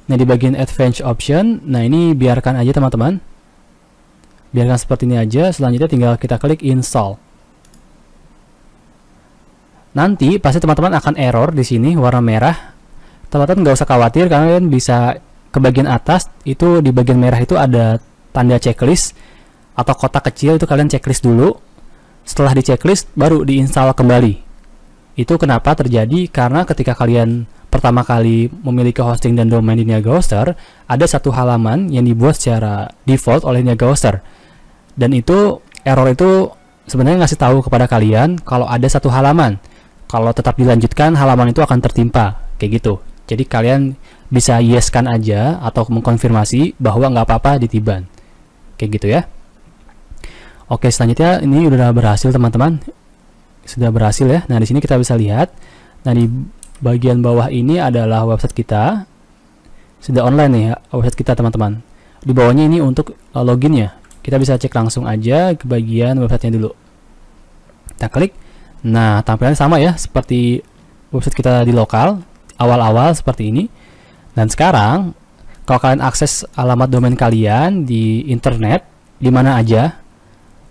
Nah, di bagian Advanced Option, nah ini biarkan aja teman-teman. Biarkan seperti ini aja, selanjutnya tinggal kita klik Install. Nanti pasti teman-teman akan error di sini warna merah. Teman-teman nggak usah khawatir karena kalian bisa ke bagian atas itu di bagian merah itu ada tanda checklist atau kotak kecil itu kalian checklist dulu. Setelah di checklist baru diinstal kembali. Itu kenapa terjadi karena ketika kalian pertama kali memiliki hosting dan domain di Hoster, ada satu halaman yang dibuat secara default oleh Hoster. Dan itu error itu sebenarnya ngasih tahu kepada kalian kalau ada satu halaman. Kalau tetap dilanjutkan, halaman itu akan tertimpa, kayak gitu. Jadi kalian bisa yes-kan aja atau mengkonfirmasi bahwa nggak apa-apa ditiban. Kayak gitu ya. Oke, selanjutnya ini udah berhasil teman-teman sudah berhasil ya. Nah, di sini kita bisa lihat. Nah, di bagian bawah ini adalah website kita. Sudah online nih ya, website kita teman-teman. Di bawahnya ini untuk loginnya. login ya. Kita bisa cek langsung aja ke bagian websitenya dulu. Kita klik. Nah, tampilan sama ya seperti website kita di lokal awal-awal seperti ini. Dan sekarang kalau kalian akses alamat domain kalian di internet di mana aja,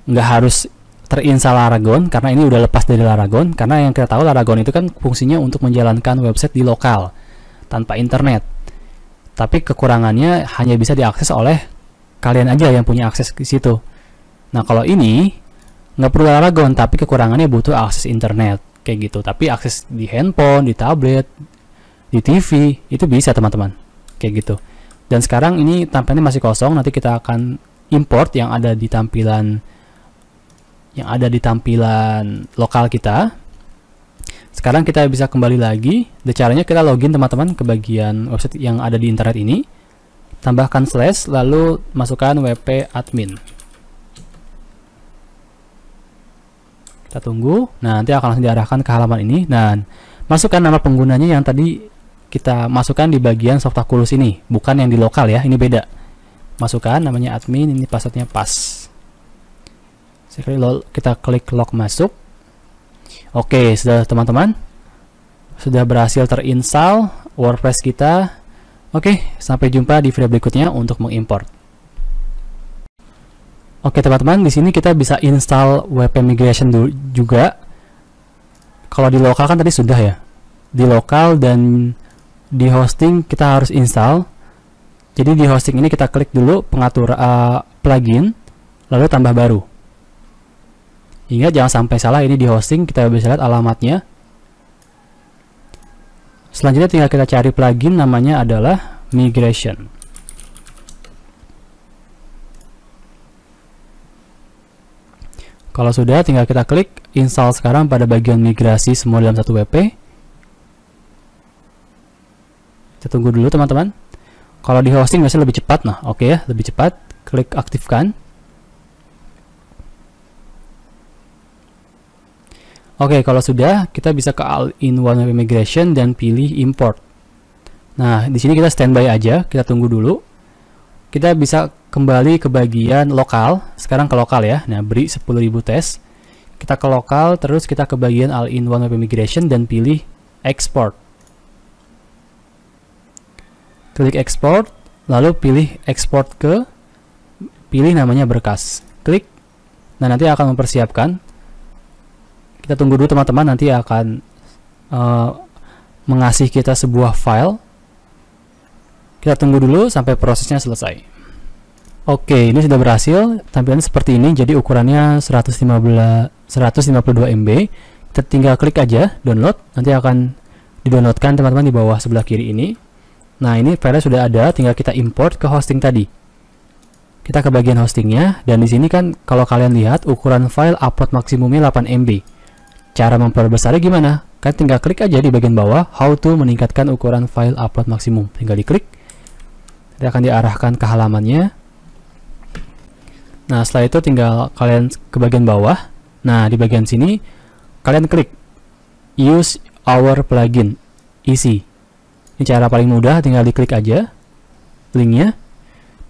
nggak harus terinstal Laragon karena ini udah lepas dari Laragon karena yang kita tahu Laragon itu kan fungsinya untuk menjalankan website di lokal tanpa internet tapi kekurangannya hanya bisa diakses oleh kalian aja yang punya akses ke situ nah kalau ini nggak perlu Laragon tapi kekurangannya butuh akses internet kayak gitu tapi akses di handphone di tablet di TV itu bisa teman-teman kayak gitu dan sekarang ini tampilannya masih kosong nanti kita akan import yang ada di tampilan yang ada di tampilan lokal kita. Sekarang kita bisa kembali lagi. Dan caranya kita login teman-teman ke bagian website yang ada di internet ini. Tambahkan slash lalu masukkan wp admin. Kita tunggu. Nah, nanti akan langsung diarahkan ke halaman ini. dan nah, masukkan nama penggunanya yang tadi kita masukkan di bagian softakulus ini, bukan yang di lokal ya. Ini beda. Masukkan namanya admin, ini passwordnya pas lalu kita klik log masuk oke sudah teman-teman sudah berhasil terinstall WordPress kita oke sampai jumpa di video berikutnya untuk mengimport Oke teman-teman, di sini kita bisa install WP Migration juga. Kalau di lokal kan tadi sudah ya. Di lokal dan di hosting kita harus install. Jadi di hosting ini kita klik dulu pengatur uh, plugin, lalu tambah baru. Ingat jangan sampai salah ini di hosting, kita bisa lihat alamatnya. Selanjutnya tinggal kita cari plugin namanya adalah migration. Kalau sudah tinggal kita klik install sekarang pada bagian migrasi semua dalam satu WP. Kita tunggu dulu teman-teman. Kalau di hosting biasanya lebih cepat, nah oke okay ya, lebih cepat. Klik aktifkan. Oke, kalau sudah, kita bisa ke All-in-One Web Migration dan pilih Import. Nah, di sini kita standby aja, kita tunggu dulu. Kita bisa kembali ke bagian lokal, sekarang ke lokal ya. Nah, beri 10.000 tes. Kita ke lokal, terus kita ke bagian All-in-One Web Migration dan pilih Export. Klik Export, lalu pilih Export ke, pilih namanya berkas. Klik, nah nanti akan mempersiapkan kita tunggu dulu teman-teman nanti akan uh, mengasih kita sebuah file kita tunggu dulu sampai prosesnya selesai oke ini sudah berhasil tampilan seperti ini jadi ukurannya 115 152 MB kita tinggal klik aja download nanti akan didownloadkan teman-teman di bawah sebelah kiri ini nah ini file sudah ada tinggal kita import ke hosting tadi kita ke bagian hostingnya dan di sini kan kalau kalian lihat ukuran file upload maksimumnya 8 MB Cara memperbesarnya gimana? Kan tinggal klik aja di bagian bawah How to meningkatkan ukuran file upload maksimum. Tinggal diklik. Dia akan diarahkan ke halamannya. Nah, setelah itu tinggal kalian ke bagian bawah. Nah, di bagian sini kalian klik Use our plugin isi. Ini cara paling mudah, tinggal diklik aja linknya.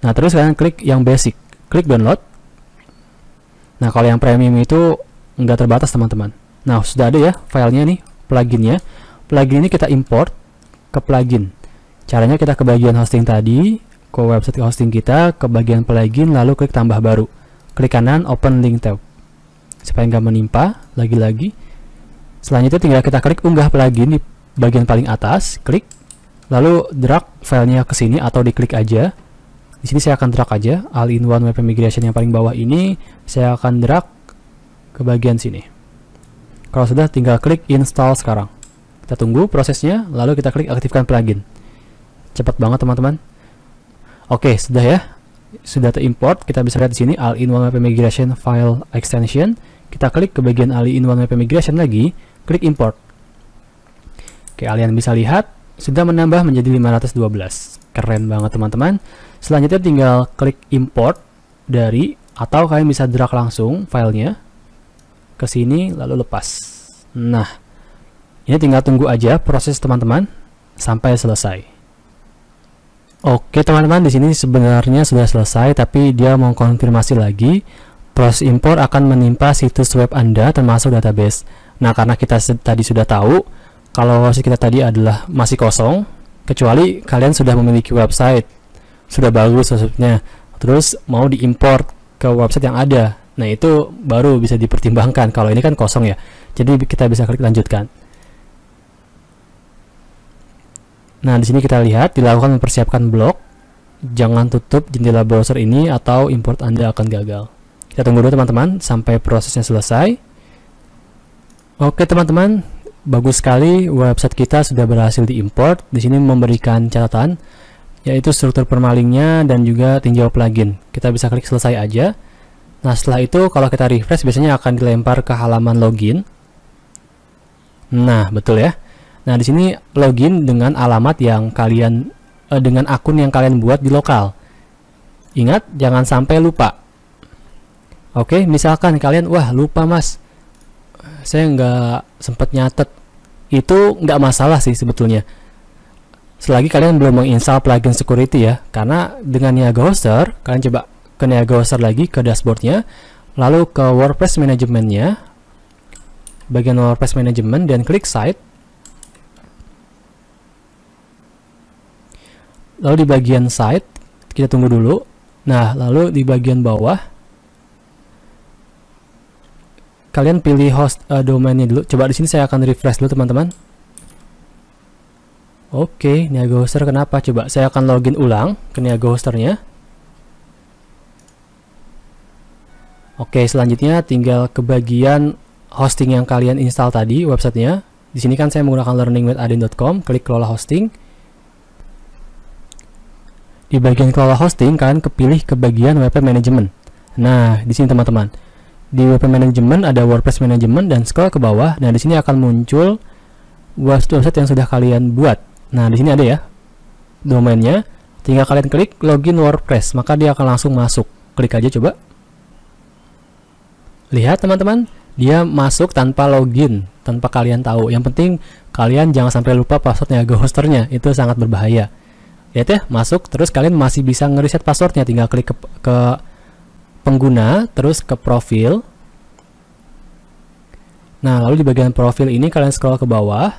Nah, terus kalian klik yang basic. Klik download. Nah, kalau yang premium itu nggak terbatas, teman-teman. Nah, sudah ada ya filenya nih, pluginnya. Plugin ini kita import ke plugin. Caranya kita ke bagian hosting tadi, ke website hosting kita, ke bagian plugin, lalu klik tambah baru. Klik kanan, open link tab. Supaya nggak menimpa, lagi-lagi. Selanjutnya tinggal kita klik unggah plugin di bagian paling atas, klik. Lalu drag filenya ke sini atau diklik aja. Di sini saya akan drag aja, all-in-one web migration yang paling bawah ini, saya akan drag ke bagian sini. Kalau sudah tinggal klik install sekarang. Kita tunggu prosesnya lalu kita klik aktifkan plugin. Cepat banget teman-teman. Oke, sudah ya. Sudah terimport, kita bisa lihat di sini all-in-one web migration file extension. Kita klik ke bagian all-in-one web migration lagi, klik import. Oke, kalian bisa lihat sudah menambah menjadi 512. Keren banget teman-teman. Selanjutnya tinggal klik import dari atau kalian bisa drag langsung filenya ke sini lalu lepas. Nah, ini tinggal tunggu aja proses teman-teman sampai selesai. Oke teman-teman, di sini sebenarnya sudah selesai, tapi dia mau konfirmasi lagi. Proses import akan menimpa situs web Anda termasuk database. Nah, karena kita tadi sudah tahu, kalau situs kita tadi adalah masih kosong, kecuali kalian sudah memiliki website, sudah bagus maksudnya terus mau diimpor ke website yang ada. Nah itu baru bisa dipertimbangkan. Kalau ini kan kosong ya. Jadi kita bisa klik lanjutkan. Nah di sini kita lihat dilakukan mempersiapkan blok. Jangan tutup jendela browser ini atau import Anda akan gagal. Kita tunggu dulu teman-teman sampai prosesnya selesai. Oke teman-teman, bagus sekali website kita sudah berhasil diimport. Di sini memberikan catatan yaitu struktur permalingnya dan juga tinjau plugin. Kita bisa klik selesai aja. Nah setelah itu kalau kita refresh biasanya akan dilempar ke halaman login. Nah betul ya. Nah di sini login dengan alamat yang kalian eh, dengan akun yang kalian buat di lokal. Ingat jangan sampai lupa. Oke misalkan kalian wah lupa mas, saya nggak sempat nyatet. Itu nggak masalah sih sebetulnya. Selagi kalian belum menginstal plugin security ya, karena dengan Niaga Hoster kalian coba ke Navigator lagi ke dashboardnya, lalu ke WordPress manajemennya, bagian WordPress manajemen dan klik site. Lalu di bagian site kita tunggu dulu. Nah, lalu di bagian bawah kalian pilih host uh, domainnya dulu. Coba di sini saya akan refresh dulu teman-teman. Oke, okay, Niago Hoster kenapa? Coba saya akan login ulang ke niaga Hosternya. Oke, selanjutnya tinggal ke bagian hosting yang kalian install tadi, websitenya. Di sini kan saya menggunakan learningwithadin.com, klik kelola hosting. Di bagian kelola hosting, kalian kepilih ke bagian WP Management. Nah, di sini teman-teman, di WP Management ada WordPress Management dan scroll ke bawah. Nah, di sini akan muncul website yang sudah kalian buat. Nah, di sini ada ya domainnya. Tinggal kalian klik login WordPress, maka dia akan langsung masuk. Klik aja coba. Lihat teman-teman, dia masuk tanpa login, tanpa kalian tahu. Yang penting kalian jangan sampai lupa passwordnya ke hosternya, itu sangat berbahaya. Lihat ya, masuk terus kalian masih bisa ngeriset passwordnya, tinggal klik ke, ke pengguna, terus ke profil. Nah, lalu di bagian profil ini kalian scroll ke bawah.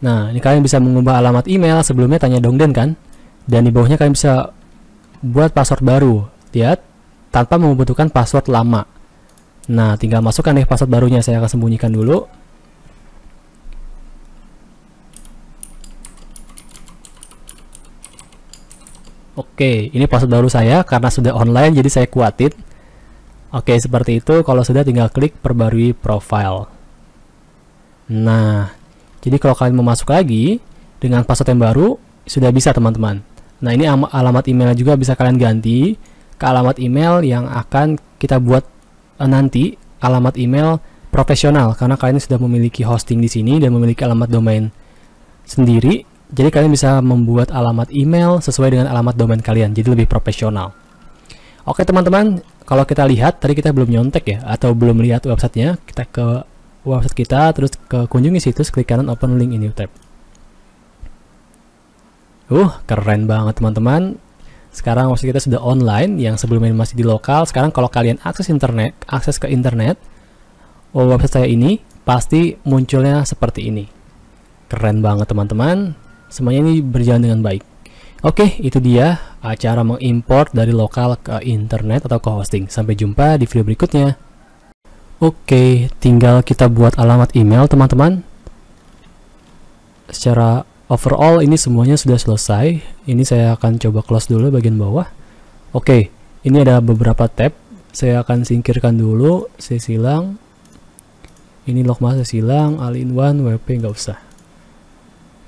Nah, ini kalian bisa mengubah alamat email, sebelumnya tanya dongden kan? Dan di bawahnya kalian bisa buat password baru. Lihat, tanpa membutuhkan password lama. Nah, tinggal masukkan deh password barunya. Saya akan sembunyikan dulu. Oke, ini password baru saya karena sudah online jadi saya kuatit. Oke, seperti itu. Kalau sudah tinggal klik perbarui profile. Nah, jadi kalau kalian mau masuk lagi dengan password yang baru sudah bisa teman-teman. Nah, ini alamat email juga bisa kalian ganti ke alamat email yang akan kita buat uh, nanti alamat email profesional karena kalian sudah memiliki hosting di sini dan memiliki alamat domain sendiri. Jadi kalian bisa membuat alamat email sesuai dengan alamat domain kalian, jadi lebih profesional. Oke teman-teman, kalau kita lihat tadi kita belum nyontek ya atau belum lihat websitenya, kita ke website kita terus ke kunjungi situs klik kanan open link ini tab. Uh, keren banget teman-teman. Sekarang website kita sudah online, yang sebelumnya masih di lokal. Sekarang kalau kalian akses internet, akses ke internet, oh, website saya ini pasti munculnya seperti ini. Keren banget teman-teman. Semuanya ini berjalan dengan baik. Oke, itu dia acara mengimport dari lokal ke internet atau ke hosting. Sampai jumpa di video berikutnya. Oke, tinggal kita buat alamat email teman-teman. Secara overall ini semuanya sudah selesai ini saya akan coba close dulu bagian bawah oke okay, ini ada beberapa tab saya akan singkirkan dulu saya silang ini logma saya silang all in one WP nggak usah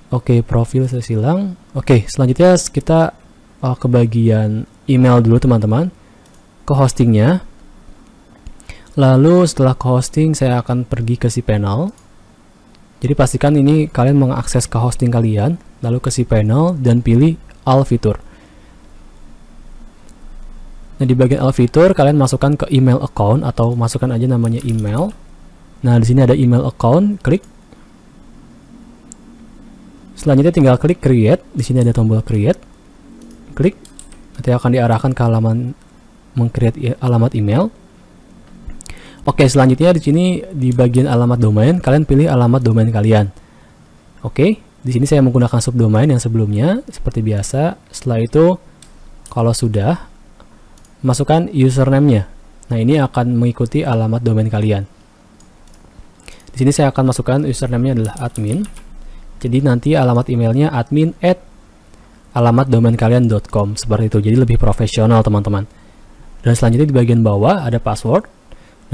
oke okay, profil saya silang oke okay, selanjutnya kita uh, ke bagian email dulu teman-teman ke hostingnya lalu setelah ke hosting saya akan pergi ke si panel jadi pastikan ini kalian mengakses ke hosting kalian, lalu ke si panel dan pilih all fitur. Nah, di bagian all fitur kalian masukkan ke email account atau masukkan aja namanya email. Nah, di sini ada email account, klik. Selanjutnya tinggal klik create, di sini ada tombol create. Klik. Nanti akan diarahkan ke halaman mengcreate alamat email. Oke, selanjutnya di sini di bagian alamat domain, kalian pilih alamat domain kalian. Oke, di sini saya menggunakan subdomain yang sebelumnya seperti biasa. Setelah itu kalau sudah masukkan username-nya. Nah, ini akan mengikuti alamat domain kalian. Di sini saya akan masukkan username-nya adalah admin. Jadi nanti alamat emailnya admin at alamat domain kalian.com seperti itu. Jadi lebih profesional teman-teman. Dan selanjutnya di bagian bawah ada password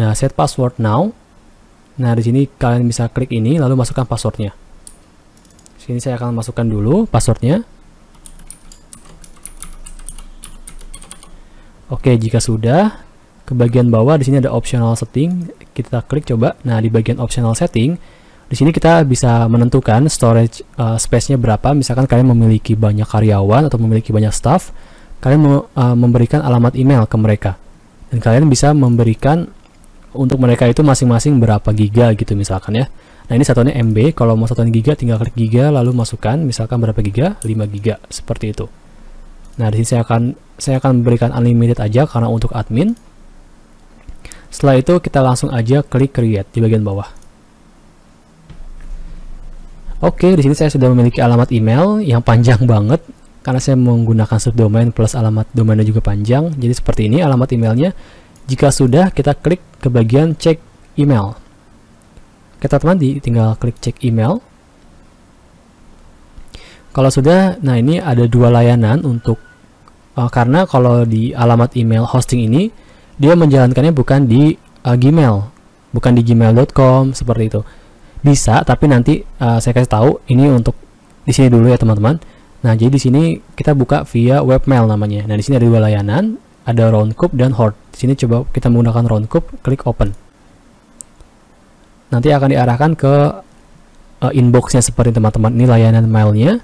Nah, set password now. Nah, di sini kalian bisa klik ini lalu masukkan passwordnya. Di sini saya akan masukkan dulu passwordnya. Oke, jika sudah, ke bagian bawah di sini ada optional setting. Kita klik coba. Nah, di bagian optional setting, di sini kita bisa menentukan storage uh, space-nya berapa. Misalkan kalian memiliki banyak karyawan atau memiliki banyak staff, kalian mau, uh, memberikan alamat email ke mereka. Dan kalian bisa memberikan untuk mereka itu masing-masing berapa giga gitu misalkan ya. Nah ini satuannya MB, kalau mau satuan giga tinggal klik giga lalu masukkan misalkan berapa giga, 5 giga, seperti itu. Nah di sini saya akan saya akan berikan unlimited aja karena untuk admin. Setelah itu kita langsung aja klik create di bagian bawah. Oke, di sini saya sudah memiliki alamat email yang panjang banget karena saya menggunakan subdomain plus alamat domainnya juga panjang. Jadi seperti ini alamat emailnya jika sudah, kita klik ke bagian cek email. Kita teman di tinggal klik cek email. Kalau sudah, nah ini ada dua layanan untuk uh, karena kalau di alamat email hosting ini dia menjalankannya bukan di uh, Gmail, bukan di gmail.com seperti itu. Bisa, tapi nanti uh, saya kasih tahu ini untuk di sini dulu ya teman-teman. Nah, jadi di sini kita buka via webmail namanya. Nah, di sini ada dua layanan, ada round cube dan horde. Di sini coba kita menggunakan round cube, klik open. Nanti akan diarahkan ke uh, inboxnya seperti teman-teman ini layanan mailnya.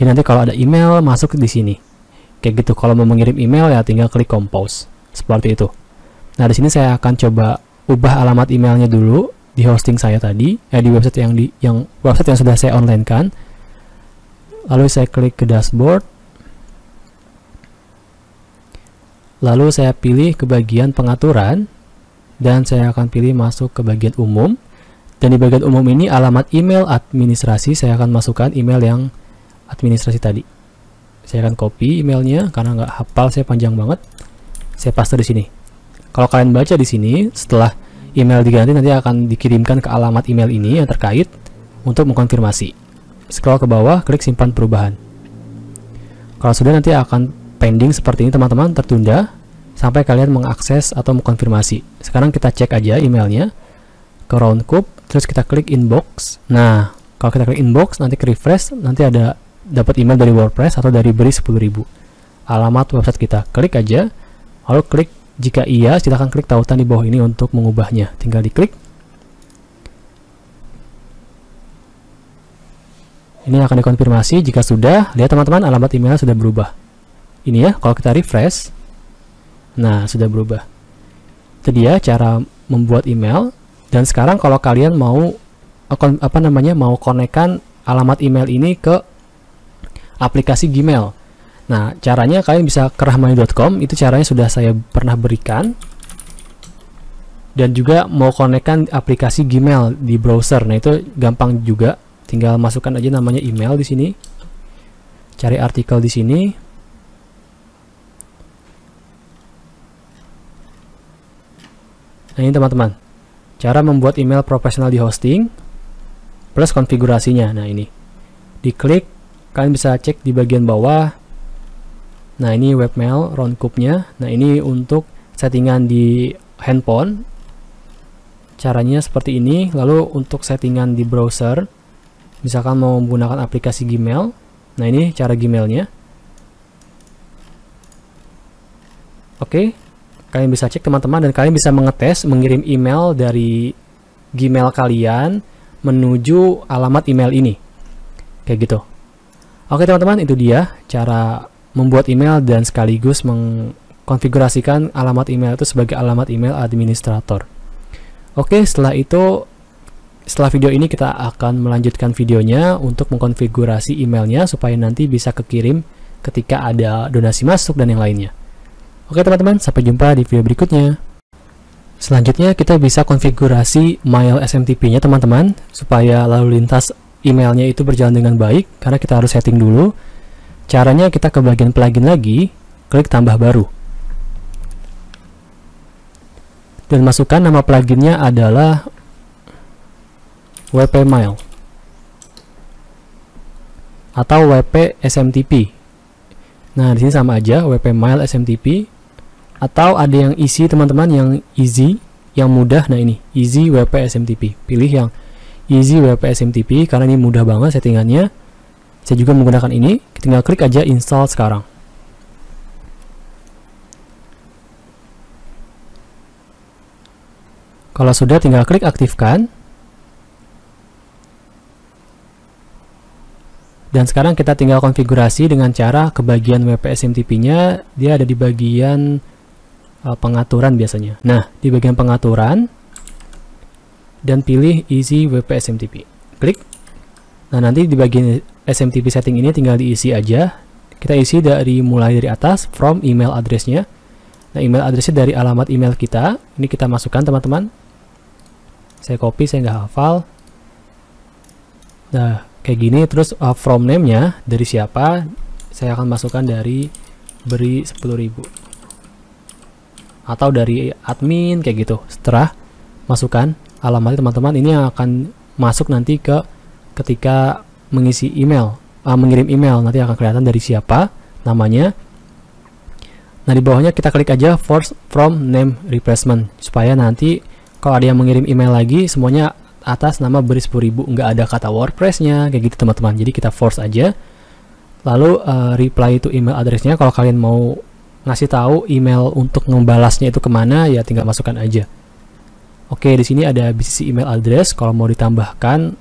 Ya, nanti kalau ada email masuk di sini. Kayak gitu. Kalau mau mengirim email ya tinggal klik compose seperti itu. Nah di sini saya akan coba ubah alamat emailnya dulu di hosting saya tadi, ya di website yang di yang website yang sudah saya online kan. Lalu saya klik ke dashboard Lalu saya pilih ke bagian pengaturan dan saya akan pilih masuk ke bagian umum. Dan di bagian umum ini alamat email administrasi saya akan masukkan email yang administrasi tadi. Saya akan copy emailnya karena nggak hafal saya panjang banget. Saya paste di sini. Kalau kalian baca di sini setelah email diganti nanti akan dikirimkan ke alamat email ini yang terkait untuk mengkonfirmasi. Scroll ke bawah, klik simpan perubahan. Kalau sudah nanti akan pending seperti ini teman-teman tertunda sampai kalian mengakses atau mengkonfirmasi. Sekarang kita cek aja emailnya ke Roundcup, terus kita klik inbox. Nah, kalau kita klik inbox nanti ke refresh nanti ada dapat email dari WordPress atau dari beri 10.000. Alamat website kita. Klik aja. Lalu klik jika iya, silahkan klik tautan di bawah ini untuk mengubahnya. Tinggal diklik. Ini akan dikonfirmasi. Jika sudah, lihat teman-teman alamat email sudah berubah ini ya kalau kita refresh nah sudah berubah itu dia cara membuat email dan sekarang kalau kalian mau apa namanya mau konekkan alamat email ini ke aplikasi Gmail nah caranya kalian bisa ke rahmani.com itu caranya sudah saya pernah berikan dan juga mau konekkan aplikasi Gmail di browser nah itu gampang juga tinggal masukkan aja namanya email di sini cari artikel di sini Nah ini teman-teman, cara membuat email profesional di hosting plus konfigurasinya. Nah ini, diklik, kalian bisa cek di bagian bawah. Nah ini webmail roundcube Nah ini untuk settingan di handphone. Caranya seperti ini. Lalu untuk settingan di browser, misalkan mau menggunakan aplikasi Gmail. Nah ini cara Gmailnya. Oke, Kalian bisa cek teman-teman dan kalian bisa mengetes mengirim email dari Gmail kalian menuju alamat email ini. Kayak gitu. Oke teman-teman, itu dia cara membuat email dan sekaligus mengkonfigurasikan alamat email itu sebagai alamat email administrator. Oke, setelah itu setelah video ini kita akan melanjutkan videonya untuk mengkonfigurasi emailnya supaya nanti bisa kekirim ketika ada donasi masuk dan yang lainnya. Oke teman-teman, sampai jumpa di video berikutnya. Selanjutnya kita bisa konfigurasi mail SMTP-nya teman-teman, supaya lalu lintas emailnya itu berjalan dengan baik, karena kita harus setting dulu. Caranya kita ke bagian plugin lagi, klik tambah baru. Dan masukkan nama pluginnya adalah WP Mail atau WP SMTP. Nah, di sini sama aja WP Mail SMTP atau ada yang easy teman-teman yang easy yang mudah nah ini easy WP SMTP pilih yang easy WP SMTP karena ini mudah banget settingannya saya juga menggunakan ini tinggal klik aja install sekarang kalau sudah tinggal klik aktifkan Dan sekarang kita tinggal konfigurasi dengan cara kebagian wp SMTP nya dia ada di bagian Eh, pengaturan biasanya. Nah, di bagian pengaturan dan pilih isi WP SMTP. Klik. Nah, nanti di bagian SMTP setting ini tinggal diisi aja. Kita isi dari mulai dari atas from email address-nya. Nah, email address-nya dari alamat email kita. Ini kita masukkan, teman-teman. Saya copy, saya nggak hafal. Nah, kayak gini terus uh, from name-nya dari siapa? Saya akan masukkan dari beri 10.000 atau dari admin kayak gitu. Setelah masukkan alamatnya teman-teman ini yang akan masuk nanti ke ketika mengisi email, uh, mengirim email nanti akan kelihatan dari siapa namanya. Nah di bawahnya kita klik aja force from name replacement supaya nanti kalau ada yang mengirim email lagi semuanya atas nama beri 10.000 nggak ada kata WordPressnya kayak gitu teman-teman jadi kita force aja lalu uh, reply to email addressnya kalau kalian mau ngasih tahu email untuk membalasnya itu kemana ya tinggal masukkan aja oke di sini ada BCC email address kalau mau ditambahkan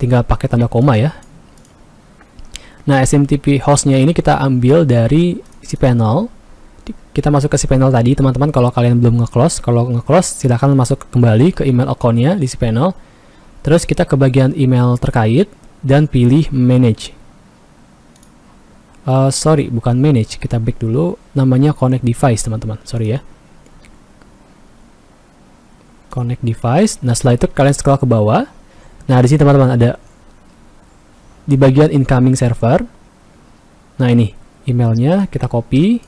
tinggal pakai tanda koma ya nah SMTP hostnya ini kita ambil dari si panel kita masuk ke si panel tadi teman-teman kalau kalian belum nge-close kalau nge-close silahkan masuk kembali ke email accountnya di si panel terus kita ke bagian email terkait dan pilih manage uh, sorry bukan manage kita back dulu namanya connect device teman-teman sorry ya connect device nah setelah itu kalian scroll ke bawah nah di sini teman-teman ada di bagian incoming server nah ini emailnya kita copy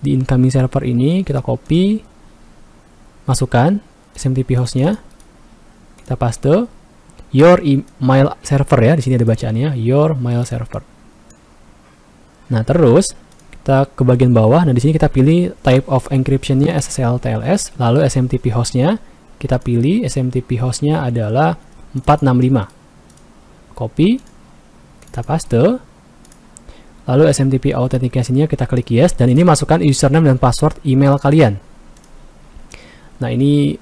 di incoming server ini kita copy masukkan smtp hostnya kita paste your email server ya di sini ada bacaannya your mail server Nah, terus kita ke bagian bawah. Nah, di sini kita pilih type of encryptionnya SSL TLS, lalu SMTP hostnya kita pilih SMTP hostnya adalah 465. Copy, kita paste. Lalu SMTP authentication-nya kita klik yes dan ini masukkan username dan password email kalian. Nah, ini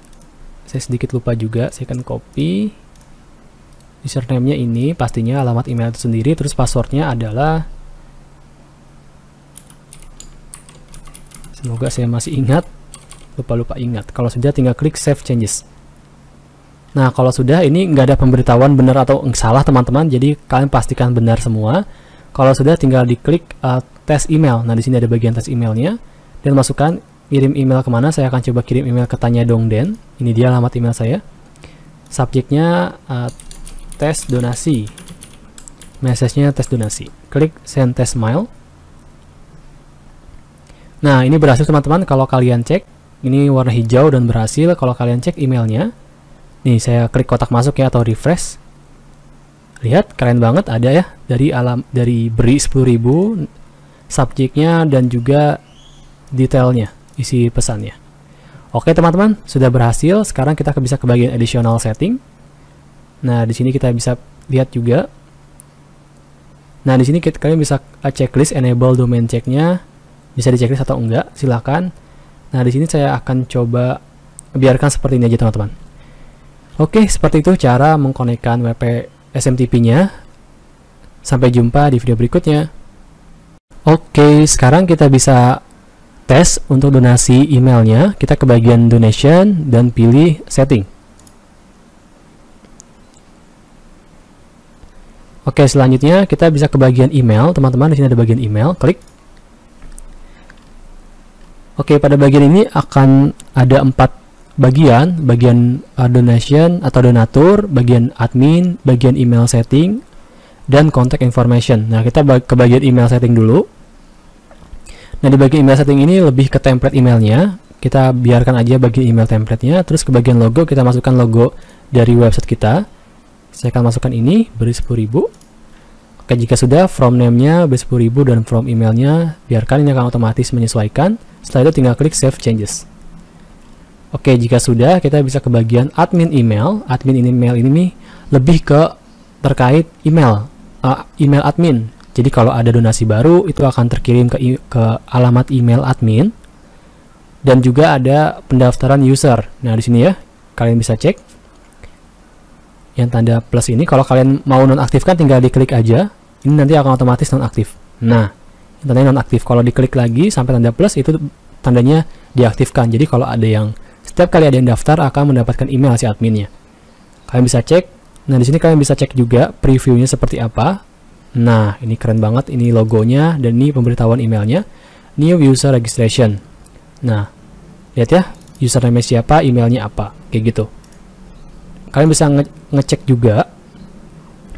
saya sedikit lupa juga, saya akan copy username-nya ini pastinya alamat email itu sendiri terus passwordnya adalah Semoga saya masih ingat. Lupa-lupa ingat. Kalau sudah tinggal klik save changes. Nah, kalau sudah ini nggak ada pemberitahuan benar atau salah teman-teman, jadi kalian pastikan benar semua. Kalau sudah tinggal diklik uh, tes email. Nah, di sini ada bagian tes emailnya dan masukkan kirim email kemana. Saya akan coba kirim email ke Tanya Dongden. Ini dia alamat email saya. Subjeknya uh, tes donasi. Message-nya tes donasi. Klik send test mail. Nah, ini berhasil teman-teman kalau kalian cek. Ini warna hijau dan berhasil kalau kalian cek emailnya. Nih, saya klik kotak masuk ya atau refresh. Lihat, keren banget ada ya dari alam dari beri 10.000 subjeknya dan juga detailnya, isi pesannya. Oke, teman-teman, sudah berhasil. Sekarang kita bisa ke bagian additional setting. Nah, di sini kita bisa lihat juga Nah, di sini kita, kalian bisa uh, checklist enable domain checknya, bisa diceklis atau enggak silahkan nah di sini saya akan coba biarkan seperti ini aja teman-teman oke seperti itu cara mengkonekkan WP SMTP nya sampai jumpa di video berikutnya oke sekarang kita bisa tes untuk donasi emailnya kita ke bagian donation dan pilih setting Oke, selanjutnya kita bisa ke bagian email. Teman-teman, di sini ada bagian email, klik. Oke, pada bagian ini akan ada empat bagian, bagian uh, donation atau donatur, bagian admin, bagian email setting, dan contact information. Nah, kita ke bagian email setting dulu. Nah, di bagian email setting ini lebih ke template emailnya. Kita biarkan aja bagian email templatenya. Terus ke bagian logo, kita masukkan logo dari website kita. Saya akan masukkan ini, beri 10.000. Oke, jika sudah, from name-nya base 10.000 dan from email-nya, biarkan ini akan otomatis menyesuaikan. Setelah itu tinggal klik save changes. Oke, jika sudah, kita bisa ke bagian admin email. Admin email ini nih, lebih ke terkait email, uh, email admin. Jadi kalau ada donasi baru, itu akan terkirim ke, ke alamat email admin. Dan juga ada pendaftaran user. Nah, di sini ya, kalian bisa cek yang tanda plus ini kalau kalian mau nonaktifkan tinggal diklik aja ini nanti akan otomatis nonaktif nah yang tandanya nonaktif kalau diklik lagi sampai tanda plus itu tandanya diaktifkan jadi kalau ada yang setiap kali ada yang daftar akan mendapatkan email si adminnya kalian bisa cek nah di sini kalian bisa cek juga previewnya seperti apa nah ini keren banget ini logonya dan ini pemberitahuan emailnya new user registration nah lihat ya username siapa emailnya apa kayak gitu kalian bisa ngecek juga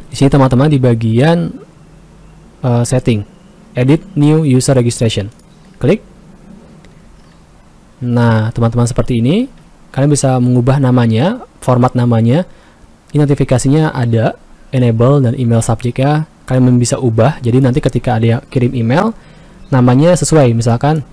di sini teman-teman di bagian uh, setting edit new user registration klik nah teman-teman seperti ini kalian bisa mengubah namanya format namanya ini notifikasinya ada enable dan email subjeknya kalian bisa ubah jadi nanti ketika ada yang kirim email namanya sesuai misalkan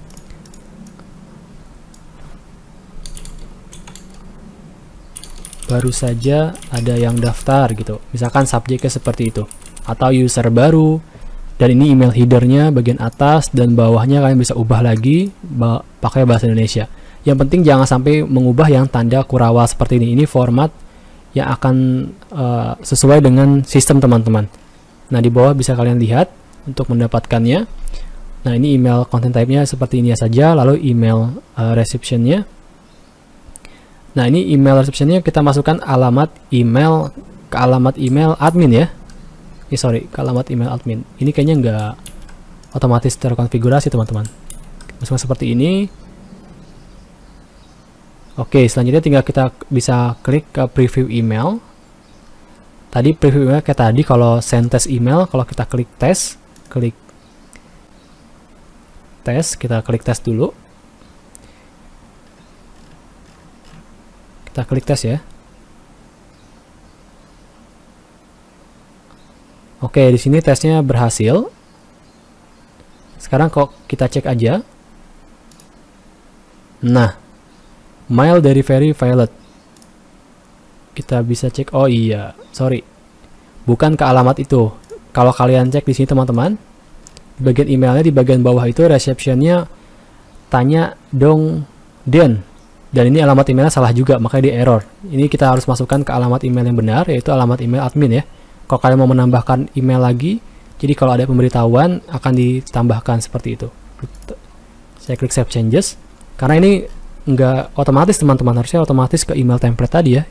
baru saja ada yang daftar gitu. Misalkan subjeknya seperti itu. Atau user baru. Dan ini email headernya bagian atas dan bawahnya kalian bisa ubah lagi pakai bahasa Indonesia. Yang penting jangan sampai mengubah yang tanda kurawal seperti ini. Ini format yang akan uh, sesuai dengan sistem teman-teman. Nah, di bawah bisa kalian lihat untuk mendapatkannya. Nah, ini email content type-nya seperti ini saja, lalu email uh, reception-nya. Nah ini email receptionnya kita masukkan alamat email ke alamat email admin ya. ini eh, sorry ke alamat email admin. Ini kayaknya nggak otomatis terkonfigurasi teman-teman. Masukkan seperti ini. Oke selanjutnya tinggal kita bisa klik ke preview email. Tadi preview email kayak tadi kalau send test email kalau kita klik test klik test kita klik test dulu Kita klik tes ya. Oke, di sini tesnya berhasil. Sekarang kok kita cek aja. Nah, mail dari Ferry Violet. Kita bisa cek. Oh iya, sorry. Bukan ke alamat itu. Kalau kalian cek di sini teman-teman, bagian emailnya di bagian bawah itu receptionnya tanya dong Den dan ini alamat emailnya salah juga makanya di error ini kita harus masukkan ke alamat email yang benar yaitu alamat email admin ya kalau kalian mau menambahkan email lagi jadi kalau ada pemberitahuan akan ditambahkan seperti itu saya klik save changes karena ini nggak otomatis teman-teman harusnya otomatis ke email template tadi ya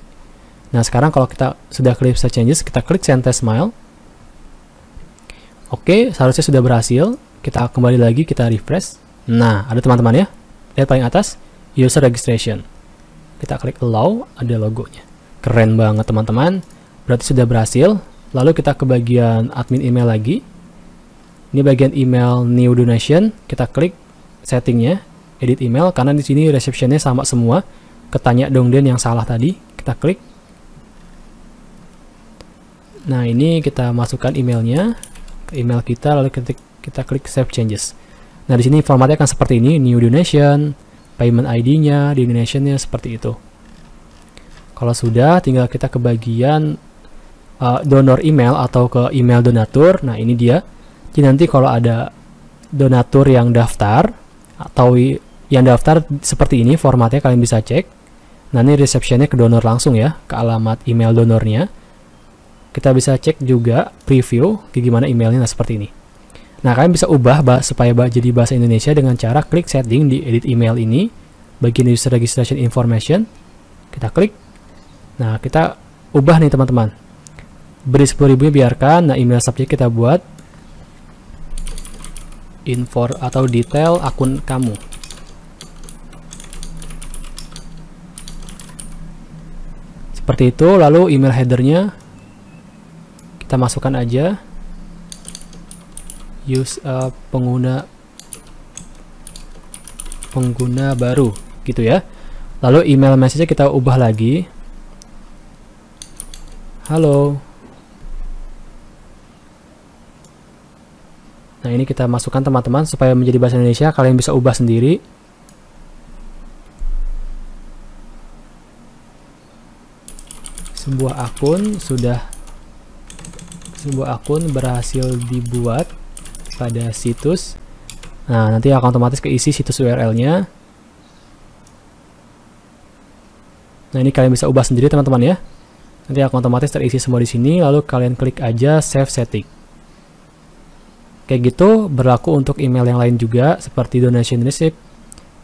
nah sekarang kalau kita sudah klik save changes kita klik send test mail oke seharusnya sudah berhasil kita kembali lagi kita refresh nah ada teman-teman ya lihat paling atas user registration. Kita klik allow, ada logonya. Keren banget teman-teman. Berarti sudah berhasil. Lalu kita ke bagian admin email lagi. Ini bagian email new donation. Kita klik settingnya, edit email. Karena di sini receptionnya sama semua. Ketanya dong den yang salah tadi. Kita klik. Nah ini kita masukkan emailnya ke email kita lalu kita klik save changes. Nah di sini formatnya akan seperti ini, new donation, payment ID-nya, denomination-nya seperti itu. Kalau sudah, tinggal kita ke bagian uh, donor email atau ke email donatur. Nah, ini dia. Jadi nanti kalau ada donatur yang daftar atau yang daftar seperti ini formatnya kalian bisa cek. Nah, ini receptionnya ke donor langsung ya, ke alamat email donornya. Kita bisa cek juga preview gimana emailnya nah, seperti ini. Nah, kalian bisa ubah bah supaya bah jadi bahasa Indonesia dengan cara klik setting di edit email ini, bagian user registration information. Kita klik. Nah, kita ubah nih teman-teman. Beri 10 ribunya biarkan. Nah, email subjek kita buat info atau detail akun kamu. Seperti itu, lalu email headernya kita masukkan aja use a uh, pengguna pengguna baru gitu ya lalu email message kita ubah lagi halo nah ini kita masukkan teman-teman supaya menjadi bahasa Indonesia kalian bisa ubah sendiri sebuah akun sudah sebuah akun berhasil dibuat pada situs. Nah, nanti akan otomatis keisi situs URL-nya. Nah, ini kalian bisa ubah sendiri teman-teman ya. Nanti akan otomatis terisi semua di sini, lalu kalian klik aja Save Setting. Kayak gitu, berlaku untuk email yang lain juga, seperti donation receipt,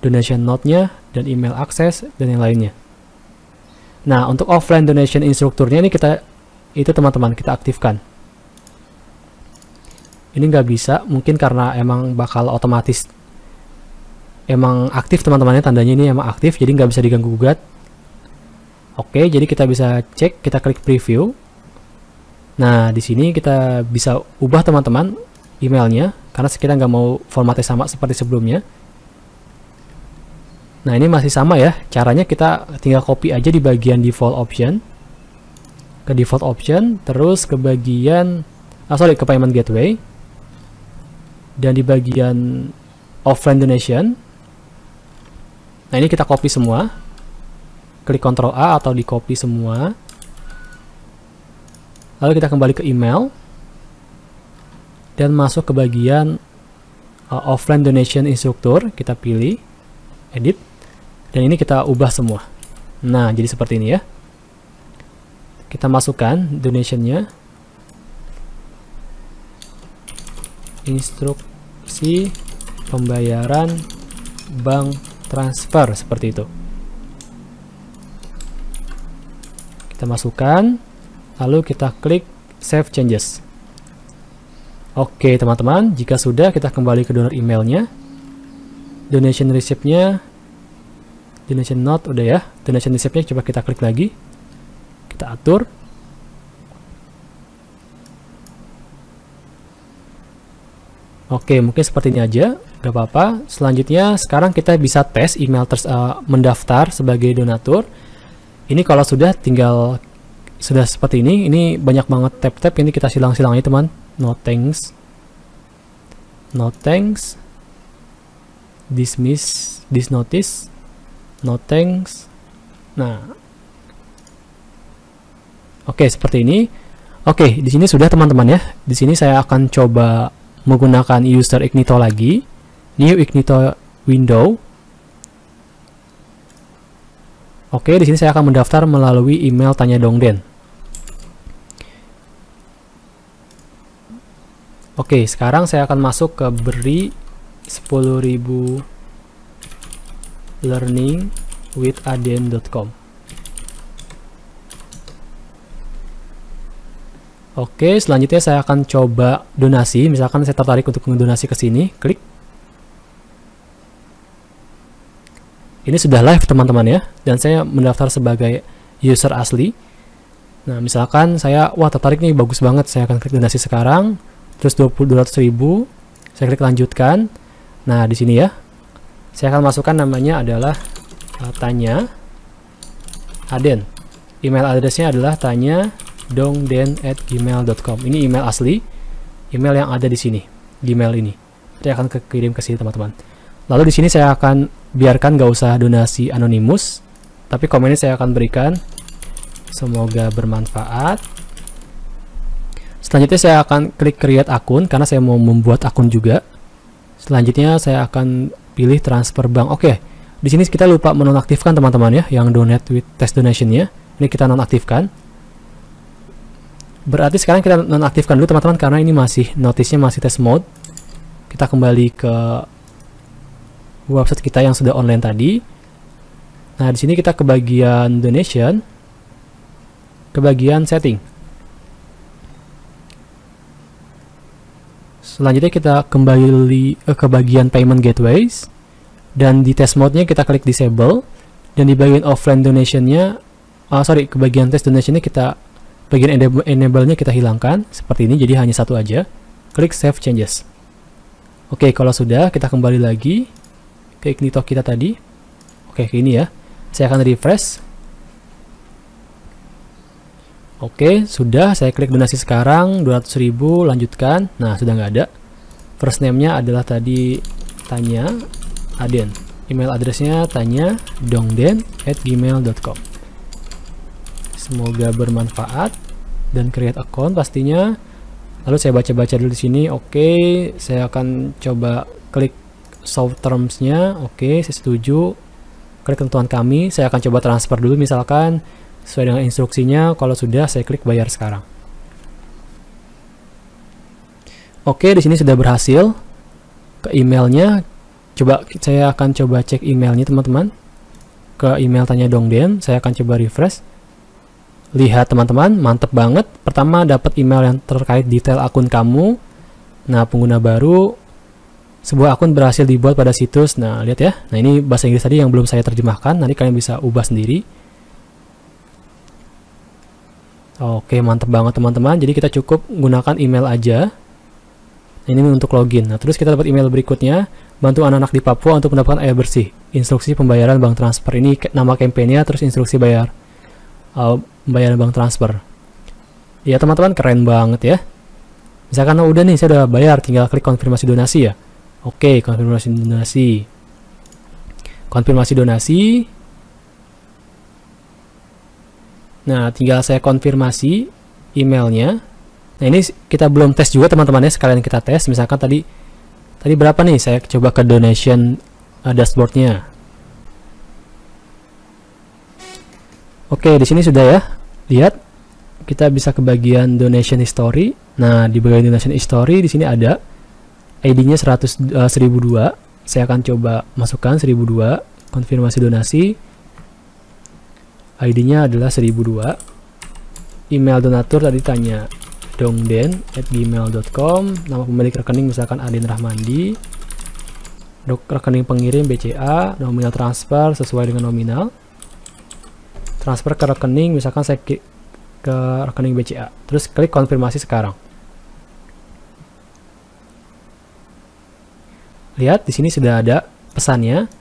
donation note-nya, dan email access, dan yang lainnya. Nah, untuk offline donation instrukturnya ini kita, itu teman-teman, kita aktifkan ini nggak bisa mungkin karena emang bakal otomatis emang aktif teman-temannya tandanya ini emang aktif jadi nggak bisa diganggu gugat oke jadi kita bisa cek kita klik preview nah di sini kita bisa ubah teman-teman emailnya karena sekitar nggak mau formatnya sama seperti sebelumnya nah ini masih sama ya caranya kita tinggal copy aja di bagian default option ke default option terus ke bagian ah sorry ke payment gateway dan di bagian offline donation nah ini kita copy semua klik Ctrl A atau di copy semua lalu kita kembali ke email dan masuk ke bagian uh, offline donation instruktur kita pilih edit dan ini kita ubah semua nah jadi seperti ini ya kita masukkan donationnya instruktur opsi pembayaran bank transfer seperti itu. Kita masukkan, lalu kita klik save changes. Oke teman-teman, jika sudah kita kembali ke donor emailnya. Donation receiptnya donation note udah ya, donation receiptnya coba kita klik lagi. Kita atur, Oke, mungkin seperti ini aja, gak apa-apa. Selanjutnya, sekarang kita bisa tes email ter uh, eh, mendaftar sebagai donatur. Ini kalau sudah tinggal sudah seperti ini, ini banyak banget tab-tab ini kita silang-silang aja teman. No thanks, no thanks, dismiss, this notice no thanks. Nah, oke seperti ini. Oke, di sini sudah teman-teman ya. Di sini saya akan coba menggunakan user ignito lagi new ignito window oke di sini saya akan mendaftar melalui email tanya dongden oke sekarang saya akan masuk ke beri 10.000 learning with Com. Oke, selanjutnya saya akan coba donasi. Misalkan saya tertarik untuk mendonasi ke sini, klik. Ini sudah live teman-teman ya, dan saya mendaftar sebagai user asli. Nah, misalkan saya, wah tertarik nih, bagus banget, saya akan klik donasi sekarang, terus 200 ribu, saya klik lanjutkan. Nah, di sini ya, saya akan masukkan namanya adalah tanya Aden. Email addressnya adalah tanya dongden at gmail.com ini email asli email yang ada di sini gmail ini saya akan kirim ke sini teman-teman lalu di sini saya akan biarkan gak usah donasi anonimus tapi komennya saya akan berikan semoga bermanfaat selanjutnya saya akan klik create akun karena saya mau membuat akun juga selanjutnya saya akan pilih transfer bank oke okay. di sini kita lupa menonaktifkan teman-teman ya yang donate with test donationnya ini kita nonaktifkan berarti sekarang kita nonaktifkan dulu teman-teman karena ini masih notisnya masih test mode kita kembali ke website kita yang sudah online tadi nah di sini kita ke bagian donation ke bagian setting selanjutnya kita kembali eh, ke bagian payment gateways dan di test mode nya kita klik disable dan di bagian offline nya uh, ah, sorry ke bagian test donation nya kita bagian enable-nya kita hilangkan seperti ini jadi hanya satu aja klik save changes oke kalau sudah kita kembali lagi ke ignito kita tadi oke ke ini ya saya akan refresh oke sudah saya klik donasi sekarang 200.000 lanjutkan nah sudah nggak ada first name-nya adalah tadi tanya aden email address-nya tanya dongden at gmail.com Semoga bermanfaat dan create account pastinya. Lalu saya baca-baca dulu di sini. Oke, okay, saya akan coba klik show termsnya Oke, okay, saya setuju. Klik ketentuan kami. Saya akan coba transfer dulu misalkan sesuai dengan instruksinya. Kalau sudah, saya klik bayar sekarang. Oke, di sini sudah berhasil ke emailnya. Coba saya akan coba cek emailnya teman-teman. Ke email tanya dong dongden, saya akan coba refresh lihat teman-teman, mantep banget. Pertama dapat email yang terkait detail akun kamu. Nah, pengguna baru sebuah akun berhasil dibuat pada situs. Nah, lihat ya. Nah, ini bahasa Inggris tadi yang belum saya terjemahkan. Nanti kalian bisa ubah sendiri. Oke, mantep banget teman-teman. Jadi kita cukup gunakan email aja. Ini untuk login. Nah, terus kita dapat email berikutnya. Bantu anak-anak di Papua untuk mendapatkan air bersih. Instruksi pembayaran bank transfer. Ini nama kampanye terus instruksi bayar. Uh, pembayaran bank transfer ya teman-teman keren banget ya misalkan oh, udah nih saya udah bayar tinggal klik konfirmasi donasi ya oke konfirmasi donasi konfirmasi donasi nah tinggal saya konfirmasi emailnya nah ini kita belum tes juga teman-teman ya sekalian kita tes misalkan tadi tadi berapa nih saya coba ke donation uh, dashboardnya Oke, di sini sudah ya. Lihat, kita bisa ke bagian donation history. Nah, di bagian donation history di sini ada ID-nya 100 uh, 1002. Saya akan coba masukkan 1002, konfirmasi donasi. ID-nya adalah 1002. Email donatur tadi tanya dongden@gmail.com, nama pemilik rekening misalkan Adin Rahmandi. Rekening pengirim BCA, nominal transfer sesuai dengan nominal transfer ke rekening misalkan saya ke rekening BCA terus klik konfirmasi sekarang lihat di sini sudah ada pesannya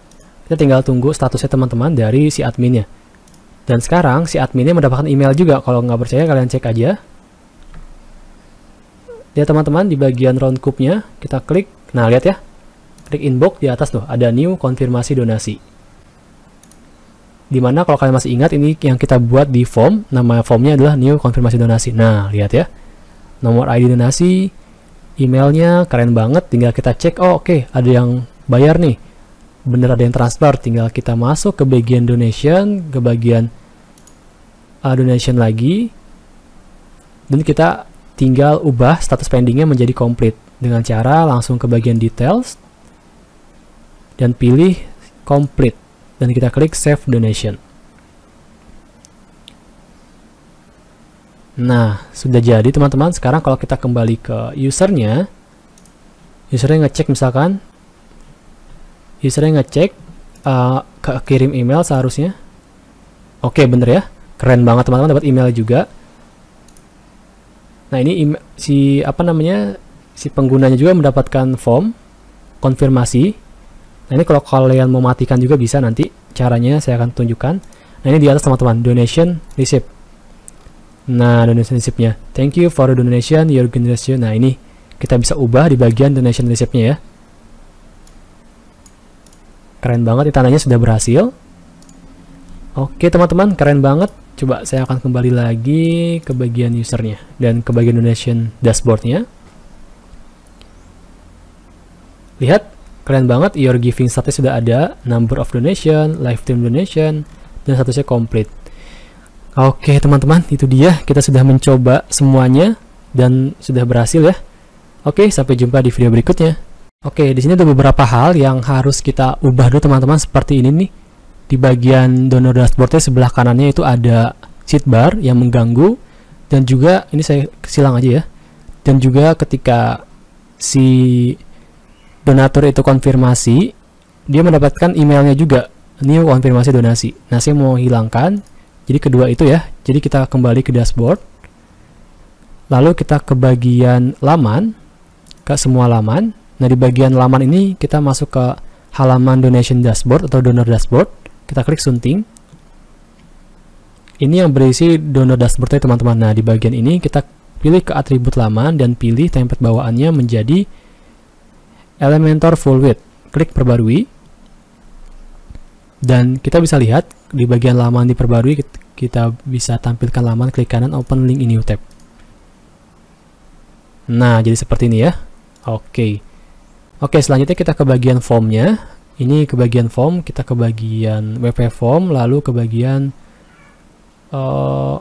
kita tinggal tunggu statusnya teman-teman dari si adminnya dan sekarang si adminnya mendapatkan email juga kalau nggak percaya kalian cek aja ya teman-teman di bagian nya kita klik nah lihat ya klik inbox di atas tuh ada new konfirmasi donasi dimana kalau kalian masih ingat ini yang kita buat di form nama formnya adalah new konfirmasi donasi nah lihat ya nomor ID donasi emailnya keren banget tinggal kita cek oh oke okay, ada yang bayar nih bener ada yang transfer tinggal kita masuk ke bagian donation ke bagian uh, donation lagi dan kita tinggal ubah status pendingnya menjadi complete dengan cara langsung ke bagian details dan pilih complete dan kita klik save donation. Nah, sudah jadi teman-teman. Sekarang kalau kita kembali ke usernya, usernya ngecek misalkan, usernya ngecek, uh, kirim email seharusnya. Oke, okay, bener ya. Keren banget teman-teman dapat email juga. Nah, ini si apa namanya? si penggunanya juga mendapatkan form konfirmasi Nah ini kalau kalian mau matikan juga bisa nanti caranya saya akan tunjukkan. Nah ini di atas teman-teman donation receipt. Nah donation receiptnya, Thank you for the donation your generation. Nah ini kita bisa ubah di bagian donation receiptnya ya. Keren banget, tandanya sudah berhasil. Oke teman-teman, keren banget. Coba saya akan kembali lagi ke bagian usernya dan ke bagian donation dashboardnya. Lihat, Keren banget, your giving status sudah ada, number of donation, lifetime donation, dan statusnya complete. Oke teman-teman, itu dia. Kita sudah mencoba semuanya dan sudah berhasil ya. Oke, sampai jumpa di video berikutnya. Oke, di sini ada beberapa hal yang harus kita ubah dulu teman-teman seperti ini nih. Di bagian donor dashboardnya sebelah kanannya itu ada bar yang mengganggu dan juga ini saya silang aja ya. Dan juga ketika si donatur itu konfirmasi, dia mendapatkan emailnya juga, new konfirmasi donasi. Nah, saya mau hilangkan, jadi kedua itu ya, jadi kita kembali ke dashboard, lalu kita ke bagian laman, ke semua laman. Nah, di bagian laman ini kita masuk ke halaman donation dashboard atau donor dashboard, kita klik sunting, ini yang berisi donor dashboardnya teman-teman. Nah, di bagian ini kita pilih ke atribut laman dan pilih template bawaannya menjadi Elementor Full Width. Klik perbarui. Dan kita bisa lihat di bagian laman diperbarui kita bisa tampilkan laman klik kanan open link in new tab. Nah, jadi seperti ini ya. Oke. Oke, selanjutnya kita ke bagian formnya. Ini ke bagian form, kita ke bagian WP form, lalu ke bagian uh, eh,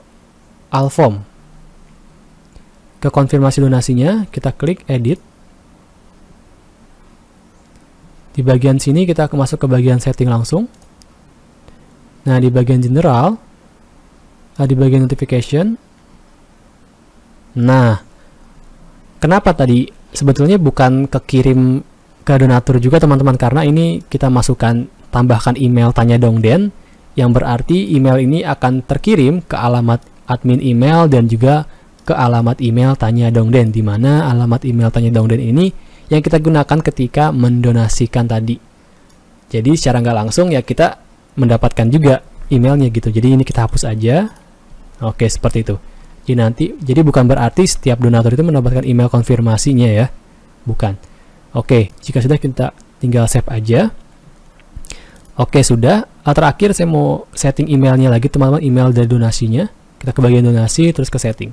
alform. Ke konfirmasi donasinya, kita klik edit. Di bagian sini kita akan masuk ke bagian setting langsung. Nah, di bagian general, nah, di bagian notification. Nah, kenapa tadi? Sebetulnya bukan kekirim ke donatur juga teman-teman, karena ini kita masukkan, tambahkan email tanya dong Den, yang berarti email ini akan terkirim ke alamat admin email dan juga ke alamat email tanya dong Den, di mana alamat email tanya dong Den ini yang kita gunakan ketika mendonasikan tadi. Jadi secara nggak langsung ya kita mendapatkan juga emailnya gitu. Jadi ini kita hapus aja. Oke, seperti itu. Jadi nanti jadi bukan berarti setiap donatur itu mendapatkan email konfirmasinya ya. Bukan. Oke, jika sudah kita tinggal save aja. Oke, sudah. Ah, terakhir saya mau setting emailnya lagi teman-teman, email dari donasinya. Kita ke bagian donasi terus ke setting.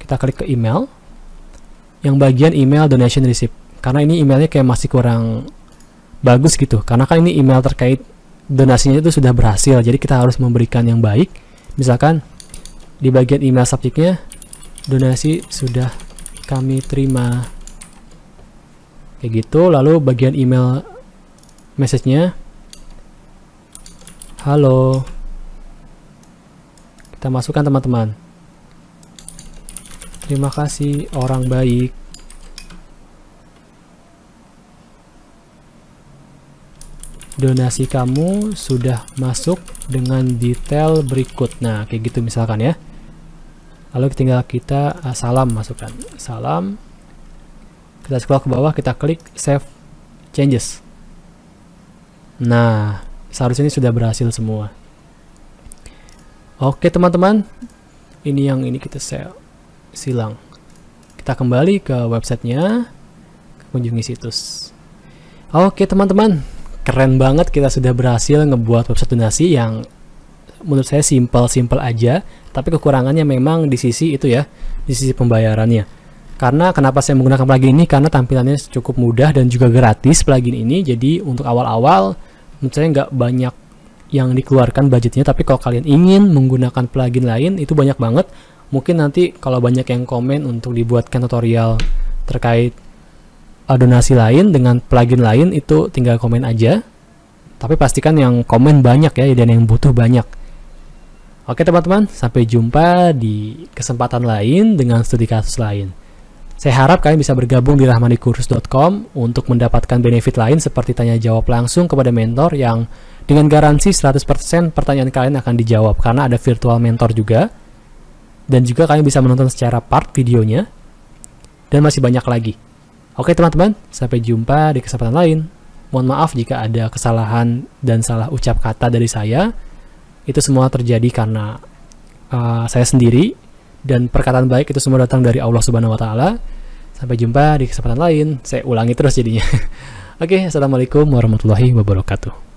Kita klik ke email yang bagian email donation receipt karena ini emailnya kayak masih kurang bagus gitu karena kan ini email terkait donasinya itu sudah berhasil jadi kita harus memberikan yang baik misalkan di bagian email subjeknya donasi sudah kami terima kayak gitu lalu bagian email message-nya halo kita masukkan teman-teman Terima kasih orang baik. Donasi kamu sudah masuk dengan detail berikut. Nah, kayak gitu misalkan ya. Lalu tinggal kita uh, salam masukkan. Salam. Kita scroll ke bawah, kita klik save changes. Nah, seharusnya ini sudah berhasil semua. Oke teman-teman, ini yang ini kita save silang. Kita kembali ke websitenya, kunjungi situs. Oke teman-teman, keren banget kita sudah berhasil ngebuat website donasi yang menurut saya simple-simple aja, tapi kekurangannya memang di sisi itu ya, di sisi pembayarannya. Karena kenapa saya menggunakan plugin ini? Karena tampilannya cukup mudah dan juga gratis plugin ini, jadi untuk awal-awal menurut saya nggak banyak yang dikeluarkan budgetnya, tapi kalau kalian ingin menggunakan plugin lain, itu banyak banget Mungkin nanti kalau banyak yang komen untuk dibuatkan tutorial terkait uh, donasi lain dengan plugin lain itu tinggal komen aja. Tapi pastikan yang komen banyak ya dan yang butuh banyak. Oke teman-teman, sampai jumpa di kesempatan lain dengan studi kasus lain. Saya harap kalian bisa bergabung di rahmanikursus.com untuk mendapatkan benefit lain seperti tanya jawab langsung kepada mentor yang dengan garansi 100% pertanyaan kalian akan dijawab karena ada virtual mentor juga dan juga kalian bisa menonton secara part videonya dan masih banyak lagi. Oke teman-teman, sampai jumpa di kesempatan lain. Mohon maaf jika ada kesalahan dan salah ucap kata dari saya. Itu semua terjadi karena uh, saya sendiri dan perkataan baik itu semua datang dari Allah Subhanahu wa taala. Sampai jumpa di kesempatan lain. Saya ulangi terus jadinya. Oke, assalamualaikum warahmatullahi wabarakatuh.